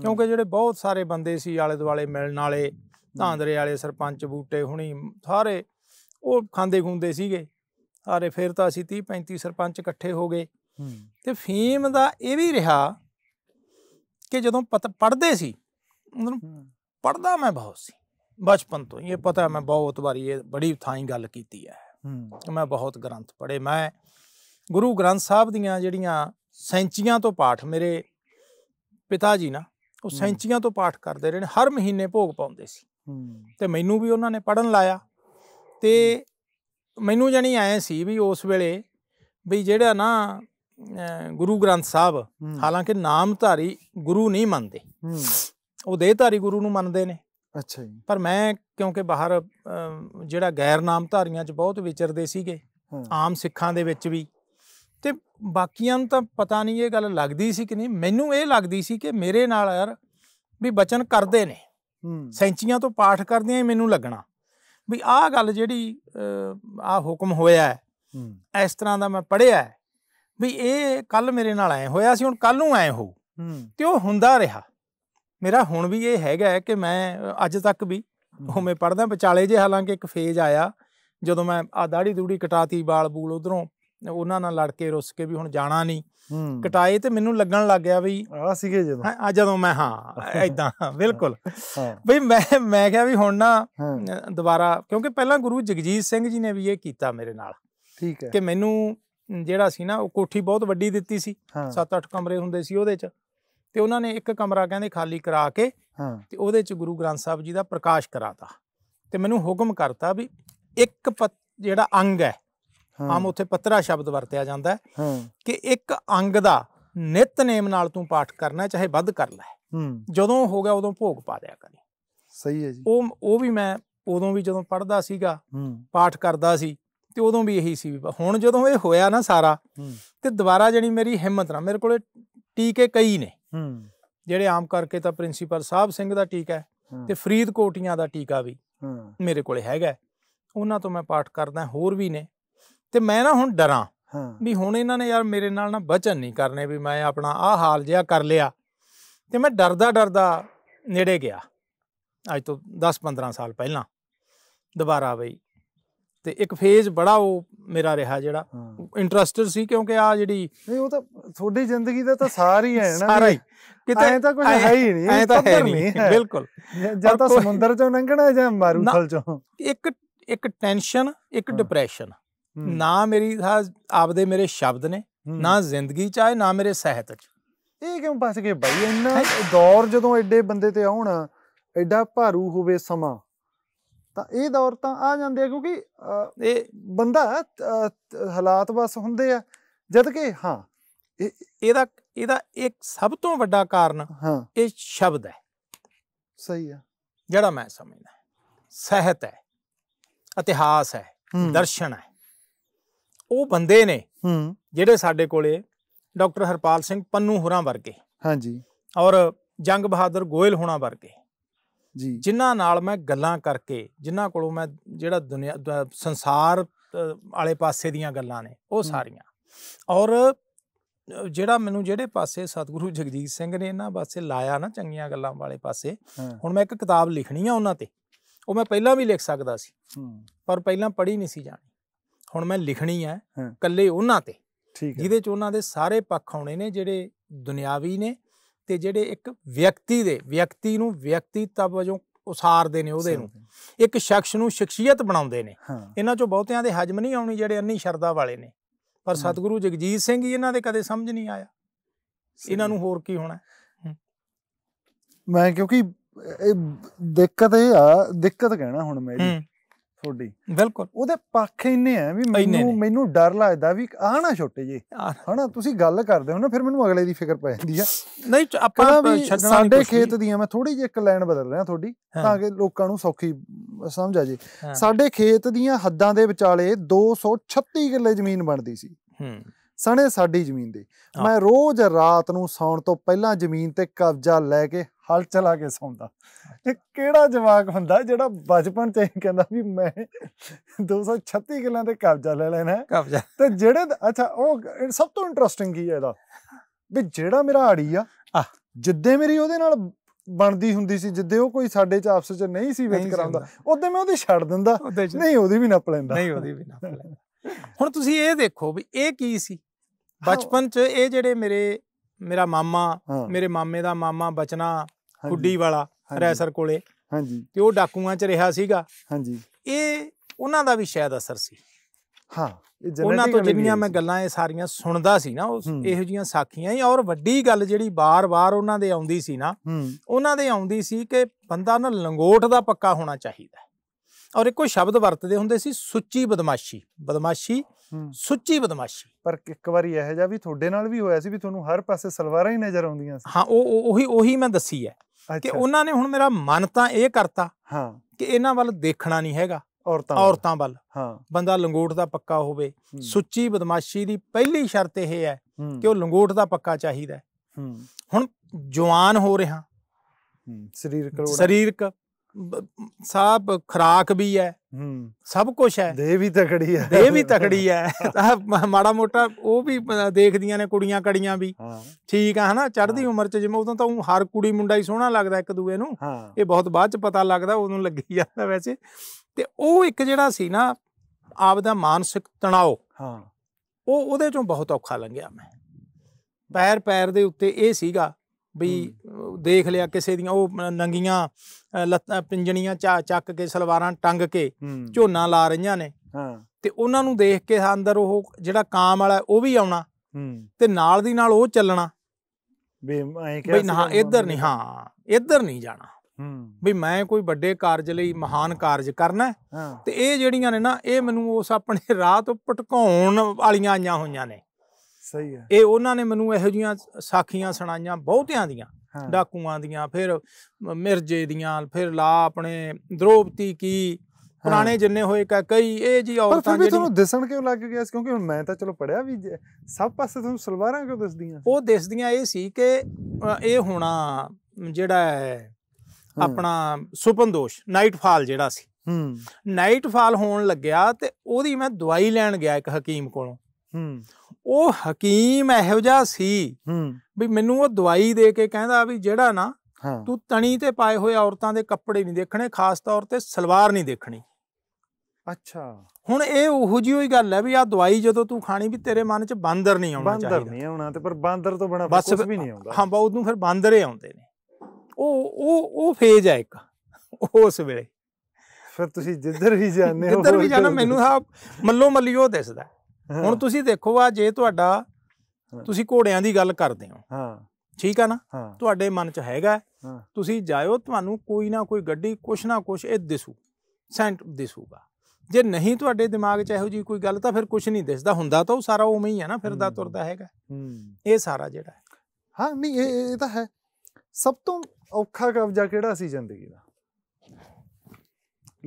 ਕਿਉਂਕਿ ਜਿਹੜੇ ਬਹੁਤ ਸਾਰੇ ਬੰਦੇ ਸੀ ਆਲੇ ਦੁਆਲੇ ਮਿਲਣ ਵਾਲੇ ਧਾਂਦਰੇ ਵਾਲੇ ਸਰਪੰਚ ਬੂਟੇ ਹੁਣੀ ਸਾਰੇ ਉਹ ਖਾਂਦੇ ਖੁੰਦੇ ਸੀਗੇ ਸਾਰੇ ਫਿਰ ਤਾਂ ਅਸੀਂ 30 35 ਸਰਪੰਚ ਇਕੱਠੇ ਹੋ ਗਏ ਤੇ ਫੀਮ ਦਾ ਇਹ ਵੀ ਰਿਹਾ ਕਿ ਜਦੋਂ ਪੜਦੇ ਸੀ ਉਹਨਾਂ ਨੂੰ ਪੜਦਾ ਮੈਂ ਬਹੁਤ ਸੀ ਬਚਪਨ ਤੋਂ ਇਹ ਪਤਾ ਮੈਂ ਬਹੁਤ ਵਾਰੀ ਇਹ ਬੜੀ ਥਾਈ ਗੱਲ ਕੀਤੀ ਹੈ ਮੈਂ ਬਹੁਤ ਗ੍ਰੰਥ ਪੜ੍ਹੇ ਮੈਂ ਗੁਰੂ ਗ੍ਰੰਥ ਸਾਹਿਬ ਦੀਆਂ ਜਿਹੜੀਆਂ ਸੈਂਚੀਆਂ ਤੋਂ ਪਾਠ ਮੇਰੇ ਪਿਤਾ ਜੀ ਨਾ ਉਹ ਸੈਂਚੀਆਂ ਤੋਂ ਪਾਠ ਕਰਦੇ ਰਹੇ ਨੇ ਹਰ ਮਹੀਨੇ ਭੋਗ ਪਾਉਂਦੇ ਸੀ ਤੇ ਮੈਨੂੰ ਵੀ ਉਹਨਾਂ ਨੇ ਪੜਨ ਲਾਇਆ ਤੇ ਮੈਨੂੰ ਜਾਨੀ ਆਏ ਸੀ ਵੀ ਉਸ ਵੇਲੇ ਵੀ ਜਿਹੜਾ ਨਾ ਗੁਰੂ ਗ੍ਰੰਥ ਸਾਹਿਬ ਹਾਲਾਂਕਿ ਨਾਮਧਾਰੀ ਗੁਰੂ ਨਹੀਂ ਮੰਨਦੇ ਉਹ ਦੇਹਧਾਰੀ ਗੁਰੂ ਨੂੰ ਮੰਨਦੇ ਨੇ ਅੱਛਾ ਜੀ ਪਰ ਮੈਂ ਕਿਉਂਕਿ ਬਾਹਰ ਜਿਹੜਾ ਗੈਰ ਨਾਮਧਾਰੀਆਂ 'ਚ ਬਹੁਤ ਵਿਚਰਦੇ ਸੀਗੇ ਆਮ ਸਿੱਖਾਂ ਦੇ ਵਿੱਚ ਵੀ ਤੇ ਬਾਕੀਆਂ ਨੂੰ ਤਾਂ ਪਤਾ ਨਹੀਂ ਇਹ ਗੱਲ ਲੱਗਦੀ ਸੀ ਕਿ ਨਹੀਂ ਮੈਨੂੰ ਇਹ ਲੱਗਦੀ ਸੀ ਕਿ ਮੇਰੇ ਨਾਲ ਯਾਰ ਵੀ ਬਚਨ ਕਰਦੇ ਨੇ ਸੈਂਚੀਆਂ ਤੋਂ ਪਾਠ ਕਰਦੇ ਆ ਮੈਨੂੰ ਲੱਗਣਾ ਵੀ ਆਹ ਗੱਲ ਜਿਹੜੀ ਆ ਹੁਕਮ ਹੋਇਆ ਹੈ ਇਸ ਤਰ੍ਹਾਂ ਦਾ ਮੈਂ ਪੜਿਆ ਵੀ ਇਹ ਕੱਲ ਮੇਰੇ ਨਾਲ ਐ ਹੋਇਆ ਸੀ ਹੁਣ ਕੱਲ ਨੂੰ ਐ ਹੋ ਤੇ ਉਹ ਹੁੰਦਾ ਰਿਹਾ ਮੇਰਾ ਹੁਣ ਵੀ ਇਹ ਹੈਗਾ ਕਿ ਮੈਂ ਅੱਜ ਤੱਕ ਵੀ ਉਵੇਂ ਪੜਦਾ ਵਿਚਾਲੇ ਜੇ ਹਾਲਾਂਕਿ ਇੱਕ ਫੇਜ਼ ਆਇਆ ਜਦੋਂ ਮੈਂ ਆ ਦਾੜੀ ਦੂੜੀ ਕਟਾਤੀ ਵਾਲ ਬੂਲ ਉਧਰੋਂ ਉਹਨਾਂ ਨਾਲ ਲੜ ਕੇ ਰੁੱਸ ਕੇ ਵੀ ਹੁਣ ਜਾਣਾ ਨਹੀਂ ਕਟਾਏ ਤੇ ਮੈਨੂੰ ਲੱਗਣ ਲੱਗ ਗਿਆ ਵੀ ਆ ਸੀਗੇ ਜਦੋਂ ਹਾਂ ਜਦੋਂ ਮੈਂ ਹਾਂ ਐਦਾਂ [laughs] ਬਿਲਕੁਲ ਬਈ ਮੈਂ ਮੈਂ ਕਿਹਾ ਵੀ ਹੁਣ ਨਾ ਦੁਬਾਰਾ ਕਿਉਂਕਿ ਪਹਿਲਾਂ ਗੁਰੂ ਜਗਜੀਤ ਸਿੰਘ ਜੀ ਨੇ ਵੀ ਇਹ ਕੀਤਾ ਮੇਰੇ ਨਾਲ ਠੀਕ ਹੈ ਕਿ ਮੈਨੂੰ ਜਿਹੜਾ ਸੀ ਨਾ ਉਹ ਕੋਠੀ ਬਹੁਤ ਵੱਡੀ ਦਿੱਤੀ ਸੀ 7-8 ਕਮਰੇ ਹੁੰਦੇ ਸੀ ਉਹਦੇ ਚ ਤੇ ਉਹਨਾਂ ਨੇ ਇੱਕ ਕਮਰਾ ਕਹਿੰਦੇ ਖਾਲੀ ਕਰਾ ਕੇ ਤੇ ਉਹਦੇ ਚ ਗੁਰੂ ਗ੍ਰੰਥ ਸਾਹਿਬ ਜੀ ਦਾ ਪ੍ਰਕਾਸ਼ ਕਰਾਤਾ ਤੇ ਮੈਨੂੰ ਹੁਕਮ ਕਰਤਾ ਵੀ ਇੱਕ ਜਿਹੜਾ ਅੰਗ ਹੈ ਆਮ ਉੱਥੇ ਪੱਤਰਾ ਸ਼ਬਦ ਵਰਤਿਆ ਜਾਂਦਾ ਹੈ ਕਿ ਇੱਕ ਅੰਗ ਦਾ ਨਿਤਨੇਮ ਨਾਲ ਤੂੰ ਪਾਠ ਕਰਨਾ ਚਾਹੇ ਵੱਧ ਕਰ ਲੈ ਜਦੋਂ ਹੋ ਗਿਆ ਉਦੋਂ ਭੋਗ ਪਾ ਲਿਆ ਕਰੀ ਸਹੀ ਹੈ ਜੀ ਉਹ ਉਹ ਵੀ ਮੈਂ ਉਦੋਂ ਵੀ ਜਦੋਂ ਪੜਦਾ ਸੀਗਾ ਪਾਠ ਕਰਦਾ ਸੀ ਤੇ ਉਦੋਂ ਵੀ ਇਹੀ ਸੀ ਹੁਣ ਜਦੋਂ ਇਹ ਹੋਇਆ ਨਾ ਸਾਰਾ ਤੇ ਦੁਬਾਰਾ ਜਣੀ ਮੇਰੀ ਹਿੰਮਤ ਨਾ ਮੇਰੇ ਕੋਲੇ ਟੀਕੇ ਕਈ ਨੇ ਜਿਹੜੇ ਆਮ ਕਰਕੇ ਤਾਂ ਪ੍ਰਿੰਸੀਪਲ ਸਾਹਿਬ ਸਿੰਘ ਦਾ ਟੀਕਾ ਹੈ ਤੇ ਫਰੀਦਕੋਟੀਆਂ ਦਾ ਟੀਕਾ ਵੀ ਮੇਰੇ ਕੋਲੇ ਹੈਗਾ ਉਹਨਾਂ ਤੋਂ ਮੈਂ ਪਾਠ ਕਰਦਾ ਹੋਰ ਵੀ ਨੇ ਤੇ ਮੈਂ ਨਾ ਹੁਣ ਡਰਾਂ ਵੀ ਹੁਣ ਇਹਨਾਂ ਨੇ ਯਾਰ ਮੇਰੇ ਨਾਲ ਨਾ ਬਚਨ ਨਹੀਂ ਕਰਨੇ ਵੀ ਮੈਂ ਆਪਣਾ ਆ ਹਾਲ ਜਿਹਾ ਕਰ ਲਿਆ ਤੇ ਮੈਂ ਡਰਦਾ ਡਰਦਾ ਨੇੜੇ ਗਿਆ ਅੱਜ ਤੋਂ 10-15 ਸਾਲ ਪਹਿਲਾਂ ਦੁਬਾਰਾ ਬਈ ਤੇ ਇੱਕ ਫੇਜ਼ ਬੜਾ ਉਹ ਮੇਰਾ ਰਿਹਾ ਜਿਹੜਾ ਇੰਟਰਸਟਡ ਸੀ ਕਿਉਂਕਿ ਆ ਜਿਹੜੀ ਨਹੀਂ ਉਹ ਤਾਂ ਤੁਹਾਡੀ ਜ਼ਿੰਦਗੀ ਦਾ ਤਾਂ ਸਾਰ ਹੀ ਹੈ ਨਾ ਸਾਰਾ ਹੀ ਕਿਤੇ ਐ ਤਾਂ ਕੁਝ ਹੈ ਹੀ ਨਹੀਂ ਐ ਤਾਂ ਹੈ ਨਹੀਂ ਬਿਲਕੁਲ ਜਾਂ ਤਾਂ ਸਮੁੰਦਰ ਚੋਂ ਲੰਘਣਾ ਜਾਂ ਮਾਰੂਥਲ ਚੋਂ ਇੱਕ ਇੱਕ ਟੈਨਸ਼ਨ ਇੱਕ ਡਿਪਰੈਸ਼ਨ ਨਾ ਮੇਰੀ ਸਾ ਆਪਦੇ ਮੇਰੇ ਸ਼ਬਦ ਨੇ ਨਾ ਜ਼ਿੰਦਗੀ ਚ ਆਏ ਨਾ ਮੇਰੇ ਸਹਿਤ ਚ ਇਹ ਕਿਉਂ ਫਸ ਗਏ ਭਾਈ ਇੰਨਾ ਦੌਰ ਜਦੋਂ ਐਡੇ ਬੰਦੇ ਤੇ ਆਉਣ ਐਡਾ ਭਾਰੂ ਹੋਵੇ ਸਮਾਂ ਤਾਂ ਇਹ ਦੌਰ ਤਾਂ ਆ ਜਾਂਦੇ ਆ ਕਿਉਂਕਿ ਇਹ ਬੰਦਾ ਹਾਲਾਤ ਬਸ ਹੁੰਦੇ ਆ ਜਦ ਕਿ ਹਾਂ ਇਹਦਾ ਇਹਦਾ ਇੱਕ ਸਭ ਤੋਂ ਵੱਡਾ ਕਾਰਨ ਇਹ ਸ਼ਬਦ ਹੈ ਸਹੀ ਆ ਜਿਹੜਾ ਮੈਂ ਸਮਝਦਾ ਸਹਿਤ ਹੈ ਇਤਿਹਾਸ ਹੈ ਦਰਸ਼ਨ ਹੈ ਉਹ ਬੰਦੇ ਨੇ ਹੂੰ ਜਿਹੜੇ ਸਾਡੇ ਕੋਲੇ ਡਾਕਟਰ ਹਰਪਾਲ ਸਿੰਘ ਪੰਨੂ ਹੁਰਾਂ ਵਰਗੇ ਹਾਂਜੀ ਔਰ ਜੰਗ ਬਹਾਦਰ ਗੋਇਲ ਹੁਣਾ ਵਰਗੇ ਜੀ ਜਿਨ੍ਹਾਂ ਨਾਲ ਮੈਂ ਗੱਲਾਂ ਕਰਕੇ ਜਿਨ੍ਹਾਂ ਕੋਲੋਂ ਮੈਂ ਜਿਹੜਾ ਦੁਨੀਆ ਸੰਸਾਰ ਵਾਲੇ ਪਾਸੇ ਦੀਆਂ ਗੱਲਾਂ ਨੇ ਉਹ ਸਾਰੀਆਂ ਔਰ ਜਿਹੜਾ ਮੈਨੂੰ ਜਿਹੜੇ ਪਾਸੇ ਸਤਿਗੁਰੂ ਜਗਜੀਤ ਸਿੰਘ ਨੇ ਇਹਨਾਂ ਪਾਸੇ ਲਾਇਆ ਨਾ ਚੰਗੀਆਂ ਗੱਲਾਂ ਵਾਲੇ ਪਾਸੇ ਹੁਣ ਮੈਂ ਇੱਕ ਕਿਤਾਬ ਲਿਖਣੀ ਆ ਉਹਨਾਂ ਤੇ ਉਹ ਮੈਂ ਪਹਿਲਾਂ ਵੀ ਲਿਖ ਸਕਦਾ ਸੀ ਪਰ ਪਹਿਲਾਂ ਪੜ੍ਹੀ ਨਹੀਂ ਸੀ ਜਾਣੀ ਹੁਣ ਮੈਂ ਲਿਖਣੀ ਹੈ ਕੱਲੇ ਉਹਨਾਂ ਤੇ ਠੀਕ ਹੈ ਜਿਹਦੇ ਚ ਉਹਨਾਂ ਦੇ ਸਾਰੇ ਪੱਖ ਆਉਣੇ ਨੇ ਜਿਹੜੇ ਦੁਨਿਆਵੀ ਨੇ ਤੇ ਜਿਹੜੇ ਇੱਕ ਵਿਅਕਤੀ ਦੇ ਵਿਅਕਤੀ ਨੂੰ ਵਿਅਕਤੀਤਵ ਵਜੋਂ ਉਸਾਰਦੇ ਨੇ ਉਹਦੇ ਨੂੰ ਇੱਕ ਸ਼ਖਸ ਨੂੰ ਸ਼ਖਸੀਅਤ ਬਣਾਉਂਦੇ ਨੇ ਇਹਨਾਂ ਚੋਂ ਬਹੁਤਿਆਂ ਦੇ ਹਜਮ ਨਹੀਂ ਆਉਣੀ ਜਿਹੜੇ ਅੰਨੀ ਸ਼ਰਦਾ ਵਾਲੇ ਨੇ ਪਰ ਸਤਿਗੁਰੂ ਜਗਜੀਤ ਸਿੰਘ ਜੀ ਇਹਨਾਂ ਦੇ ਕਦੇ ਸਮਝ ਨਹੀਂ ਆਇਆ ਇਹਨਾਂ ਨੂੰ ਹੋਰ ਕੀ ਹੋਣਾ ਮੈਂ ਕਿਉਂਕਿ ਇਹ ਦਿੱਕਤ ਇਹ ਆ ਦਿੱਕਤ ਕਹਿਣਾ ਹੁਣ ਮੇਰੀ ਤੁਹਾਡੀ ਬਿਲਕੁਲ ਉਹਦੇ ਪੱਖ ਇੰਨੇ ਆ ਵੀ ਮੈਨੂੰ ਮੈਨੂੰ ਡਰ ਲੱਗਦਾ ਵੀ ਆਹ ਨਾ ਛੋਟੇ ਜੇ ਹਨਾ ਤੁਸੀਂ ਗੱਲ ਕਰਦੇ ਹੋ ਨਾ ਫਿਰ ਮੈਨੂੰ ਅਗਲੇ ਦੀ ਫਿਕਰ ਪੈ ਜਾਂਦੀ ਆ ਨਹੀਂ ਆਪਾਂ ਸਾਡੇ ਖੇਤ ਦੀਆਂ ਮੈਂ ਥੋੜੀ ਜਿਹੀ ਇੱਕ ਲਾਈਨ ਬਦਲ ਰਿਹਾ ਤੁਹਾਡੀ ਤਾਂ ਕਿ ਲੋਕਾਂ ਨੂੰ ਸੌਖੀ ਸਮਝ ਆ ਜੇ ਸਾਡੇ ਖੇਤ ਦੀਆਂ ਹੱਦਾਂ ਦੇ ਵਿਚਾਲੇ 236 ਕਿੱਲੇ ਜ਼ਮੀਨ ਬਣਦੀ ਸੀ ਹੂੰ ਸਣੇ ਸਾਡੀ ਜ਼ਮੀਨ ਦੇ ਮੈਂ ਰੋਜ਼ ਰਾਤ ਨੂੰ ਸੌਣ ਤੋਂ ਪਹਿਲਾਂ ਜ਼ਮੀਨ ਤੇ ਕਬਜ਼ਾ ਲੈ ਕੇ ਹਲ ਚਲਾ ਕੇ ਸੌਂਦਾ ਕਿਹੜਾ ਜਵਾਕ ਹੁੰਦਾ ਜਿਹੜਾ ਬਚਪਨ ਚ ਕਹਿੰਦਾ ਵੀ ਮੈਂ 236 ਕਿਲਾਂ ਤੇ ਕਬਜ਼ਾ ਲੈ ਲੈਣਾ ਕਬਜ਼ਾ ਤੇ ਜਿਹੜੇ ਅੱਛਾ ਉਹ ਸਭ ਤੋਂ ਇੰਟਰਸਟਿੰਗ ਕੀ ਹੈ ਇਹਦਾ ਵੀ ਜਿਹੜਾ ਮੇਰਾ ਆੜੀ ਆ ਜਿੱਦੇ ਮੇਰੀ ਉਹਦੇ ਨਾਲ ਬਣਦੀ ਹੁੰਦੀ ਸੀ ਜਿੱਦੇ ਉਹ ਕੋਈ ਸਾਡੇ ਚ ਆਪਸ ਚ ਨਹੀਂ ਸੀ ਵੇਚ ਕਰਾਉਂਦਾ ਉਦੋਂ ਮੈਂ ਉਹਦੀ ਛੱਡ ਦਿੰਦਾ ਨਹੀਂ ਉਹਦੀ ਵੀ ਨੱਪ ਲੈਂਦਾ ਨਹੀਂ ਉਹਦੀ ਵੀ ਨੱਪ ਲੈਂਦਾ ਹੁਣ ਤੁਸੀਂ ਇਹ ਦੇਖੋ ਵੀ ਇਹ ਕੀ ਸੀ ਬਚਪਨ ਚ ਇਹ ਜਿਹੜੇ ਮੇਰੇ ਮੇਰਾ ਮਾਮਾ ਮੇਰੇ ਮਾਮੇ ਦਾ ਮਾਮਾ ਬਚਨਾ ਖੁੱਡੀ ਵਾਲਾ ਰੈਸਰ ਕੋਲੇ ਹਾਂਜੀ ਤੇ ਉਹ ਡਾਕੂਆਂ 'ਚ ਰਿਹਾ ਸੀਗਾ ਹਾਂਜੀ ਇਹ ਉਹਨਾਂ ਦਾ ਵੀ ਸ਼ਾਇਦ ਅਸਰ ਸੀ ਹਾਂ ਉਹਨਾਂ ਤੋਂ ਜਿੰਨੀਆਂ ਮੈਂ ਗੱਲਾਂ ਇਹ ਸਾਰੀਆਂ ਸੁਣਦਾ ਸੀ ਨਾ ਇਹੋ ਜੀਆਂ ਸਾਖੀਆਂ ਹੀ ਔਰ ਵੱਡੀ ਗੱਲ ਜਿਹੜੀ ਬਾਰ-ਬਾਰ ਉਹਨਾਂ ਦੇ ਆਉਂਦੀ ਸੀ ਨਾ ਉਹਨਾਂ ਦੇ ਆਉਂਦੀ ਸੀ ਕਿ ਬੰਦਾ ਨਾ ਲੰਗੋਟ ਦਾ ਪੱਕਾ ਹੋਣਾ ਚਾਹੀਦਾ ਔਰ ਇੱਕੋ ਸ਼ਬਦ ਵਰਤਦੇ ਹੁੰਦੇ ਸੀ ਸੁੱਚੀ ਬਦਮਾਸ਼ੀ ਬਦਮਾਸ਼ੀ ਸੁੱਚੀ ਬਦਮਾਸ਼ੀ ਪਰ ਇੱਕ ਵਾਰੀ ਇਹੋ ਜਿਹਾ ਵੀ ਤੁਹਾਡੇ ਨਾਲ ਵੀ ਹੋਇਆ ਸੀ ਵੀ ਤੁਹਾਨੂੰ ਹਰ ਪਾਸੇ ਸਲਵਾਰਾਂ ਹੀ ਨਜ਼ਰ ਆਉਂਦੀਆਂ ਸੀ ਹਾਂ ਉਹ ਉਹੀ ਉਹੀ ਮੈਂ ਦੱਸੀ ਹੈ ਕਿ ਉਹਨਾਂ ਨੇ ਹੁਣ ਮੇਰਾ ਮਨ ਤਾਂ ਇਹ ਕਰਤਾ ਹਾਂ ਕਿ ਇਹਨਾਂ ਵੱਲ ਦੇਖਣਾ ਨਹੀਂ ਹੈਗਾ ਔਰਤਾਂ ਔਰਤਾਂ ਵੱਲ ਹਾਂ ਬੰਦਾ ਲੰਗੋਟ ਦਾ ਪੱਕਾ ਹੋਵੇ ਸੁੱਚੀ ਬਦਮਾਸ਼ੀ ਦੀ ਪਹਿਲੀ ਸ਼ਰਤ ਇਹ ਹੈ ਕਿ ਉਹ ਲੰਗੋਟ ਦਾ ਪੱਕਾ ਚਾਹੀਦਾ ਹੂੰ ਹੁਣ ਜਵਾਨ ਹੋ ਰਿਹਾ ਸਰੀਰਕ ਸਰੀਰਕ ਸਾਬ ਖਰਾਕ ਵੀ ਹੈ ਹੂੰ ਸਭ ਕੁਝ ਹੈ ਦੇ ਵੀ ਤਕੜੀ ਹੈ ਦੇ ਵੀ ਤਕੜੀ ਹੈ ਮਾੜਾ ਮੋਟਾ ਉਹ ਵੀ ਦੇਖਦੀਆਂ ਨੇ ਕੁੜੀਆਂ ਕੜੀਆਂ ਵੀ ਠੀਕ ਆ ਹਨਾ ਚੜ੍ਹਦੀ ਉਮਰ ਚ ਜਿਵੇਂ ਉਦੋਂ ਤਾਂ ਹਰ ਕੁੜੀ ਮੁੰਡਾ ਹੀ ਸੋਹਣਾ ਲੱਗਦਾ ਇੱਕ ਦੂਏ ਨੂੰ ਇਹ ਬਹੁਤ ਬਾਅਦ ਚ ਪਤਾ ਲੱਗਦਾ ਉਦੋਂ ਲੱਗੀ ਜਾਂਦਾ ਵੈਸੇ ਤੇ ਉਹ ਇੱਕ ਜਿਹੜਾ ਸੀ ਨਾ ਆਪ ਦਾ ਮਾਨਸਿਕ ਤਣਾਅ ਹਾਂ ਉਹ ਉਹਦੇ ਚੋਂ ਬਹੁਤ ਔਖਾ ਲੰਘਿਆ ਮੈਂ ਪੈਰ ਪੈਰ ਦੇ ਉੱਤੇ ਇਹ ਸੀਗਾ ਵੀ ਦੇਖ ਲਿਆ ਕਿਸੇ ਦੀਆਂ ਉਹ ਨੰਗੀਆਂ ਲੱਤਾਂ ਪਿੰਜਣੀਆਂ ਚੱਕ ਕੇ ਸਲਵਾਰਾਂ ਟੰਗ ਕੇ ਝੋਨਾ ਲਾ ਰਹੀਆਂ ਨੇ ਹਾਂ ਤੇ ਉਹਨਾਂ ਨੂੰ ਦੇਖ ਕੇ ਅੰਦਰ ਉਹ ਜਿਹੜਾ ਕਾਮ ਵਾਲਾ ਉਹ ਵੀ ਆਉਣਾ ਤੇ ਨਾਲ ਦੀ ਨਾਲ ਉਹ ਚੱਲਣਾ ਵੀ ਐਂ ਕਿਹਾ ਵੀ ਨਾ ਇੱਧਰ ਨਹੀਂ ਹਾਂ ਇੱਧਰ ਨਹੀਂ ਜਾਣਾ ਵੀ ਮੈਂ ਕੋਈ ਵੱਡੇ ਕਾਰਜ ਲਈ ਮਹਾਨ ਕਾਰਜ ਕਰਨਾ ਤੇ ਇਹ ਜਿਹੜੀਆਂ ਨੇ ਨਾ ਇਹ ਮੈਨੂੰ ਉਸ ਆਪਣੇ ਰਾਹ ਤੋਂ ਭਟਕਾਉਣ ਵਾਲੀਆਂ ਆਈਆਂ ਹੋਈਆਂ ਨੇ ਸਹੀ ਹੈ ਇਹ ਉਹਨਾਂ ਨੇ ਮੈਨੂੰ ਇਹੋ ਜੀਆਂ ਸਾਖੀਆਂ ਸੁਣਾਈਆਂ ਬਹੁਤਿਆਂ ਦੀਆਂ ਡਾਕੂਆਂ ਦੀਆਂ ਫਿਰ ਮਿਰਜੇ ਦੀਆਂ ਫਿਰ ਲਾ ਆਪਣੇ ਦ੍ਰੋਪਤੀ ਕੀ ਪੁਰਾਣੇ ਜਿੰਨੇ ਹੋਏ ਕਈ ਇਹ ਜੀ ਔਰਤਾਂ ਜਿਹੜੀ ਤੁਹਾਨੂੰ ਦਿਸਣ ਕਿਉਂ ਲੱਗ ਗਿਆ ਕਿਉਂਕਿ ਹੁਣ ਮੈਂ ਤਾਂ ਚਲੋ ਪੜਿਆ ਵੀ ਸਭ ਪਾਸੇ ਤੁਹਾਨੂੰ ਸਲਵਾਰਾਂ ਕਿਉਂ ਦਿਸਦੀਆਂ ਉਹ ਦਿਸਦੀਆਂ ਇਹ ਸੀ ਕਿ ਇਹ ਹੋਣਾ ਜਿਹੜਾ ਹੈ ਆਪਣਾ ਸੁਪਨਦੋਸ਼ ਨਾਈਟਫਾਲ ਨਾਈਟ ਫਾਲ ਜਿਹੜਾ ਸੀ ਹੂੰ ਨਾਈਟ ਫਾਲ ਹੋਣ ਲੱਗਿਆ ਤੇ ਉਹਦੀ ਮੈਂ ਦਵਾਈ ਲੈਣ ਗਿਆ ਇੱਕ ਹਕੀਮ ਕੋਲੋਂ ਹੂੰ ਉਹ ਹਕੀਮ ਇਹੋ ਜਿਹਾ ਸੀ ਹੂੰ ਵੀ ਮੈਨੂੰ ਉਹ ਦਵਾਈ ਦੇ ਕੇ ਕਹਿੰਦਾ ਵੀ ਜਿਹੜਾ ਨਾ ਤੂੰ ਤਣੀ ਤੇ ਪਾਏ ਹੋਏ ਔਰਤਾਂ ਦੇ ਕੱਪੜੇ ਨਹੀਂ ਦੇਖਣੇ ਖਾਸ ਤੌਰ ਤੇ ਸਲਵਾਰ ਨਹੀਂ ਦੇਖਣੀ ਅੱਛਾ ਹੁਣ ਇਹ ਉਹੋ ਜਿਹੀ ਹੋਈ ਗੱਲ ਹੈ ਵੀ ਆ ਦਵਾਈ ਜਦੋਂ ਤੂੰ ਖਾਣੀ ਵੀ ਤੇਰੇ ਮਨ 'ਚ ਬਾਂਦਰ ਨਹੀਂ ਆਉਣਾ ਚਾਹੀਦਾ ਬਾਂਦਰ ਨਹੀਂ ਆਉਣਾ ਤੇ ਪਰ ਬਾਂਦਰ ਤੋਂ ਬਣਾ ਕੁਝ ਵੀ ਨਹੀਂ ਆਉਂਦਾ ਹਾਂ ਬਹੁਤ ਨੂੰ ਫਿਰ ਬਾਂਦਰ ਹੀ ਆਉਂਦੇ ਨੇ ਉਹ ਉਹ ਉਹ ਫੇਜ ਹੈ ਇੱਕ ਉਸ ਵੇਲੇ ਫਿਰ ਤੁਸੀਂ ਜਿੱਧਰ ਵੀ ਜਾਂਦੇ ਹੋ ਜਿੱਧਰ ਵੀ ਜਾਣਾ ਮੈਨੂੰ ਆ ਮੱਲੋ ਮੱਲੀ ਉਹ ਦਿਸਦਾ ਹੁਣ ਤੁਸੀਂ ਦੇਖੋ ਆ ਜੇ ਤੁਹਾਡਾ ਤੁਸੀਂ ਘੋੜਿਆਂ ਦੀ ਗੱਲ ਕਰਦੇ ਹੋ ਹਾਂ ਠੀਕ ਆ ਨਾ ਤੁਹਾਡੇ ਮਨ ਚ ਹੈਗਾ ਤੁਸੀਂ ਜਾਇਓ ਤੁਹਾਨੂੰ ਕੋਈ ਨਾ ਕੋਈ ਗੱਡੀ ਕੁਛ ਨਾ ਕੁਛ ਇਹ ਦਿਸੂ ਸੈਂਟ ਦਿਸੂਗਾ ਜੇ ਨਹੀਂ ਤੁਹਾਡੇ ਦਿਮਾਗ 'ਚ ਇਹੋ ਜੀ ਕੋਈ ਗੱਲ ਤਾਂ ਫਿਰ ਕੁਛ ਨਹੀਂ ਦਿਸਦਾ ਹੁੰਦਾ ਤਾਂ ਉਹ ਸਾਰਾ ਉਵੇਂ ਹੀ ਆ ਨਾ ਫਿਰਦਾ ਤੁਰਦਾ ਹੈਗਾ ਇਹ ਸਾਰਾ ਜਿਹੜਾ ਹਾਂ ਨਹੀਂ ਇਹ ਇਹ ਤਾਂ ਹੈ ਸਭ ਤੋਂ ਔਖਾ ਕਬਜ਼ਾ ਕਿਹੜਾ ਸੀ ਜ਼ਿੰਦਗੀ ਦਾ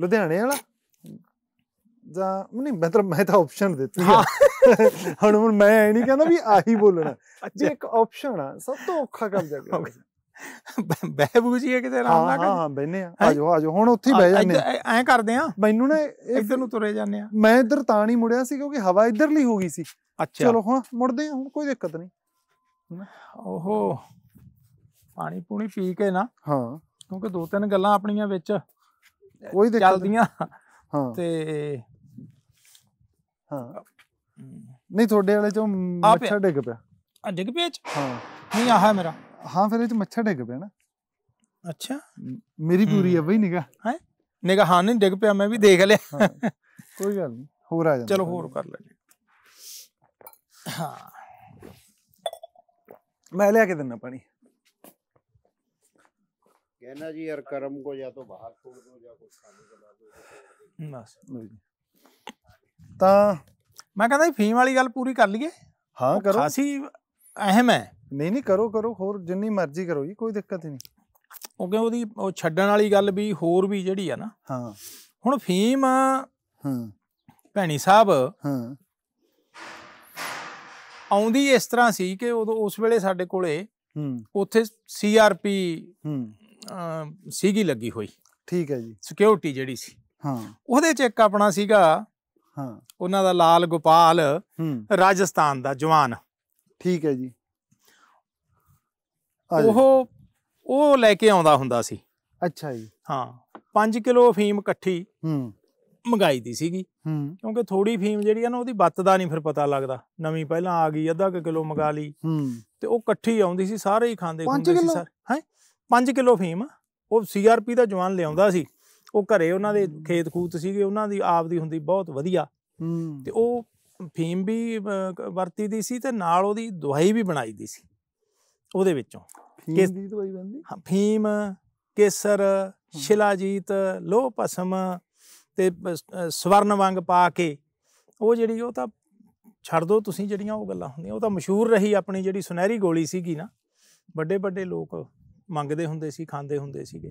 ਲੁਧਿਆਣੇ ਵਾਲਾ ਜਾਂ ਨਹੀਂ ਮਤਲਬ ਮੈਂ ਤਾਂ ਆਪਸ਼ਨ ਦਿੱਤੀ ਆ [laughs] ਹੁਣ ਹੁਣ ਮੈਂ ਇਹ ਨਹੀਂ ਕਹਿੰਦਾ ਵੀ ਆਹੀ ਬੋਲਣਾ ਜੇ ਇੱਕ ਆਪਸ਼ਨ ਆ ਸਭ ਤੋਂ ਔਖਾ ਕੰਮ ਜਾ ਕੇ ਬਹਿ ਬੂਜੀ ਹੈ ਕਿਤੇ ਆਰਾਮ ਨਾਲ ਹਾਂ ਹਾਂ ਬੈਨੇ ਆ ਆਜੋ ਆਜੋ ਹੁਣ ਉੱਥੇ ਹੀ ਬਹਿ ਜਾਂਦੇ ਐ ਕਰਦੇ ਆ ਮੈਨੂੰ ਨਾ ਇੱਧਰ ਨੂੰ ਤੁਰੇ ਜਾਂਦੇ ਆ ਮੈਂ ਇੱਧਰ ਤਾਂ ਨਹੀਂ ਮੁੜਿਆ ਸੀ ਕਿਉਂਕਿ ਹਵਾ ਇੱਧਰ ਲਈ ਹੋ ਗਈ ਸੀ ਅੱਛਾ ਚਲੋ ਹਾਂ ਮੁੜਦੇ ਆ ਹੁਣ ਕੋਈ ਦਿੱਕਤ ਨਹੀਂ ਓਹੋ ਪਾਣੀ ਪੂਣੀ ਪੀ ਕੇ ਨਾ ਹਾਂ ਕਿਉਂਕਿ ਦੋ ਤਿੰਨ ਗੱਲਾਂ ਆਪਣੀਆਂ ਵਿੱਚ ਕੋਈ ਚੱਲਦੀਆਂ ਹਾਂ ਤੇ ਹਾਂ ਨਹੀਂ ਤੁਹਾਡੇ ਵਾਲੇ ਚੋਂ ਮੱਛਰ ਡਿੱਗ ਪਿਆ ਆ ਡਿੱਗ ਪਿਆ ਚ ਹਾਂ ਨਹੀਂ ਆਹਾ ਮੇਰਾ ਹਾਂ ਫਿਰ ਇਹ ਚ ਮੱਛਰ ਡਿੱਗ ਪਿਆ ਨਾ ਅੱਛਾ ਮੇਰੀ ਪੂਰੀ ਹੈ ਬਈ ਨਿਗਾ ਹੈ ਨਿਗਾ ਹਾਂ ਨਹੀਂ ਡਿੱਗ ਪਿਆ ਮੈਂ ਵੀ ਦੇਖ ਲਿਆ ਕੋਈ ਗੱਲ ਨਹੀਂ ਹੋਰ ਆ ਜਾਂਦਾ ਚਲੋ ਹੋਰ ਕਰ ਜੀ ਹਾਂ ਮੈਂ ਲਿਆ ਕੇ ਦਿੰਦਾ ਪਾਣੀ ਕਹਿੰਦਾ ਜੀ ਯਾਰ ਕਰਮ ਕੋ ਜਾਂ को ਬਾਹਰ तो ਦੋ ਜਾਂ ਕੋਈ या ਬਣਾ ਦੋ ਬਸ बाद ਜੀ ਤਾਂ ਮੈਂ ਕਹਿੰਦਾ ਫੀਮ ਵਾਲੀ ਗੱਲ ਪੂਰੀ ਕਰ ਲਈਏ ਹਾਂ ਕਰੋ ਖਾਸੀ ਅਹਿਮ ਹੈ ਨਹੀਂ ਨਹੀਂ ਕਰੋ ਕਰੋ ਹੋਰ ਜਿੰਨੀ ਮਰਜ਼ੀ ਕਰੋ ਜੀ ਕੋਈ ਦਿੱਕਤ ਨਹੀਂ ਉਹ ਕਿਉਂ ਉਹਦੀ ਉਹ ਛੱਡਣ ਵਾਲੀ ਗੱਲ ਵੀ ਹੋਰ ਵੀ ਜਿਹੜੀ ਆ ਨਾ ਹਾਂ ਹੁਣ ਫੀਮ ਹਾਂ ਭੈਣੀ ਸਾਹਿਬ ਹਾਂ ਆਉਂਦੀ ਇਸ ਤਰ੍ਹਾਂ ਸੀ ਕਿ ਉਦੋਂ ਉਸ ਵੇਲੇ ਸਾਡੇ ਕੋਲੇ ਹੂੰ ਉੱਥੇ ਸੀਆਰਪੀ ਹੂੰ ਸੀਗੀ ਲੱਗੀ ਹੋਈ ਠੀਕ ਹੈ ਜੀ ਸਿਕਿਉਰਿਟੀ ਜਿਹੜੀ ਸੀ ਹਾਂ ਉਹਦੇ ਚ ਇੱਕ ਆਪਣਾ ਸੀਗਾ ਹਾਂ ਉਹਨਾਂ ਦਾ ਲਾਲ ਗੋਪਾਲ ਰਾਜਸਥਾਨ ਦਾ ਜਵਾਨ ਠੀਕ ਹੈ ਜੀ ਉਹ ਉਹ ਲੈ ਕੇ ਆਉਂਦਾ ਹੁੰਦਾ ਸੀ ਅੱਛਾ ਜੀ ਹਾਂ 5 ਕਿਲੋ ਫੀਮ ਇਕੱਠੀ ਹੂੰ ਮੰਗਾਈ ਦੀ ਸੀਗੀ ਹੂੰ ਕਿਉਂਕਿ ਥੋੜੀ ਫੀਮ ਜਿਹੜੀ ਆ ਨਾ ਉਹਦੀ ਬੱਤ ਦਾ ਨਹੀਂ ਫਿਰ ਪਤਾ ਲੱਗਦਾ ਨਵੀਂ ਪਹਿਲਾਂ ਆ ਗਈ ਅੱਧਾ ਕਿਲੋ ਮੰਗਾ ਲਈ ਹੂੰ ਤੇ ਉਹ ਇਕੱਠੀ ਆਉਂਦੀ ਸੀ ਸਾਰੇ ਹੀ ਖਾਂਦੇ ਹੁੰਦੇ ਸੀ ਸਰ ਹੈ 5 ਕਿਲੋ ਫੀਮ ਉਹ ਸੀਆਰਪੀ ਦਾ ਜਵਾਨ ਲਿਆਉਂਦਾ ਸੀ ਉਹ ਘਰੇ ਉਹਨਾਂ ਦੇ ਖੇਤ ਖੂਤ ਸੀਗੇ ਉਹਨਾਂ ਦੀ ਆਪ ਦੀ ਹੁੰਦੀ ਬਹੁਤ ਵਧੀਆ ਤੇ ਉਹ ਫੀਮ ਵੀ ਵਰਤੀ ਦੀ ਸੀ ਤੇ ਨਾਲ ਉਹਦੀ ਦਵਾਈ ਵੀ ਬਣਾਈ ਦੀ ਸੀ ਉਹਦੇ ਵਿੱਚੋਂ ਕਿਸ ਦੀ ਦਵਾਈ ਬਣਦੀ ਹਾਂ ਫੀਮ ਕੇਸਰ ਸ਼ਿਲਾਜੀਤ ਲੋਹ ਤੇ ਸਵਰਨ ਵੰਗ ਪਾ ਕੇ ਉਹ ਜਿਹੜੀ ਉਹ ਤਾਂ ਛੱਡ ਦੋ ਤੁਸੀਂ ਜਿਹੜੀਆਂ ਉਹ ਗੱਲਾਂ ਹੁੰਦੀਆਂ ਉਹ ਤਾਂ ਮਸ਼ਹੂਰ ਰਹੀ ਆਪਣੀ ਜਿਹੜੀ ਸੁਨਹਿਰੀ ਗੋਲੀ ਸੀਗੀ ਨਾ ਵੱਡੇ ਵੱਡੇ ਲੋਕ ਮੰਗਦੇ ਹੁੰਦੇ ਸੀ ਖਾਂਦੇ ਹੁੰਦੇ ਸੀਗੇ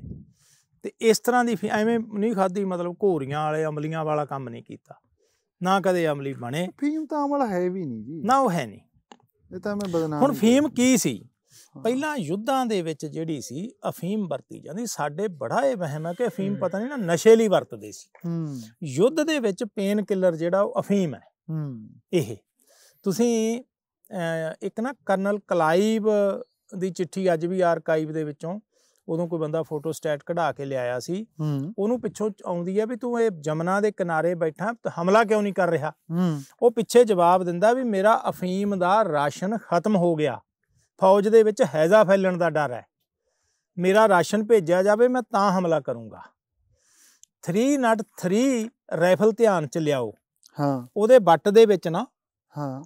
ਤੇ ਇਸ ਤਰ੍ਹਾਂ ਦੀ ਐਵੇਂ ਨਹੀਂ ਖਾਦੀ ਮਤਲਬ ਘੋਰੀਆਂ ਵਾਲੇ ਅਮਲੀਆਂ ਵਾਲਾ ਕੰਮ ਨਹੀਂ ਕੀਤਾ ਨਾ ਕਦੇ ਅਮਲੀ ਬਣੇ ਫੀਮ ਤਾਂ ਅਮਲ ਹੈ ਵੀ ਨਹੀਂ ਜੀ ਨਾ ਉਹ ਹੈ ਨਹੀਂ ਇਹ ਤਾਂ ਮੈਂ ਬਦਨਾਮ ਹੁਣ ਫੀਮ ਕੀ ਸੀ ਪਹਿਲਾਂ ਯੁੱਧਾਂ ਦੇ ਵਿੱਚ ਜਿਹੜੀ ਸੀ ਅਫੀਮ ਵਰਤੀ ਜਾਂਦੀ ਸਾਡੇ ਬੜਾ ਇਹ ਵਹਿਮ ਹੈ ਕਿ ਅਫੀਮ ਪਤਾ ਨਹੀਂ ਨਾ ਨਸ਼ੇ ਲਈ ਵਰਤਦੇ ਸੀ ਯੁੱਧ ਦੇ ਵਿੱਚ ਪੇਨ ਕਿਲਰ ਜਿਹੜਾ ਉਹ ਅਫੀਮ ਹੈ ਇਹ ਤੁਸੀਂ ਇੱਕ ਨਾ ਕਰਨਲ ਕਲਾਈਵ ਦੀ ਚਿੱਠੀ ਅੱਜ ਵੀ ਆਰਕਾਈਵ ਦੇ ਵਿੱਚੋਂ ਉਦੋਂ ਕੋਈ ਬੰਦਾ ਫੋਟੋ ਸਟੈਟ ਕਢਾ ਕੇ ਲਿਆਇਆ ਸੀ ਉਹਨੂੰ ਪਿੱਛੋਂ ਆਉਂਦੀ ਆ ਵੀ ਤੂੰ ਇਹ ਜਮਨਾ ਦੇ ਕਿਨਾਰੇ ਬੈਠਾ ਹਮਲਾ ਕਿਉਂ ਨਹੀਂ ਕਰ ਰਿਹਾ ਉਹ ਪਿੱਛੇ ਜਵਾਬ ਦਿੰਦਾ ਵੀ ਮੇਰਾ ਅਫੀਮ ਦਾ ਰਾਸ਼ਨ ਖਤਮ ਹੋ ਗਿਆ ਫੌਜ ਦੇ ਵਿੱਚ ਹੈਜ਼ਾ ਫੈਲਣ ਦਾ ਡਰ ਹੈ ਮੇਰਾ ਰਾਸ਼ਨ ਭੇਜਿਆ ਜਾਵੇ ਮੈਂ ਤਾਂ ਹਮਲਾ ਕਰੂੰਗਾ 303 ਰਾਈਫਲ ਧਿਆਨ ਚ ਲਿਆਓ ਹਾਂ ਉਹਦੇ ਬੱਟ ਦੇ ਵਿੱਚ ਨਾ ਹਾਂ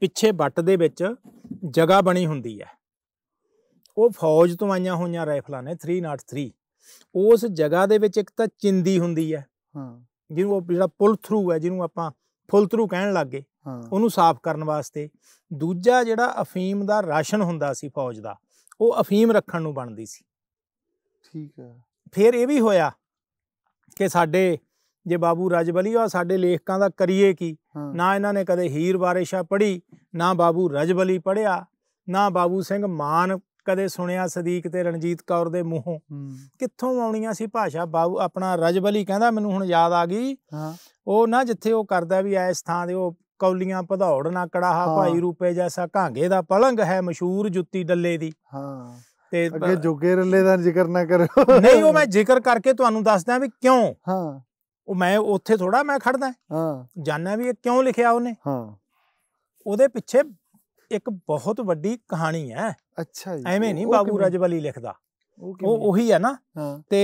ਪਿੱਛੇ ਬੱਟ ਦੇ ਵਿੱਚ ਜਗ੍ਹਾ ਬਣੀ ਹੁੰਦੀ ਹੈ ਉਹ ਫੌਜ ਤੋਂ ਆਈਆਂ ਹੋਈਆਂ ਰਾਈਫਲਾਂ ਨੇ 303 ਉਸ ਜਗ੍ਹਾ ਦੇ ਵਿੱਚ ਇੱਕ ਤਾਂ ਚਿੰਦੀ ਹੁੰਦੀ ਹੈ ਹਾਂ ਜਿਹਨੂੰ ਉਹ ਜਿਹੜਾ ਪੁਲ ਥਰੂ ਹੈ ਜਿਹਨੂੰ ਆਪਾਂ ਫੁੱਲ ਥਰੂ ਕਹਿਣ ਲੱਗੇ ਉਹਨੂੰ ਸਾਫ਼ ਕਰਨ ਵਾਸਤੇ ਦੂਜਾ ਜਿਹੜਾ ਅਫੀਮ ਦਾ ਰਾਸ਼ਨ ਹੁੰਦਾ ਸੀ ਫੌਜ ਦਾ ਉਹ ਅਫੀਮ ਰੱਖਣ ਨੂੰ ਬਣਦੀ ਸੀ ਠੀਕ ਹੈ ਫਿਰ ਇਹ ਵੀ ਹੋਇਆ ਕਿ ਸਾਡੇ ਜੇ ਬਾਬੂ ਰਜਬਲੀ ਆ ਸਾਡੇ ਲੇਖਕਾਂ ਦਾ ਕਰੀਏ ਕੀ ਨਾ ਇਹਨਾਂ ਨੇ ਕਦੇ ਹੀਰ ਵਾਰਿਸ਼ਾ ਪੜ੍ਹੀ ਨਾ ਬਾਬੂ ਰਜਬਲੀ ਪੜਿਆ ਨਾ ਬਾਬੂ ਸਿੰਘ ਮਾਨ ਕਦੇ ਸੁਣਿਆ ਸਦੀਕ ਤੇ ਰਣਜੀਤ ਕੌਰ ਦੇ ਮੂੰਹੋਂ ਕਿੱਥੋਂ ਆਉਣੀਆਂ ਸੀ ਭਾਸ਼ਾ ਬਾਬੂ ਆਪਣਾ ਰਜਬਲੀ ਕਹਿੰਦਾ ਮੈਨੂੰ ਹੁਣ ਯਾਦ ਆ ਗਈ ਉਹ ਨਾ ਜਿੱਥੇ ਉਹ ਕਰਦਾ ਵੀ ਐ ਥਾਂ ਦੇ ਉਹ ਕੌਲੀਆਂ ਭਦੌੜ ਨਾ ਕੜਾਹਾ ਭਾਈ ਰੂਪੇ ਜੈਸਾ ਘਾਂਗੇ ਦਾ ਪਲੰਗ ਹੈ ਮਸ਼ਹੂਰ ਜੁੱਤੀ ਡੱਲੇ ਦੀ ਹਾਂ ਤੇ ਅੱਗੇ ਜੋਗੇ ਰੱਲੇ ਦਾ ਜ਼ਿਕਰ ਨਾ ਕਰੋ ਨਹੀਂ ਉਹ ਮੈਂ ਜ਼ਿਕਰ ਕਰਕੇ ਤੁਹਾਨੂੰ ਦੱਸਦਾ ਵੀ ਕਿਉਂ ਹਾਂ ਉਹ ਮੈਂ ਉੱਥੇ ਥੋੜਾ ਮੈਂ ਖੜਦਾ ਹਾਂ ਜਾਨਣਾ ਵੀ ਇਹ ਕਿਉਂ ਲਿਖਿਆ ਉਹਨੇ ਹਾਂ ਉਹਦੇ ਪਿੱਛੇ ਇੱਕ ਬਹੁਤ ਵੱਡੀ ਕਹਾਣੀ ਹੈ ਅੱਛਾ ਜੀ ਐਵੇਂ ਨਹੀਂ ਬਾਬੂ ਰਜਵਲੀ ਲਿਖਦਾ ਉਹ ਉਹੀ ਹੈ ਨਾ ਤੇ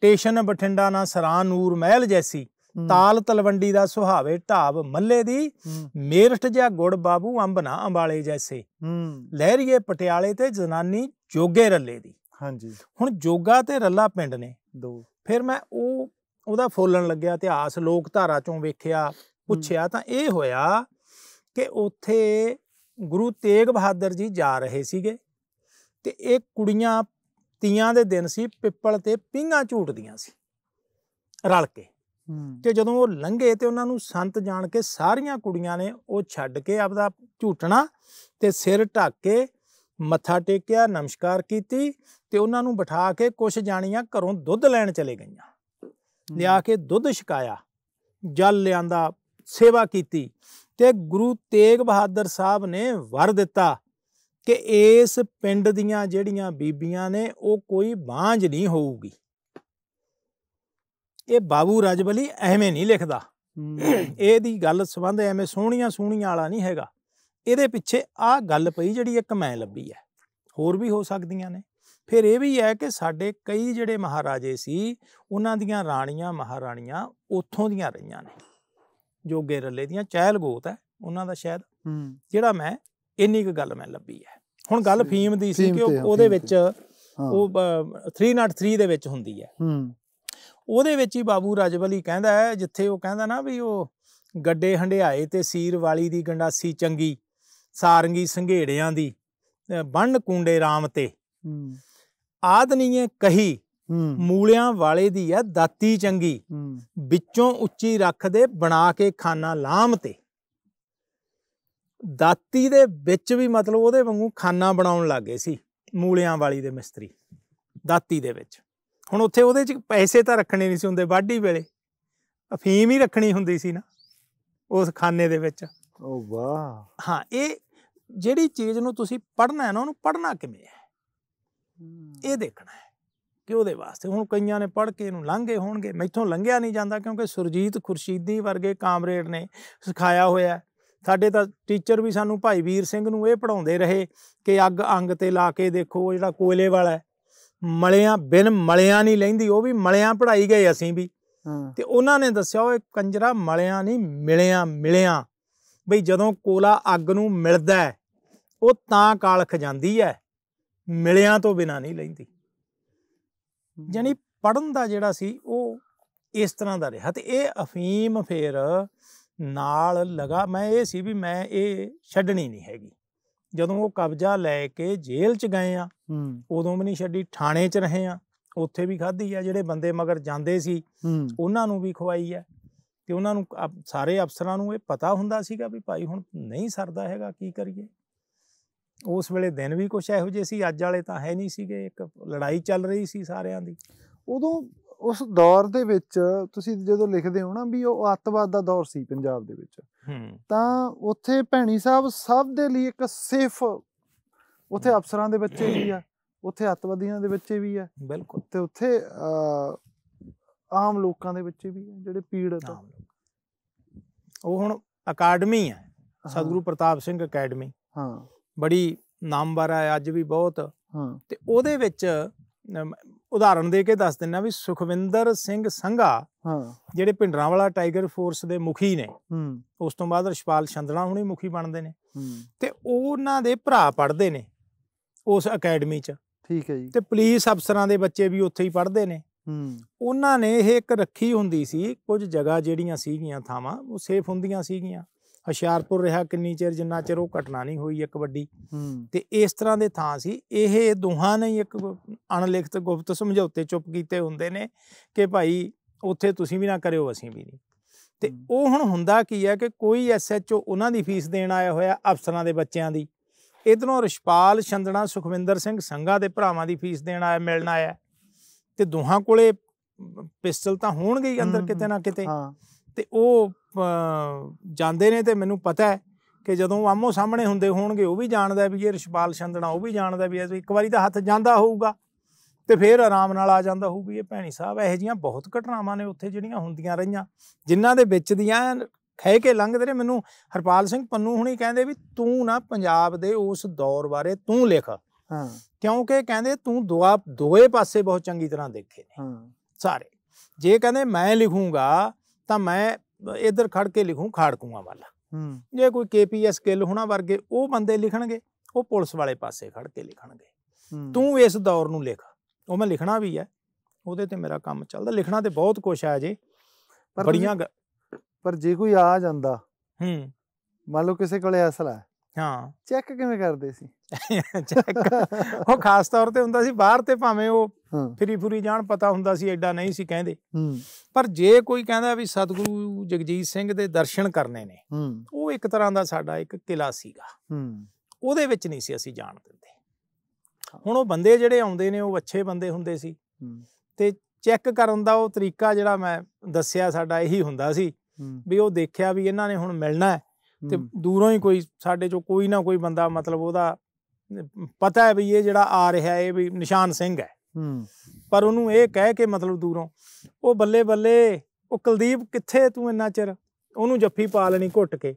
ਟੇਸ਼ਨ ਬਠਿੰਡਾ ਨਾ ਸਰਾਂ ਨੂਰ ਮਹਿਲ ਜੈਸੀ ਤਾਲ ਤਲਵੰਡੀ ਦਾ ਸੁਹਾਵੇ ਢਾਬ ਮੱਲੇ ਦੀ ਮੇਰਠ ਜਾਂ ਗੁੜ ਬਾਬੂ ਅੰਬ ਨਾ ਅੰਬਾਲੇ ਜੈਸੇ ਲਹਿਰੀਏ ਪਟਿਆਲੇ ਤੇ ਜਨਾਨੀ ਜੋਗੇ ਰੱਲੇ ਦੀ ਹਾਂਜੀ ਹੁਣ ਜੋਗਾ ਤੇ ਰੱਲਾ ਪਿੰਡ ਨੇ ਦੋ ਫਿਰ ਮੈਂ ਉਹ ਉਹਦਾ ਫੋਲਣ ਲੱਗਿਆ ਇਤਿਹਾਸ ਲੋਕ ਧਾਰਾ ਚੋਂ ਵੇਖਿਆ ਪੁੱਛਿਆ ਤਾਂ ਇਹ ਹੋਇਆ ਕਿ ਉਥੇ ਗੁਰੂ ਤੇਗ ਬਹਾਦਰ ਜੀ ਜਾ ਰਹੇ ਸੀਗੇ ਤੇ ਇਹ ਕੁੜੀਆਂ ਤੀਆਂ ਦੇ ਦਿਨ ਸੀ ਪਿੱਪਲ ਤੇ ਪਿੰਗਾ ਝੂਟਦੀਆਂ ਸੀ ਰਲ ਕੇ ਤੇ ਜਦੋਂ ਉਹ ਲੰਘੇ ਤੇ ਉਹਨਾਂ ਨੂੰ ਸੰਤ ਜਾਣ ਕੇ ਸਾਰੀਆਂ ਕੁੜੀਆਂ ਨੇ ਉਹ ਛੱਡ ਕੇ ਆਪਦਾ ਝੂਟਣਾ ਤੇ ਸਿਰ ਢੱਕ ਕੇ ਮੱਥਾ ਟੇਕਿਆ ਨਮਸਕਾਰ ਕੀਤੀ ਤੇ ਉਹਨਾਂ ਨੂੰ ਬਿਠਾ ਕੇ ਕੁਛ ਜਾਣੀਆਂ ਘਰੋਂ ਦੁੱਧ ਲੈਣ ਚਲੇ ਗਈਆਂ ਲਿਆ ਕੇ ਦੁੱਧ ਛਕਾਇਆ ਜਲ ਲਿਆਂਦਾ ਸੇਵਾ ਕੀਤੀ ਤੇ ਗੁਰੂ ਤੇਗ ਬਹਾਦਰ ਸਾਹਿਬ ਨੇ ਵਰ ਦਿੱਤਾ ਕਿ ਇਸ ਪਿੰਡ ਦੀਆਂ ਜਿਹੜੀਆਂ ਬੀਬੀਆਂ ਨੇ ਉਹ ਕੋਈ ਬਾਝ ਨਹੀਂ ਹੋਊਗੀ ਇਹ ਬਾਬੂ ਰਜਬਲੀ ਐਵੇਂ ਨਹੀਂ ਲਿਖਦਾ ਇਹਦੀ ਗੱਲ ਸੰਬੰਧ ਐਵੇਂ ਸੋਹਣੀਆਂ ਸੋਹਣੀਆਂ ਵਾਲਾ ਨਹੀਂ ਹੈਗਾ ਇਹਦੇ ਪਿੱਛੇ ਆ ਗੱਲ ਪਈ ਜਿਹੜੀ ਇੱਕ ਮੈਂ ਲੱਭੀ ਹੈ ਹੋਰ ਵੀ ਹੋ ਸਕਦੀਆਂ ਨੇ ਫਿਰ ਇਹ ਵੀ ਹੈ ਕਿ ਸਾਡੇ ਕਈ ਜਿਹੜੇ ਮਹਾਰਾਜੇ ਸੀ ਉਹਨਾਂ ਦੀਆਂ ਰਾਣੀਆਂ ਮਹਾਰਾਣੀਆਂ ਉੱਥੋਂ ਦੀਆਂ ਰਹੀਆਂ ਨੇ ਜੋਗੇ ਰੱਲੇ ਦੀਆਂ ਚਹਿਲ ਗੋਤ ਹੈ ਉਹਨਾਂ ਦਾ ਸ਼ਾਇਦ ਹੂੰ ਜਿਹੜਾ ਮੈਂ ਇੰਨੀ ਕੁ ਗੱਲ ਮੈਂ ਲੱਭੀ ਹੈ ਹੁਣ ਗੱਲ ਫੀਮ ਦੀ ਸੀ ਕਿ ਉਹਦੇ ਵਿੱਚ ਉਹ 303 ਦੇ ਵਿੱਚ ਹੁੰਦੀ ਹੈ ਹੂੰ ਉਹਦੇ ਵਿੱਚ ਹੀ ਬਾਬੂ ਰਜਵਲੀ ਕਹਿੰਦਾ ਹੈ ਜਿੱਥੇ ਉਹ ਕਹਿੰਦਾ ਨਾ ਵੀ ਉਹ ਗੱਡੇ ਹੰਡਿਆਏ ਤੇ ਸੀਰ ਵਾਲੀ ਦੀ ਗੰਡਾਸੀ ਚੰਗੀ ਸਾਰੰਗੀ ਸੰਘੇੜਿਆਂ ਦੀ ਬੰਨ ਕੁੰਡੇ RAM ਤੇ ਹੂੰ ਆਦਨੀਏ ਕਹੀ ਮੂਲਿਆਂ ਵਾਲੇ ਦੀ ਆ ਦਾਤੀ ਚੰਗੀ ਵਿੱਚੋਂ ਉੱਚੀ ਰੱਖ ਦੇ ਬਣਾ ਕੇ ਖਾਨਾ ਲਾਮ ਤੇ ਦਾਤੀ ਦੇ ਵਿੱਚ ਵੀ ਮਤਲਬ ਉਹਦੇ ਵਾਂਗੂ ਖਾਨਾ ਬਣਾਉਣ ਲੱਗੇ ਸੀ ਮੂਲਿਆਂ ਵਾਲੀ ਦੇ ਮਿਸਤਰੀ ਦਾਤੀ ਦੇ ਵਿੱਚ ਹੁਣ ਉੱਥੇ ਉਹਦੇ 'ਚ ਪੈਸੇ ਤਾਂ ਰੱਖਣੇ ਨਹੀਂ ਸੀ ਹੁੰਦੇ ਵਾਢੀ ਵੇਲੇ ਅਫੀਮ ਹੀ ਰੱਖਣੀ ਹੁੰਦੀ ਸੀ ਨਾ ਉਸ ਖਾਨੇ ਦੇ ਵਿੱਚ ਓ ਵਾਹ ਹਾਂ ਇਹ ਜਿਹੜੀ ਚੀਜ਼ ਨੂੰ ਤੁਸੀਂ ਪੜਨਾ ਹੈ ਨਾ ਉਹਨੂੰ ਪੜਨਾ ਕਿਵੇਂ ਹੈ ਇਹ ਦੇਖਣਾ ਕਿ ਉਹਦੇ ਵਾਸਤੇ ਹੁਣ ਕਈਆਂ ਨੇ ਪੜ੍ਹ ਕੇ ਇਹਨੂੰ ਲੰਘੇ ਹੋਣਗੇ ਮੈਥੋਂ ਲੰਘਿਆ ਨਹੀਂ ਜਾਂਦਾ ਕਿਉਂਕਿ ਸੁਰਜੀਤ ਖੁਰਸ਼ੀਦੀ ਵਰਗੇ ਕਾਮਰੇਡ ਨੇ ਸਿਖਾਇਆ ਹੋਇਆ ਸਾਡੇ ਤਾਂ ਟੀਚਰ ਵੀ ਸਾਨੂੰ ਭਾਈ ਵੀਰ ਸਿੰਘ ਨੂੰ ਇਹ ਪੜਾਉਂਦੇ ਰਹੇ ਕਿ ਅੱਗ ਅੰਗ ਤੇ ਲਾ ਕੇ ਦੇਖੋ ਜਿਹੜਾ ਕੋਇਲੇ ਵਾਲਾ ਮਲਿਆਂ ਬਿਨ ਮਲਿਆਂ ਨਹੀਂ ਲੈਂਦੀ ਉਹ ਵੀ ਮਲਿਆਂ ਪੜਾਈ ਗਏ ਅਸੀਂ ਵੀ ਤੇ ਉਹਨਾਂ ਨੇ ਦੱਸਿਆ ਉਹ ਕੰਜਰਾ ਮਲਿਆਂ ਨਹੀਂ ਮਿਲਿਆਂ ਮਿਲਿਆਂ ਬਈ ਜਦੋਂ ਕੋਲਾ ਅੱਗ ਨੂੰ ਮਿਲਦਾ ਉਹ ਤਾਂ ਕਾਲਖ ਜਾਂਦੀ ਹੈ ਮਿਲਿਆਂ ਤੋਂ ਬਿਨਾ ਨਹੀਂ ਲੈਂਦੀ ਜਾਨੀ ਪੜਨ ਦਾ ਜਿਹੜਾ ਸੀ ਉਹ ਇਸ ਤਰ੍ਹਾਂ ਦਾ ਰਿਹਾ ਤੇ ਇਹ ਅਫੀਮ ਫੇਰ ਨਾਲ ਲਗਾ ਮੈਂ ਇਹ ਸੀ ਵੀ ਮੈਂ ਇਹ ਛੱਡਣੀ ਨਹੀਂ ਹੈਗੀ ਜਦੋਂ ਉਹ ਕਬਜ਼ਾ ਲੈ ਕੇ ਜੇਲ੍ਹ 'ਚ ਗਏ ਆ ਉਦੋਂ ਵੀ ਨਹੀਂ ਛੱਡੀ ਥਾਣੇ 'ਚ ਰਹੇ ਆ ਉੱਥੇ ਵੀ ਖਾਧੀ ਆ ਜਿਹੜੇ ਬੰਦੇ ਮਗਰ ਜਾਂਦੇ ਸੀ ਉਹਨਾਂ ਨੂੰ ਵੀ ਖਵਾਈ ਆ ਤੇ ਉਹਨਾਂ ਨੂੰ ਸਾਰੇ ਅਫਸਰਾਂ ਨੂੰ ਇਹ ਪਤਾ ਹੁੰਦਾ ਸੀਗਾ ਵੀ ਭਾਈ ਹੁਣ ਨਹੀਂ ਸਰਦਾ ਹੈਗਾ ਕੀ ਕਰੀਏ ਉਸ ਵੇਲੇ ਦਿਨ ਵੀ ਕੁਝ ਇਹੋ ਜਿਹੇ ਸੀ ਅੱਜ ਵਾਲੇ ਤਾਂ ਹੈ ਨਹੀਂ ਸੀਗੇ ਇੱਕ ਲੜਾਈ ਚੱਲ ਰਹੀ ਸੀ ਸਾਰਿਆਂ ਦੀ ਉਦੋਂ ਉਸ ਦੌਰ ਦੇ ਵਿੱਚ ਤੁਸੀਂ ਜਦੋਂ ਲਿਖਦੇ ਹੋ ਨਾ ਵੀ ਉਹ ਅੱਤਵਾਦ ਦਾ ਦੌਰ ਸੀ ਪੰਜਾਬ ਦੇ ਵਿੱਚ ਤਾਂ ਉੱਥੇ ਭੈਣੀ ਸਾਹਿਬ ਸਭ ਦੇ ਲਈ ਇੱਕ ਸੇਫ ਉੱਥੇ ਅਫਸਰਾਂ ਦੇ ਬੱਚੇ ਵੀ ਆ ਉੱਥੇ ਅੱਤਵਾਦੀਆਂ ਦੇ ਬੱਚੇ ਵੀ ਆ ਬਿਲਕੁਲ ਤੇ ਉੱਥੇ ਆਮ ਲੋਕਾਂ ਦੇ ਬੱਚੇ ਵੀ ਆ ਜਿਹੜੇ ਪੀੜਤ ਆ ਉਹ ਹੁਣ ਅਕਾਡਮੀ ਆ ਸਤਿਗੁਰੂ ਪ੍ਰਤਾਪ ਸਿੰਘ ਅਕੈਡਮੀ ਹਾਂ ਬੜੀ ਨਾਮਵਰ ਹੈ ਅੱਜ ਵੀ ਬਹੁਤ ਹਾਂ ਤੇ ਉਹਦੇ ਵਿੱਚ ਉਦਾਹਰਣ ਦੇ ਕੇ ਦੱਸ ਦਿੰਨਾ ਵੀ ਸੁਖਵਿੰਦਰ ਸਿੰਘ ਸੰਘਾ ਹਾਂ ਜਿਹੜੇ ਵਾਲਾ ਟਾਈਗਰ ਫੋਰਸ ਦੇ ਮੁਖੀ ਨੇ ਹੂੰ ਉਸ ਤੋਂ ਬਾਅਦ ਰਸ਼ਪਾਲ ਛੰਦਣਾ ਹੁਣੇ ਮੁਖੀ ਬਣਦੇ ਨੇ ਹੂੰ ਤੇ ਉਹਨਾਂ ਦੇ ਭਰਾ ਪੜ੍ਹਦੇ ਨੇ ਉਸ ਅਕੈਡਮੀ 'ਚ ਠੀਕ ਹੈ ਜੀ ਤੇ ਪੁਲਿਸ ਅਫਸਰਾਂ ਦੇ ਬੱਚੇ ਵੀ ਉੱਥੇ ਹੀ ਪੜ੍ਹਦੇ ਨੇ ਹੂੰ ਉਹਨਾਂ ਨੇ ਇਹ ਇੱਕ ਰੱਖੀ ਹੁੰਦੀ ਸੀ ਕੁਝ ਜਗ੍ਹਾ ਜਿਹੜੀਆਂ ਸੀਗੀਆਂ ਥਾਵਾਂ ਉਹ ਸੇਫ ਹੁੰਦੀਆਂ ਸੀਗੀਆਂ ਹਸ਼ਿਆਰਪੁਰ ਰਿਹਾ ਕਿੰਨੀ ਚਿਰ ਜਿੰਨਾ ਚਿਰ ਉਹ ਘਟਨਾ ਨਹੀਂ ਹੋਈ ਇੱਕ ਵੱਡੀ ਤੇ ਇਸ ਤਰ੍ਹਾਂ ਦੇ ਥਾਂ ਸੀ ਇਹ ਦੋਹਾਂ ਨੇ ਇੱਕ ਅਣਲਿਖਤ ਗੁਪਤ ਸਮਝੌਤੇ ਚੁੱਪ ਕੀਤੇ ਹੁੰਦੇ ਨੇ ਕਿ ਭਾਈ ਉੱਥੇ ਤੁਸੀਂ ਵੀ ਨਾ ਕਰਿਓ ਅਸੀਂ ਵੀ ਨਹੀਂ ਤੇ ਉਹ ਹੁਣ ਹੁੰਦਾ ਕੀ ਹੈ ਕਿ ਕੋਈ ਐਸਐਚਓ ਉਹਨਾਂ ਦੀ ਫੀਸ ਦੇਣ ਆਇਆ ਹੋਇਆ ਅਫਸਰਾਂ ਦੇ ਬੱਚਿਆਂ ਦੀ ਇਧਰੋਂ ਰਿਸ਼ਪਾਲ ਛੰਦਣਾ ਸੁਖਵਿੰਦਰ ਸਿੰਘ ਸੰਘਾ ਦੇ ਭਰਾਵਾਂ ਦੀ ਫੀਸ ਦੇਣ ਆਇਆ ਮਿਲਣ ਆਇਆ ਤੇ ਦੋਹਾਂ ਕੋਲੇ ਪਿਸਟਲ ਤਾਂ ਹੋਣਗੇ ਹੀ ਅੰਦਰ ਕਿਤੇ ਨਾ ਕਿਤੇ ਤੇ ਉਹ ਜਾਂਦੇ ਨੇ ਤੇ ਮੈਨੂੰ ਪਤਾ ਹੈ ਕਿ ਜਦੋਂ ਆਮੋ ਸਾਹਮਣੇ ਹੁੰਦੇ ਹੋਣਗੇ ਉਹ ਵੀ ਜਾਣਦਾ ਵੀ ਇਹ ਰਿਸ਼ਪਾਲ ਛੰਦਣਾ ਉਹ ਵੀ ਜਾਣਦਾ ਵੀ ਇੱਕ ਵਾਰੀ ਤਾਂ ਹੱਥ ਜਾਂਦਾ ਹੋਊਗਾ ਤੇ ਫਿਰ ਆਰਾਮ ਨਾਲ ਆ ਜਾਂਦਾ ਹੋਊ ਵੀ ਇਹ ਭੈਣੀ ਸਾਹਿਬ ਇਹੋ ਜੀਆਂ ਬਹੁਤ ਘਟਨਾਵਾਂ ਨੇ ਉੱਥੇ ਜਿਹੜੀਆਂ ਹੁੰਦੀਆਂ ਰਹੀਆਂ ਜਿਨ੍ਹਾਂ ਦੇ ਵਿੱਚ ਦੀਆਂ ਖਹਿ ਕੇ ਲੰਘਦੇ ਨੇ ਮੈਨੂੰ ਹਰਪਾਲ ਸਿੰਘ ਪੰਨੂ ਹੁਣੀ ਕਹਿੰਦੇ ਵੀ ਤੂੰ ਨਾ ਪੰਜਾਬ ਦੇ ਉਸ ਦੌਰ ਬਾਰੇ ਤੂੰ ਲਿਖ ਹਾਂ ਕਿਉਂਕਿ ਕਹਿੰਦੇ ਤੂੰ ਦੁਆ ਦੋਏ ਪਾਸੇ ਬਹੁਤ ਚੰਗੀ ਤਰ੍ਹਾਂ ਦੇਖੇ ਨੇ ਹਾਂ ਸਾਰੇ ਜੇ ਕਹਿੰਦੇ ਮੈਂ ਲਿਖੂੰਗਾ ਤਾਂ ਮੈਂ ਇਧਰ ਖੜ ਕੇ ਲਿਖੂ ਖਾੜਕੂਆਂ ਵਾਲਾ ਹੂੰ ਜੇ ਕੋਈ ਕੇਪੀਐਸ ਗਿੱਲ ਹੋਣਾ ਵਰਗੇ ਉਹ ਬੰਦੇ ਲਿਖਣਗੇ ਉਹ ਪੁਲਿਸ ਵਾਲੇ ਪਾਸੇ ਖੜ ਕੇ ਲਿਖਣਗੇ ਤੂੰ ਇਸ ਦੌਰ ਨੂੰ ਲਿਖ ਉਹ ਮੈਂ ਲਿਖਣਾ ਵੀ ਹੈ ਉਹਦੇ ਤੇ ਮੇਰਾ ਕੰਮ ਚੱਲਦਾ ਲਿਖਣਾ ਤੇ ਬਹੁਤ ਕੁਛ ਆ ਜੇ ਪਰ ਬੜੀਆਂ ਪਰ ਜੇ ਕੋਈ ਆ ਜਾਂਦਾ ਹੂੰ ਮੰਨ ਲਓ ਕਿਸੇ ਕੋਲੇ ਅਸਲਾ ਹੈ ਹਾਂ ਚੈੱਕ ਕਿਵੇਂ ਕਰਦੇ ਸੀ [laughs] ਚੈੱਕ ਉਹ ਖਾਸ ਤੌਰ ਤੇ ਹੁੰਦਾ ਸੀ ਬਾਹਰ ਤੇ ਭਾਵੇਂ ਉਹ ਫਰੀ ਫਰੀ ਜਾਣ ਪਤਾ ਹੁੰਦਾ ਸੀ ਐਡਾ ਨਹੀਂ ਸੀ ਕਹਿੰਦੇ ਪਰ ਜੇ ਕੋਈ ਕਹਿੰਦਾ ਵੀ ਸਤਿਗੁਰੂ ਜਗਜੀਤ ਸਿੰਘ ਦੇ ਦਰਸ਼ਨ ਕਰਨੇ ਨੇ ਉਹ ਇੱਕ ਤਰ੍ਹਾਂ ਦਾ ਸਾਡਾ ਇੱਕ ਕਿਲਾ ਸੀਗਾ ਉਹਦੇ ਵਿੱਚ ਨਹੀਂ ਸੀ ਅਸੀਂ ਜਾਣ ਦਿੰਦੇ ਹੁਣ ਉਹ ਬੰਦੇ ਜਿਹੜੇ ਆਉਂਦੇ ਨੇ ਉਹ ਅੱਛੇ ਬੰਦੇ ਹੁੰਦੇ ਸੀ ਤੇ ਚੈੱਕ ਕਰਨ ਦਾ ਉਹ ਤਰੀਕਾ ਜਿਹੜਾ ਮੈਂ ਦੱਸਿਆ ਸਾਡਾ ਇਹੀ ਹੁੰਦਾ ਸੀ ਵੀ ਉਹ ਦੇਖਿਆ ਵੀ ਇਹਨਾਂ ਨੇ ਹੁਣ ਮਿਲਣਾ ਹੈ ਤੇ ਦੂਰੋਂ ਹੀ ਕੋਈ ਸਾਡੇ ਚੋਂ ਕੋਈ ਨਾ ਕੋਈ ਬੰਦਾ ਮਤਲਬ ਉਹਦਾ ਪਤਾ ਹੈ ਵੀ ਇਹ ਜਿਹੜਾ ਆ ਰਿਹਾ ਹੈ ਇਹ ਵੀ ਨਿਸ਼ਾਨ ਸਿੰਘ ਹੈ ਪਰ ਉਹਨੂੰ ਇਹ ਕਹਿ ਕੇ ਮਤਲਬ ਦੂਰੋਂ ਉਹ ਬੱਲੇ ਬੱਲੇ ਉਹ ਕੁਲਦੀਪ ਕਿੱਥੇ ਤੂੰ ਇੰਨਾ ਚਿਰ ਉਹਨੂੰ ਜੱਫੀ ਪਾ ਲੈਣੀ ਘੁੱਟ ਕੇ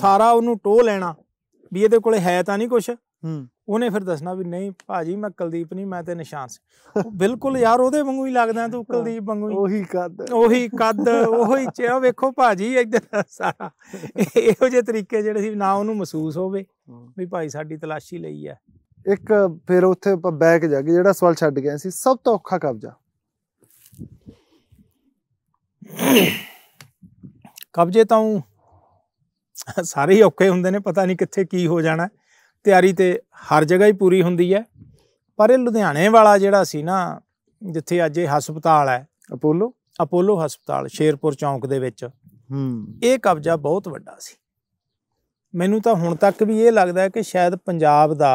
ਸਾਰਾ ਉਹਨੂੰ ਟੋ ਲੈਣਾ ਵੀ ਇਹਦੇ ਕੋਲੇ ਹੈ ਤਾਂ ਨਹੀਂ ਕੁਛ ਹੂੰ ਉਹਨੇ ਫਿਰ ਦੱਸਣਾ ਵੀ ਨਹੀਂ ਭਾਜੀ ਮੈਂ ਕੁਲਦੀਪ ਨਹੀਂ ਮੈਂ ਤੇ ਨਿਸ਼ਾਨ ਸਿੰਘ ਬਿਲਕੁਲ ਯਾਰ ਉਹਦੇ ਵਾਂਗੂ ਹੀ ਲੱਗਦਾ ਤੂੰ ਕੁਲਦੀਪ ਵਾਂਗੂ ਹੀ ਉਹੀ ਕੱਦ ਉਹੀ ਕੱਦ ਉਹੀ ਚਿਹਰਾ ਵੇਖੋ ਭਾਜੀ ਇੱਧਰ ਸਾਰਾ ਇਹੋ ਜਿਹੇ ਤਰੀਕੇ ਜਿਹੜੇ ਸੀ ਨਾ ਉਹਨੂੰ ਮਹਿਸੂਸ ਹੋਵੇ ਵੀ ਭਾਈ ਸਾਡੀ ਤਲਾਸ਼ੀ ਲਈ ਆ ਇੱਕ ਫਿਰ ਉੱਥੇ ਆਪਾਂ ਬੈਕ ਜਾ ਕੇ ਜਿਹੜਾ ਸਵਾਲ ਛੱਡ ਗਏ ਸੀ ਸਭ ਤੋਂ ਔਖਾ ਕਬਜ਼ਾ ਕਬਜ਼ੇ ਤਾਂ ਸਾਰੇ ਹੀ ਔਖੇ ਹੁੰਦੇ ਨੇ ਪਤਾ ਨਹੀਂ ਕਿੱਥੇ ਕੀ ਹੋ ਜਾਣਾ ਤਿਆਰੀ ਤੇ ਹਰ ਜਗ੍ਹਾ ਹੀ ਪੂਰੀ ਹੁੰਦੀ ਹੈ ਪਰ ਇਹ ਲੁਧਿਆਣੇ ਵਾਲਾ ਜਿਹੜਾ ਸੀ ਨਾ ਜਿੱਥੇ ਅੱਜ ਇਹ ਹਸਪਤਾਲ ਹੈ ਅਪੋਲੋ ਅਪੋਲੋ ਹਸਪਤਾਲ ਸ਼ੇਰਪੁਰ ਚੌਂਕ ਦੇ ਵਿੱਚ ਹੂੰ ਇਹ ਕਬਜ਼ਾ ਬਹੁਤ ਵੱਡਾ ਸੀ ਮੈਨੂੰ ਤਾਂ ਹੁਣ ਤੱਕ ਵੀ ਇਹ ਲੱਗਦਾ ਹੈ ਕਿ ਸ਼ਾਇਦ ਪੰਜਾਬ ਦਾ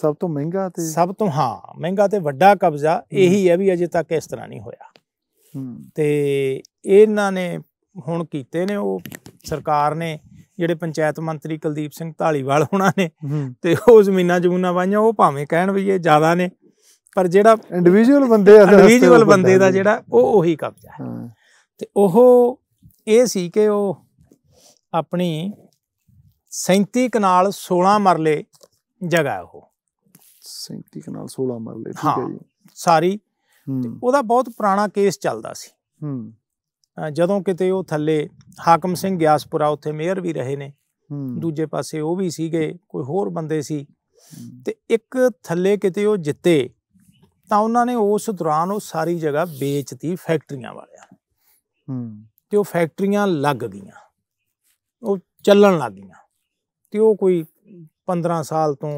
ਸਭ ਤੋਂ ਮਹਿੰਗਾ ਤੇ ਸਭ ਤੋਂ ਹਾਂ ਮਹਿੰਗਾ ਤੇ ਵੱਡਾ ਕਬਜ਼ਾ ਇਹੀ ਹੈ ਵੀ ਅਜੇ ਤੱਕ ਇਸ ਤਰ੍ਹਾਂ ਨਹੀਂ ਹੋਇਆ ਹੂੰ ਤੇ ਇਹਨਾਂ ਨੇ ਹੁਣ ਕੀਤੇ ਨੇ ਉਹ ਸਰਕਾਰ ਨੇ ਜਿਹੜੇ ਪੰਚਾਇਤ ਮੰਤਰੀ ਕੁਲਦੀਪ ਸਿੰਘ ਢਾਲੀਵਾਲ ਉਹਨਾਂ ਨੇ ਤੇ ਉਹ ਜ਼ਮੀਨਾਂ ਜਮੂਨਾ ਵਾਈਆਂ ਉਹ ਭਾਵੇਂ ਕਹਿਣ ਵੀ ਇਹ ਜ਼ਿਆਦਾ ਨੇ ਪਰ ਜਿਹੜਾ ਇੰਡੀਵਿਜੂਅਲ ਬੰਦੇ ਆ ਇੰਡੀਵਿਜੂਅਲ ਬੰਦੇ ਦਾ ਜਿਹੜਾ ਉਹ ਉਹੀ ਕਬਜ਼ਾ ਹੈ ਤੇ ਉਹ ਇਹ ਸੀ ਕਿ ਉਹ ਆਪਣੀ 37 ਕਨਾਲ 16 ਮਰਲੇ ਜਗ੍ਹਾ ਉਹ 37 ਕਨਾਲ 16 ਮਰਲੇ ਠੀਕ ਹੈ ਜੀ ਸਾਰੀ ਉਹਦਾ ਬਹੁਤ ਪੁਰਾਣਾ ਕੇਸ ਚੱਲਦਾ ਸੀ ਹੂੰ ਜਦੋਂ ਕਿਤੇ ਉਹ ਥੱਲੇ ਹਾਕਮ ਸਿੰਘ ਗਿਆਸਪੁਰਾ ਉੱਥੇ ਮੇਅਰ ਵੀ ਰਹੇ ਨੇ ਦੂਜੇ ਪਾਸੇ ਉਹ ਵੀ ਸੀਗੇ ਕੋਈ ਹੋਰ ਬੰਦੇ ਸੀ ਤੇ ਇੱਕ ਥੱਲੇ ਕਿਤੇ ਉਹ ਜਿੱਤੇ ਤਾਂ ਉਹਨਾਂ ਨੇ ਉਸ ਦੌਰਾਨ ਉਹ ਸਾਰੀ ਜਗ੍ਹਾ ਵੇਚਤੀ ਫੈਕਟਰੀਆਂ ਵਾਲਿਆਂ ਹੂੰ ਤੇ ਉਹ ਫੈਕਟਰੀਆਂ ਲੱਗ ਗਈਆਂ ਉਹ ਚੱਲਣ ਲੱਗ ਗਈਆਂ ਤੇ ਉਹ ਕੋਈ 15 ਸਾਲ ਤੋਂ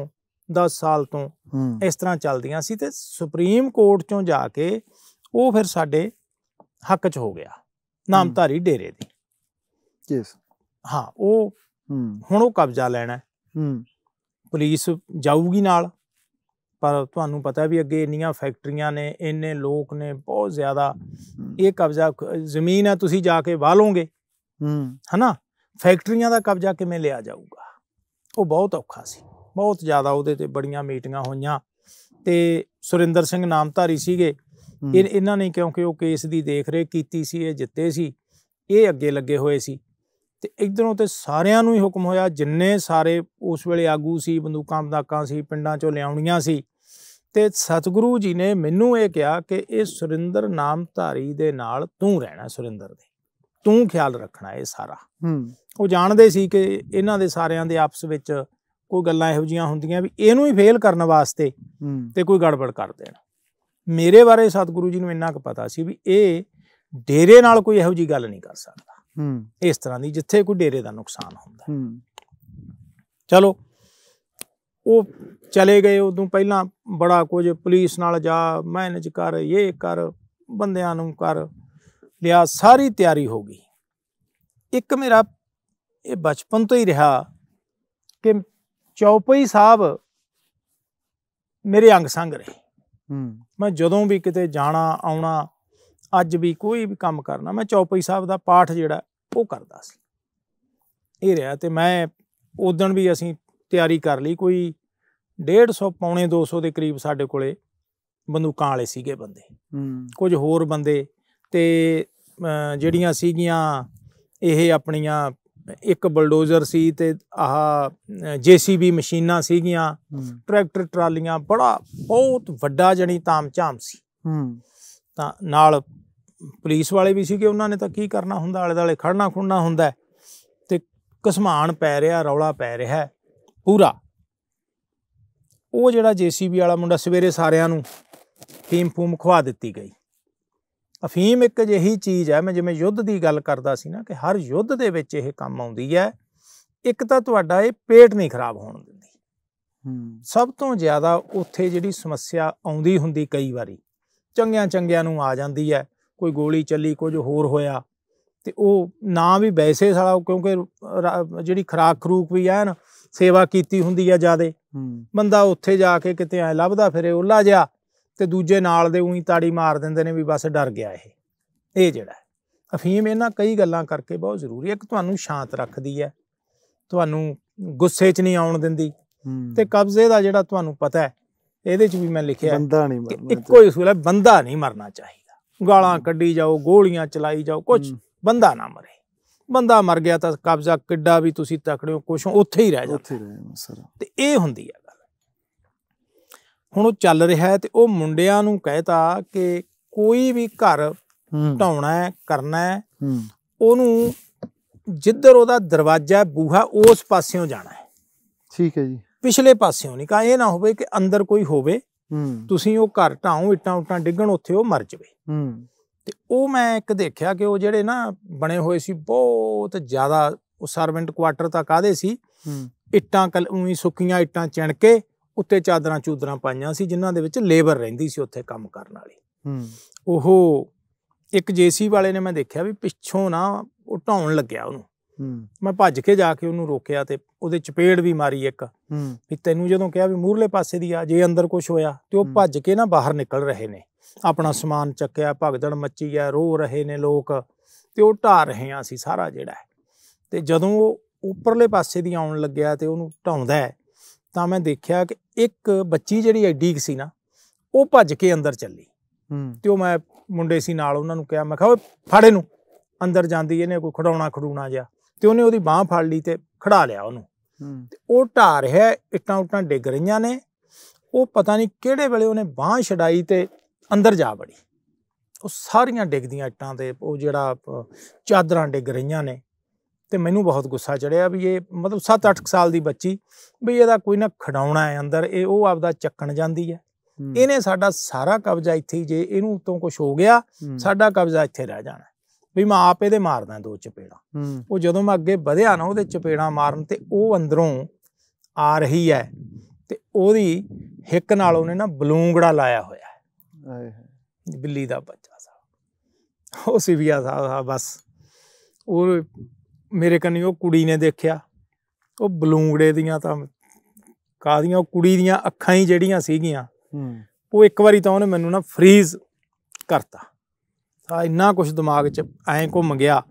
10 ਸਾਲ ਤੋਂ ਇਸ ਤਰ੍ਹਾਂ ਚੱਲਦੀਆਂ ਸੀ ਤੇ ਸੁਪਰੀਮ ਕੋਰਟ ਚੋਂ ਜਾ ਕੇ ਉਹ ਫਿਰ ਸਾਡੇ ਹੱਕ 'ਚ ਹੋ ਗਿਆ ਨਾਮਧਾਰੀ ਡੇਰੇ ਦੀ ਜੀ ਹਾਂ ਉਹ ਹੁਣ ਉਹ ਕਬਜ਼ਾ ਲੈਣਾ ਹੂੰ ਪੁਲਿਸ ਜਾਊਗੀ ਨਾਲ ਪਰ ਤੁਹਾਨੂੰ ਪਤਾ ਵੀ ਅੱਗੇ ਇੰਨੀਆਂ ਫੈਕਟਰੀਆਂ ਨੇ ਇੰਨੇ ਲੋਕ ਨੇ ਬਹੁਤ ਜ਼ਿਆਦਾ ਇਹ ਕਬਜ਼ਾ ਜ਼ਮੀਨ ਹੈ ਤੁਸੀਂ ਜਾ ਕੇ ਵਾਹ ਹੂੰ ਹਨਾ ਫੈਕਟਰੀਆਂ ਦਾ ਕਬਜ਼ਾ ਕਿਵੇਂ ਲਿਆ ਜਾਊਗਾ ਉਹ ਬਹੁਤ ਔਖਾ ਸੀ ਬਹੁਤ ਜ਼ਿਆਦਾ ਉਹਦੇ ਤੇ ਬੜੀਆਂ ਮੀਟਿੰਗਾਂ ਹੋਈਆਂ ਤੇ ਸੁਰਿੰਦਰ ਸਿੰਘ ਨਾਮਧਾਰੀ ਸੀਗੇ ਇਹ ਇਹਨਾਂ ਨੇ ਕਿਉਂਕਿ ਉਹ ਕੇਸ ਦੀ ਦੇਖ ਰੇਖ ਕੀਤੀ ਸੀ ਇਹ ਜਿੱਤੇ ਸੀ ਇਹ ਅੱਗੇ ਲੱਗੇ ਹੋਏ ਸੀ ਤੇ ਇਧਰੋਂ ਤੇ ਸਾਰਿਆਂ ਨੂੰ ਹੀ ਹੁਕਮ ਹੋਇਆ ਜਿੰਨੇ ਸਾਰੇ ਉਸ ਵੇਲੇ ਆਗੂ ਸੀ ਬੰਦੂਕਾਂ ਬਦਾਕਾਂ ਸੀ ਪਿੰਡਾਂ ਚੋਂ ਲਿਆਉਣੀਆਂ ਸੀ ਤੇ ਸਤਿਗੁਰੂ ਜੀ ਨੇ ਮੈਨੂੰ ਇਹ ਕਿਹਾ ਕਿ ਇਹ ਸੁਰਿੰਦਰ ਨਾਮ ਧਾਰੀ ਦੇ ਨਾਲ ਤੂੰ ਰਹਿਣਾ ਸੁਰਿੰਦਰ ਦੇ ਤੂੰ ਖਿਆਲ ਰੱਖਣਾ ਇਹ ਸਾਰਾ ਹੂੰ ਉਹ ਜਾਣਦੇ ਸੀ ਕਿ ਇਹਨਾਂ ਦੇ ਸਾਰਿਆਂ ਦੇ ਆਪਸ ਵਿੱਚ ਕੋਈ ਗੱਲਾਂ ਇਹੋ ਜੀਆਂ ਹੁੰਦੀਆਂ ਵੀ ਇਹਨੂੰ ਹੀ ਫੇਲ ਕਰਨ ਵਾਸਤੇ ਤੇ ਕੋਈ ਗੜਬੜ ਕਰ ਦੇਣ ਮੇਰੇ ਬਾਰੇ ਸਤਿਗੁਰੂ ਜੀ ਨੂੰ ਇੰਨਾ ਕੁ ਪਤਾ ਸੀ ਵੀ ਇਹ ਡੇਰੇ ਨਾਲ ਕੋਈ ਇਹੋ ਜੀ ਗੱਲ ਨਹੀਂ ਕਰ ਸਕਦਾ ਹੂੰ ਇਸ ਤਰ੍ਹਾਂ ਦੀ ਜਿੱਥੇ ਕੋਈ ਡੇਰੇ ਦਾ ਨੁਕਸਾਨ ਹੁੰਦਾ ਹੂੰ ਚਲੋ ਉਹ ਚਲੇ ਗਏ ਉਦੋਂ ਪਹਿਲਾਂ ਬੜਾ ਕੁਝ ਪੁਲਿਸ ਨਾਲ ਜਾ ਮੈਨੇਜ ਕਰ ਇਹ ਕਰ ਬੰਦਿਆਂ ਨੂੰ ਕਰ ਲਿਆ ਸਾਰੀ ਤਿਆਰੀ ਹੋ ਗਈ ਇੱਕ ਮੇਰਾ ਇਹ ਬਚਪਨ ਤੋਂ ਹੀ ਰਿਹਾ ਕਿ ਚੌਪਈ ਸਾਹਿਬ ਮੇਰੇ ਅੰਗ ਸੰਗ ਰਹੇ ਹੂੰ ਮੈਂ ਜਦੋਂ ਵੀ ਕਿਤੇ ਜਾਣਾ ਆਉਣਾ ਅੱਜ ਵੀ ਕੋਈ ਵੀ ਕੰਮ ਕਰਨਾ ਮੈਂ ਚੌਪਈ ਸਾਹਿਬ ਦਾ ਪਾਠ ਜਿਹੜਾ ਉਹ ਕਰਦਾ ਸੀ ਇਹ ਰਿਹਾ ਤੇ ਮੈਂ ਉਦੋਂ ਵੀ ਅਸੀਂ ਤਿਆਰੀ ਕਰ ਲਈ ਕੋਈ 150 ਪੌਣੇ 200 ਦੇ ਕਰੀਬ ਸਾਡੇ ਕੋਲੇ ਬੰਦੂਕਾਂ ਵਾਲੇ ਸੀਗੇ ਬੰਦੇ ਕੁਝ ਹੋਰ ਬੰਦੇ ਤੇ ਜਿਹੜੀਆਂ ਸੀਗੀਆਂ ਇਹ ਆਪਣੀਆਂ ਇੱਕ ਬਲਡੋਜ਼ਰ ਸੀ ਤੇ ਆਹ ਜੀਸੀਬੀ ਮਸ਼ੀਨਾਂ ਸੀਗੀਆਂ ਟਰੈਕਟਰ ਟਰਾਲੀਆਂ ਬੜਾ ਬਹੁਤ ਵੱਡਾ ਜਣੀ ਤਾਮਝਾਮ ਸੀ ਹੂੰ ਤਾਂ ਨਾਲ ਪੁਲਿਸ ਵਾਲੇ ਵੀ ਸੀਗੇ ਉਹਨਾਂ ਨੇ ਤਾਂ ਕੀ ਕਰਨਾ ਹੁੰਦਾ ਆਲੇ ਦਾਲੇ ਖੜਨਾ ਖੁੰਨਾ ਹੁੰਦਾ ਤੇ ਕਸਮਾਨ ਪੈ ਰਿਹਾ ਰੌਲਾ ਪੈ ਰਿਹਾ ਪੂਰਾ ਉਹ ਜਿਹੜਾ ਜੀਸੀਬੀ ਵਾਲਾ ਮੁੰਡਾ ਸਵੇਰੇ ਸਾਰਿਆਂ ਨੂੰ ਟੀਮ ਫੂਮ ਖਵਾ ਦਿੱਤੀ ਗਈ ਅਫੀਮ ਇੱਕ ਅਜਿਹੀ ਚੀਜ਼ ਹੈ ਮੈਂ ਜਿਵੇਂ ਯੁੱਧ ਦੀ ਗੱਲ ਕਰਦਾ ਸੀ ਨਾ ਕਿ ਹਰ ਯੁੱਧ ਦੇ ਵਿੱਚ ਇਹ ਕੰਮ ਆਉਂਦੀ ਹੈ ਇੱਕ ਤਾਂ ਤੁਹਾਡਾ ਇਹ ਪੇਟ ਨਹੀਂ ਖਰਾਬ ਹੋਣ ਦਿੰਦੀ ਸਭ ਤੋਂ ਜ਼ਿਆਦਾ ਉੱਥੇ ਜਿਹੜੀ ਸਮੱਸਿਆ ਆਉਂਦੀ ਹੁੰਦੀ ਕਈ ਵਾਰੀ ਚੰਗਿਆਂ ਚੰਗਿਆਂ ਨੂੰ ਆ ਜਾਂਦੀ ਹੈ ਕੋਈ ਗੋਲੀ ਚੱਲੀ ਕੁਝ ਹੋਰ ਹੋਇਆ ਤੇ ਉਹ ਨਾ ਵੀ ਵੈਸੇ ਸਾਲਾ ਕਿਉਂਕਿ ਜਿਹੜੀ ਖਰਾਕ ਖਰੂਕ ਵੀ ਐਨ ਸੇਵਾ ਕੀਤੀ ਹੁੰਦੀ ਆ ਜਿਆਦੇ ਬੰਦਾ ਉੱਥੇ ਜਾ ਕੇ ਕਿਤੇ ਐ ਲੱਭਦਾ ਫਿਰੇ ਉੱਲਾ ਜਿਆ ਤੇ ਦੂਜੇ ਨਾਲ ਦੇ ਉਹੀ ਤਾੜੀ ਮਾਰ ਦਿੰਦੇ ਨੇ ਵੀ ਬਸ ਡਰ ਗਿਆ ਇਹ ਇਹ ਜਿਹੜਾ ਅਫੀਮ ਇਹਨਾਂ ਕਈ ਗੱਲਾਂ ਕਰਕੇ ਬਹੁਤ ਜ਼ਰੂਰੀ ਹੈ ਕਿ ਤੁਹਾਨੂੰ ਸ਼ਾਂਤ ਰੱਖਦੀ ਹੈ ਤੁਹਾਨੂੰ ਗੁੱਸੇ 'ਚ ਨਹੀਂ ਆਉਣ ਦਿੰਦੀ ਤੇ ਕਬਜ਼ੇ ਦਾ ਜਿਹੜਾ ਤੁਹਾਨੂੰ ਪਤਾ ਹੈ ਇਹਦੇ 'ਚ ਵੀ ਮੈਂ ਲਿਖਿਆ ਬੰਦਾ ਨਹੀਂ ਮਰਨਾ ਇੱਕੋ ਹੀ ਸੂਲ ਹੈ ਬੰਦਾ ਨਹੀਂ ਮਰਨਾ ਚਾਹੀਦਾ ਗਾਲਾਂ ਕੱਢੀ ਜਾਓ ਗੋਲੀਆਂ ਚਲਾਈ ਜਾਓ ਕੁਝ ਬੰਦਾ ਨਾ ਮਰੇ ਬੰਦਾ ਮਰ ਗਿਆ ਤਾਂ ਕਬਜ਼ਾ ਕਿੱਡਾ ਵੀ ਤੁਸੀਂ ਤਕੜਿਓ ਕੁਛ ਉੱਥੇ ਹੀ ਰਹਿ ਜਾਂਦਾ ਉੱਥੇ ਰਹਿ ਜਾਂਦਾ ਤੇ ਇਹ ਹੁੰਦੀ ਹੈ ਹੁਣ ਉਹ ਚੱਲ ਰਿਹਾ ਹੈ ਤੇ ਉਹ ਮੁੰਡਿਆਂ ਨੂੰ ਕਹਿਤਾ ਕਿ ਕੋਈ ਵੀ ਘਰ ਢਾਉਣਾ ਹੈ ਕਰਨਾ ਹੈ ਉਹਨੂੰ ਜਿੱਧਰ ਉਹਦਾ ਦਰਵਾਜ਼ਾ ਬੂਹਾ ਉਸ ਪਾਸਿਓਂ ਜਾਣਾ ਹੈ ਠੀਕ ਹੈ ਜੀ ਪਿਛਲੇ ਪਾਸਿਓਂ ਨਹੀਂ ਕਾ ਇਹ ਨਾ ਹੋਵੇ ਕਿ ਅੰਦਰ ਕੋਈ ਹੋਵੇ ਤੁਸੀਂ ਉਹ ਘਰ ਢਾਉ ਇਟਾਂ ਉਟਾਂ ਡਿੱਗਣ ਉੱਥੇ ਉਹ ਮਰ ਜਵੇ ਤੇ ਉਹ ਮੈਂ ਇੱਕ ਦੇਖਿਆ ਕਿ ਉਹ ਜਿਹੜੇ ਨਾ ਬਣੇ ਹੋਏ ਸੀ ਬਹੁਤ ਜ਼ਿਆਦਾ ਉਹ ਸਰਵੈਂਟ ਕੁਆਟਰ ਤੱਕ ਆਦੇ ਸੀ ਇਟਾਂ ਕਲ ਉਹੀ ਸੁੱਕੀਆਂ ਇਟਾਂ ਚਿਣ ਕੇ ਉੱਤੇ ਚਾਦਰਾਂ ਚੂਦਰਾਂ ਪਾਈਆਂ ਸੀ ਜਿਨ੍ਹਾਂ ਦੇ ਵਿੱਚ ਲੇਬਰ ਰਹਿੰਦੀ ਸੀ ਉੱਥੇ ਕੰਮ ਕਰਨ ਵਾਲੀ ਹੂੰ ਉਹ ਇੱਕ ਜੇਸੀ ਵਾਲੇ ਨੇ ਮੈਂ ਦੇਖਿਆ ਵੀ ਪਿੱਛੋਂ ਨਾ ਉਹ ਢਾਉਣ ਲੱਗਿਆ ਉਹਨੂੰ ਹੂੰ ਮੈਂ ਭੱਜ ਕੇ ਜਾ ਕੇ ਉਹਨੂੰ ਰੋਕਿਆ ਤੇ ਉਹਦੇ ਚਪੇੜ ਵੀ ਮਾਰੀ ਇੱਕ ਹੂੰ ਵੀ ਤੈਨੂੰ ਜਦੋਂ ਕਿਹਾ ਵੀ ਮੂਹਰਲੇ ਪਾਸੇ ਦੀ ਆ ਜੇ ਅੰਦਰ ਕੁਝ ਹੋਇਆ ਤੇ ਉਹ ਭੱਜ ਕੇ ਨਾ ਬਾਹਰ ਨਿਕਲ ਰਹੇ ਨੇ ਆਪਣਾ ਸਮਾਨ ਚੱਕਿਆ ਭਗਦੜ ਮੱਚੀ ਆ ਰੋ ਰਹੇ ਨੇ ਲੋਕ ਤੇ ਉਹ ਢਾ ਰਹੇ ਆ ਸੀ ਸਾਰਾ ਜਿਹੜਾ ਤੇ ਜਦੋਂ ਉਹ ਉੱਪਰਲੇ ਪਾਸੇ ਦੀ ਆਉਣ ਲੱਗਿਆ ਤੇ ਉਹਨੂੰ ਢਾਉਂਦਾ ਹੈ ਤਾਂ ਮੈਂ ਦੇਖਿਆ ਕਿ ਇੱਕ ਬੱਚੀ ਜਿਹੜੀ ਐਡੀ ਸੀ ਨਾ ਉਹ ਭੱਜ ਕੇ ਅੰਦਰ ਚੱਲੀ ਤੇ ਉਹ ਮੈਂ ਮੁੰਡੇ ਸੀ ਨਾਲ ਉਹਨਾਂ ਨੂੰ ਕਿਹਾ ਮੈਂ ਕਿਹਾ ਓਏ ਫੜੇ ਨੂੰ ਅੰਦਰ ਜਾਂਦੀ ਇਹਨੇ ਕੋਈ ਖੜਾਉਣਾ ਖੜੂਣਾ ਜਿਆ ਤੇ ਉਹਨੇ ਉਹਦੀ ਬਾਹ ਫੜ ਲਈ ਤੇ ਖੜਾ ਲਿਆ ਉਹਨੂੰ ਤੇ ਉਹ ਢਾ ਰਿਹਾ ਇਟਾਂ ਉਟਾਂ ਡਿੱਗ ਰਹੀਆਂ ਨੇ ਉਹ ਪਤਾ ਨਹੀਂ ਕਿਹੜੇ ਵੇਲੇ ਉਹਨੇ ਬਾਹ ਛਡਾਈ ਤੇ ਅੰਦਰ ਜਾ ਵੜੀ ਉਹ ਸਾਰੀਆਂ ਡਿੱਗਦੀਆਂ ਇਟਾਂ ਤੇ ਉਹ ਜਿਹੜਾ ਚਾਦਰਾਂ ਡਿੱਗ ਰਹੀਆਂ ਨੇ ਤੇ ਮੈਨੂੰ ਬਹੁਤ ਗੁੱਸਾ ਚੜਿਆ ਵੀ ਇਹ ਮਤਲਬ 7-8 ਸਾਲ ਦੀ ਬੱਚੀ ਵੀ ਇਹਦਾ ਕੋਈ ਨਾ ਖਡਾਉਣਾ ਹੈ ਅੰਦਰ ਇਹ ਉਹ ਆਪਦਾ ਚੱਕਣ ਜਾਂਦੀ ਹੈ ਇਹਨੇ ਸਾਡਾ ਸਾਰਾ ਕਬਜ਼ਾ ਇੱਥੇ ਹੀ ਜੇ ਇਹਨੂੰ ਤੋਂ ਕੁਝ ਹੋ ਗਿਆ ਸਾਡਾ ਕਬਜ਼ਾ ਇੱਥੇ ਰਹਿ ਜਾਣਾ ਵੀ ਮੈਂ ਆਪ ਇਹਦੇ ਮਾਰਦਾ ਦੋ ਚਪੇੜਾ ਉਹ ਜਦੋਂ ਮੈਂ ਅੱਗੇ ਵਧਿਆ ਨਾ ਉਹਦੇ ਚਪੇੜਾ ਮਾਰਨ ਤੇ ਉਹ ਅੰਦਰੋਂ ਆ ਰਹੀ ਹੈ ਤੇ ਉਹਦੀ ਹਿੱਕ ਨਾਲ ਉਹਨੇ ਨਾ ਬਲੂੰਗੜਾ ਲਾਇਆ ਹੋਇਆ ਹੈ ਬਿੱਲੀ ਦਾ ਬੱਚਾ ਸਾਹਿਬ ਉਹ ਸੀ ਵੀ ਆ ਸਾਹਿਬ ਬਸ ਉਹ ਮੇਰੇ ਕੰਨੀ ਉਹ ਕੁੜੀ ਨੇ ਦੇਖਿਆ ਉਹ ਬਲੂੰਗੜੇ ਦੀਆਂ ਤਾਂ ਕਾਦੀਆਂ ਉਹ ਕੁੜੀ ਦੀਆਂ ਅੱਖਾਂ ਹੀ ਜਿਹੜੀਆਂ ਸੀਗੀਆਂ ਉਹ ਇੱਕ ਵਾਰੀ ਤਾਂ ਉਹਨੇ ਮੈਨੂੰ ਨਾ ਫ੍ਰੀਜ਼ ਕਰਤਾ ਆ ਇੰਨਾ ਕੁਝ ਦਿਮਾਗ 'ਚ ਐਂ ਘੁੰਮ ਗਿਆ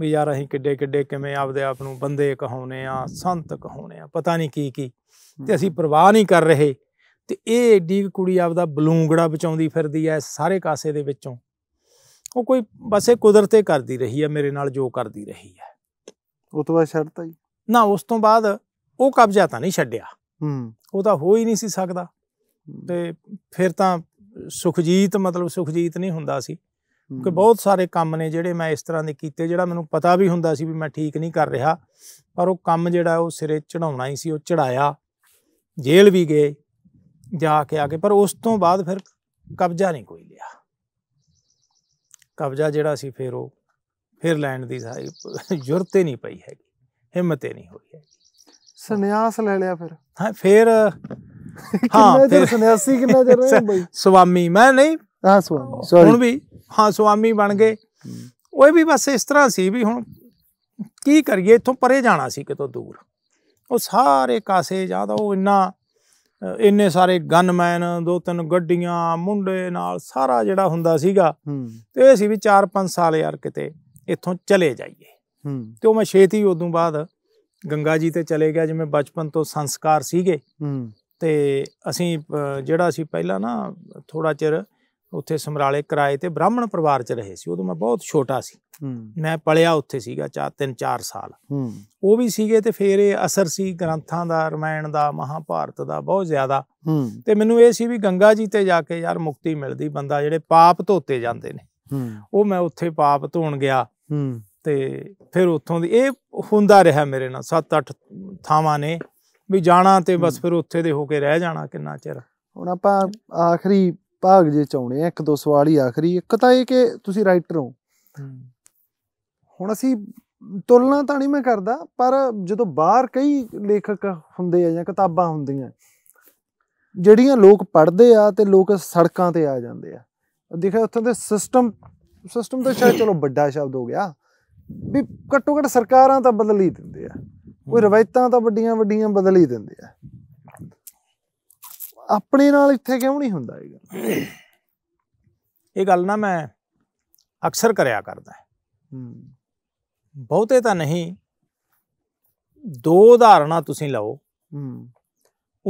ਵੀ ਯਾਰ ਅਸੀਂ ਕਿੱਡੇ ਕਿੱਡੇ ਕਿਵੇਂ ਆਪਦੇ ਆਪ ਨੂੰ ਬੰਦੇ ਕਹਾਉਨੇ ਆ ਸੰਤ ਕਹਾਉਨੇ ਆ ਪਤਾ ਨਹੀਂ ਕੀ ਕੀ ਤੇ ਅਸੀਂ ਪਰਵਾਹ ਨਹੀਂ ਕਰ ਰਹੇ ਤੇ ਇਹ ਏਡੀ ਕੁੜੀ ਆਪਦਾ ਬਲੂੰਗੜਾ ਬਚਾਉਂਦੀ ਫਿਰਦੀ ਐ ਸਾਰੇ ਕਾਸੇ ਦੇ ਵਿੱਚੋਂ ਉਹ ਕੋਈ ਬਸੇ ਕੁਦਰਤੇ ਕਰਦੀ ਰਹੀ ਐ ਮੇਰੇ ਨਾਲ ਜੋ ਕਰਦੀ ਰਹੀ ਐ ਉਸ ਤੋਂ ਬਾਅਦ ਛੱਡਤਾ ਜੀ ਨਾ ਉਸ ਤੋਂ ਬਾਅਦ ਉਹ ਕਬਜ਼ਾ ਤਾਂ ਨਹੀਂ ਛੱਡਿਆ ਹੂੰ ਉਹ ਤਾਂ ਹੋ ਹੀ ਨਹੀਂ ਸੀ ਸਕਦਾ ਤੇ ਫਿਰ ਤਾਂ ਸੁਖਜੀਤ ਮਤਲਬ ਸੁਖਜੀਤ ਨਹੀਂ ਹੁੰਦਾ ਸੀ ਕਿ ਬਹੁਤ ਸਾਰੇ ਕੰਮ ਨੇ ਜਿਹੜੇ ਮੈਂ ਇਸ ਤਰ੍ਹਾਂ ਦੇ ਕੀਤੇ ਜਿਹੜਾ ਮੈਨੂੰ ਪਤਾ ਵੀ ਹੁੰਦਾ ਸੀ ਵੀ ਮੈਂ ਠੀਕ ਨਹੀਂ ਕਰ ਰਿਹਾ ਪਰ ਉਹ ਕੰਮ ਜਿਹੜਾ ਉਹ ਸਿਰੇ ਚੜਾਉਣਾ ਹੀ ਸੀ ਉਹ ਚੜਾਇਆ ਜੇਲ੍ਹ ਵੀ ਗਏ ਜਾ ਕੇ ਆ ਕੇ ਪਰ ਉਸ ਤੋਂ ਬਾਅਦ ਫਿਰ ਕਬਜ਼ਾ ਨਹੀਂ ਕੋਈ ਲਿਆ ਕਬਜ਼ਾ ਜਿਹੜਾ ਸੀ ਫਿਰ ਉਹ ਫਿਰ ਲੈਣ ਦੀ ਜ਼ਰੂਰਤ ਹੀ ਨਹੀਂ ਪਈ ਹੈਗੀ ਹਿੰਮਤ ਹੀ ਨਹੀਂ ਹੋਈ ਹੈਗੀ ਸੰਨਿਆਸ ਲੈ ਲਿਆ ਫਿਰ ਹਾਂ ਫਿਰ [laughs] ਹਾਂ ਫਿਰ ਸੰਨਿਆਸੀ ਕਿੰਨਾ ਚਿਰ ਰਹੇ ਬਈ ਸੁਆਮੀ ਮੈਂ ਨਹੀਂ ਹਾਂ ਸੁਆਮੀ ਸੌਰੀ ਹੁਣ ਵੀ ਹਾਂ ਸੁਆਮੀ ਬਣ ਗਏ ਉਹ ਵੀ ਬਸ ਇਸ ਤਰ੍ਹਾਂ ਸੀ ਵੀ ਹੁਣ ਕੀ ਕਰੀਏ ਇੱਥੋਂ ਪਰੇ ਜਾਣਾ ਸੀ ਕਿਤੋਂ ਦੂਰ ਉਹ ਸਾਰੇ ਕਾਸੇ ਜਾਂਦਾ ਉਹ ਇੰਨਾ ਇੰਨੇ ਸਾਰੇ ਗਨਮੈਨ ਦੋ ਤਿੰਨ ਗੱਡੀਆਂ ਮੁੰਡੇ ਨਾਲ ਸਾਰਾ ਜਿਹੜਾ ਹੁੰਦਾ ਸੀਗਾ ਤੇ ਇਹ ਸੀ ਵੀ 4-5 ਸਾਲ ਯਾਰ ਕਿਤੇ ਇੱਥੋਂ ਚਲੇ ਜਾਈਏ ਹੂੰ ਤੇ ਉਹ ਮੈਂ ਛੇਤੀ ਉਦੋਂ ਬਾਅਦ ਗੰਗਾ ਜੀ ਤੇ ਚਲੇ ਗਿਆ ਜਿਵੇਂ ਬਚਪਨ ਤੋਂ ਸੰਸਕਾਰ ਸੀਗੇ ਹੂੰ ਤੇ ਅਸੀਂ ਜਿਹੜਾ ਅਸੀਂ ਪਹਿਲਾਂ ਨਾ ਥੋੜਾ ਚਿਰ ਉੱਥੇ ਸਮਰਾਲੇ ਕਿਰਾਏ ਤੇ ਬ੍ਰਾਹਮਣ ਪਰਿਵਾਰ ਚ ਰਹੇ ਸੀ ਉਦੋਂ ਮੈਂ ਬਹੁਤ ਛੋਟਾ ਸੀ ਹੂੰ ਮੈਂ ਪਲਿਆ ਉੱਥੇ ਸੀਗਾ ਚਾ 3-4 ਸਾਲ ਹੂੰ ਉਹ ਵੀ ਸੀਗੇ ਤੇ ਫੇਰ ਇਹ ਅਸਰ ਸੀ ਗ੍ਰੰਥਾਂ ਦਾ ਰਮਾਇਣ ਦਾ ਮਹਾਭਾਰਤ ਦਾ ਬਹੁਤ ਜ਼ਿਆਦਾ ਹੂੰ ਤੇ ਮੈਨੂੰ ਇਹ ਸੀ ਵੀ ਗੰਗਾ ਜੀ ਤੇ ਜਾ ਕੇ ਯਾਰ ਮੁਕਤੀ ਮਿਲਦੀ ਬੰਦਾ ਜਿਹੜੇ ਪਾਪ ਧੋਤੇ ਜਾਂਦੇ ਨੇ ਹੂੰ ਉਹ ਮੈਂ ਉੱਥੇ ਪਾਪ ਧੋਣ ਗਿਆ ਹੂੰ ਤੇ ਫਿਰ ਉੱਥੋਂ ਦੀ ਇਹ ਹੁੰਦਾ ਰਿਹਾ ਮੇਰੇ ਨਾਲ 7-8 ਥਾਵਾਂ ਨੇ ਵੀ ਜਾਣਾ ਤੇ ਬਸ ਫਿਰ ਉੱਥੇ ਦੇ ਹੋ ਕੇ ਰਹਿ ਜਾਣਾ ਕਿੰਨਾ ਚਿਰ ਹੁਣ ਆਪਾਂ ਆਖਰੀ ਭਾਗ ਜੇ ਚਾਉਣੇ ਇੱਕ ਦੋ ਸਵਾਲ ਹੀ ਆਖਰੀ ਇੱਕ ਤਾਂ ਇਹ ਕਿ ਤੁਸੀਂ ਰਾਈਟਰ ਹੋ ਹੁਣ ਅਸੀਂ ਤੁਲਨਾ ਤਾਂ ਨਹੀਂ ਮੈਂ ਕਰਦਾ ਪਰ ਜਦੋਂ ਬਾਹਰ ਕਈ ਲੇਖਕ ਹੁੰਦੇ ਆ ਜਾਂ ਕਿਤਾਬਾਂ ਹੁੰਦੀਆਂ ਜਿਹੜੀਆਂ ਲੋਕ ਪੜ੍ਹਦੇ ਆ ਤੇ ਲੋਕ ਸੜਕਾਂ ਤੇ ਆ ਜਾਂਦੇ ਆ ਦੇਖਿਆ ਉੱਥੋਂ ਦੇ ਸਿਸਟਮ ਸਿਸਟਮ ਤਾਂ ਸ਼ਾਇਦ ਚਲੋ ਵੱਡਾ ਸ਼ਬਦ ਹੋ ਗਿਆ ਵੀ ਘੱਟੋ ਘੱਟ ਸਰਕਾਰਾਂ ਤਾਂ ਬਦਲ ਹੀ ਦਿੰਦੇ ਆ ਕੋਈ ਰਵਾਇਤਾਂ ਤਾਂ ਵੱਡੀਆਂ ਵੱਡੀਆਂ ਬਦਲ ਹੀ ਦਿੰਦੇ ਆ ਆਪਣੇ ਨਾਲ ਇੱਥੇ ਕਿਉਂ ਨਹੀਂ ਹੁੰਦਾ ਇਹ ਗੱਲ ਇਹ ਗੱਲ ਨਾ ਮੈਂ ਅਕਸਰ ਕਰਿਆ ਕਰਦਾ ਬਹੁਤੇ ਤਾਂ ਨਹੀਂ ਦੋ ਉਦਾਹਰਣਾਂ ਤੁਸੀਂ ਲਓ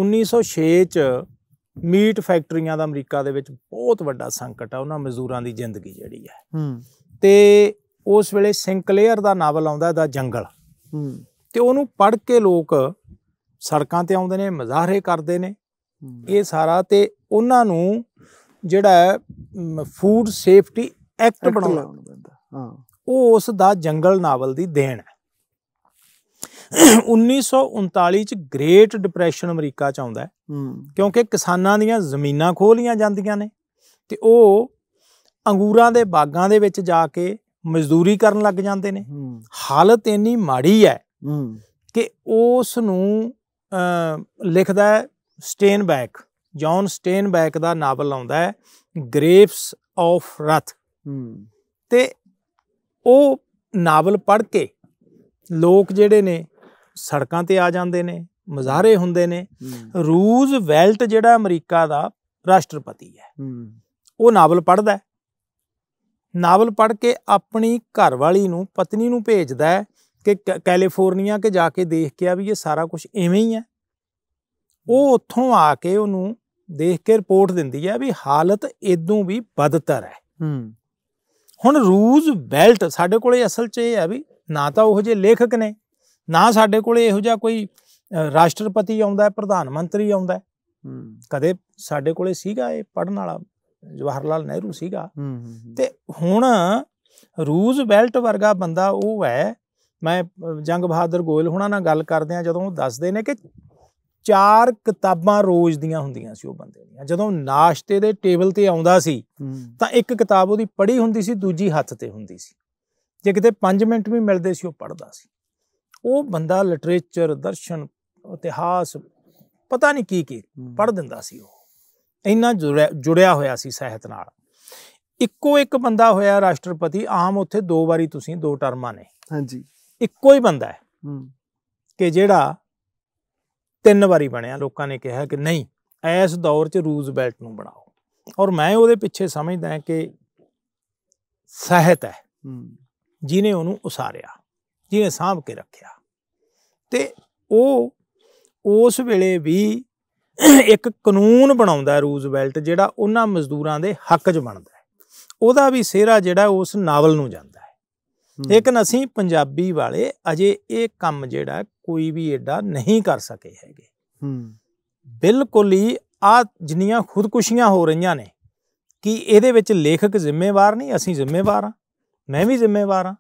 1906 ਚ ਮੀਟ ਫੈਕਟਰੀਆਂ ਦਾ ਅਮਰੀਕਾ ਦੇ ਵਿੱਚ ਬਹੁਤ ਵੱਡਾ ਸੰਕਟ ਆ ਉਹਨਾਂ ਮਜ਼ਦੂਰਾਂ ਦੀ ਜ਼ਿੰਦਗੀ ਜਿਹੜੀ ਹੈ ਹੂੰ ਤੇ ਉਸ ਵੇਲੇ ਸਿੰਕਲੇਅਰ ਦਾ ਨਾਵਲ ਆਉਂਦਾ ਦਾ ਜੰਗਲ ਹੂੰ ਤੇ ਉਹਨੂੰ ਪੜ੍ਹ ਕੇ ਲੋਕ ਸੜਕਾਂ ਤੇ ਆਉਂਦੇ ਨੇ ਮਜ਼ਾਹਰੇ ਕਰਦੇ ਨੇ ਇਹ ਸਾਰਾ ਤੇ ਉਹਨਾਂ ਨੂੰ ਜਿਹੜਾ ਫੂਡ ਸੇਫਟੀ ਐਕਟ ਬਣਾਉਣਾ ਪੈਂਦਾ ਹਾਂ ਉਹ ਉਸ ਦਾ ਜੰਗਲ ਨਾਵਲ ਦੀ ਦੇਣ ਹੈ 1939 ਚ ਗ੍ਰੇਟ ਡਿਪਰੈਸ਼ਨ ਅਮਰੀਕਾ ਚ ਆਉਂਦਾ ਹੈ ਕਿਉਂਕਿ ਕਿਸਾਨਾਂ ਦੀਆਂ ਜ਼ਮੀਨਾਂ ਖੋਹ ਲੀਆਂ ਜਾਂਦੀਆਂ ਨੇ ਤੇ ਉਹ ਅੰਗੂਰਾਂ ਦੇ ਬਾਗਾਂ ਦੇ ਵਿੱਚ ਜਾ ਕੇ ਮਜ਼ਦੂਰੀ ਕਰਨ ਲੱਗ ਜਾਂਦੇ ਨੇ ਹਾਲਤ ਇੰਨੀ ਮਾੜੀ ਹੈ ਕਿ ਉਸ ਨੂੰ ਲਿਖਦਾ ਹੈ ਸਟੇਨਬੈਕ ਜੌਨ ਸਟੇਨਬੈਕ ਦਾ ਨਾਵਲ ਆਉਂਦਾ ਹੈ ਗ੍ਰੇਪਸ ਆਫ ਰਥ ਤੇ ਉਹ ਨਾਵਲ ਪੜ੍ਹ ਕੇ ਲੋਕ ਜਿਹੜੇ ਨੇ ਸੜਕਾਂ ਤੇ ਆ ਜਾਂਦੇ ਨੇ ਮਜ਼ਾਰੇ ਹੁੰਦੇ ਨੇ ਰੂਜ਼ ਵੈਲਟ ਜਿਹੜਾ ਅਮਰੀਕਾ ਦਾ ਰਾਸ਼ਟਰਪਤੀ ਹੈ ਉਹ ਨਾਵਲ ਪੜ੍ਹਦਾ ਹੈ ਨਾਵਲ ਪੜ੍ਹ ਕੇ ਆਪਣੀ ਘਰ ਵਾਲੀ ਨੂੰ ਪਤਨੀ ਨੂੰ ਭੇਜਦਾ ਹੈ ਕਿ ਕੈਲੀਫੋਰਨੀਆ ਕੇ ਜਾ ਕੇ ਦੇਖ ਕੇ ਆ ਵੀ ਇਹ ਸਾਰਾ ਕੁਝ ਐਵੇਂ ਹੀ ਹੈ ਉਹ ਉੱਥੋਂ ਆ ਕੇ ਉਹਨੂੰ ਦੇਖ ਕੇ ਰਿਪੋਰਟ ਦਿੰਦੀ ਹੈ ਵੀ ਹਾਲਤ ਇਦੋਂ ਵੀ ਬਦਤਰ ਹੈ ਹੁਣ ਰੂਜ਼ ਵੈਲਟ ਸਾਡੇ ਕੋਲੇ ਅਸਲ 'ਚ ਇਹ ਹੈ ਵੀ ਨਾ ਤਾਂ ਉਹ ਜੇ ਲੇਖਕ ਨੇ ਨਾ ਸਾਡੇ ਕੋਲੇ ਇਹੋ ਜਿਹਾ ਕੋਈ ਰਾਸ਼ਟਰਪਤੀ ਆਉਂਦਾ ਹੈ ਪ੍ਰਧਾਨ ਮੰਤਰੀ ਆਉਂਦਾ ਹੈ ਕਦੇ ਸਾਡੇ ਕੋਲੇ ਸੀਗਾ ਇਹ ਪੜਨ ਵਾਲਾ ਜਵਾਹਰ ਲਾਲ ਨਹਿਰੂ ਸੀਗਾ ਤੇ ਹੁਣ ਰੂਜ਼ ਬੈਲਟ ਵਰਗਾ ਬੰਦਾ ਉਹ ਹੈ ਮੈਂ ਜੰਗ ਬਹਾਦਰ ਗੋਇਲ ਹੁਣਾਂ ਨਾਲ ਗੱਲ ਕਰਦੇ ਆ ਜਦੋਂ ਉਹ ਦੱਸਦੇ ਨੇ ਕਿ ਚਾਰ ਕਿਤਾਬਾਂ ਰੋਜ਼ ਦੀਆਂ ਹੁੰਦੀਆਂ ਸੀ ਉਹ ਬੰਦੇ ਦੀਆਂ ਜਦੋਂ ਨਾਸ਼ਤੇ ਦੇ ਟੇਬਲ ਤੇ ਆਉਂਦਾ ਸੀ ਤਾਂ ਇੱਕ ਕਿਤਾਬ ਉਹਦੀ ਪੜੀ ਹੁੰਦੀ ਸੀ ਦੂਜੀ ਹੱਥ ਤੇ ਹੁੰਦੀ ਸੀ ਜੇ ਕਿਤੇ 5 ਮਿੰਟ ਵੀ ਮਿਲਦੇ ਸੀ ਉਹ ਪੜਦਾ ਸੀ ਉਹ ਬੰਦਾ ਲਿਟਰੇਚਰ ਦਰਸ਼ਨ ਇਤਿਹਾਸ ਪਤਾ ਨਹੀਂ ਕੀ ਕੀ ਪੜ ਦਿੰਦਾ ਸੀ ਉਹ ਇੰਨਾ ਜੁੜਿਆ ਹੋਇਆ ਸੀ ਸਹਿਤ ਨਾਲ ਇੱਕੋ ਇੱਕ ਬੰਦਾ ਹੋਇਆ ਰਾਸ਼ਟਰਪਤੀ ਆਮ ਉੱਥੇ ਦੋ ਵਾਰੀ ਤੁਸੀਂ ਦੋ ਟਰਮਾਂ ਨੇ ਹਾਂਜੀ ਇੱਕੋ ਹੀ ਬੰਦਾ ਹੈ ਕਿ ਜਿਹੜਾ ਤਿੰਨ ਵਾਰੀ ਬਣਿਆ ਲੋਕਾਂ ਨੇ ਕਿਹਾ ਕਿ ਨਹੀਂ ਇਸ ਦੌਰ 'ਚ ਰੂਜ਼ਵੈਲਟ ਨੂੰ ਬਣਾਓ ਔਰ ਮੈਂ ਉਹਦੇ ਪਿੱਛੇ ਸਮਝਦਾ ਕਿ ਸਹਿਤ ਹੈ ਜਿਨੇ ਉਹਨੂੰ ਉਸਾਰਿਆ ਜਿਹਨੇ ਸਾਂਭ ਕੇ ਰੱਖਿਆ ਤੇ ਉਹ ਉਸ ਵੇਲੇ ਵੀ ਇੱਕ ਕਾਨੂੰਨ ਬਣਾਉਂਦਾ ਰੂਜ਼ਵੈਲਟ ਜਿਹੜਾ ਉਹਨਾਂ ਮਜ਼ਦੂਰਾਂ ਦੇ ਹੱਕ 'ਚ ਬਣਦਾ ਹੈ ਉਹਦਾ ਵੀ ਸਿਹਰਾ ਜਿਹੜਾ ਉਸ ਨਾਵਲ ਨੂੰ ਜਾਂਦਾ ਹੈ ਲੇਕਿਨ ਅਸੀਂ ਪੰਜਾਬੀ ਵਾਲੇ ਅਜੇ ਇਹ ਕੰਮ ਜਿਹੜਾ ਕੋਈ ਵੀ ਐਡਾ ਨਹੀਂ ਕਰ ਸਕੇ ਹੈਗੇ ਹੂੰ ਬਿਲਕੁਲ ਹੀ ਆ ਜਿੰਨੀਆਂ ਖੁਦਕੁਸ਼ੀਆਂ ਹੋ ਰਹੀਆਂ ਨੇ ਕਿ ਇਹਦੇ ਵਿੱਚ ਲੇਖਕ ਜ਼ਿੰਮੇਵਾਰ ਨਹੀਂ ਅਸੀਂ ਜ਼ਿੰਮੇਵਾਰ ਆ ਮੈਂ ਵੀ ਜ਼ਿੰਮੇਵਾਰ ਆ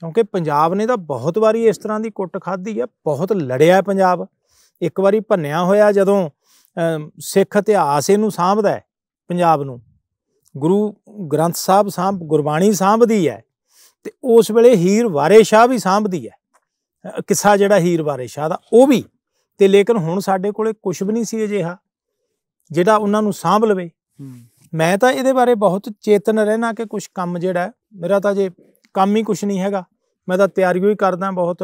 ਕਿਉਂਕਿ ਪੰਜਾਬ ਨੇ ਤਾਂ ਬਹੁਤ ਵਾਰੀ ਇਸ ਤਰ੍ਹਾਂ ਦੀ ਕੁੱਟ ਖਾਧੀ ਹੈ ਬਹੁਤ ਲੜਿਆ ਪੰਜਾਬ ਇੱਕ ਵਾਰੀ ਭੰਨਿਆ ਹੋਇਆ ਜਦੋਂ ਸਿੱਖ ਇਤਿਹਾਸ ਇਹਨੂੰ ਸਾਂਭਦਾ ਹੈ ਪੰਜਾਬ ਨੂੰ ਗੁਰੂ ਗ੍ਰੰਥ ਸਾਹਿਬ ਸਾਂਭ ਗੁਰਬਾਣੀ ਸਾਂਭਦੀ ਹੈ ਤੇ ਉਸ ਵੇਲੇ ਹੀਰ ਵਾਰੇ ਸ਼ਾਹ ਵੀ ਸਾਂਭਦੀ ਹੈ ਕਿੱਸਾ ਜਿਹੜਾ ਹੀਰ ਵਾਰੇ ਸ਼ਾਹ ਦਾ ਉਹ ਵੀ ਤੇ ਲੇਕਿਨ ਹੁਣ ਸਾਡੇ ਕੋਲੇ ਕੁਝ ਵੀ ਨਹੀਂ ਸੀ ਅਜਿਹਾ ਜਿਹੜਾ ਉਹਨਾਂ ਨੂੰ ਸਾਂਭ ਲਵੇ ਮੈਂ ਤਾਂ ਇਹਦੇ ਬਾਰੇ ਬਹੁਤ ਚੇਤਨ ਰਹਿਣਾ ਕਿ ਕੁਝ ਕੰਮ ਜਿਹੜਾ ਮੇਰਾ ਤਾਂ ਜੇ ਕੰਮ ਹੀ ਕੁਝ ਨਹੀਂ ਹੈਗਾ ਮੈਂ ਤਾਂ ਤਿਆਰੀ ਹੀ ਕਰਦਾ ਬਹੁਤ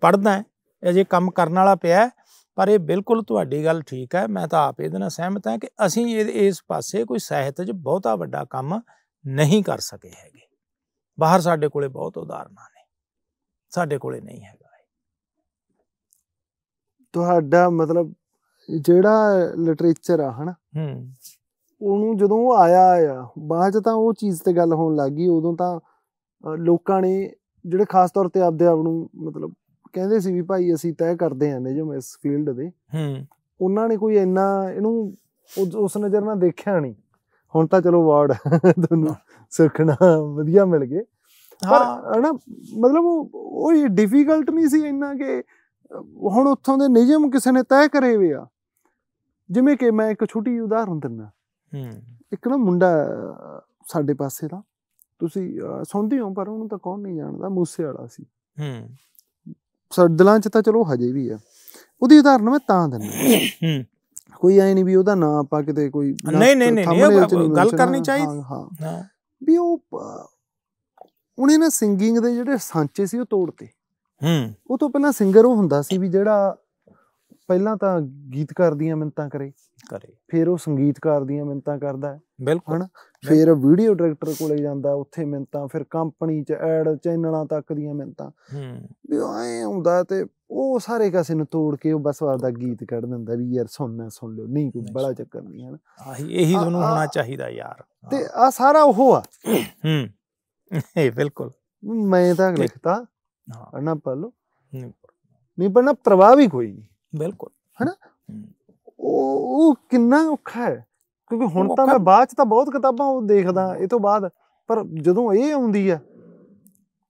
ਪੜਦਾ ਅਜੇ ਕੰਮ ਕਰਨ ਵਾਲਾ ਪਿਆ ਪਰ ਇਹ ਬਿਲਕੁਲ ਤੁਹਾਡੀ ਗੱਲ ਠੀਕ ਹੈ ਮੈਂ ਤਾਂ ਆਪ ਇਹਦੇ ਨਾਲ ਸਹਿਮਤ ਹਾਂ ਕਿ ਅਸੀਂ ਇਸ ਪਾਸੇ ਕੋਈ ਸਾਹਿਤ 'ਚ ਬਹੁਤਾ ਵੱਡਾ ਕੰਮ ਨਹੀਂ ਕਰ ਸਕੇ ਹੈਗੇ ਬਾਹਰ ਸਾਡੇ ਕੋਲੇ ਬਹੁਤ ਉਦਾਹਰਨਾਂ ਨੇ ਸਾਡੇ ਕੋਲੇ ਨਹੀਂ ਹੈਗਾ ਤੁਹਾਡਾ ਮਤਲਬ ਜਿਹੜਾ ਲਿਟਰੇਚਰ ਆ ਹਨਾ ਹੂੰ ਉਹਨੂੰ ਜਦੋਂ ਉਹ ਆਇਆ ਆ ਬਾਅਦ ਚ ਤਾਂ ਉਹ ਚੀਜ਼ ਤੇ ਗੱਲ ਹੋਣ ਲੱਗੀ ਉਦੋਂ ਤਾਂ ਲੋਕਾਂ ਨੇ ਜਿਹੜੇ ਖਾਸ ਤੌਰ ਤੇ ਆਪਦੇ ਆਪ ਨੂੰ ਮਤਲਬ ਕਹਿੰਦੇ ਸੀ ਵੀ ਭਾਈ ਅਸੀਂ ਤੈਅ ਕਰਦੇ ਆਂ ਨਿਜਮ ਇਸ ਫੀਲਡ ਦੇ ਹੂੰ ਉਹਨਾਂ ਨੇ ਕੋਈ ਇੰਨਾ ਇਹਨੂੰ ਉਸ ਨਜ਼ਰ ਨਾਲ ਦੇਖਿਆ ਨਹੀਂ ਹੁਣ ਤਾਂ ਚਲੋ ਵਾਰਡ ਤੁਹਾਨੂੰ ਸਿੱਖਣਾ ਵਧੀਆ ਮਿਲ ਗਏ ਹਾਂ ਹਨਾ ਮਤਲਬ ਉਹ ਇਹ ਡਿਫਿਕਲਟ ਨਹੀਂ ਸੀ ਇੰਨਾ ਕਿ ਹੁਣ ਉੱਥੋਂ ਦੇ ਨਿਯਮ ਕਿਸੇ ਨੇ ਤੈਅ ਕਰੇ ਵੇ ਆ ਜਿਵੇਂ ਕਿ ਮੈਂ ਇੱਕ ਛੋਟੀ ਉਦਾਹਰਨ ਦਿੰਦਾ ਹੂੰ ਇੱਕ ਨਾ ਮੁੰਡਾ ਸਾਡੇ ਪਾਸੇ ਦਾ ਤੁਸੀਂ ਸੁਣਦੇ ਹੋ ਪਰ ਉਹਨੂੰ ਤਾਂ ਕੌਣ ਨਹੀਂ ਜਾਣਦਾ ਮੂਸੇ ਵਾਲਾ ਸੀ ਹੂੰ ਸਰ ਦਿਲਾਂ 'ਚ ਤਾਂ ਚਲੋ ਹਜੇ ਵੀ ਆ ਉਹਦੀ ਉਦਾਹਰਨ ਮੈਂ ਤਾਂ ਦਿੰਦਾ ਹੂੰ ਕੋਈ ਐ ਨਹੀਂ ਵੀ ਉਹਦਾ ਨਾਂ ਆਪਾਂ ਕਿਤੇ ਕੋਈ ਨਹੀਂ ਨਹੀਂ ਨਹੀਂ ਗੱਲ ਕਰਨੀ ਚਾਹੀਦੀ ਹਾਂ ਵੀ ਉਹ ਉਹਨੇ ਨਾ ਸਿੰਗਿੰਗ ਦੇ ਜਿਹੜੇ ਸਾਂਚੇ ਸੀ ਉਹ ਤੋੜਤੇ ਹੂੰ ਉਹ ਤੋਂ ਪਹਿਲਾਂ ਸਿੰਗਰ ਉਹ ਹੁੰਦਾ ਸੀ ਵੀ ਜਿਹੜਾ ਪਹਿਲਾਂ ਤਾਂ ਗੀਤਕਾਰ ਦੀਆਂ ਮਿੰਤਾਂ ਕਰੇ ਕਰੇ ਫਿਰ ਉਹ ਸੰਗੀਤਕਾਰ ਦੀਆਂ ਮਿੰਤਾਂ ਕਰਦਾ ਹੈ ਬਿਲਕੁਲ ਫਿਰ ਵੀਡੀਓ ਡਾਇਰੈਕਟਰ ਕੋਲੇ ਜਾਂਦਾ ਉੱਥੇ ਮਿੰਤਾਂ ਫਿਰ ਕੰਪਨੀ 'ਚ ਐਡ ਚੈਨਲਾਂ ਤੱਕ ਦੀਆਂ ਮਿੰਤਾਂ ਹੂੰ ਵੀ ਐ ਹੁੰਦਾ ਤੇ ਉਹ ਸਾਰੇ ਕਾਸੇ ਨੂੰ ਤੋੜ ਕੇ ਉਹ ਬਸ ਆਪਦਾ ਗੀਤ ਕੱਢ ਦਿੰਦਾ ਵੀ ਯਾਰ ਸੁਣਨਾ ਸੁਣ ਲਿਓ ਨਹੀਂ ਕੋਈ ਬੜਾ ਚੱਕਰ ਨਹੀਂ ਹੈ ਆਹੀ ਇਹੀ ਤੁਹਾਨੂੰ ਹੋਣਾ ਚਾਹੀਦਾ ਯਾਰ ਤੇ ਆ ਸਾਰਾ ਉਹ ਆ ਹੂੰ ਇਹ ਬਿਲਕੁਲ ਮੈਂ ਤਾਂ ਲਿਖਤਾ ਹਾਂ ਨਾ ਪੜ ਲਓ ਨਹੀਂ ਪੜਨਾ ਪ੍ਰਭਾਵ ਹੀ ਕੋਈ ਨਹੀਂ ਬਿਲਕੁਲ ਹੈਨਾ ਉਹ ਕਿੰਨਾ ਔਖਾ ਹੈ ਕਿਉਂਕਿ ਹੁਣ ਤਾਂ ਮੈਂ ਬਾਅਦ ਚ ਤਾਂ ਬਹੁਤ ਕਿਤਾਬਾਂ ਉਹ ਦੇਖਦਾ ਇਹ ਤੋਂ ਬਾਅਦ ਪਰ ਜਦੋਂ ਇਹ ਆਉਂਦੀ ਆ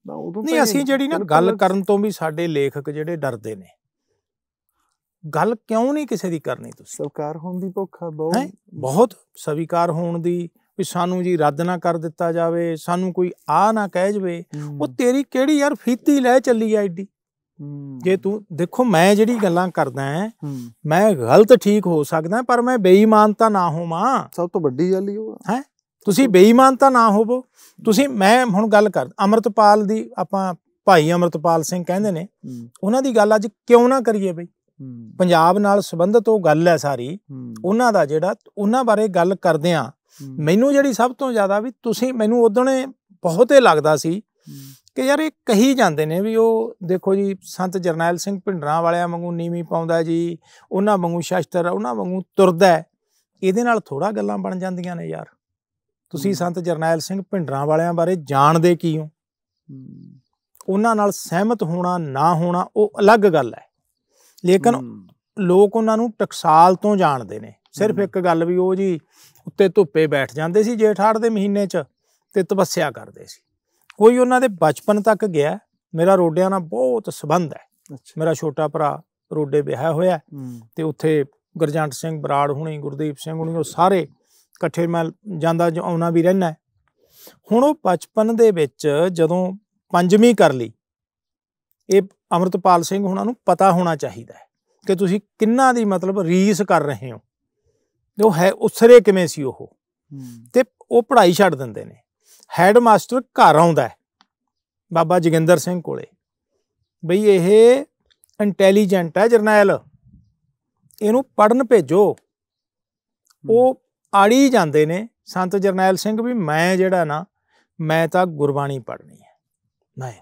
ਨਾ ਉਦੋਂ ਨਹੀਂ ਅਸੀਂ ਜਿਹੜੀ ਨਾ ਗੱਲ ਕਰਨ ਤੋਂ ਵੀ ਸਾਡੇ ਲੇਖਕ ਜਿਹੜੇ ਡਰਦੇ ਨੇ ਗੱਲ ਕਿਉਂ ਨਹੀਂ ਕਿਸੇ ਦੀ ਕਰਨੀ ਤੁਸੀਂ ਸਵੀਕਾਰ ਹੋਣ ਦੀ ਭੁੱਖ ਹੈ ਬਹੁਤ ਬਹੁਤ ਸਵੀਕਾਰ ਹੋਣ ਦੀ ਵੀ ਸਾਨੂੰ ਜੀ ਰੱਦ ਨਾ ਕਰ ਦਿੱਤਾ ਜਾਵੇ ਸਾਨੂੰ ਕੋਈ ਆ ਨਾ ਕਹਿ ਜਵੇ ਉਹ ਤੇਰੀ ਕਿਹੜੀ ਯਾਰ ਫੀਤੀ ਲੈ ਚੱਲੀ ਐ ਐਡੀ ਜੇ ਤੂੰ ਦੇਖੋ ਮੈਂ ਜਿਹੜੀ ਗੱਲਾਂ ਕਰਦਾ ਹਾਂ ਮੈਂ ਗਲਤ ਠੀਕ ਹੋ ਸਕਦਾ ਪਰ ਮੈਂ ਬੇਈਮਾਨ ਤਾਂ ਨਾ ਹੋਵਾਂ ਸਭ ਤੋਂ ਵੱਡੀ ਗੱਲ ਹੀ ਉਹ ਹੈ ਤੁਸੀਂ ਬੇਈਮਾਨ ਤਾਂ ਨਾ ਹੋਵੋ ਤੁਸੀਂ ਮੈਂ ਹੁਣ ਗੱਲ ਕਰ ਅਮਰਤਪਾਲ ਦੀ ਆਪਾਂ ਭਾਈ ਅਮਰਤਪਾਲ ਸਿੰਘ ਕਹਿੰਦੇ ਨੇ ਉਹਨਾਂ ਦੀ ਗੱਲ ਅੱਜ ਕਿਉਂ ਨਾ ਕਰੀਏ ਬਈ ਪੰਜਾਬ ਨਾਲ ਸੰਬੰਧਤ ਉਹ ਗੱਲ ਹੈ ਸਾਰੀ ਉਹਨਾਂ ਦਾ ਜਿਹੜਾ ਉਹਨਾਂ ਬਾਰੇ ਗੱਲ ਕਰਦੇ ਆ ਮੈਨੂੰ ਜਿਹੜੀ ਸਭ ਤੋਂ ਜ਼ਿਆਦਾ ਵੀ ਤੁਸੀਂ ਮੈਨੂੰ ਉਦੋਂ ਬਹੁਤੇ ਲੱਗਦਾ ਸੀ ਕਿ ਯਾਰ ਇਹ ਕਹੀ ਜਾਂਦੇ ਨੇ ਵੀ ਉਹ ਦੇਖੋ ਜੀ ਸੰਤ ਜਰਨੈਲ ਸਿੰਘ ਭਿੰਡਰਾਂ ਵਾਲਿਆਂ ਵਾਂਗੂ ਨੀਵੀਂ ਪਾਉਂਦਾ ਜੀ ਉਹਨਾਂ ਵਾਂਗੂ ਸ਼ਸਤਰ ਉਹਨਾਂ ਵਾਂਗੂ ਤੁਰਦਾ ਇਹਦੇ ਨਾਲ ਥੋੜਾ ਗੱਲਾਂ ਬਣ ਜਾਂਦੀਆਂ ਨੇ ਯਾਰ ਤੁਸੀਂ ਸੰਤ ਜਰਨੈਲ ਸਿੰਘ ਭਿੰਡਰਾਂ ਵਾਲਿਆਂ ਬਾਰੇ ਜਾਣਦੇ ਕੀ ਹੋ ਉਹਨਾਂ ਨਾਲ ਸਹਿਮਤ ਹੋਣਾ ਨਾ ਹੋਣਾ ਉਹ ਅਲੱਗ ਗੱਲ ਹੈ ਲੇਕਿਨ ਲੋਕ ਉਹਨਾਂ ਨੂੰ ਟਕਸਾਲ ਤੋਂ ਜਾਣਦੇ ਨੇ ਸਿਰਫ ਇੱਕ ਗੱਲ ਵੀ ਉਹ ਜੀ ਉੱਤੇ ਧੁੱਪੇ ਬੈਠ ਜਾਂਦੇ ਸੀ ਜੇਠਾੜ ਦੇ ਮਹੀਨੇ 'ਚ ਤੇ ਤਪੱਸਿਆ ਕਰਦੇ ਸੀ ਕੋਈ ਉਹਨਾਂ ਦੇ ਬਚਪਨ ਤੱਕ ਗਿਆ ਮੇਰਾ ਰੋਡਿਆਂ ਨਾਲ ਬਹੁਤ ਸਬੰਧ ਹੈ ਮੇਰਾ ਛੋਟਾ ਭਰਾ ਰੋਡੇ ਵਿਆਹ ਹੋਇਆ ਤੇ ਉੱਥੇ ਗਰਜੰਟ ਸਿੰਘ ਬਰਾੜ ਹੁਣੀ ਗੁਰਦੀਪ ਸਿੰਘ ਹੁਣੀ ਉਹ ਸਾਰੇ ਇਕੱਠੇ ਮੈਂ ਜਾਂਦਾ ਆਉਣਾ ਵੀ ਰਹਿਣਾ ਹੁਣ ਉਹ ਬਚਪਨ ਦੇ ਵਿੱਚ ਜਦੋਂ ਪੰਜਵੀਂ ਕਰ ਲਈ ਇਹ ਅਮਰਤਪਾਲ ਸਿੰਘ ਹੁਣਾਂ ਨੂੰ ਪਤਾ ਹੋਣਾ ਚਾਹੀਦਾ ਕਿ ਤੁਸੀਂ ਕਿੰਨਾ ਦੀ ਮਤਲਬ ਰੀਸ ਕਰ ਰਹੇ ਹੋ ਉਹ ਹੈ ਉਸਰੇ ਕਿਵੇਂ ਸੀ ਉਹ ਤੇ ਉਹ ਪੜ੍ਹਾਈ ਛੱਡ ਦਿੰਦੇ ਨੇ ਹੈਡਮਾਸਟਰ ਘਰ ਆਉਂਦਾ ਹੈ ਬਾਬਾ ਜਗਿੰਦਰ ਸਿੰਘ ਕੋਲੇ ਬਈ ਇਹ ਇੰਟੈਲੀਜੈਂਟ ਹੈ ਜਰਨੈਲ ਇਹਨੂੰ ਪੜਨ ਭੇਜੋ ਉਹ ਆੜੀ ਜਾਂਦੇ ਨੇ ਸੰਤ ਜਰਨੈਲ ਸਿੰਘ ਵੀ ਮੈਂ ਜਿਹੜਾ ਨਾ ਮੈਂ ਤਾਂ ਗੁਰਬਾਣੀ ਪੜਨੀ ਹੈ ਨਹੀਂ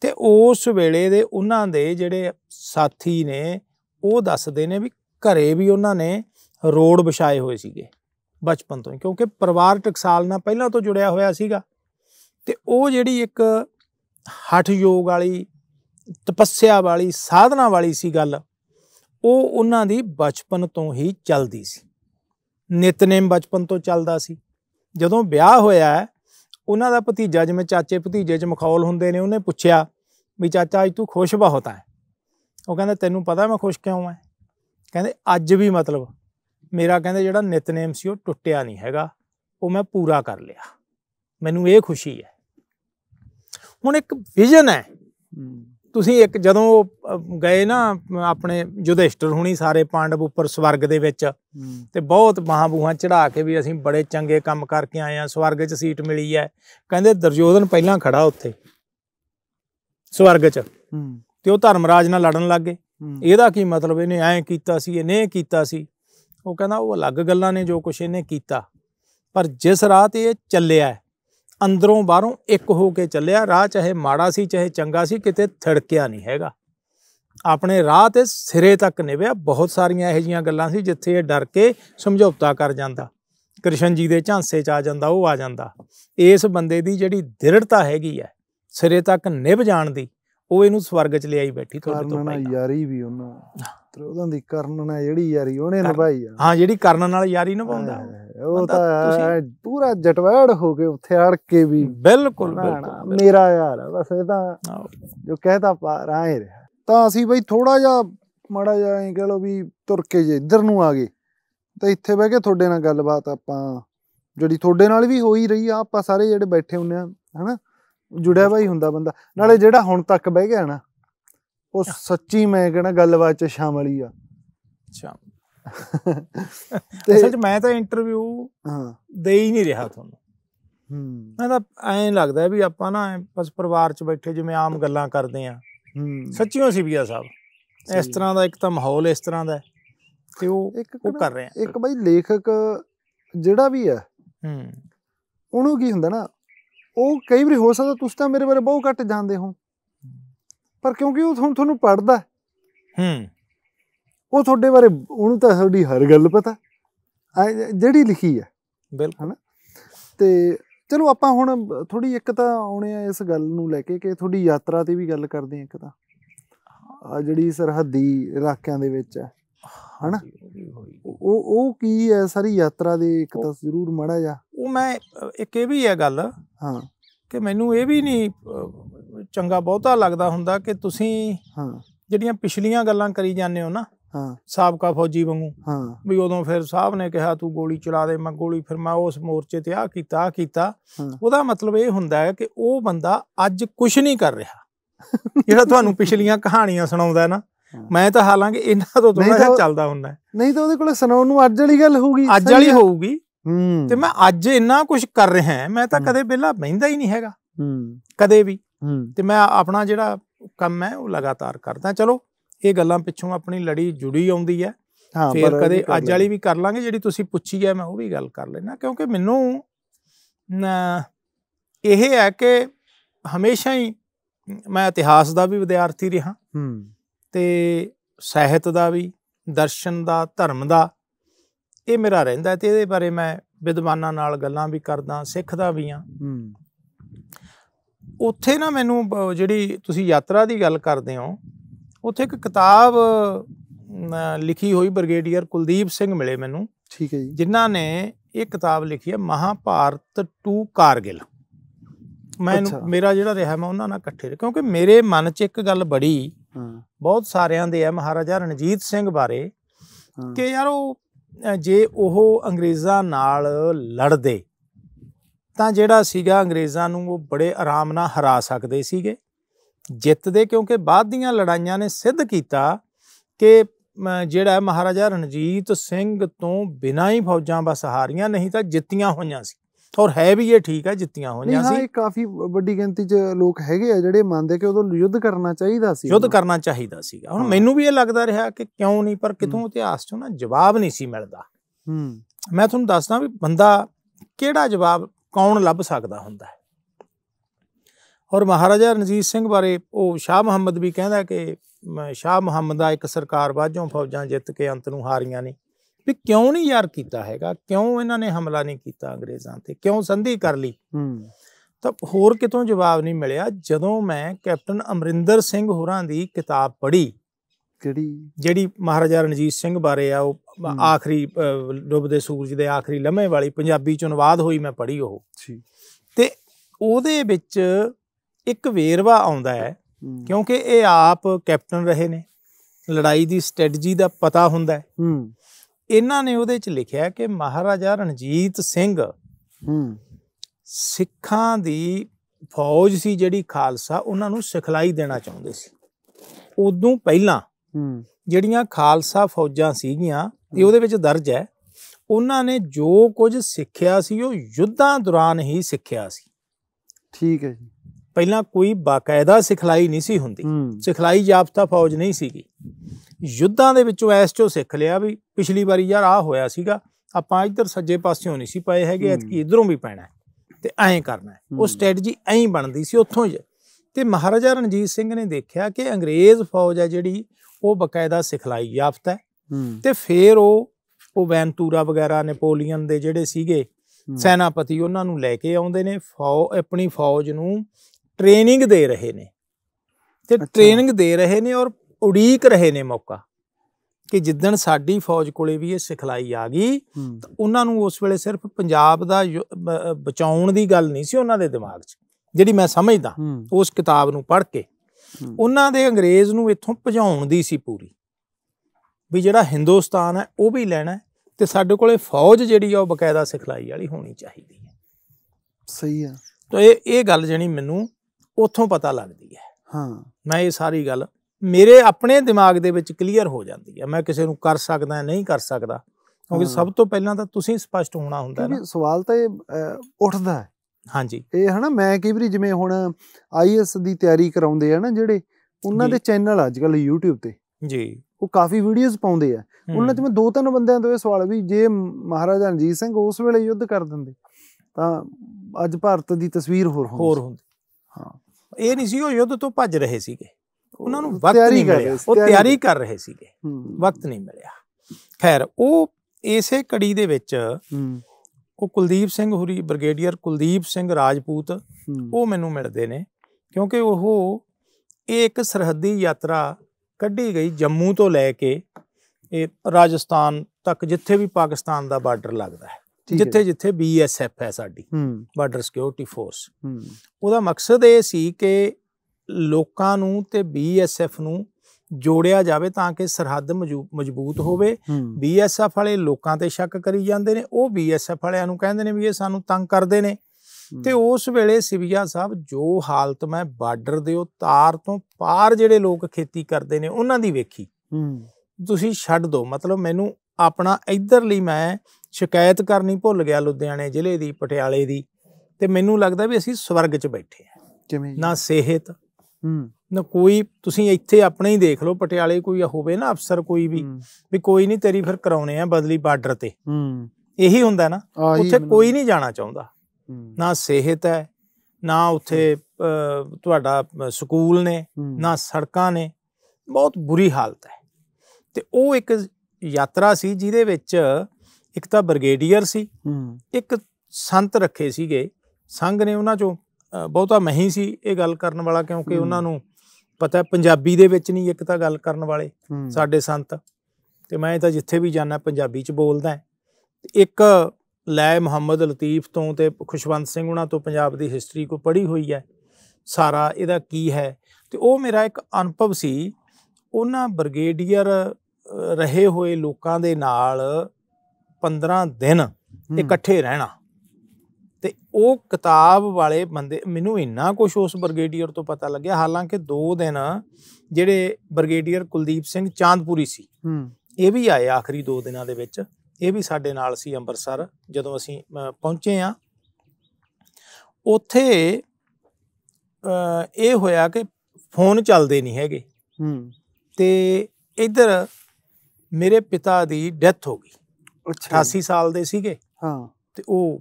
ਤੇ ਉਸ ਵੇਲੇ ਦੇ ਉਹਨਾਂ ਦੇ ਜਿਹੜੇ ਸਾਥੀ ਨੇ ਉਹ ਦੱਸਦੇ ਨੇ ਵੀ ਘਰੇ ਵੀ ਉਹਨਾਂ ਨੇ ਰੋਡ ਵਿਛਾਏ ਹੋਏ ਸੀਗੇ ਬਚਪਨ ਤੋਂ ਕਿਉਂਕਿ ਪਰਿਵਾਰ ਟਕਸਾਲ ਨਾਲ ਪਹਿਲਾਂ ਤੋਂ ਜੁੜਿਆ ਹੋਇਆ ਸੀਗਾ ਤੇ ਉਹ ਜਿਹੜੀ ਇੱਕ ਹਠ ਯੋਗ ਵਾਲੀ ਤਪੱਸਿਆ ਵਾਲੀ ਸਾਧਨਾ ਵਾਲੀ ਸੀ ਗੱਲ ਉਹ ਉਹਨਾਂ ਦੀ ਬਚਪਨ ਤੋਂ ਹੀ ਚੱਲਦੀ ਸੀ ਨਿਤਨੇਮ ਬਚਪਨ ਤੋਂ ਚੱਲਦਾ ਸੀ ਜਦੋਂ ਵਿਆਹ ਹੋਇਆ ਉਹਨਾਂ ਦਾ ਭਤੀਜਾ ਜਿਵੇਂ ਚਾਚੇ ਭਤੀਜੇ ਚ ਮਖੌਲ ਹੁੰਦੇ ਨੇ ਉਹਨੇ ਪੁੱਛਿਆ ਵੀ ਚਾਚਾ ਅੱਜ ਤੂੰ ਖੁਸ਼ ਬਹੁਤ ਹੈ ਉਹ ਕਹਿੰਦਾ ਤੈਨੂੰ ਪਤਾ ਮੈਂ ਖੁਸ਼ ਕਿਉਂ ਆ ਕਹਿੰਦੇ ਅੱਜ ਵੀ ਮਤਲਬ ਮੇਰਾ ਕਹਿੰਦੇ ਜਿਹੜਾ ਨਿਤਨੇਮ ਸੀ ਉਹ ਟੁੱਟਿਆ ਨਹੀਂ ਹੈਗਾ ਉਹ ਮੈਂ ਪੂਰਾ ਕਰ ਲਿਆ ਮੈਨੂੰ ਇਹ ਖੁਸ਼ੀ ਹੈ ਹੁਣ ਇੱਕ ਵਿਜ਼ਨ ਹੈ ਤੁਸੀਂ ਇੱਕ ਜਦੋਂ ਗਏ ਨਾ ਆਪਣੇ ਯੁਧਿਸ਼ਟਰ ਹੁਣੀ ਸਾਰੇ ਪਾਂਡਵ ਉੱਪਰ ਸਵਰਗ ਦੇ ਵਿੱਚ ਤੇ ਬਹੁਤ ਮਹਾਬੂਹਾਂ ਚੜਾ ਕੇ ਵੀ ਅਸੀਂ ਬੜੇ ਚੰਗੇ ਕੰਮ ਕਰਕੇ ਆਏ ਆ ਸਵਰਗ 'ਚ ਸੀਟ ਮਿਲੀ ਹੈ ਕਹਿੰਦੇ ਦਰਜੋਧਨ ਪਹਿਲਾਂ ਖੜਾ ਉੱਥੇ ਸਵਰਗ 'ਚ ਤੇ ਉਹ ਧਰਮਰਾਜ ਨਾਲ ਲੜਨ ਲੱਗ ਗਏ ਇਹਦਾ ਕੀ ਮਤਲਬ ਇਹਨੇ ਐਂ ਕੀਤਾ ਸੀ ਇਹਨੇ ਕੀਤਾ ਸੀ ਉਹ ਕਹਿੰਦਾ ਉਹ ਅਲੱਗ ਗੱਲਾਂ ਨੇ ਜੋ ਕੁਛ ਇਹਨੇ ਕੀਤਾ ਪਰ ਜਿਸ ਰਾਹ ਤੇ ਇਹ ਚੱਲਿਆ ਅੰਦਰੋਂ ਬਾਹਰੋਂ ਇੱਕ ਹੋ ਕੇ ਚੱਲਿਆ ਰਾਹ ਚਾਹੇ ਮਾੜਾ ਸੀ ਚਾਹੇ ਚੰਗਾ ਸੀ ਕਿਤੇ ਥੜਕਿਆ ਨਹੀਂ ਹੈਗਾ ਆਪਣੇ ਰਾਹ ਤੇ ਸਿਰੇ ਤੱਕ ਨਿਭਿਆ ਬਹੁਤ ਸਾਰੀਆਂ ਇਹੋ ਜੀਆਂ ਗੱਲਾਂ ਸੀ ਜਿੱਥੇ ਇਹ ਡਰ ਕੇ ਸਮਝੌਤਾ ਕਰ ਜਾਂਦਾ ਕ੍ਰਿਸ਼ਨ ਜੀ ਦੇ ਝਾਂਸੇ 'ਚ ਆ ਜਾਂਦਾ ਉਹ ਆ ਜਾਂਦਾ ਇਸ ਬੰਦੇ ਦੀ ਜਿਹੜੀ ਦ੍ਰਿੜਤਾ ਹੈਗੀ ਹੈ ਸਿਰੇ ਤੱਕ ਨਿਭ ਜਾਣ ਦੀ ਉਹ ਇਹਨੂੰ ਸਵਰਗ 'ਚ ਲਿਆਈ ਬੈਠੀ ਤੁਹਾਡੇ ਤੋਂ ਪਹਿਲਾਂ ਯਾਰੀ ਵੀ ਉਹਨਾਂ ਪੁੱਤਰ ਉਹਨਾਂ ਦੀ ਕਰਨ ਨਾਲ ਜਿਹੜੀ ਯਾਰੀ ਉਹਨੇ ਨਿਭਾਈ ਆ ਹਾਂ ਜਿਹੜੀ ਕਰਨ ਨਾਲ ਯਾਰੀ ਨਿਭਾਉਂਦਾ ਉਹ ਤਾਂ ਪੂਰਾ ਜਟਵੜ ਹੋ ਕੇ ਉੱਥੇ ਅੜ ਕੇ ਵੀ ਬਿਲਕੁਲ ਮੇਰਾ ਯਾਰ ਬਸ ਇਹ ਤਾਂ ਜੋ ਕਹਿਤਾ ਰਾਹ ਹੀ ਰਿਹਾ ਤਾਂ ਅਸੀਂ ਬਈ ਥੋੜਾ ਜਿਹਾ ਮਾੜਾ ਜਾ ਐਂ ਕਹ ਲੋ ਵੀ ਤੁਰ ਕੇ ਜੇ ਇੱਧਰ ਨੂੰ ਆ ਗਏ ਤਾਂ ਇੱਥੇ ਬਹਿ ਕੇ ਤੁਹਾਡੇ ਨਾਲ ਗੱਲਬਾਤ ਆਪਾਂ ਜਿਹੜੀ ਤੁਹਾਡੇ ਨਾਲ ਵੀ ਹੋਈ ਰਹੀ ਆ ਆਪਾਂ ਸਾਰੇ ਜਿਹੜੇ ਬੈਠੇ ਹੁੰਨੇ ਆ ਹਨਾ ਜੁੜਿਆ ਬਾਈ ਹੁੰਦਾ ਬੰਦਾ ਨਾਲੇ ਜਿਹੜਾ ਹੁਣ ਤੱਕ ਬਹਿ ਗਿਆ ਨਾ ਉਹ ਸੱਚੀ ਮੈਂ ਕਹਿੰਦਾ ਗੱਲਬਾਤ ਚ ਸ਼ਾਮਲ ਹੀ ਆ ਅੱਛਾ ਅਸਲ ਚ ਮੈਂ ਤਾਂ ਇੰਟਰਵਿਊ ਹਾਂ ਦੇ ਹੀ ਨਹੀਂ ਰਿਹਾ ਤੁਹਾਨੂੰ ਹੂੰ ਮੈਂ ਤਾਂ ਐਂ ਲੱਗਦਾ ਵੀ ਆਪਾਂ ਨਾ ਬਸ ਪਰਿਵਾਰ ਚ ਬੈਠੇ ਜਿਵੇਂ ਆਮ ਗੱਲਾਂ ਕਰਦੇ ਆ ਹੂੰ ਸੱਚੀਓ ਸੀ ਵੀਆ ਸਾਹਿਬ ਇਸ ਤਰ੍ਹਾਂ ਦਾ ਇੱਕ ਤਾਂ ਮਾਹੌਲ ਇਸ ਤਰ੍ਹਾਂ ਦਾ ਤੇ ਉਹ ਉਹ ਕਰ ਰਹੇ ਆ ਇੱਕ ਬਈ ਲੇਖਕ ਜਿਹੜਾ ਵੀ ਆ ਹੂੰ ਉਹਨੂੰ ਕੀ ਹੁੰਦਾ ਨਾ ਉਹ ਕਈ ਵਾਰੀ ਹੋ ਸਕਦਾ ਤੁਸੀਂ ਤਾਂ ਮੇਰੇ ਬਾਰੇ ਬਹੁਤ ਘੱਟ ਜਾਣਦੇ ਹੋ ਪਰ ਕਿਉਂਕਿ ਉਹ ਤੁਹਾਨੂੰ ਤੁਹਾਨੂੰ ਪੜਦਾ ਹੂੰ ਉਹ ਤੁਹਾਡੇ ਬਾਰੇ ਉਹਨੂੰ ਤਾਂ ਤੁਹਾਡੀ ਹਰ ਗੱਲ ਪਤਾ ਜਿਹੜੀ ਲਿਖੀ ਹੈ ਬਿਲਕੁਲ ਤੇ ਚਲੋ ਆਪਾਂ ਹੁਣ ਥੋੜੀ ਇੱਕ ਤਾਂ ਆਉਣੇ ਆ ਇਸ ਗੱਲ ਨੂੰ ਲੈ ਕੇ ਕਿ ਤੁਹਾਡੀ ਯਾਤਰਾ ਤੇ ਵੀ ਗੱਲ ਕਰਦੇ ਆ ਇੱਕ ਤਾਂ ਆ ਜਿਹੜੀ ਸਰਹੱਦੀ ਇਲਾਕਿਆਂ ਦੇ ਵਿੱਚ ਹੈ ਹਨਾ ਉਹ ਉਹ ਕੀ ਹੈ ਸਾਰੀ ਯਾਤਰਾ ਦੇ ਇੱਕ ਤਾਂ ਜ਼ਰੂਰ ਮੜਾ ਜਾ ਉਹ ਮੈਂ ਇੱਕ ਇਹ ਵੀ ਹੈ ਗੱਲ ਹਾਂ ਕਿ ਮੈਨੂੰ ਇਹ ਵੀ ਨਹੀਂ ਚੰਗਾ ਬਹੁਤਾ ਲੱਗਦਾ ਹੁੰਦਾ ਕਿ ਤੁਸੀਂ ਹਾਂ ਜਿਹੜੀਆਂ ਪਿਛਲੀਆਂ ਗੱਲਾਂ ਕਰੀ ਜਾਂਦੇ ਹੋ ਨਾ ਹਾਂ ਸਾਬਕਾ ਫੌਜੀ ਵਾਂਗੂ ਹਾਂ ਵੀ ਉਦੋਂ ਫਿਰ ਸਾਹਿਬ ਨੇ ਕਿਹਾ ਤੂੰ ਗੋਲੀ ਚਲਾ ਦੇ ਮੈਂ ਗੋਲੀ ਫਿਰ ਮੈਂ ਉਸ ਮੋਰਚੇ ਤੇ ਆ ਕੀਤਾ ਆ ਕੀਤਾ ਉਹਦਾ ਮਤਲਬ ਇਹ ਹੁੰਦਾ ਹੈ ਕਿ ਉਹ ਬੰਦਾ ਅੱਜ ਕੁਝ ਨਹੀਂ ਕਰ ਰਿਹਾ ਜਿਹੜਾ ਤੁਹਾਨੂੰ ਪਿਛਲੀਆਂ ਕਹਾਣੀਆਂ ਸੁਣਾਉਂਦਾ ਨਾ ਮੈਂ ਤਾਂ ਹਾਲਾਂਕਿ ਇਹਨਾਂ ਤੋਂ ਥੋੜਾ ਜਿਹਾ ਚੱਲਦਾ ਹੁੰਦਾ ਨਹੀਂ ਤਾਂ ਉਹਦੇ ਕੋਲ ਸੁਣਾਉਣ ਨੂੰ ਅੱਜ ਵਾਲੀ ਗੱਲ ਹੋਊਗੀ ਅੱਜ ਵਾਲੀ ਹੋਊਗੀ ਹੂੰ ਤੇ ਮੈਂ ਅੱਜ ਇੰਨਾ ਕੁਝ ਕਰ ਰਿਹਾ ਮੈਂ ਤਾਂ ਕਦੇ ਪਹਿਲਾਂ ਬੈਂਦਾ ਹੀ ਨਹੀਂ ਹੈਗਾ ਹੂੰ ਕਦੇ ਵੀ ਤੇ ਮੈਂ ਆਪਣਾ ਜਿਹੜਾ ਕੰਮ ਹੈ ਉਹ ਲਗਾਤਾਰ ਕਰਦਾ ਚਲੋ ਇਹ ਗੱਲਾਂ ਪਿੱਛੋਂ ਆਪਣੀ ਲੜੀ ਜੁੜੀ ਆਉਂਦੀ ਹੈ ਹਾਂ ਫਿਰ ਕਦੇ ਅੱਜ ਵਾਲੀ ਵੀ ਕਰ ਲਾਂਗੇ ਜਿਹੜੀ ਤੁਸੀਂ ਪੁੱਛੀ ਹੈ ਮੈਂ ਉਹ ਵੀ ਗੱਲ ਕਰ ਲੈਣਾ ਕਿਉਂਕਿ ਮੈਨੂੰ ਇਹ ਹੈ ਕਿ ਹਮੇਸ਼ਾ ਹੀ ਮੈਂ ਇਤਿਹਾਸ ਦਾ ਵੀ ਵਿਦਿਆਰਥੀ ਰਿਹਾ ਹੂੰ ਤੇ ਸਾਹਿਤ ਦਾ ਵੀ ਦਰਸ਼ਨ ਦਾ ਧਰਮ ਦਾ ਇਹ ਮੇਰਾ ਰਹਿੰਦਾ ਤੇ ਇਹਦੇ ਬਾਰੇ ਮੈਂ ਵਿਦਵਾਨਾਂ ਨਾਲ ਗੱਲਾਂ ਵੀ ਕਰਦਾ ਸਿੱਖਦਾ ਵੀ ਆ ਉੱਥੇ ਨਾ ਮੈਨੂੰ ਜਿਹੜੀ ਤੁਸੀਂ ਯਾਤਰਾ ਦੀ ਗੱਲ ਕਰਦੇ ਹੋ ਉੱਥੇ ਇੱਕ ਕਿਤਾਬ ਲਿਖੀ ਹੋਈ ਬ੍ਰਿਗੇਡੀਅਰ ਕੁਲਦੀਪ ਸਿੰਘ ਮਿਲੇ ਮੈਨੂੰ ਠੀਕ ਹੈ ਜੀ ਜਿਨ੍ਹਾਂ ਨੇ ਇਹ ਕਿਤਾਬ ਲਿਖੀ ਹੈ ਮਹਾਭਾਰਤ ਟੂ ਕਾਰਗਿਲ ਮੈਂ ਮੇਰਾ ਜਿਹੜਾ ਰਿਹਾ ਮੈਂ ਉਹਨਾਂ ਨਾਲ ਇਕੱਠੇ ਕਿਉਂਕਿ ਮੇਰੇ ਮਨ 'ਚ ਇੱਕ ਗੱਲ ਬੜੀ ਬਹੁਤ ਸਾਰਿਆਂ ਦੇ ਆ ਮਹਾਰਾਜਾ ਰਣਜੀਤ ਸਿੰਘ ਬਾਰੇ ਕਿ ਯਾਰ ਉਹ ਜੇ ਉਹ ਅੰਗਰੇਜ਼ਾਂ ਨਾਲ ਲੜਦੇ ਤਾਂ ਜਿਹੜਾ ਸੀਗਾ ਅੰਗਰੇਜ਼ਾਂ ਨੂੰ ਉਹ ਬੜੇ ਆਰਾਮ ਨਾਲ ਹਰਾ ਸਕਦੇ ਸੀਗੇ ਜਿੱਤਦੇ ਕਿਉਂਕਿ ਬਾਅਦ ਦੀਆਂ ਲੜਾਈਆਂ ਨੇ ਸਿੱਧ ਕੀਤਾ ਕਿ ਜਿਹੜਾ ਮਹਾਰਾਜਾ ਰਣਜੀਤ ਸਿੰਘ ਤੋਂ ਬਿਨਾਂ ਹੀ ਫੌਜਾਂ ਬਸ ਹਾਰੀਆਂ ਨਹੀਂ ਤਾਂ ਜਿੱਤੀਆਂ ਹੋਈਆਂ ਸੀ ਔਰ ਹੈ ਵੀ ਇਹ ਠੀਕ ਹੈ ਜਿੱਤੀਆਂ ਹੋਈਆਂ ਸੀ ਹਾਂ ਕਾਫੀ ਵੱਡੀ ਗਿਣਤੀ 'ਚ ਲੋਕ ਹੈਗੇ ਆ ਜਿਹੜੇ ਮੰਨਦੇ ਕਿ ਉਦੋਂ ਯੁੱਧ ਕਰਨਾ ਚਾਹੀਦਾ ਸੀ ਯੁੱਧ ਕਰਨਾ ਚਾਹੀਦਾ ਸੀਗਾ ਹੁਣ ਮੈਨੂੰ ਵੀ ਇਹ ਲੱਗਦਾ ਰਿਹਾ ਕਿ ਕਿਉਂ ਨਹੀਂ ਪਰ ਕਿਤੋਂ ਇਤਿਹਾਸ 'ਚੋਂ ਨਾ ਜਵਾਬ ਨਹੀਂ ਸੀ ਮਿਲਦਾ ਹੂੰ ਮੈਂ ਤੁਹਾਨੂੰ ਦੱਸਦਾ ਵੀ ਬੰਦਾ ਕਿਹੜਾ ਜਵਾਬ ਕੌਣ ਲੱਭ ਸਕਦਾ ਹੁੰਦਾ ਹੈ ਔਰ ਮਹਾਰਾਜਾ ਰਣਜੀਤ ਸਿੰਘ ਬਾਰੇ ਉਹ ਸ਼ਾਹ ਮੁਹੰਮਦ ਵੀ ਕਹਿੰਦਾ ਕਿ ਸ਼ਾਹ ਮੁਹੰਮਦ ਦਾ ਇੱਕ ਸਰਕਾਰ ਬਾਝੋਂ ਫੌਜਾਂ ਜਿੱਤ ਕੇ ਅੰਤ ਨੂੰ ਹਾਰੀਆਂ ਨੇ ਵੀ ਕਿਉਂ ਨਹੀਂ ਯਾਰ ਕੀਤਾ ਹੈਗਾ ਕਿਉਂ ਇਹਨਾਂ ਨੇ ਹਮਲਾ ਨਹੀਂ ਕੀਤਾ ਅੰਗਰੇਜ਼ਾਂ ਤੇ ਕਿਉਂ ਸੰਧੀ ਕਰ ਲਈ ਤਾਂ ਹੋਰ ਕਿਤੋਂ ਜਵਾਬ ਨਹੀਂ ਮਿਲਿਆ ਜਦੋਂ ਮੈਂ ਕੈਪਟਨ ਅਮਰਿੰਦਰ ਸਿੰਘ ਹੋਰਾਂ ਦੀ ਕਿਤਾਬ ਪੜ੍ਹੀ ਕਿਹੜੀ ਜਿਹੜੀ ਮਹਾਰਾਜਾ ਰਣਜੀਤ ਸਿੰਘ ਬਾਰੇ ਆ ਉਹ ਆਖਰੀ ਡੁੱਬਦੇ ਸੂਰਜ ਦੇ ਆਖਰੀ ਲੰਮੇ ਵਾਲੀ ਪੰਜਾਬੀ ਚ ਅਨੁਵਾਦ ਹੋਈ ਮੈਂ ਪੜ੍ਹੀ ਉਹ ਜੀ ਤੇ ਉਹਦੇ ਵਿੱਚ ਇੱਕ ਵੇਰਵਾ ਆਉਂਦਾ ਹੈ ਕਿਉਂਕਿ ਇਹ ਆਪ ਕੈਪਟਨ ਰਹੇ ਨੇ ਲੜਾਈ ਦੀ ਸਟ੍ਰੈਟਜੀ ਦਾ ਪਤਾ ਹੁੰਦਾ ਹੈ ਇਹਨਾਂ ਨੇ ਉਹਦੇ ਚ ਲਿਖਿਆ ਕਿ ਮਹਾਰਾਜਾ ਰਣਜੀਤ ਸਿੰਘ ਸਿੱਖਾਂ ਦੀ ਫੌਜ ਸੀ ਜਿਹੜੀ ਖਾਲਸਾ ਉਹਨਾਂ ਨੂੰ ਸਿਖਲਾਈ ਦੇਣਾ ਚਾਹੁੰਦੇ ਸੀ ਉਦੋਂ ਪਹਿਲਾਂ ਜਿਹੜੀਆਂ ਖਾਲਸਾ ਫੌਜਾਂ ਸੀਗੀਆਂ ਤੇ ਉਹਦੇ ਵਿੱਚ ਦਰਜ ਹੈ ਉਹਨਾਂ ਨੇ ਜੋ ਕੁਝ ਸਿੱਖਿਆ ਸੀ ਉਹ ਯੁੱਧਾਂ ਦੌਰਾਨ ਹੀ ਸਿੱਖਿਆ ਸੀ ਠੀਕ ਹੈ ਜੀ ਪਹਿਲਾਂ ਕੋਈ ਬਾਕਾਇਦਾ ਸਿਖਲਾਈ ਨਹੀਂ ਸੀ ਹੁੰਦੀ ਸਿਖਲਾਈ ਯਾਫਤਾ ਫੌਜ ਨਹੀਂ ਸੀਗੀ ਯੁੱਧਾਂ ਦੇ ਵਿੱਚੋਂ ਐਸ ਚੋ ਸਿੱਖ ਲਿਆ ਵੀ ਪਿਛਲੀ ਵਾਰੀ ਯਾਰ ਆ ਹੋਇਆ ਸੀਗਾ ਆਪਾਂ ਇੱਧਰ ਸੱਜੇ ਪਾਸਿਓਂ ਨਹੀਂ ਸੀ ਪਏ ਹੈਗੇ ਐਤਕੀ ਇਧਰੋਂ ਵੀ ਪੈਣਾ ਤੇ ਐਂ ਕਰਨਾ ਉਹ ਸਟ੍ਰੈਟਜੀ ਐਂ ਬਣਦੀ ਸੀ ਉੱਥੋਂ ਹੀ ਤੇ ਮਹਾਰਾਜਾ ਰਣਜੀਤ ਸਿੰਘ ਨੇ ਦੇਖਿਆ ਕਿ ਅੰਗਰੇਜ਼ ਫੌਜ ਹੈ ਜਿਹੜੀ ਉਹ ਬਕਾਇਦਾ ਸਿਖਲਾਈ ਯਾਫਤਾ ਹੈ ਤੇ ਫੇਰ ਉਹ ਉਹ ਵੈਨਤੂਰਾ ਵਗੈਰਾ ਨੈਪੋਲੀਅਨ ਦੇ ਜਿਹੜੇ ਸੀਗੇ ਸੈਨਾਪਤੀ ਉਹਨਾਂ ਨੂੰ ਲੈ ਕੇ ਆਉਂਦੇ ਨੇ ਫੌ ਆਪਣੀ ਫੌਜ ਨੂੰ ਟ੍ਰੇਨਿੰਗ ਦੇ ਰਹੇ ਨੇ ਤੇ ਟ੍ਰੇਨਿੰਗ ਦੇ ਰਹੇ ਨੇ ਔਰ ਉਡੀਕ ਰਹੇ ਨੇ ਮੌਕਾ ਕਿ ਜਿੱਦਣ ਸਾਡੀ ਫੌਜ ਕੋਲੇ ਵੀ ਇਹ ਸਿਖਲਾਈ ਆ ਗਈ ਤਾਂ ਉਹਨਾਂ ਨੂੰ ਉਸ ਵੇਲੇ ਸਿਰਫ ਪੰਜਾਬ ਦਾ ਬਚਾਉਣ ਦੀ ਗੱਲ ਨਹੀਂ ਸੀ ਉਹਨਾਂ ਦੇ ਦਿਮਾਗ 'ਚ ਜਿਹੜੀ ਮੈਂ ਸਮਝਦਾ ਉਸ ਕਿਤਾਬ ਨੂੰ ਪੜ੍ਹ ਕੇ ਉਹਨਾਂ ਦੇ ਅੰਗਰੇਜ਼ ਨੂੰ ਇੱਥੋਂ ਭਜਾਉਣ ਦੀ ਸੀ ਪੂਰੀ ਵੀ ਜਿਹੜਾ ਹਿੰਦੁਸਤਾਨ ਹੈ ਉਹ ਵੀ ਲੈਣਾ ਤੇ ਸਾਡੇ ਕੋਲੇ ਫੌਜ ਜਿਹੜੀ ਆ ਉਹ ਬਕਾਇਦਾ ਸਿਖਲਾਈ ਵਾਲੀ ਹੋਣੀ ਚਾਹੀਦੀ ਹੈ ਸਹੀ ਆ ਤਾਂ ਇਹ ਇਹ ਗੱਲ ਜਣੀ ਮੈਨੂੰ ਉੱਥੋਂ ਪਤਾ ਲੱਗਦੀ ਹੈ ਹਾਂ ਮੈਂ ਇਹ ਸਾਰੀ ਗੱਲ ਮੇਰੇ ਆਪਣੇ ਦਿਮਾਗ ਦੇ ਵਿੱਚ ਕਲੀਅਰ ਹੋ ਜਾਂਦੀ ਹੈ ਮੈਂ ਕਿਸੇ ਨੂੰ ਕਰ ਸਕਦਾ ਨਹੀਂ ਕਰ ਸਕਦਾ ਕਿਉਂਕਿ ਸਭ ਤੋਂ ਪਹਿਲਾਂ ਤਾਂ ਤੁਸੀਂ ਸਪਸ਼ਟ ਹੋਣਾ ਹੁੰਦਾ ਨਾ ਸਵਾਲ ਤਾਂ ਇਹ ਉੱਠਦਾ ਹੈ ਹਾਂਜੀ ਇਹ ਹਨਾ ਮੈਂ ਕਈ ਵਾਰੀ ਜਿਵੇਂ ਹੁਣ ਆਈਐਸ ਦੀ ਤਿਆਰੀ ਕਰਾਉਂਦੇ ਆ ਨਾ ਜਿਹੜੇ ਉਹਨਾਂ ਦੇ ਚੈਨਲ ਅੱਜ ਕੱਲ YouTube ਤੇ ਜੀ ਉਹ ਕਾਫੀ ਵੀਡੀਓਜ਼ ਪਾਉਂਦੇ ਆ ਉਹਨਾਂ 'ਚ ਮੈਂ ਦੋ ਤਿੰਨ ਬੰਦਿਆਂ ਤੋਂ ਇਹ ਸਵਾਲ ਵੀ ਜੇ ਮਹਾਰਾਜਾ ਰਣਜੀਤ ਸਿੰਘ ਉਸ ਵੇਲੇ ਯੁੱਧ ਕਰ ਦਿੰਦੇ ਤਾਂ ਅੱਜ ਭਾਰਤ ਦੀ ਤਸਵੀਰ ਹੋਰ ਹੁੰਦੀ ਹੋਰ ਹੁੰਦੀ ਹਾਂ ਇਹ ਨਹੀਂ ਸੀ ਉਹ ਯੁੱਧ ਤੋਂ ਭੱਜ ਰਹੇ ਸੀਗੇ ਉਹਨਾਂ ਨੂੰ ਵਕਤ ਨਹੀਂ ਮਿਲਿਆ ਉਹ ਤਿਆਰੀ ਕਰ ਰਹੇ ਸੀਗੇ ਵਕਤ ਨਹੀਂ ਮਿਲਿਆ ਖੈਰ ਉਹ ਇਸੇ ਕੜੀ ਦੇ ਵਿੱਚ ਉਹ ਕੁਲਦੀਪ ਸਿੰਘ ਹੁਰੀ ਬ੍ਰਿਗੇਡੀਅਰ ਕੁਲਦੀਪ ਸਿੰਘ ਰਾਜਪੂਤ ਉਹ ਮੈਨੂੰ ਮਿਲਦੇ ਨੇ ਕਿਉਂਕਿ ਉਹ ਇਹ ਇੱਕ ਸਰਹੱਦੀ ਯਾਤਰਾ ਕੱਢੀ ਗਈ ਜੰਮੂ ਤੋਂ ਲੈ ਕੇ ਇਹ ਰਾਜਸਥਾਨ ਤੱਕ ਜਿੱਥੇ ਵੀ ਪਾਕਿਸਤਾਨ ਦਾ ਬਾਰਡਰ ਲੱਗਦਾ ਹੈ ਜਿੱਥੇ ਜਿੱਥੇ ਬੀਐਸਐਫ ਹੈ ਸਾਡੀ ਬਾਰਡਰ ਸਿਕਿਉਰਿਟੀ ਫੋਰਸ ਉਹਦਾ ਮਕਸਦ ਇਹ ਸੀ ਕਿ ਲੋਕਾਂ ਨੂੰ ਤੇ ਬੀਐਸਐਫ ਨੂੰ ਜੋੜਿਆ ਜਾਵੇ ਤਾਂ ਕਿ ਸਰਹੱਦ ਮਜ਼ਬੂਤ ਹੋਵੇ ਬੀਐਸਐਫ ਵਾਲੇ ਲੋਕਾਂ ਤੇ ਸ਼ੱਕ ਕਰੀ ਜਾਂਦੇ ਨੇ ਉਹ ਬੀਐਸਐਫ ਵਾਲਿਆਂ ਨੂੰ ਕਹਿੰਦੇ ਨੇ ਵੀ ਇਹ ਸਾਨੂੰ ਤੰਗ ਕਰਦੇ ਨੇ ਤੇ ਉਸ ਵੇਲੇ ਸਿਵਿਆ ਸਾਹਿਬ ਜੋ ਹਾਲਤ ਮੈਂ ਬਾਰਡਰ ਦੇ ਉਹ ਤਾਰ ਤੋਂ ਪਾਰ ਜਿਹੜੇ ਲੋਕ ਖੇਤੀ ਕਰਦੇ ਨੇ ਉਹਨਾਂ ਦੀ ਵੇਖੀ ਤੁਸੀਂ ਛੱਡ ਦਿਓ ਮਤਲਬ ਮੈਨੂੰ ਆਪਣਾ ਇਧਰ ਲਈ ਮੈਂ ਸ਼ਿਕਾਇਤ ਕਰਨੀ ਭੁੱਲ ਗਿਆ ਲੁਧਿਆਣੇ ਜ਼ਿਲ੍ਹੇ ਦੀ ਪਟਿਆਲੇ ਦੀ ਤੇ ਮੈਨੂੰ ਲੱਗਦਾ ਵੀ ਅਸੀਂ ਸਵਰਗ 'ਚ ਬੈਠੇ ਆ ਕਿਵੇਂ ਨਾ ਸਿਹਤ ਹੂੰ ਨਾ ਕੋਈ ਤੁਸੀਂ ਇੱਥੇ ਆਪਣੇ ਹੀ ਦੇਖ ਲਓ ਪਟਿਆਲੇ ਕੋਈ ਹੋਵੇ ਨਾ ਅਫਸਰ ਕੋਈ ਵੀ ਵੀ ਕੋਈ ਨਹੀਂ ਤੇਰੀ ਫਿਰ ਕਰਾਉਣੇ ਆ ਬਦਲੀ ਬਾਰਡਰ ਤੇ ਹੂੰ ਇਹੀ ਹੁੰਦਾ ਨਾ ਉੱਥੇ ਕੋਈ ਨਹੀਂ ਜਾਣਾ ਚਾਹੁੰਦਾ ਨਾ ਸਿਹਤ ਹੈ ਨਾ ਉੱਥੇ ਤੁਹਾਡਾ ਸਕੂਲ ਨੇ ਨਾ ਸੜਕਾਂ ਨੇ ਬਹੁਤ ਬੁਰੀ ਹਾਲਤ ਹੈ ਤੇ ਉਹ ਇੱਕ ਯਾਤਰਾ ਸੀ ਜਿਹਦੇ ਵਿੱਚ ਇੱਕ ਤਾਂ ਬ੍ਰਿਗੇਡੀਅਰ ਸੀ ਇੱਕ ਸੰਤ ਰੱਖੇ ਸੀਗੇ ਸੰਘ ਨੇ ਉਹਨਾਂ ਚੋਂ ਬਹੁਤਾ ਮਹੀਂ ਸੀ ਇਹ ਗੱਲ ਕਰਨ ਵਾਲਾ ਕਿਉਂਕਿ ਉਹਨਾਂ ਨੂੰ ਪਤਾ ਪੰਜਾਬੀ ਦੇ ਵਿੱਚ ਨਹੀਂ ਇੱਕ ਤਾਂ ਗੱਲ ਕਰਨ ਵਾਲੇ ਸਾਡੇ ਸੰਤ ਤੇ ਮੈਂ ਤਾਂ ਜਿੱਥੇ ਵੀ ਜਾਣਾ ਪੰਜਾਬੀ ਚ ਬੋਲਦਾ ਇੱਕ ਲੈ ਮੁਹੰਮਦ ਲਤੀਫ ਤੋਂ ਤੇ ਖੁਸ਼ਵੰਤ ਸਿੰਘ ਉਹਨਾਂ ਤੋਂ ਪੰਜਾਬ ਦੀ ਹਿਸਟਰੀ ਕੋ ਪੜ੍ਹੀ ਹੋਈ ਹੈ ਸਾਰਾ ਇਹਦਾ ਕੀ ਹੈ ਤੇ ਉਹ ਮੇਰਾ ਇੱਕ ਅਨੁਭਵ ਸੀ ਉਹਨਾਂ ਬ੍ਰਿਗੇਡੀਅਰ ਰਹੇ ਹੋਏ ਲੋਕਾਂ ਦੇ ਨਾਲ 15 ਦਿਨ ਇਕੱਠੇ ਰਹਿਣਾ ਤੇ ਉਹ ਕਿਤਾਬ ਵਾਲੇ ਬੰਦੇ ਮੈਨੂੰ ਇੰਨਾ ਕੁਝ ਉਸ ਬਰਗੇਡੀਅਰ ਤੋਂ ਪਤਾ ਲੱਗਿਆ ਹਾਲਾਂਕਿ 2 ਦਿਨ ਜਿਹੜੇ ਬਰਗੇਡੀਅਰ ਕੁਲਦੀਪ ਸਿੰਘ ਚਾਂਦਪੂਰੀ ਸੀ ਇਹ ਵੀ ਆਏ ਆਖਰੀ 2 ਦਿਨਾਂ ਦੇ ਵਿੱਚ ਇਹ ਵੀ ਸਾਡੇ ਨਾਲ ਸੀ ਅੰਮ੍ਰਿਤਸਰ ਜਦੋਂ ਅਸੀਂ ਪਹੁੰਚੇ ਆ ਉੱਥੇ ਇਹ ਹੋਇਆ ਕਿ ਫੋਨ ਚੱਲਦੇ ਨਹੀਂ ਹੈਗੇ ਹੂੰ ਤੇ ਇਧਰ ਮੇਰੇ ਪਿਤਾ ਦੀ ਡੈਥ ਹੋ ਗਈ 88 ਸਾਲ ਦੇ ਸੀਗੇ ਹਾਂ ਤੇ ਉਹ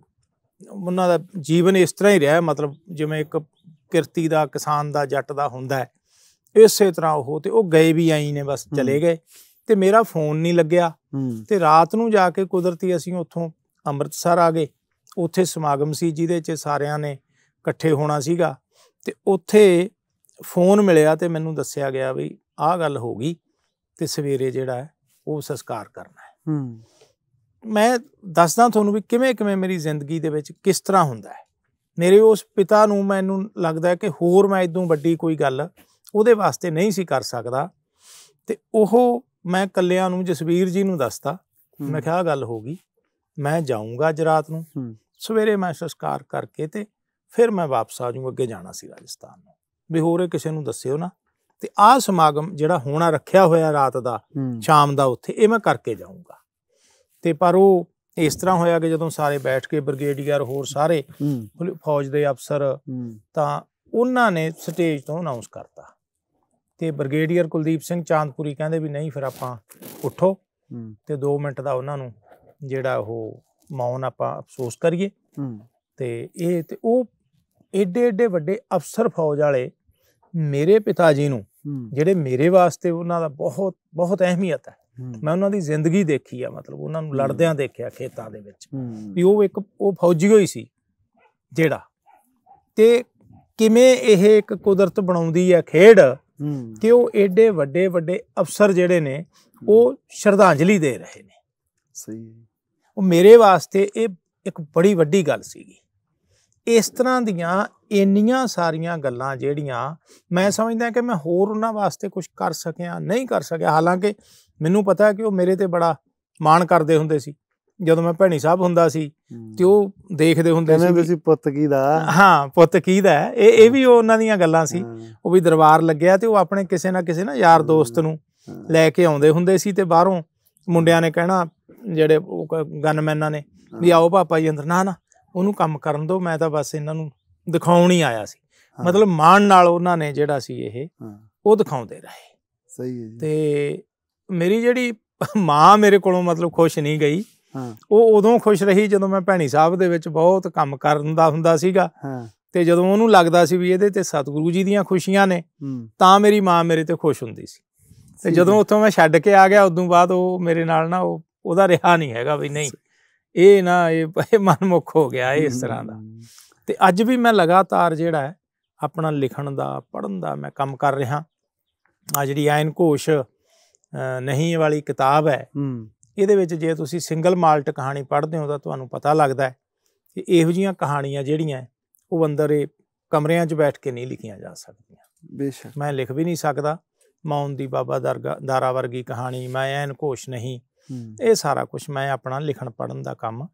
ਉਹਨਾਂ ਦਾ ਜੀਵਨ ਇਸ ਤਰ੍ਹਾਂ ਹੀ ਰਿਹਾ ਮਤਲਬ ਜਿਵੇਂ ਇੱਕ ਕਿਰਤੀ ਦਾ ਕਿਸਾਨ ਦਾ ਜੱਟ ਦਾ ਹੁੰਦਾ ਹੈ ਇਸੇ ਤਰ੍ਹਾਂ ਉਹ ਤੇ ਉਹ ਗਏ ਵੀ ਆਈ ਨੇ ਬਸ ਚਲੇ ਗਏ ਤੇ ਮੇਰਾ ਫੋਨ ਨਹੀਂ ਲੱਗਿਆ ਤੇ ਰਾਤ ਨੂੰ ਜਾ ਕੇ ਕੁਦਰਤੀ ਅਸੀਂ ਉੱਥੋਂ ਅੰਮ੍ਰਿਤਸਰ ਆ ਗਏ ਉੱਥੇ ਸਮਾਗਮ ਸੀ ਜਿਹਦੇ 'ਚ ਸਾਰਿਆਂ ਨੇ ਇਕੱਠੇ ਹੋਣਾ ਸੀਗਾ ਤੇ ਉੱਥੇ ਫੋਨ ਮਿਲਿਆ ਤੇ ਮੈਨੂੰ ਦੱਸਿਆ ਗਿਆ ਵੀ ਆਹ ਗੱਲ ਹੋ ਗਈ ਤੇ ਸਵੇਰੇ ਜਿਹੜਾ ਉਹ ਸੰਸਕਾਰ ਕਰਨਾ ਹੈ ਹੂੰ ਮੈਂ ਦੱਸਦਾ ਤੁਹਾਨੂੰ ਵੀ ਕਿਵੇਂ ਕਿਵੇਂ ਮੇਰੀ ਜ਼ਿੰਦਗੀ ਦੇ ਵਿੱਚ ਕਿਸ ਤਰ੍ਹਾਂ ਹੁੰਦਾ ਹੈ ਮੇਰੇ ਉਸ ਪਿਤਾ ਨੂੰ ਮੈਨੂੰ ਲੱਗਦਾ ਹੈ ਕਿ ਹੋਰ ਮੈਂ ਇਦੋਂ ਵੱਡੀ ਕੋਈ ਗੱਲ ਉਹਦੇ ਵਾਸਤੇ ਨਹੀਂ ਸੀ ਕਰ ਸਕਦਾ ਤੇ ਉਹ ਮੈਂ ਕੱਲਿਆਂ ਨੂੰ ਜਸਵੀਰ ਜੀ ਨੂੰ ਦੱਸਤਾ ਮੈਂ ਕਿਹਾ ਗੱਲ ਹੋ ਗਈ ਮੈਂ ਜਾਊਂਗਾ ਅੱਜ ਰਾਤ ਨੂੰ ਸਵੇਰੇ ਮੈਂ ਸੰਸਕਾਰ ਕਰਕੇ ਤੇ ਫਿਰ ਮੈਂ ਵਾਪਸ ਆ ਜਾਊਂਗਾ ਅੱਗੇ ਜਾਣਾ ਸੀ ਰਾਜਸਥਾਨ ਨੂੰ ਵੀ ਹੋਰੇ ਕਿਸੇ ਨੂੰ ਦੱਸਿਓ ਨਾ ਤੇ ਆਹ ਸਮਾਗਮ ਜਿਹੜਾ ਹੋਣਾ ਰੱਖਿਆ ਹੋਇਆ ਰਾਤ ਦਾ ਸ਼ਾਮ ਦਾ ਉੱਥੇ ਇਹ ਮੈਂ ਕਰਕੇ ਜਾਊਂਗਾ ਤੇ ਪਰ ਉਹ ਇਸ ਤਰ੍ਹਾਂ ਹੋਇਆ ਕਿ ਜਦੋਂ ਸਾਰੇ ਬੈਠ ਕੇ ਬ੍ਰਿਗੇਡੀਅਰ ਹੋਰ ਸਾਰੇ ਫੌਜ ਦੇ ਅਫਸਰ ਤਾਂ ਉਹਨਾਂ ਨੇ ਸਟੇਜ ਤੋਂ ਅਨਾਉਂਸ ਕਰਤਾ ਤੇ ਬ੍ਰਿਗੇਡੀਅਰ ਕੁਲਦੀਪ ਸਿੰਘ ਚਾਂਦਪੁਰੀ ਕਹਿੰਦੇ ਵੀ ਨਹੀਂ ਫਿਰ ਆਪਾਂ ਉੱਠੋ ਤੇ 2 ਮਿੰਟ ਦਾ ਉਹਨਾਂ ਨੂੰ ਜਿਹੜਾ ਉਹ ਮੌਨ ਆਪਾਂ ਅਫਸੋਸ ਕਰੀਏ ਤੇ ਇਹ ਤੇ ਉਹ ਏਡੇ ਏਡੇ ਵੱਡੇ ਅਫਸਰ ਫੌਜ ਵਾਲੇ ਮੇਰੇ ਪਿਤਾ ਜੀ ਨੂੰ ਜਿਹੜੇ ਮੇਰੇ ਵਾਸਤੇ ਉਹਨਾਂ ਦਾ ਬਹੁਤ ਬਹੁਤ ਅਹਿਮੀਅਤ ਹੈ ਮੈਂ ਉਹਨਾਂ ਦੀ ਜ਼ਿੰਦਗੀ ਦੇਖੀ ਆ ਮਤਲਬ ਉਹਨਾਂ ਨੂੰ ਲੜਦਿਆਂ ਦੇਖਿਆ ਖੇਤਾਂ ਦੇ ਵਿੱਚ ਵੀ ਉਹ ਇੱਕ ਉਹ ਫੌਜੀ ਹੋਈ ਸੀ ਜਿਹੜਾ ਤੇ ਕਿਵੇਂ ਇਹ ਇੱਕ ਕੁਦਰਤ ਬਣਾਉਂਦੀ ਆ ਖੇਡ ਕਿ ਉਹ ਐਡੇ ਵੱਡੇ ਵੱਡੇ ਅਫਸਰ ਜਿਹੜੇ ਨੇ ਉਹ ਸ਼ਰਧਾਂਜਲੀ ਦੇ ਰਹੇ ਨੇ ਸਹੀ ਉਹ ਮੇਰੇ ਵਾਸਤੇ ਇਹ ਇੱਕ ਬੜੀ ਵੱਡੀ ਗੱਲ ਸੀਗੀ ਇਸ ਤਰ੍ਹਾਂ ਦੀਆਂ ਇੰਨੀਆਂ ਸਾਰੀਆਂ ਗੱਲਾਂ ਜਿਹੜੀਆਂ ਮੈਂ ਸਮਝਦਾ ਕਿ ਮੈਂ ਹੋਰ ਉਹਨਾਂ ਵਾਸਤੇ ਕੁਝ ਕਰ ਸਕਿਆ ਨਹੀਂ ਕਰ ਸਕਿਆ ਹਾਲਾਂਕਿ ਮੈਨੂੰ ਪਤਾ ਕਿ ਉਹ ਮੇਰੇ ਤੇ ਬੜਾ ਮਾਣ ਕਰਦੇ ਹੁੰਦੇ ਸੀ ਜਦੋਂ ਮੈਂ ਭੈਣੀ ਸਾਹਿਬ ਹੁੰਦਾ ਸੀ ਤੇ ਉਹ ਦੇਖਦੇ ਹੁੰਦੇ ਸੀ ਤੁਸੀਂ ਪੁੱਤ ਕੀ ਦਾ ਹਾਂ ਪੁੱਤ ਕੀ ਦਾ ਇਹ ਇਹ ਵੀ ਉਹਨਾਂ ਦੀਆਂ ਗੱਲਾਂ ਸੀ ਉਹ ਵੀ ਦਰਬਾਰ ਲੱਗਿਆ ਤੇ ਉਹ ਆਪਣੇ ਕਿਸੇ ਨਾ ਕਿਸੇ ਨਾ ਯਾਰ ਦੋਸਤ ਨੂੰ ਲੈ ਕੇ ਆਉਂਦੇ ਹੁੰਦੇ ਸੀ ਤੇ ਬਾਹਰੋਂ ਮੁੰਡਿਆਂ ਨੇ ਕਹਿਣਾ ਜਿਹੜੇ ਉਹ ਗਨਮੈਨਾਂ ਨੇ ਵੀ ਆਓ ਪਾਪਾ ਜੀ ਅੰਦਰ ਨਾ ਨਾ ਉਹਨੂੰ ਕੰਮ ਕਰਨ ਦਿਓ ਮੈਂ ਤਾਂ ਬਸ ਇਹਨਾਂ ਨੂੰ ਦਿਖਾਉਣ ਹੀ ਆਇਆ ਸੀ ਮਤਲਬ ਮਾਣ ਨਾਲ ਉਹਨਾਂ ਨੇ ਜਿਹੜਾ ਸੀ ਇਹ ਉਹ ਦਿਖਾਉਂਦੇ ਰਹੇ ਸਹੀ ਹੈ ਜੀ ਤੇ ਮੇਰੀ ਜਿਹੜੀ ਮਾਂ ਮੇਰੇ ਕੋਲੋਂ ਮਤਲਬ ਖੁਸ਼ ਨਹੀਂ ਗਈ ਉਹ ਉਦੋਂ ਖੁਸ਼ ਰਹੀ ਜਦੋਂ ਮੈਂ ਭੈਣੀ ਸਾਹਿਬ ਦੇ ਵਿੱਚ ਬਹੁਤ ਕੰਮ ਕਰਨ ਦਾ ਹੁੰਦਾ ਸੀਗਾ ਤੇ ਜਦੋਂ ਉਹਨੂੰ ਲੱਗਦਾ ਸੀ ਵੀ ਇਹਦੇ ਤੇ ਸਤਿਗੁਰੂ ਜੀ ਦੀਆਂ ਖੁਸ਼ੀਆਂ ਨੇ ਤਾਂ ਮੇਰੀ ਮਾਂ ਮੇਰੇ ਤੇ ਖੁਸ਼ ਹੁੰਦੀ ਸੀ ਤੇ ਜਦੋਂ ਉੱਥੋਂ ਮੈਂ ਛੱਡ ਕੇ ਆ ਗਿਆ ਉਦੋਂ ਬਾਅਦ ਉਹ ਮੇਰੇ ਨਾਲ ਨਾ ਉਹ ਉਹਦਾ ਰਿਹਾ ਨਹੀਂ ਹੈਗਾ ਵੀ ਨਹੀਂ ਇਹ ਨਾ ਇਹ ਮਨਮੁਖ ਹੋ ਗਿਆ ਇਸ ਤਰ੍ਹਾਂ ਦਾ ਤੇ ਅੱਜ ਵੀ ਮੈਂ ਲਗਾਤਾਰ ਜਿਹੜਾ ਆਪਣਾ ਲਿਖਣ ਦਾ ਪੜਨ ਦਾ ਮੈਂ ਕੰਮ ਕਰ ਰਿਹਾ ਆ ਜਿਹੜੀ ਐਨ ਕੋਸ਼ ਨਹੀਂ ਵਾਲੀ ਕਿਤਾਬ ਹੈ ਇਹਦੇ ਵਿੱਚ ਜੇ ਤੁਸੀਂ ਸਿੰਗਲ ਮਾਲਟ ਕਹਾਣੀ ਪੜ੍ਹਦੇ ਹੋ ਤਾਂ ਤੁਹਾਨੂੰ ਪਤਾ ਲੱਗਦਾ ਹੈ ਕਿ ਇਹੋ ਜੀਆਂ ਕਹਾਣੀਆਂ ਜਿਹੜੀਆਂ ਉਹ ਅੰਦਰ ਇਹ ਕਮਰਿਆਂ 'ਚ ਬੈਠ ਕੇ ਨਹੀਂ ਲਿਖੀਆਂ ਜਾ ਸਕਦੀਆਂ ਬੇਸ਼ੱਕ ਮੈਂ ਲਿਖ ਵੀ ਨਹੀਂ ਸਕਦਾ ਮੌਨ ਦੀ ਬਾਬਾ ਦਰਗਾ ਦਾਰਾ ਵਰਗੀ ਕਹਾਣੀ ਮੈਂ ਐਨ ਕੋਸ਼ ਨਹੀਂ ਇਹ ਸਾਰਾ ਕੁਝ ਮੈਂ ਆਪਣਾ ਲਿਖਣ ਪੜਨ ਦਾ ਕੰਮ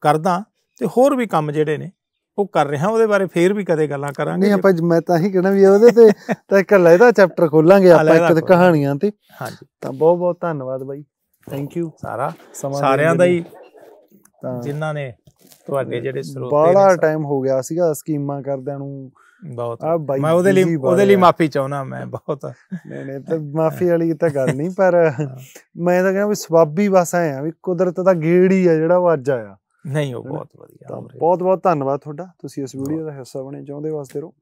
ਕਰਦਾ ਤੇ ਹੋਰ ਵੀ ਕੰਮ ਜਿਹੜੇ ਨੇ ਉਹ ਕਰ ਰਿਹਾ ਉਹਦੇ ਬਾਰੇ ਫੇਰ ਵੀ ਕਦੇ ਗੱਲਾਂ ਕਰਾਂਗੇ ਨਹੀਂ ਆਪਾਂ ਮੈਂ ਤਾਂ ਹੀ ਕਹਿਣਾ ਵੀ ਉਹਦੇ ਤੇ [laughs] ਤਾਂ ਇੱਕ ਲੈਦਾ ਚੈਪਟਰ ਖੋਲਾਂਗੇ ਆਪਾਂ ਇੱਕ ਤੇ ਕਹਾਣੀਆਂ ਤੇ ਹਾਂਜੀ ਤਾਂ ਬਹੁਤ ਬਹੁਤ ਧੰਨਵਾਦ ਬਾਈ ਥੈਂਕ ਯੂ ਸਾਰਾ ਸਾਰਿਆਂ ਦਾ ਹੀ ਜਿਨ੍ਹਾਂ ਨੇ ਤੁਹਾਡੇ ਜਿਹੜੇ ਸਰੋਤੇ ਬੜਾ ਟਾਈਮ ਹੋ ਗਿਆ ਸੀਗਾ ਸਕੀਮਾਂ ਕਰਦਿਆਂ ਨੂੰ ਬਹੁਤ ਮੈਂ ਉਹਦੇ ਲਈ ਉਹਦੇ ਲਈ ਮਾਫੀ ਚਾਹੁੰਦਾ ਮੈਂ ਬਹੁਤ ਨਹੀਂ ਨਹੀਂ ਤਾਂ ਮਾਫੀ ਵਾਲੀ ਤਾਂ ਗੱਲ ਨਹੀਂ ਪਰ ਮੈਂ ਤਾਂ ਕਹਿੰਦਾ ਵੀ ਸਵਾਬੀ ਬਸ ਆ ਵੀ ਕੁਦਰਤ ਦਾ ਗੇੜ ਹੀ ਆ ਜਿਹੜਾ ਉਹ ਅੱਜ ਆਇਆ ਨਹੀਂ ਉਹ ਬਹੁਤ ਵਧੀਆ ਬਹੁਤ ਬਹੁਤ ਧੰਨਵਾਦ ਤੁਹਾਡਾ ਤੁਸੀਂ ਇਸ ਵੀਡੀਓ ਦਾ ਹਿੱਸਾ ਬਣੇ ਚਾਹੁੰਦੇ ਵਾਸਤੇ ਰੋ